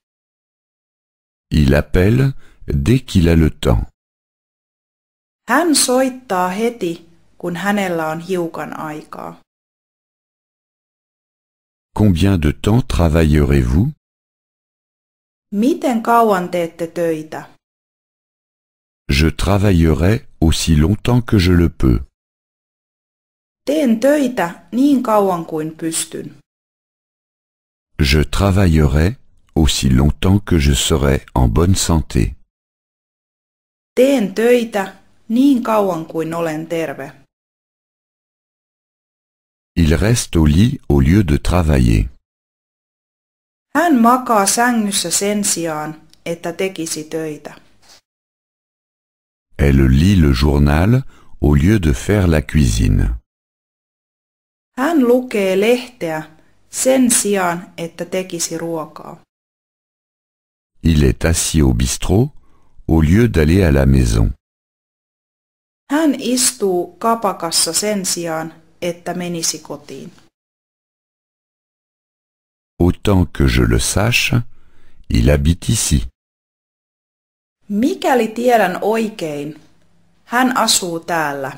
Speaker 6: Il appelle dès qu'il a le temps.
Speaker 2: Hän soittaa heti, kun hänellä on hiukan aikaa.
Speaker 1: Combien de temps
Speaker 6: travaillerez-vous? Je travaillerai aussi longtemps que je le peux.
Speaker 2: Teen töitä niin kauan kuin pystyn.
Speaker 6: Je travaillerai aussi longtemps que je serai en bonne santé.
Speaker 2: Teen töitä niin kauan kuin olen terve.
Speaker 6: Il reste au lit au lieu de travailler.
Speaker 2: Hän makaa sängyssä sen sijaan, että tekisi töitä.
Speaker 6: Elle lit le journal au lieu de faire la cuisine.
Speaker 2: Hän lukee lehteä sen sijaan, että tekisi ruokaa.
Speaker 6: Il est assis au bistrot au lieu d'aller à la maison.
Speaker 2: Hän istuu kapakassa sen että menisi kotiin.
Speaker 6: Autant que je le sache, il habite ici.
Speaker 2: Mikäli tiedän oikein, hän asuu täällä.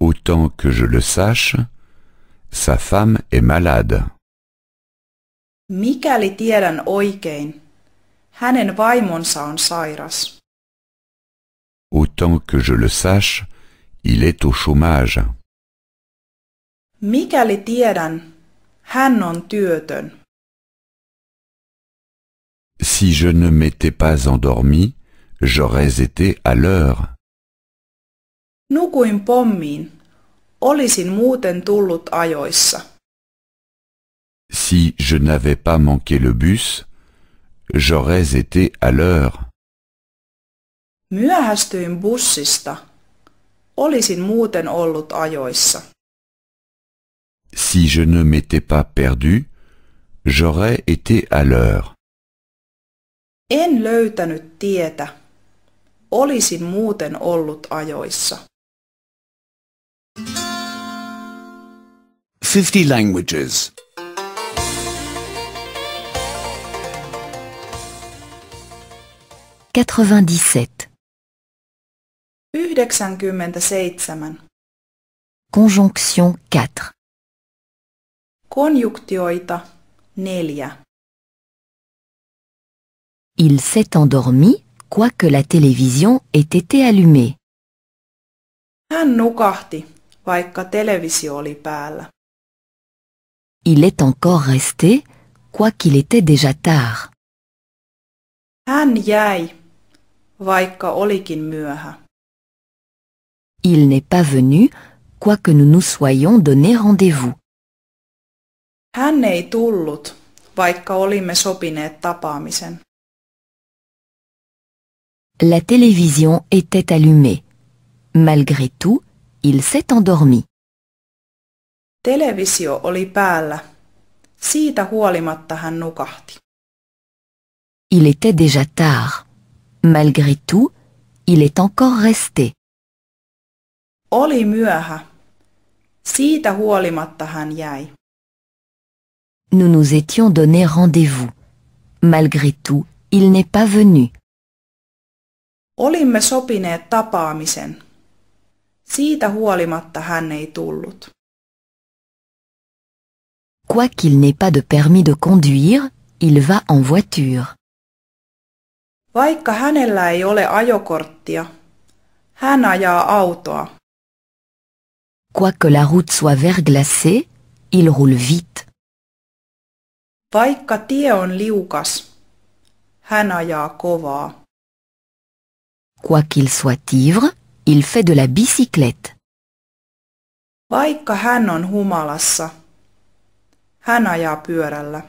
Speaker 6: Autant que je le sache, sa femme est malade.
Speaker 2: Mikäli tiedän oikein, hänen vaimonsa on sairas.
Speaker 6: Autant que je le sache, il est au chômage.
Speaker 2: Mikäli tiedän, hän on
Speaker 1: työtön. Si je ne m'étais pas
Speaker 6: endormi, j'aurais été à l'heure.
Speaker 2: Nukuin pommiin. Olisin muuten tullut ajoissa.
Speaker 6: Si je n'avais pas manqué le bus, j'aurais été à l'heure.
Speaker 2: Myöhästyin bussista. Olisin muuten ollut ajoissa.
Speaker 6: Si je ne m'étais pas perdu, j'aurais été à l'heure.
Speaker 2: En löytänyt tietä. Olisin muuten ollut ajoissa.
Speaker 3: 50 languages.
Speaker 5: 97.
Speaker 2: 97.
Speaker 1: Conjonction 4.
Speaker 2: Konjunktioita
Speaker 1: 4. Il s'est endormi,
Speaker 5: quoique la télévision ait été allumée.
Speaker 2: Hän nukahti, vaikka televisio oli päällä.
Speaker 5: Il est encore resté, quoiqu'il était déjà tard.
Speaker 2: Hän jäi, vaikka olikin myöhä.
Speaker 5: Il n'est pas venu, quoique nous nous soyons donné rendez-vous.
Speaker 2: Hän ei tullut, vaikka olimme sopineet tapaamisen.
Speaker 5: La télévision était allumée. Malgré tout, il s'est endormi.
Speaker 2: Televisio oli päällä. Siitä huolimatta hän nukahti.
Speaker 5: Il était déjà tard. Malgré tout, il est encore resté. Nous nous étions donné rendez-vous. Malgré tout, il n'est pas venu.
Speaker 2: Olimme sopineet tapaamisen.
Speaker 1: Quoiqu'il n'ait pas
Speaker 5: de permis de conduire, il va en voiture.
Speaker 2: Vaikka hänellä ei ole ajokorttia, hän ajaa autoa.
Speaker 5: Quoique la route soit verglacée, il roule vite.
Speaker 2: Vaikka tie on liukas, hän ajaa kovaa.
Speaker 5: Quoiqu'il soit ivre, il fait de la bicyclette.
Speaker 2: Vaikka hän on humalassa, hän ajaa
Speaker 1: pyörällä.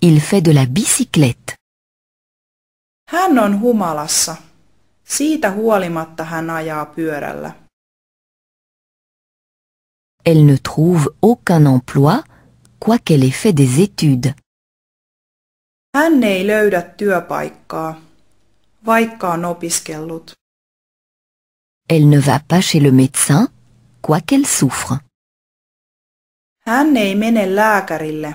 Speaker 5: Il fait de la bicyclette.
Speaker 2: Hän on humalassa. Siitä huolimatta hän ajaa pyörällä.
Speaker 1: Elle ne trouve aucun emploi, quoiqu'elle ait fait des études.
Speaker 2: Hän ei löydä työpaikkaa, vaikka on opiskellut.
Speaker 5: Elle ne va pas chez le médecin, quoiqu'elle souffre.
Speaker 2: Hän ei mene lääkärille,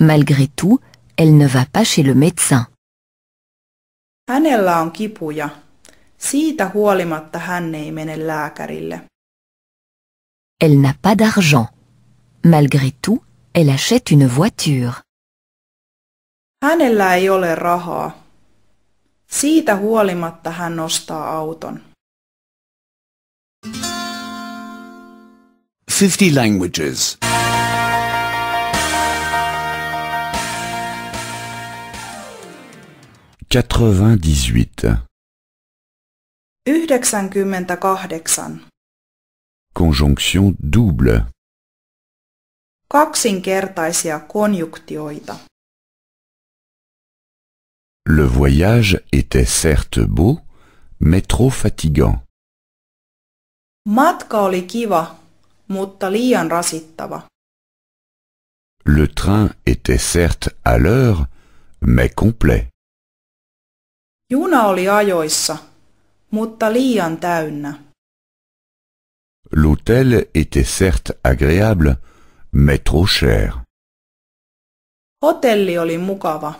Speaker 5: Malgré tout, elle ne va pas chez le médecin.
Speaker 2: Hänellä on kipuja. Siitä huolimatta hän ei mene lääkärille.
Speaker 5: Elle n'a pas d'argent. Malgré tout, elle achète une voiture.
Speaker 2: Hänellä ei ole rahaa. Siitä huolimatta hän ostaa auton.
Speaker 3: 50 languages.
Speaker 6: 98.
Speaker 2: 98.
Speaker 6: Conjonction double.
Speaker 2: Kaksinkertaisia konjunktioita.
Speaker 1: Le voyage
Speaker 6: était certes beau, mais trop fatigant.
Speaker 2: Matka oli kiva, mutta liian rasittava.
Speaker 6: Le train était certes à l'heure, mais complet.
Speaker 2: Juna oli ajoissa, mutta liian täynnä.
Speaker 6: L'hôtel était certes agréable, mais trop cher.
Speaker 2: Hotelli oli mukava,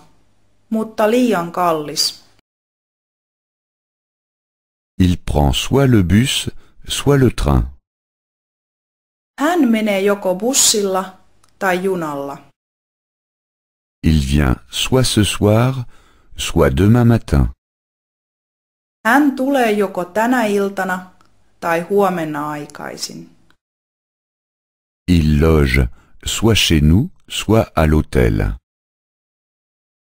Speaker 2: mutta liian kallis.
Speaker 6: Il prend soit le bus, soit le train.
Speaker 2: Hän menee joko bussilla tai junalla.
Speaker 6: Il vient soit ce soir, soit demain matin.
Speaker 2: Hän tulee joko tänä iltana tai huomenna aikaisin.
Speaker 6: Il loge soit chez nous, soit à l'hôtel.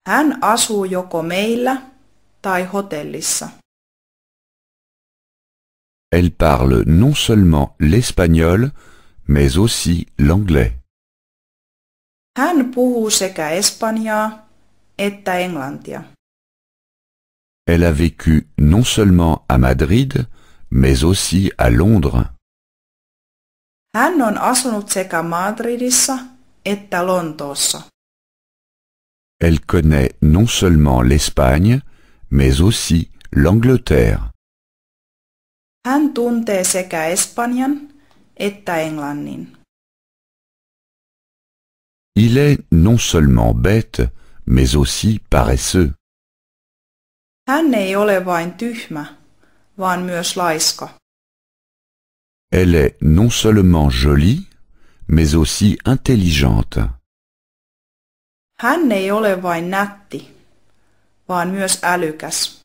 Speaker 2: Hän asuu joko meillä tai hotellissa.
Speaker 6: Elle parle non seulement l'espagnol, mais aussi l'anglais.
Speaker 2: Hän puhuu sekä espanjaa että englantia.
Speaker 6: Elle a vécu non seulement à Madrid, mais aussi à Londres. Elle connaît non seulement l'Espagne, mais aussi l'Angleterre. Il est non seulement bête, mais aussi paresseux.
Speaker 2: Hän ei ole vain tyhmä, vaan myös laiska.
Speaker 6: Elle est non seulement jolie, mais aussi intelligente.
Speaker 2: Hän ei ole vain nätti, vaan myös älykäs.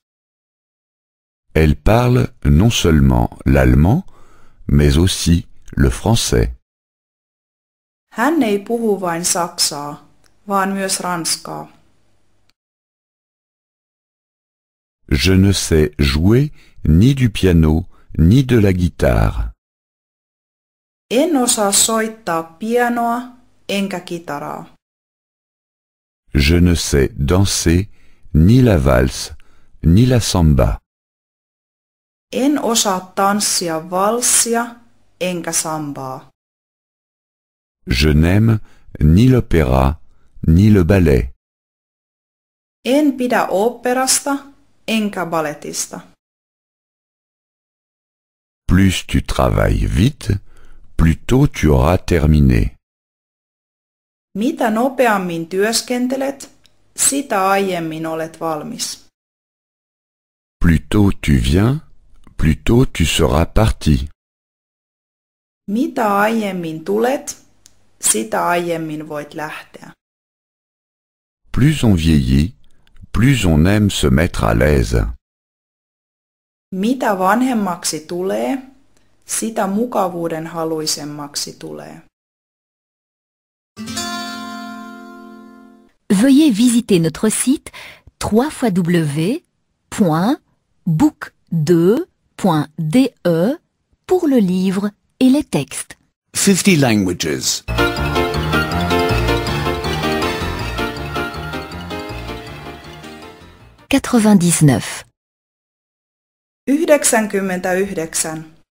Speaker 6: Elle parle non seulement l'allemand, mais aussi le français.
Speaker 2: Hän ei puhu vain saksaa, vaan myös ranskaa.
Speaker 6: Je ne sais jouer ni du piano ni de la guitare.
Speaker 2: En osaa soittaa pianoa enkä kitaraa.
Speaker 6: Je ne sais danser ni la valse ni la samba.
Speaker 2: En osaa tanssia valssia enkä sambaa.
Speaker 6: Je n'aime ni l'opéra ni le ballet.
Speaker 2: En pidä oopperasta
Speaker 1: enkä baletista. Plus tu
Speaker 6: travailles vite, plus tôt tu auras terminé.
Speaker 2: Mitä nopeammin työskentelet, sitä aiemmin olet valmis.
Speaker 6: Plus tôt tu viens, plus tôt tu seras parti.
Speaker 2: Mitä aiemmin tulet, sitä aiemmin voit lähteä.
Speaker 6: Plus on vieillit, plus on aime se mettre à l'aise.
Speaker 2: Mitä vanhemmaksi tulee, sitä mukavuuden haluisemmaksi tulee.
Speaker 5: Veuillez visiter notre site www.book2.de pour le livre et les textes.
Speaker 3: 50 languages.
Speaker 5: 99.
Speaker 2: 99.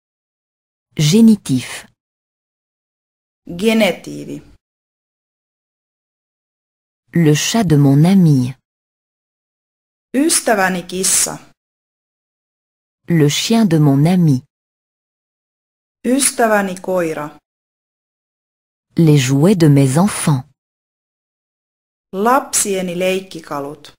Speaker 1: Génitif. Genetiivi. Le chat de mon ami. Ystäväni kissa. Le chien de mon ami. Ystäväni koira. Les jouets de mes enfants. Lapsieni leikkikalut.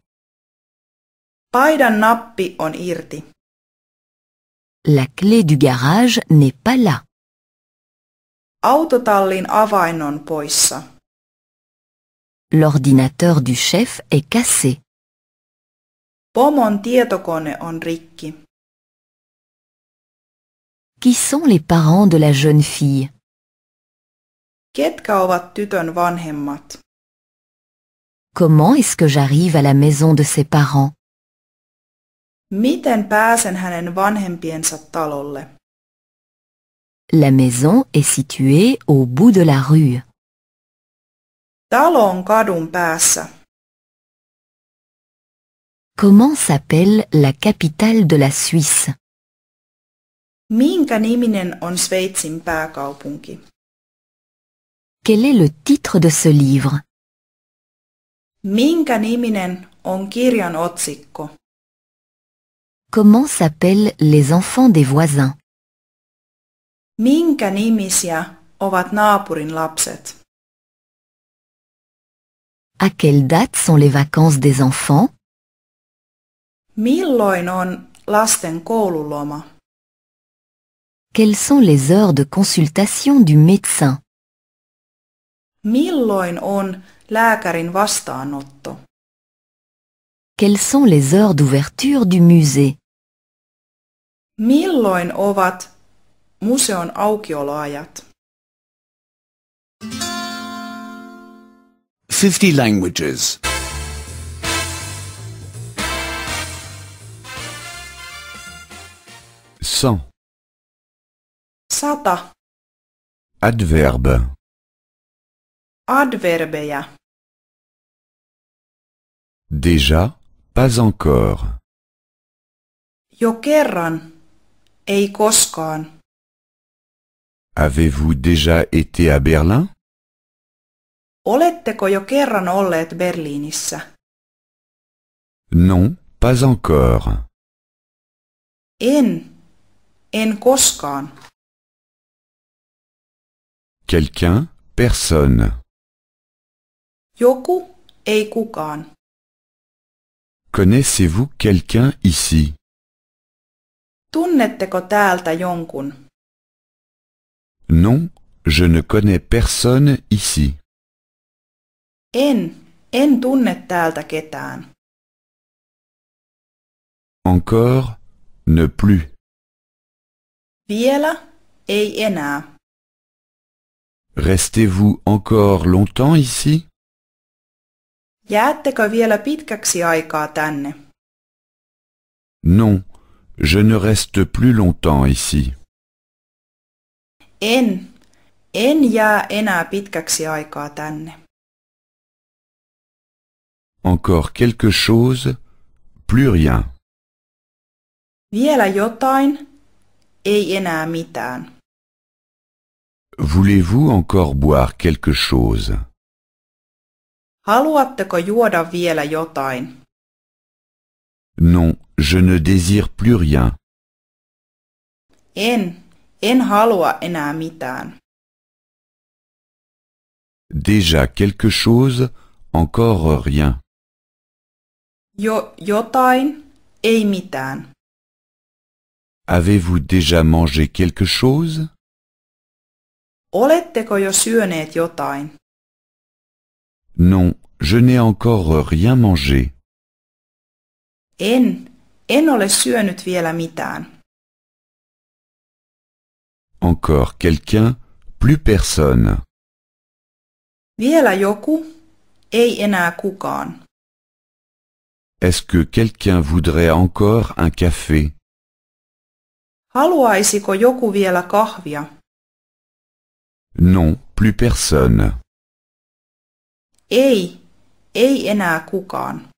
Speaker 2: La
Speaker 1: clé du garage n'est pas là. L'ordinateur du chef est cassé.
Speaker 2: on Qui
Speaker 1: sont les parents de la jeune fille Comment est-ce que j'arrive à la maison de ses parents
Speaker 2: Miten pääsen hänen vanhempiensa talolle?
Speaker 5: La maison est située au bout de la rue.
Speaker 2: Talo on kadun
Speaker 1: päässä. Comment s'appelle la capitale de la Suisse?
Speaker 2: Minkä niminen on Sveitsin pääkaupunki?
Speaker 1: Quel est le titre de ce livre? Minkä niminen on kirjan otsikko? Comment s'appellent les enfants des voisins Minkä
Speaker 2: nimisiä ovat naapurin lapset?
Speaker 5: À quelle date sont les vacances des enfants
Speaker 2: Milloin on lasten koululoma?
Speaker 5: Quelles sont les heures de consultation du médecin
Speaker 2: Milloin on lääkärin vastaanotto?
Speaker 5: Quelles sont les heures d'ouverture du musée
Speaker 2: Milloin ovat museon aukioloajat?
Speaker 3: 50 languages. Cent.
Speaker 2: Sata.
Speaker 1: Adverbe. Adverbeja. Déjà, pas encore.
Speaker 2: Jo kerran. Ei
Speaker 6: Avez-vous déjà été à Berlin?
Speaker 2: Oletteko jo kerran olleet
Speaker 6: Non, pas encore.
Speaker 1: En. En koskaan. Quelqu'un, personne. Joku, ei Connaissez-vous quelqu'un ici? Tunnetteko täältä jonkun? Non, je ne connais personne ici. En, en tunne täältä ketään.
Speaker 6: Encore, ne plus.
Speaker 1: Vielä, ei enää.
Speaker 6: Restez-vous encore longtemps ici?
Speaker 2: Jäättekö vielä pitkäksi aikaa tänne?
Speaker 6: Non, Je ne reste plus longtemps ici.
Speaker 2: En. En jää enää pitkäksi aikaa tänne.
Speaker 6: Encore quelque chose, plus rien.
Speaker 1: Vielä jotain, ei enää mitään.
Speaker 6: Voulez-vous encore boire quelque chose?
Speaker 2: Haluatteko juoda vielä jotain?
Speaker 6: Non, je ne désire plus rien.
Speaker 2: En, en halua
Speaker 1: mitään.
Speaker 6: Déjà quelque chose, encore rien.
Speaker 2: Jo, jotain, ei mitään.
Speaker 6: Avez-vous déjà mangé quelque chose?
Speaker 2: Oletteko jo jotain?
Speaker 6: Non, je n'ai encore rien mangé.
Speaker 2: En, En ole
Speaker 1: syönyt vielä mitään. Encore quelqu'un,
Speaker 6: plus personne.
Speaker 2: Vielä joku, ei enää kukaan.
Speaker 6: Est-ce que quelqu'un voudrait encore un café?
Speaker 2: Haluaisiko joku vielä kahvia?
Speaker 1: Non, plus personne. Ei, ei enää kukaan.